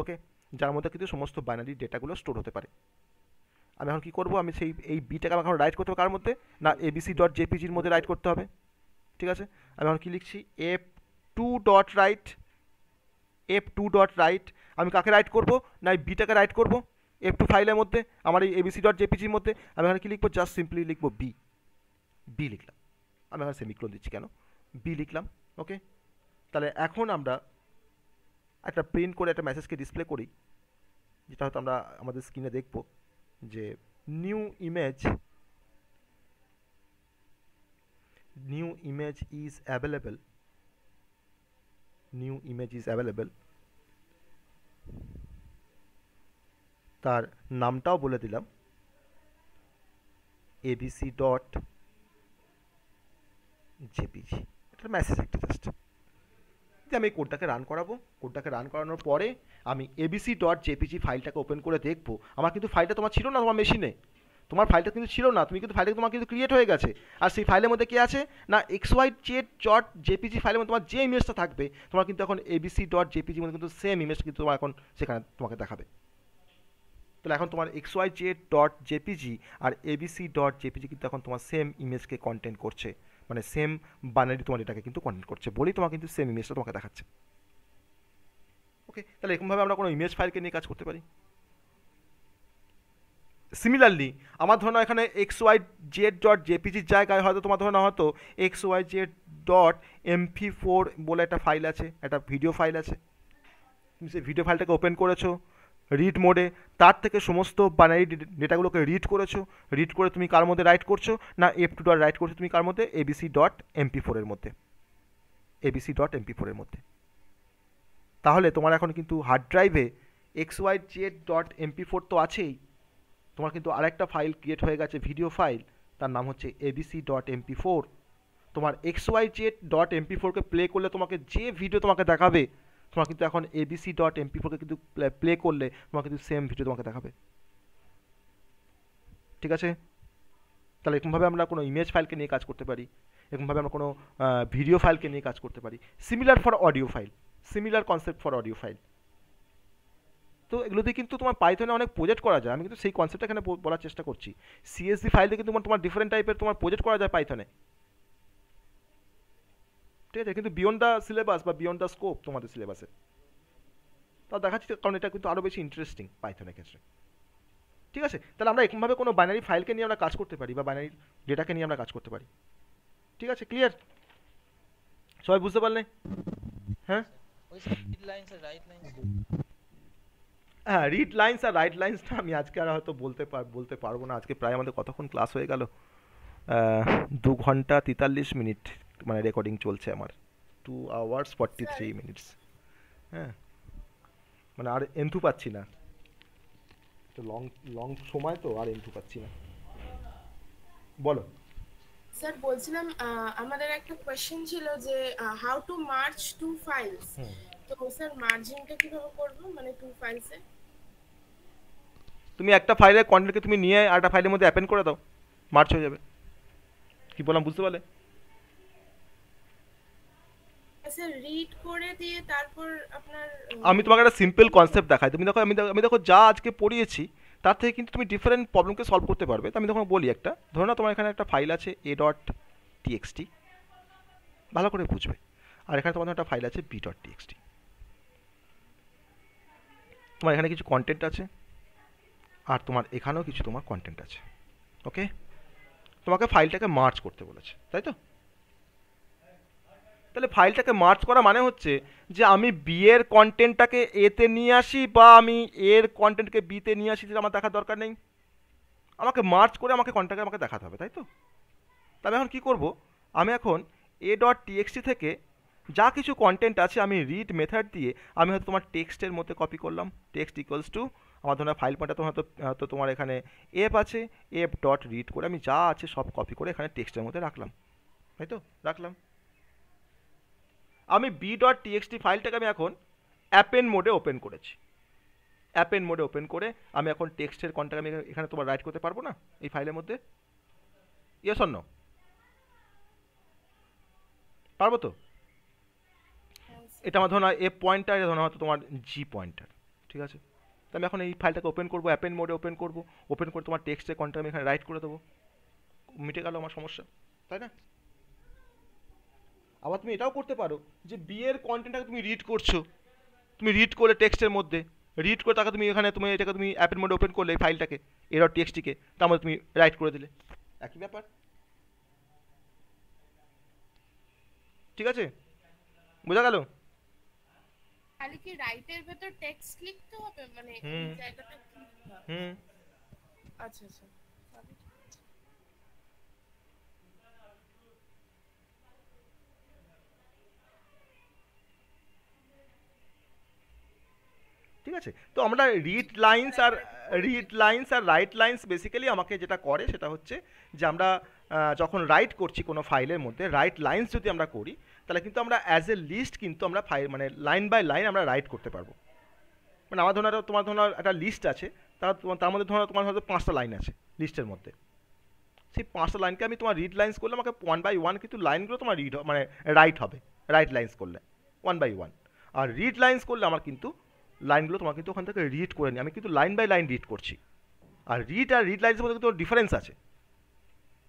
ওকে যার মধ্যে কিন্তু সমস্ত বাইনারি ডেটাগুলো স্টোর হতে পারে আমি এখন কী করবো আমি সেই এই বিটাকে আমাকে এখন রাইট করতে হবে কার মধ্যে না এবিসি ডট জেপিজির মধ্যে রাইট করতে হবে ঠিক আছে আমি এখন কী লিখছি F two dot write F two dot write আমি কাকে রাইট করবো না এই বিটাকে রাইট করব এফ টু ফাইলের মধ্যে আমার এই এবিসি ডট জেপিজির মধ্যে আমি এখানে কী লিখবো জাস্ট সিম্পলি লিখবো বি বি লিখলাম আমি এখানে সেমিক্রোন দিচ্ছি কেন বি লিখলাম ওকে তাহলে এখন আমরা একটা প্রিন্ট করে একটা মেসেজকে ডিসপ্লে করি যেটা হয়তো আমরা আমাদের স্ক্রিনে দেখবো যে new image new image is available new image is available তার নামটাও বলে দিলাম এবিসি ডট জেপিজি এটা মেসেজ একটা জাস্ট যে আমি কোডটাকে রান করাবো কোডটাকে রান করানোর পরে আমি এবিসি ডট জেপিজি ফাইলটাকে ওপেন করে দেখব আমার কিন্তু ফাইলটা তোমার ছিল না তোমার মেশিনে তোমার ফাইলটা কিন্তু ছিল না তুমি কিন্তু ফাইলটা তোমার কিন্তু ক্রিয়েট হয়ে গেছে আর সেই ফাইলের মধ্যে কি আছে না X Y Z dot JPG ফাইলের মধ্যে তোমার যে ইমেজটা থাকবে তোমার কিন্তু এখন এবিসি ডট জেপিজি মধ্যে কিন্তু সেম ইমেজ কিন্তু তোমার এখন সেখানে তোমাকে দেখাবে তাহলে এখন তোমার X Y Z dot JPG আর এবিসি ডট জেপিজি কিন্তু এখন তোমার সেম ইমেজকে কন্টেন্ট করছে মানে সেম বানারি তোমার এটাকে কিন্তু কন্টেন্ট করছে বলেই তোমার কিন্তু সেম ইমেজটা তোমাকে দেখাচ্ছে ওকে তাহলে এরকমভাবে আমরা কোনো ইমেজ ফাইলকে নিয়ে কাজ করতে পারি সিমিলারলি আমার ধরো এখানে এক্স ওয়াই জেড ডট জেপিজির জায়গায় হয়তো তোমার ধরো হয়তো X Y Z dot MP four বলে একটা ফাইল আছে একটা ভিডিও ফাইল আছে তুমি সেই ভিডিও ফাইলটাকে ওপেন করেছো রিড মোডে তার থেকে সমস্ত বানারি ডেটাগুলোকে রিড করেছো রিড করে তুমি কার মধ্যে রাইট করছো না এফ টু ডট রাইট করছো তুমি কার মধ্যে এবিসি ডট এমপি ফোরের মধ্যে এবিসি ডট এমপি ফোরের মধ্যে তাহলে তোমার এখন কিন্তু হার্ড ড্রাইভে X Y Z dot MP four তো আছেই তোমার কিন্তু আরেকটা ফাইল ক্রিয়েট হয়ে গেছে ভিডিও ফাইল তার নাম হচ্ছে এবিসি ডট এমপি ফোর তোমার X Y Z dot MP ফোরকে প্লে করলে তোমাকে যে ভিডিও তোমাকে দেখাবে তোমার কিন্তু এখন এবিসি ডট এমপি ফোরকে কিন্তু প্লে করলে তোমার কিন্তু সেম ভিডিও তোমাকে দেখাবে ঠিক আছে তাহলে এরকমভাবে আমরা কোনো ইমেজ ফাইলকে নিয়ে কাজ করতে পারি এরকমভাবে আমরা কোনো ভিডিও ফাইলকে নিয়ে কাজ করতে পারি similar for audio file similar concept for audio file তো এগুলো দিয়ে কিন্তু তোমার পাইথনে অনেক প্রজেক্ট করা যায় আমি কিন্তু সেই কনসেপ্টটা এখানে বলার চেষ্টা করছি সিএসডি ফাইল দিয়ে কিন্তু তোমার ডিফারেন্ট টাইপের তোমার প্রজেক্ট করা যায় পাইথনে ঠিক আছে কিন্তু বিয়ন্ড দ্য সিলেবাস বা বিয়ন্ড দ্য স্কোপ তোমাদের সিলেবাসে তা দেখাচ্ছি কারণ এটা কিন্তু আরও বেশি ইন্টারেস্টিং পাইথনের ক্ষেত্রে ঠিক আছে তাহলে আমরা এরকমভাবে কোনো বাইনারি ফাইলকে নিয়ে আমরা কাজ করতে পারি বা বাইনারি ডেটাকে নিয়ে আমরা কাজ করতে পারি ঠিক আছে ক্লিয়ার সবাই বুঝতে পারলে হ্যাঁ রিড লাইনস আর রাইট লাইনস হ্যাঁ রিড লাইন্স আর রাইট লাইন্সটা আমি আজকে আর হয়তো বলতে পার বলতে পারবো না আজকে প্রায় আমাদের কতক্ষণ ক্লাস হয়ে গেল দু ঘন্টা তেতাল্লিশ মিনিট মানে রেকর্ডিং চলছে আমার two hours forty three minutes হ্যাঁ মানে আর এন্থু পাচ্ছি না তো লং লং সময় তো আর এন্থু পাচ্ছি না বলো স্যার বলছিলাম আমাদের একটা কোশ্চেন ছিল যে how to merge two files তো স্যার মার্জিংটা কিভাবে করব মানে টু ফাইলসে তুমি একটা ফাইলের কন্টেন্টকে তুমি নিয়ে আরেকটা ফাইলের মধ্যে অ্যাপেন্ড করে দাও মার্চ হয়ে যাবে কি বললাম বুঝতে পারলে আচ্ছা, আমি তোমাকে একটা সিম্পল কনসেপ্ট দেখাই তুমি দেখো আমি আমি দেখো যা আজকে পড়িয়েছি তার থেকে কিন্তু তুমি ডিফারেন্ট প্রবলেমকে সলভ করতে পারবে তো আমি তখন বলি একটা ধরো না তোমার এখানে একটা ফাইল আছে এ ডট টিএক্সটি ভালো করে বুঝবে আর এখানে তোমার একটা ফাইল আছে বি ডট টিএক্সটি তোমার এখানে কিছু কন্টেন্ট আছে আর তোমার এখানেও কিছু তোমার কন্টেন্ট আছে ওকে তোমাকে ফাইলটাকে মার্চ করতে বলেছে তাই তো তাহলে ফাইলটাকে মার্চ করা মানে হচ্ছে যে আমি বি এর কন্টেন্টটাকে এতে নিয়ে আসি বা আমি এর কন্টেন্টকে বিতে নিয়ে আসি সেটা আমার দেখার দরকার নেই আমাকে মার্চ করে আমাকে কন্টেন্টকে আমাকে দেখাতে হবে তাই তো তবে এখন কি করব আমি এখন এ ডট টিএক্সটি থেকে যা কিছু কন্টেন্ট আছে আমি রিড মেথড দিয়ে আমি হয়তো তোমার টেক্সটের মধ্যে কপি করলাম টেক্সট ইকুয়ালস টু আমার ধরো ফাইল পয়েন্টটা তোমার হয়তো হয়তো তোমার এখানে এফ আছে এফ ডট রিড করে আমি যা আছে সব কপি করে এখানে টেক্সটের মধ্যে রাখলাম তাই তো রাখলাম আমি বি ডট টিএক্সটি ফাইলটাকে আমি এখন অ্যাপেন মোডে ওপেন করেছি অ্যাপেন মোডে ওপেন করে আমি এখন টেক্সটের কন্ট্যাক্ট আমি এখানে তোমার রাইট করতে পারবো না এই ফাইলের মধ্যে ইয়েস শোন পারবো তো এটা আমার ধরো এ পয়েন্টটা এটা ধরো হয়তো তোমার জি পয়েন্টার ঠিক আছে তো আমি এখন এই ফাইলটাকে ওপেন করবো অ্যাপেন মোডে ওপেন করবো ওপেন করে তোমার টেক্সটের কন্ট্যাক্ট আমি এখানে রাইট করে দেবো মিটে গেল আমার সমস্যা তাই না আবার তুমি এটাও করতে পারো যে বিয়ের কন্টেন্টটাকে তুমি রিড করছো তুমি রিড করে টেক্সটের মধ্যে রিড করে তাকে তুমি এখানে তুমি এটাকে তুমি অ্যাপের মধ্যে ওপেন করলে এই ফাইলটাকে এর টেক্সটিকে তার মধ্যে তুমি রাইট করে দিলে একই ব্যাপার ঠিক আছে বোঝা গেল মানে হুম হুম আচ্ছা আচ্ছা ঠিক আছে তো আমরা রিড লাইন্স আর রিড লাইন্স আর রাইট লাইন্স বেসিক্যালি আমাকে যেটা করে সেটা হচ্ছে যে আমরা যখন রাইট করছি কোনো ফাইলের মধ্যে রাইট লাইন্স যদি আমরা করি তাহলে কিন্তু আমরা অ্যাজ এ লিস্ট কিন্তু আমরা ফাইল মানে লাইন বাই লাইন আমরা রাইট করতে পারবো মানে আমার ধরো তোমার ধরো একটা লিস্ট আছে তার তার মধ্যে ধরো তোমার হয়তো পাঁচটা লাইন আছে লিস্টের মধ্যে সেই পাঁচটা লাইনকে আমি তোমার রিড লাইন্স করলে আমাকে ওয়ান বাই ওয়ান কিন্তু লাইনগুলো তোমার রিড মানে রাইট হবে রাইট লাইন্স করলে ওয়ান বাই ওয়ান আর রিড লাইন্স করলে আমার কিন্তু লাইনগুলো তোমার কিন্তু ওখান থেকে রিড করে নি আমি কিন্তু লাইন বাই লাইন রিড করছি আর রিড আর রিড লাইন্সের মধ্যে কিন্তু ডিফারেন্স আছে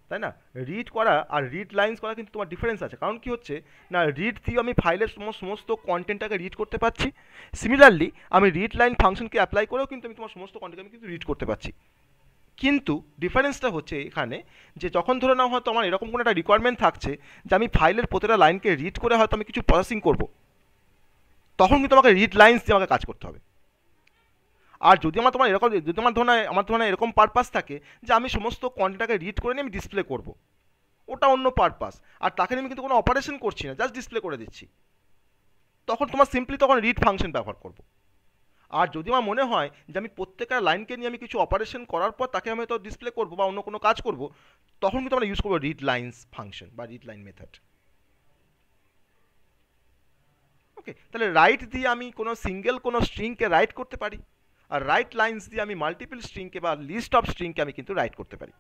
তাই না রিড করা আর রিড লাইন্স করা কিন্তু তোমার ডিফারেন্স আছে কারণ কি হচ্ছে না রিড দিয়ে আমি ফাইলের সমস্ত কন্টেন্টটাকে রিড করতে পারছি সিমিলারলি আমি রিড লাইন ফাংশনকে অ্যাপ্লাই করেও কিন্তু আমি তোমার সমস্ত কন্টেন্ট আমি কিন্তু রিড করতে পারছি কিন্তু ডিফারেন্সটা হচ্ছে এখানে যে যখন ধরে নাও হয়তো আমার এরকম কোনো একটা রিকোয়ারমেন্ট থাকছে যে আমি ফাইলের প্রতিটা লাইনকে রিড করে হয়তো আমি কিছু প্রসেসিং করবো তখন কিন্তু আমাকে রিড লাইন্স দিয়ে আমাকে কাজ করতে হবে আর যদি আমার তোমার এরকম যদি আমার ধরনের আমার ধরনের এরকম পারপাস থাকে যে আমি সমস্ত কন্টেন্টটাকে রিড করে নিয়ে আমি ডিসপ্লে করব। ওটা অন্য পারপাস আর তাকে আমি কিন্তু কোনো অপারেশন করছি না জাস্ট ডিসপ্লে করে দিচ্ছি তখন তোমার সিম্পলি তখন রিড ফাংশন ব্যবহার করব। আর যদি আমার মনে হয় যে আমি প্রত্যেকটা লাইনকে নিয়ে আমি কিছু অপারেশন করার পর তাকে আমি তো ডিসপ্লে করবো বা অন্য কোনো কাজ করব তখন কিন্তু আমরা ইউজ করবো রিড লাইন্স ফাংশন বা রিড লাইন মেথড ওকে তাহলে রাইট দিয়ে আমি কোনো সিঙ্গেল কোনো স্ট্রিংকে রাইট করতে পারি আর রাইট লাইন্স দিয়ে আমি মাল্টিপল স্ট্রিংকে বা লিস্ট অফ স্ট্রিংকে আমি কিন্তু রাইট করতে পারি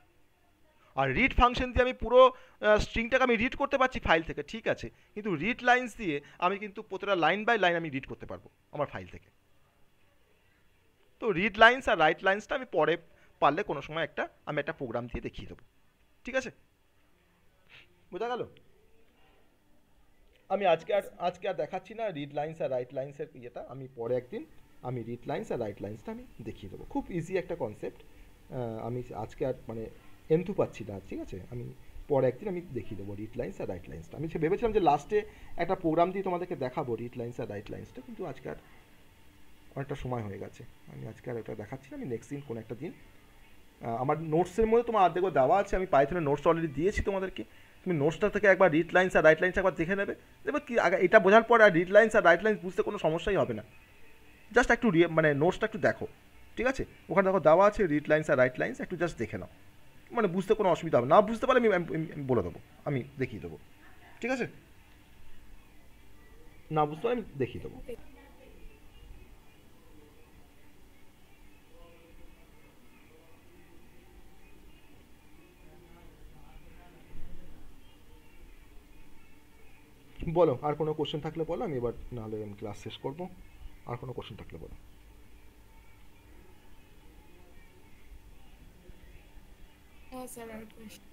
আর রিড ফাংশন দিয়ে আমি পুরো স্ট্রিংটাকে আমি রিড করতে পারছি ফাইল থেকে ঠিক আছে কিন্তু রিড লাইন্স দিয়ে আমি কিন্তু প্রতিটা লাইন বাই লাইন আমি রিড করতে পারবো আমার ফাইল থেকে তো রিড লাইন্স আর রাইট লাইন্সটা আমি পরে পারলে কোনো সময় একটা আমি একটা প্রোগ্রাম দিয়ে দেখিয়ে দেবো ঠিক আছে বোঝা গেল আমি আজকে আর আজকে আর দেখাচ্ছি না রিড লাইন্স আর রাইট লাইন্সের ইয়েটা আমি পরে একদিন আমি রিড লাইন্স আর রাইট লাইন্সটা আমি দেখিয়ে দেবো খুব ইজি একটা কনসেপ্ট আমি আজকে আর মানে এন্থু পাচ্ছি না ঠিক আছে আমি পরে একদিন আমি দেখিয়ে দেবো রিড লাইন্স আর রাইট লাইন্সটা আমি ভেবেছিলাম যে লাস্টে একটা প্রোগ্রাম দিয়ে তোমাদেরকে দেখাবো রিড লাইন্স আর রাইট লাইন্সটা কিন্তু আজকে আর অনেকটা সময় হয়ে গেছে আমি আজকে আর ওটা দেখাচ্ছি না আমি নেক্সট দিন কোনো একটা দিন আমার নোটসের মধ্যে তোমার আর্ধেকও দেওয়া আছে আমি পাইথনের নোটস অলরেডি দিয়েছি তোমাদেরকে তুমি নোটসটা থেকে একবার রিড লাইন্স আর রাইট লাইন্স একবার দেখে নেবে দেখবে কি এটা বোঝার পর আর রিড লাইন্স আর রাইট লাইন্স বুঝতে কোনো সমস্যাই হবে না জাস্ট একটু মানে নোটসটা একটু দেখো ঠিক আছে ওখানে দেখো দেওয়া আছে রিড লাইন্স আর রাইট লাইন্স একটু জাস্ট দেখে নাও মানে বুঝতে কোনো অসুবিধা হবে না বুঝতে পারলে আমি বলে দেবো আমি দেখিয়ে দেবো ঠিক আছে না বুঝতে পারলে আমি দেখিয়ে দেবো বলো আর কোনো কোশ্চেন থাকলে বলো আমি এবার নাহলে আমি ক্লাস শেষ করবো আর কোনো কোশ্চেন থাকলে বলো হ্যাঁ স্যার আর কোশ্চেন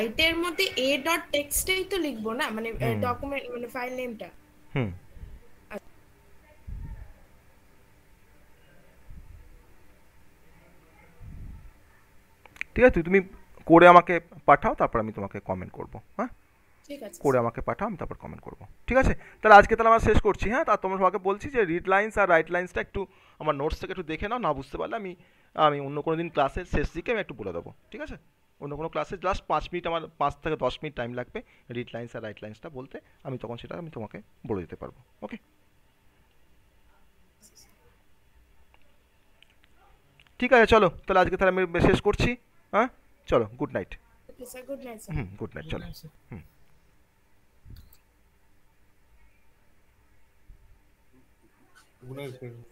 সাইটের মধ্যে এ ডট টেক্সটেই তো লিখবো না মানে ডকুমেন্ট মানে ফাইল নেমটা ঠিক আছে তুমি করে আমাকে পাঠাও তারপর আমি তোমাকে কমেন্ট করব হ্যাঁ করে আমাকে পাঠাও আমি তারপর কমেন্ট করব ঠিক আছে তাহলে আজকে তাহলে আমরা শেষ করছি হ্যাঁ তার তোমার সবাইকে বলছি যে রিড লাইন্স আর রাইট লাইন্সটা একটু আমার নোটস থেকে একটু দেখে নাও না বুঝতে পারলে আমি আমি অন্য কোনো দিন ক্লাসের শেষ দিকে আমি একটু বলে দেবো ঠিক আছে অন্য কোনো ক্লাসে লাস্ট পাঁচ মিনিট আমার পাঁচ থেকে দশ মিনিট টাইম লাগবে রিড লাইন্স আর রাইট লাইন্সটা বলতে আমি তখন সেটা আমি তোমাকে বলে দিতে পারবো ওকে ঠিক আছে চলো তাহলে আজকে তাহলে আমি শেষ করছি হ্যাঁ চলো good night hmm good night চলো হুম গুড নাইট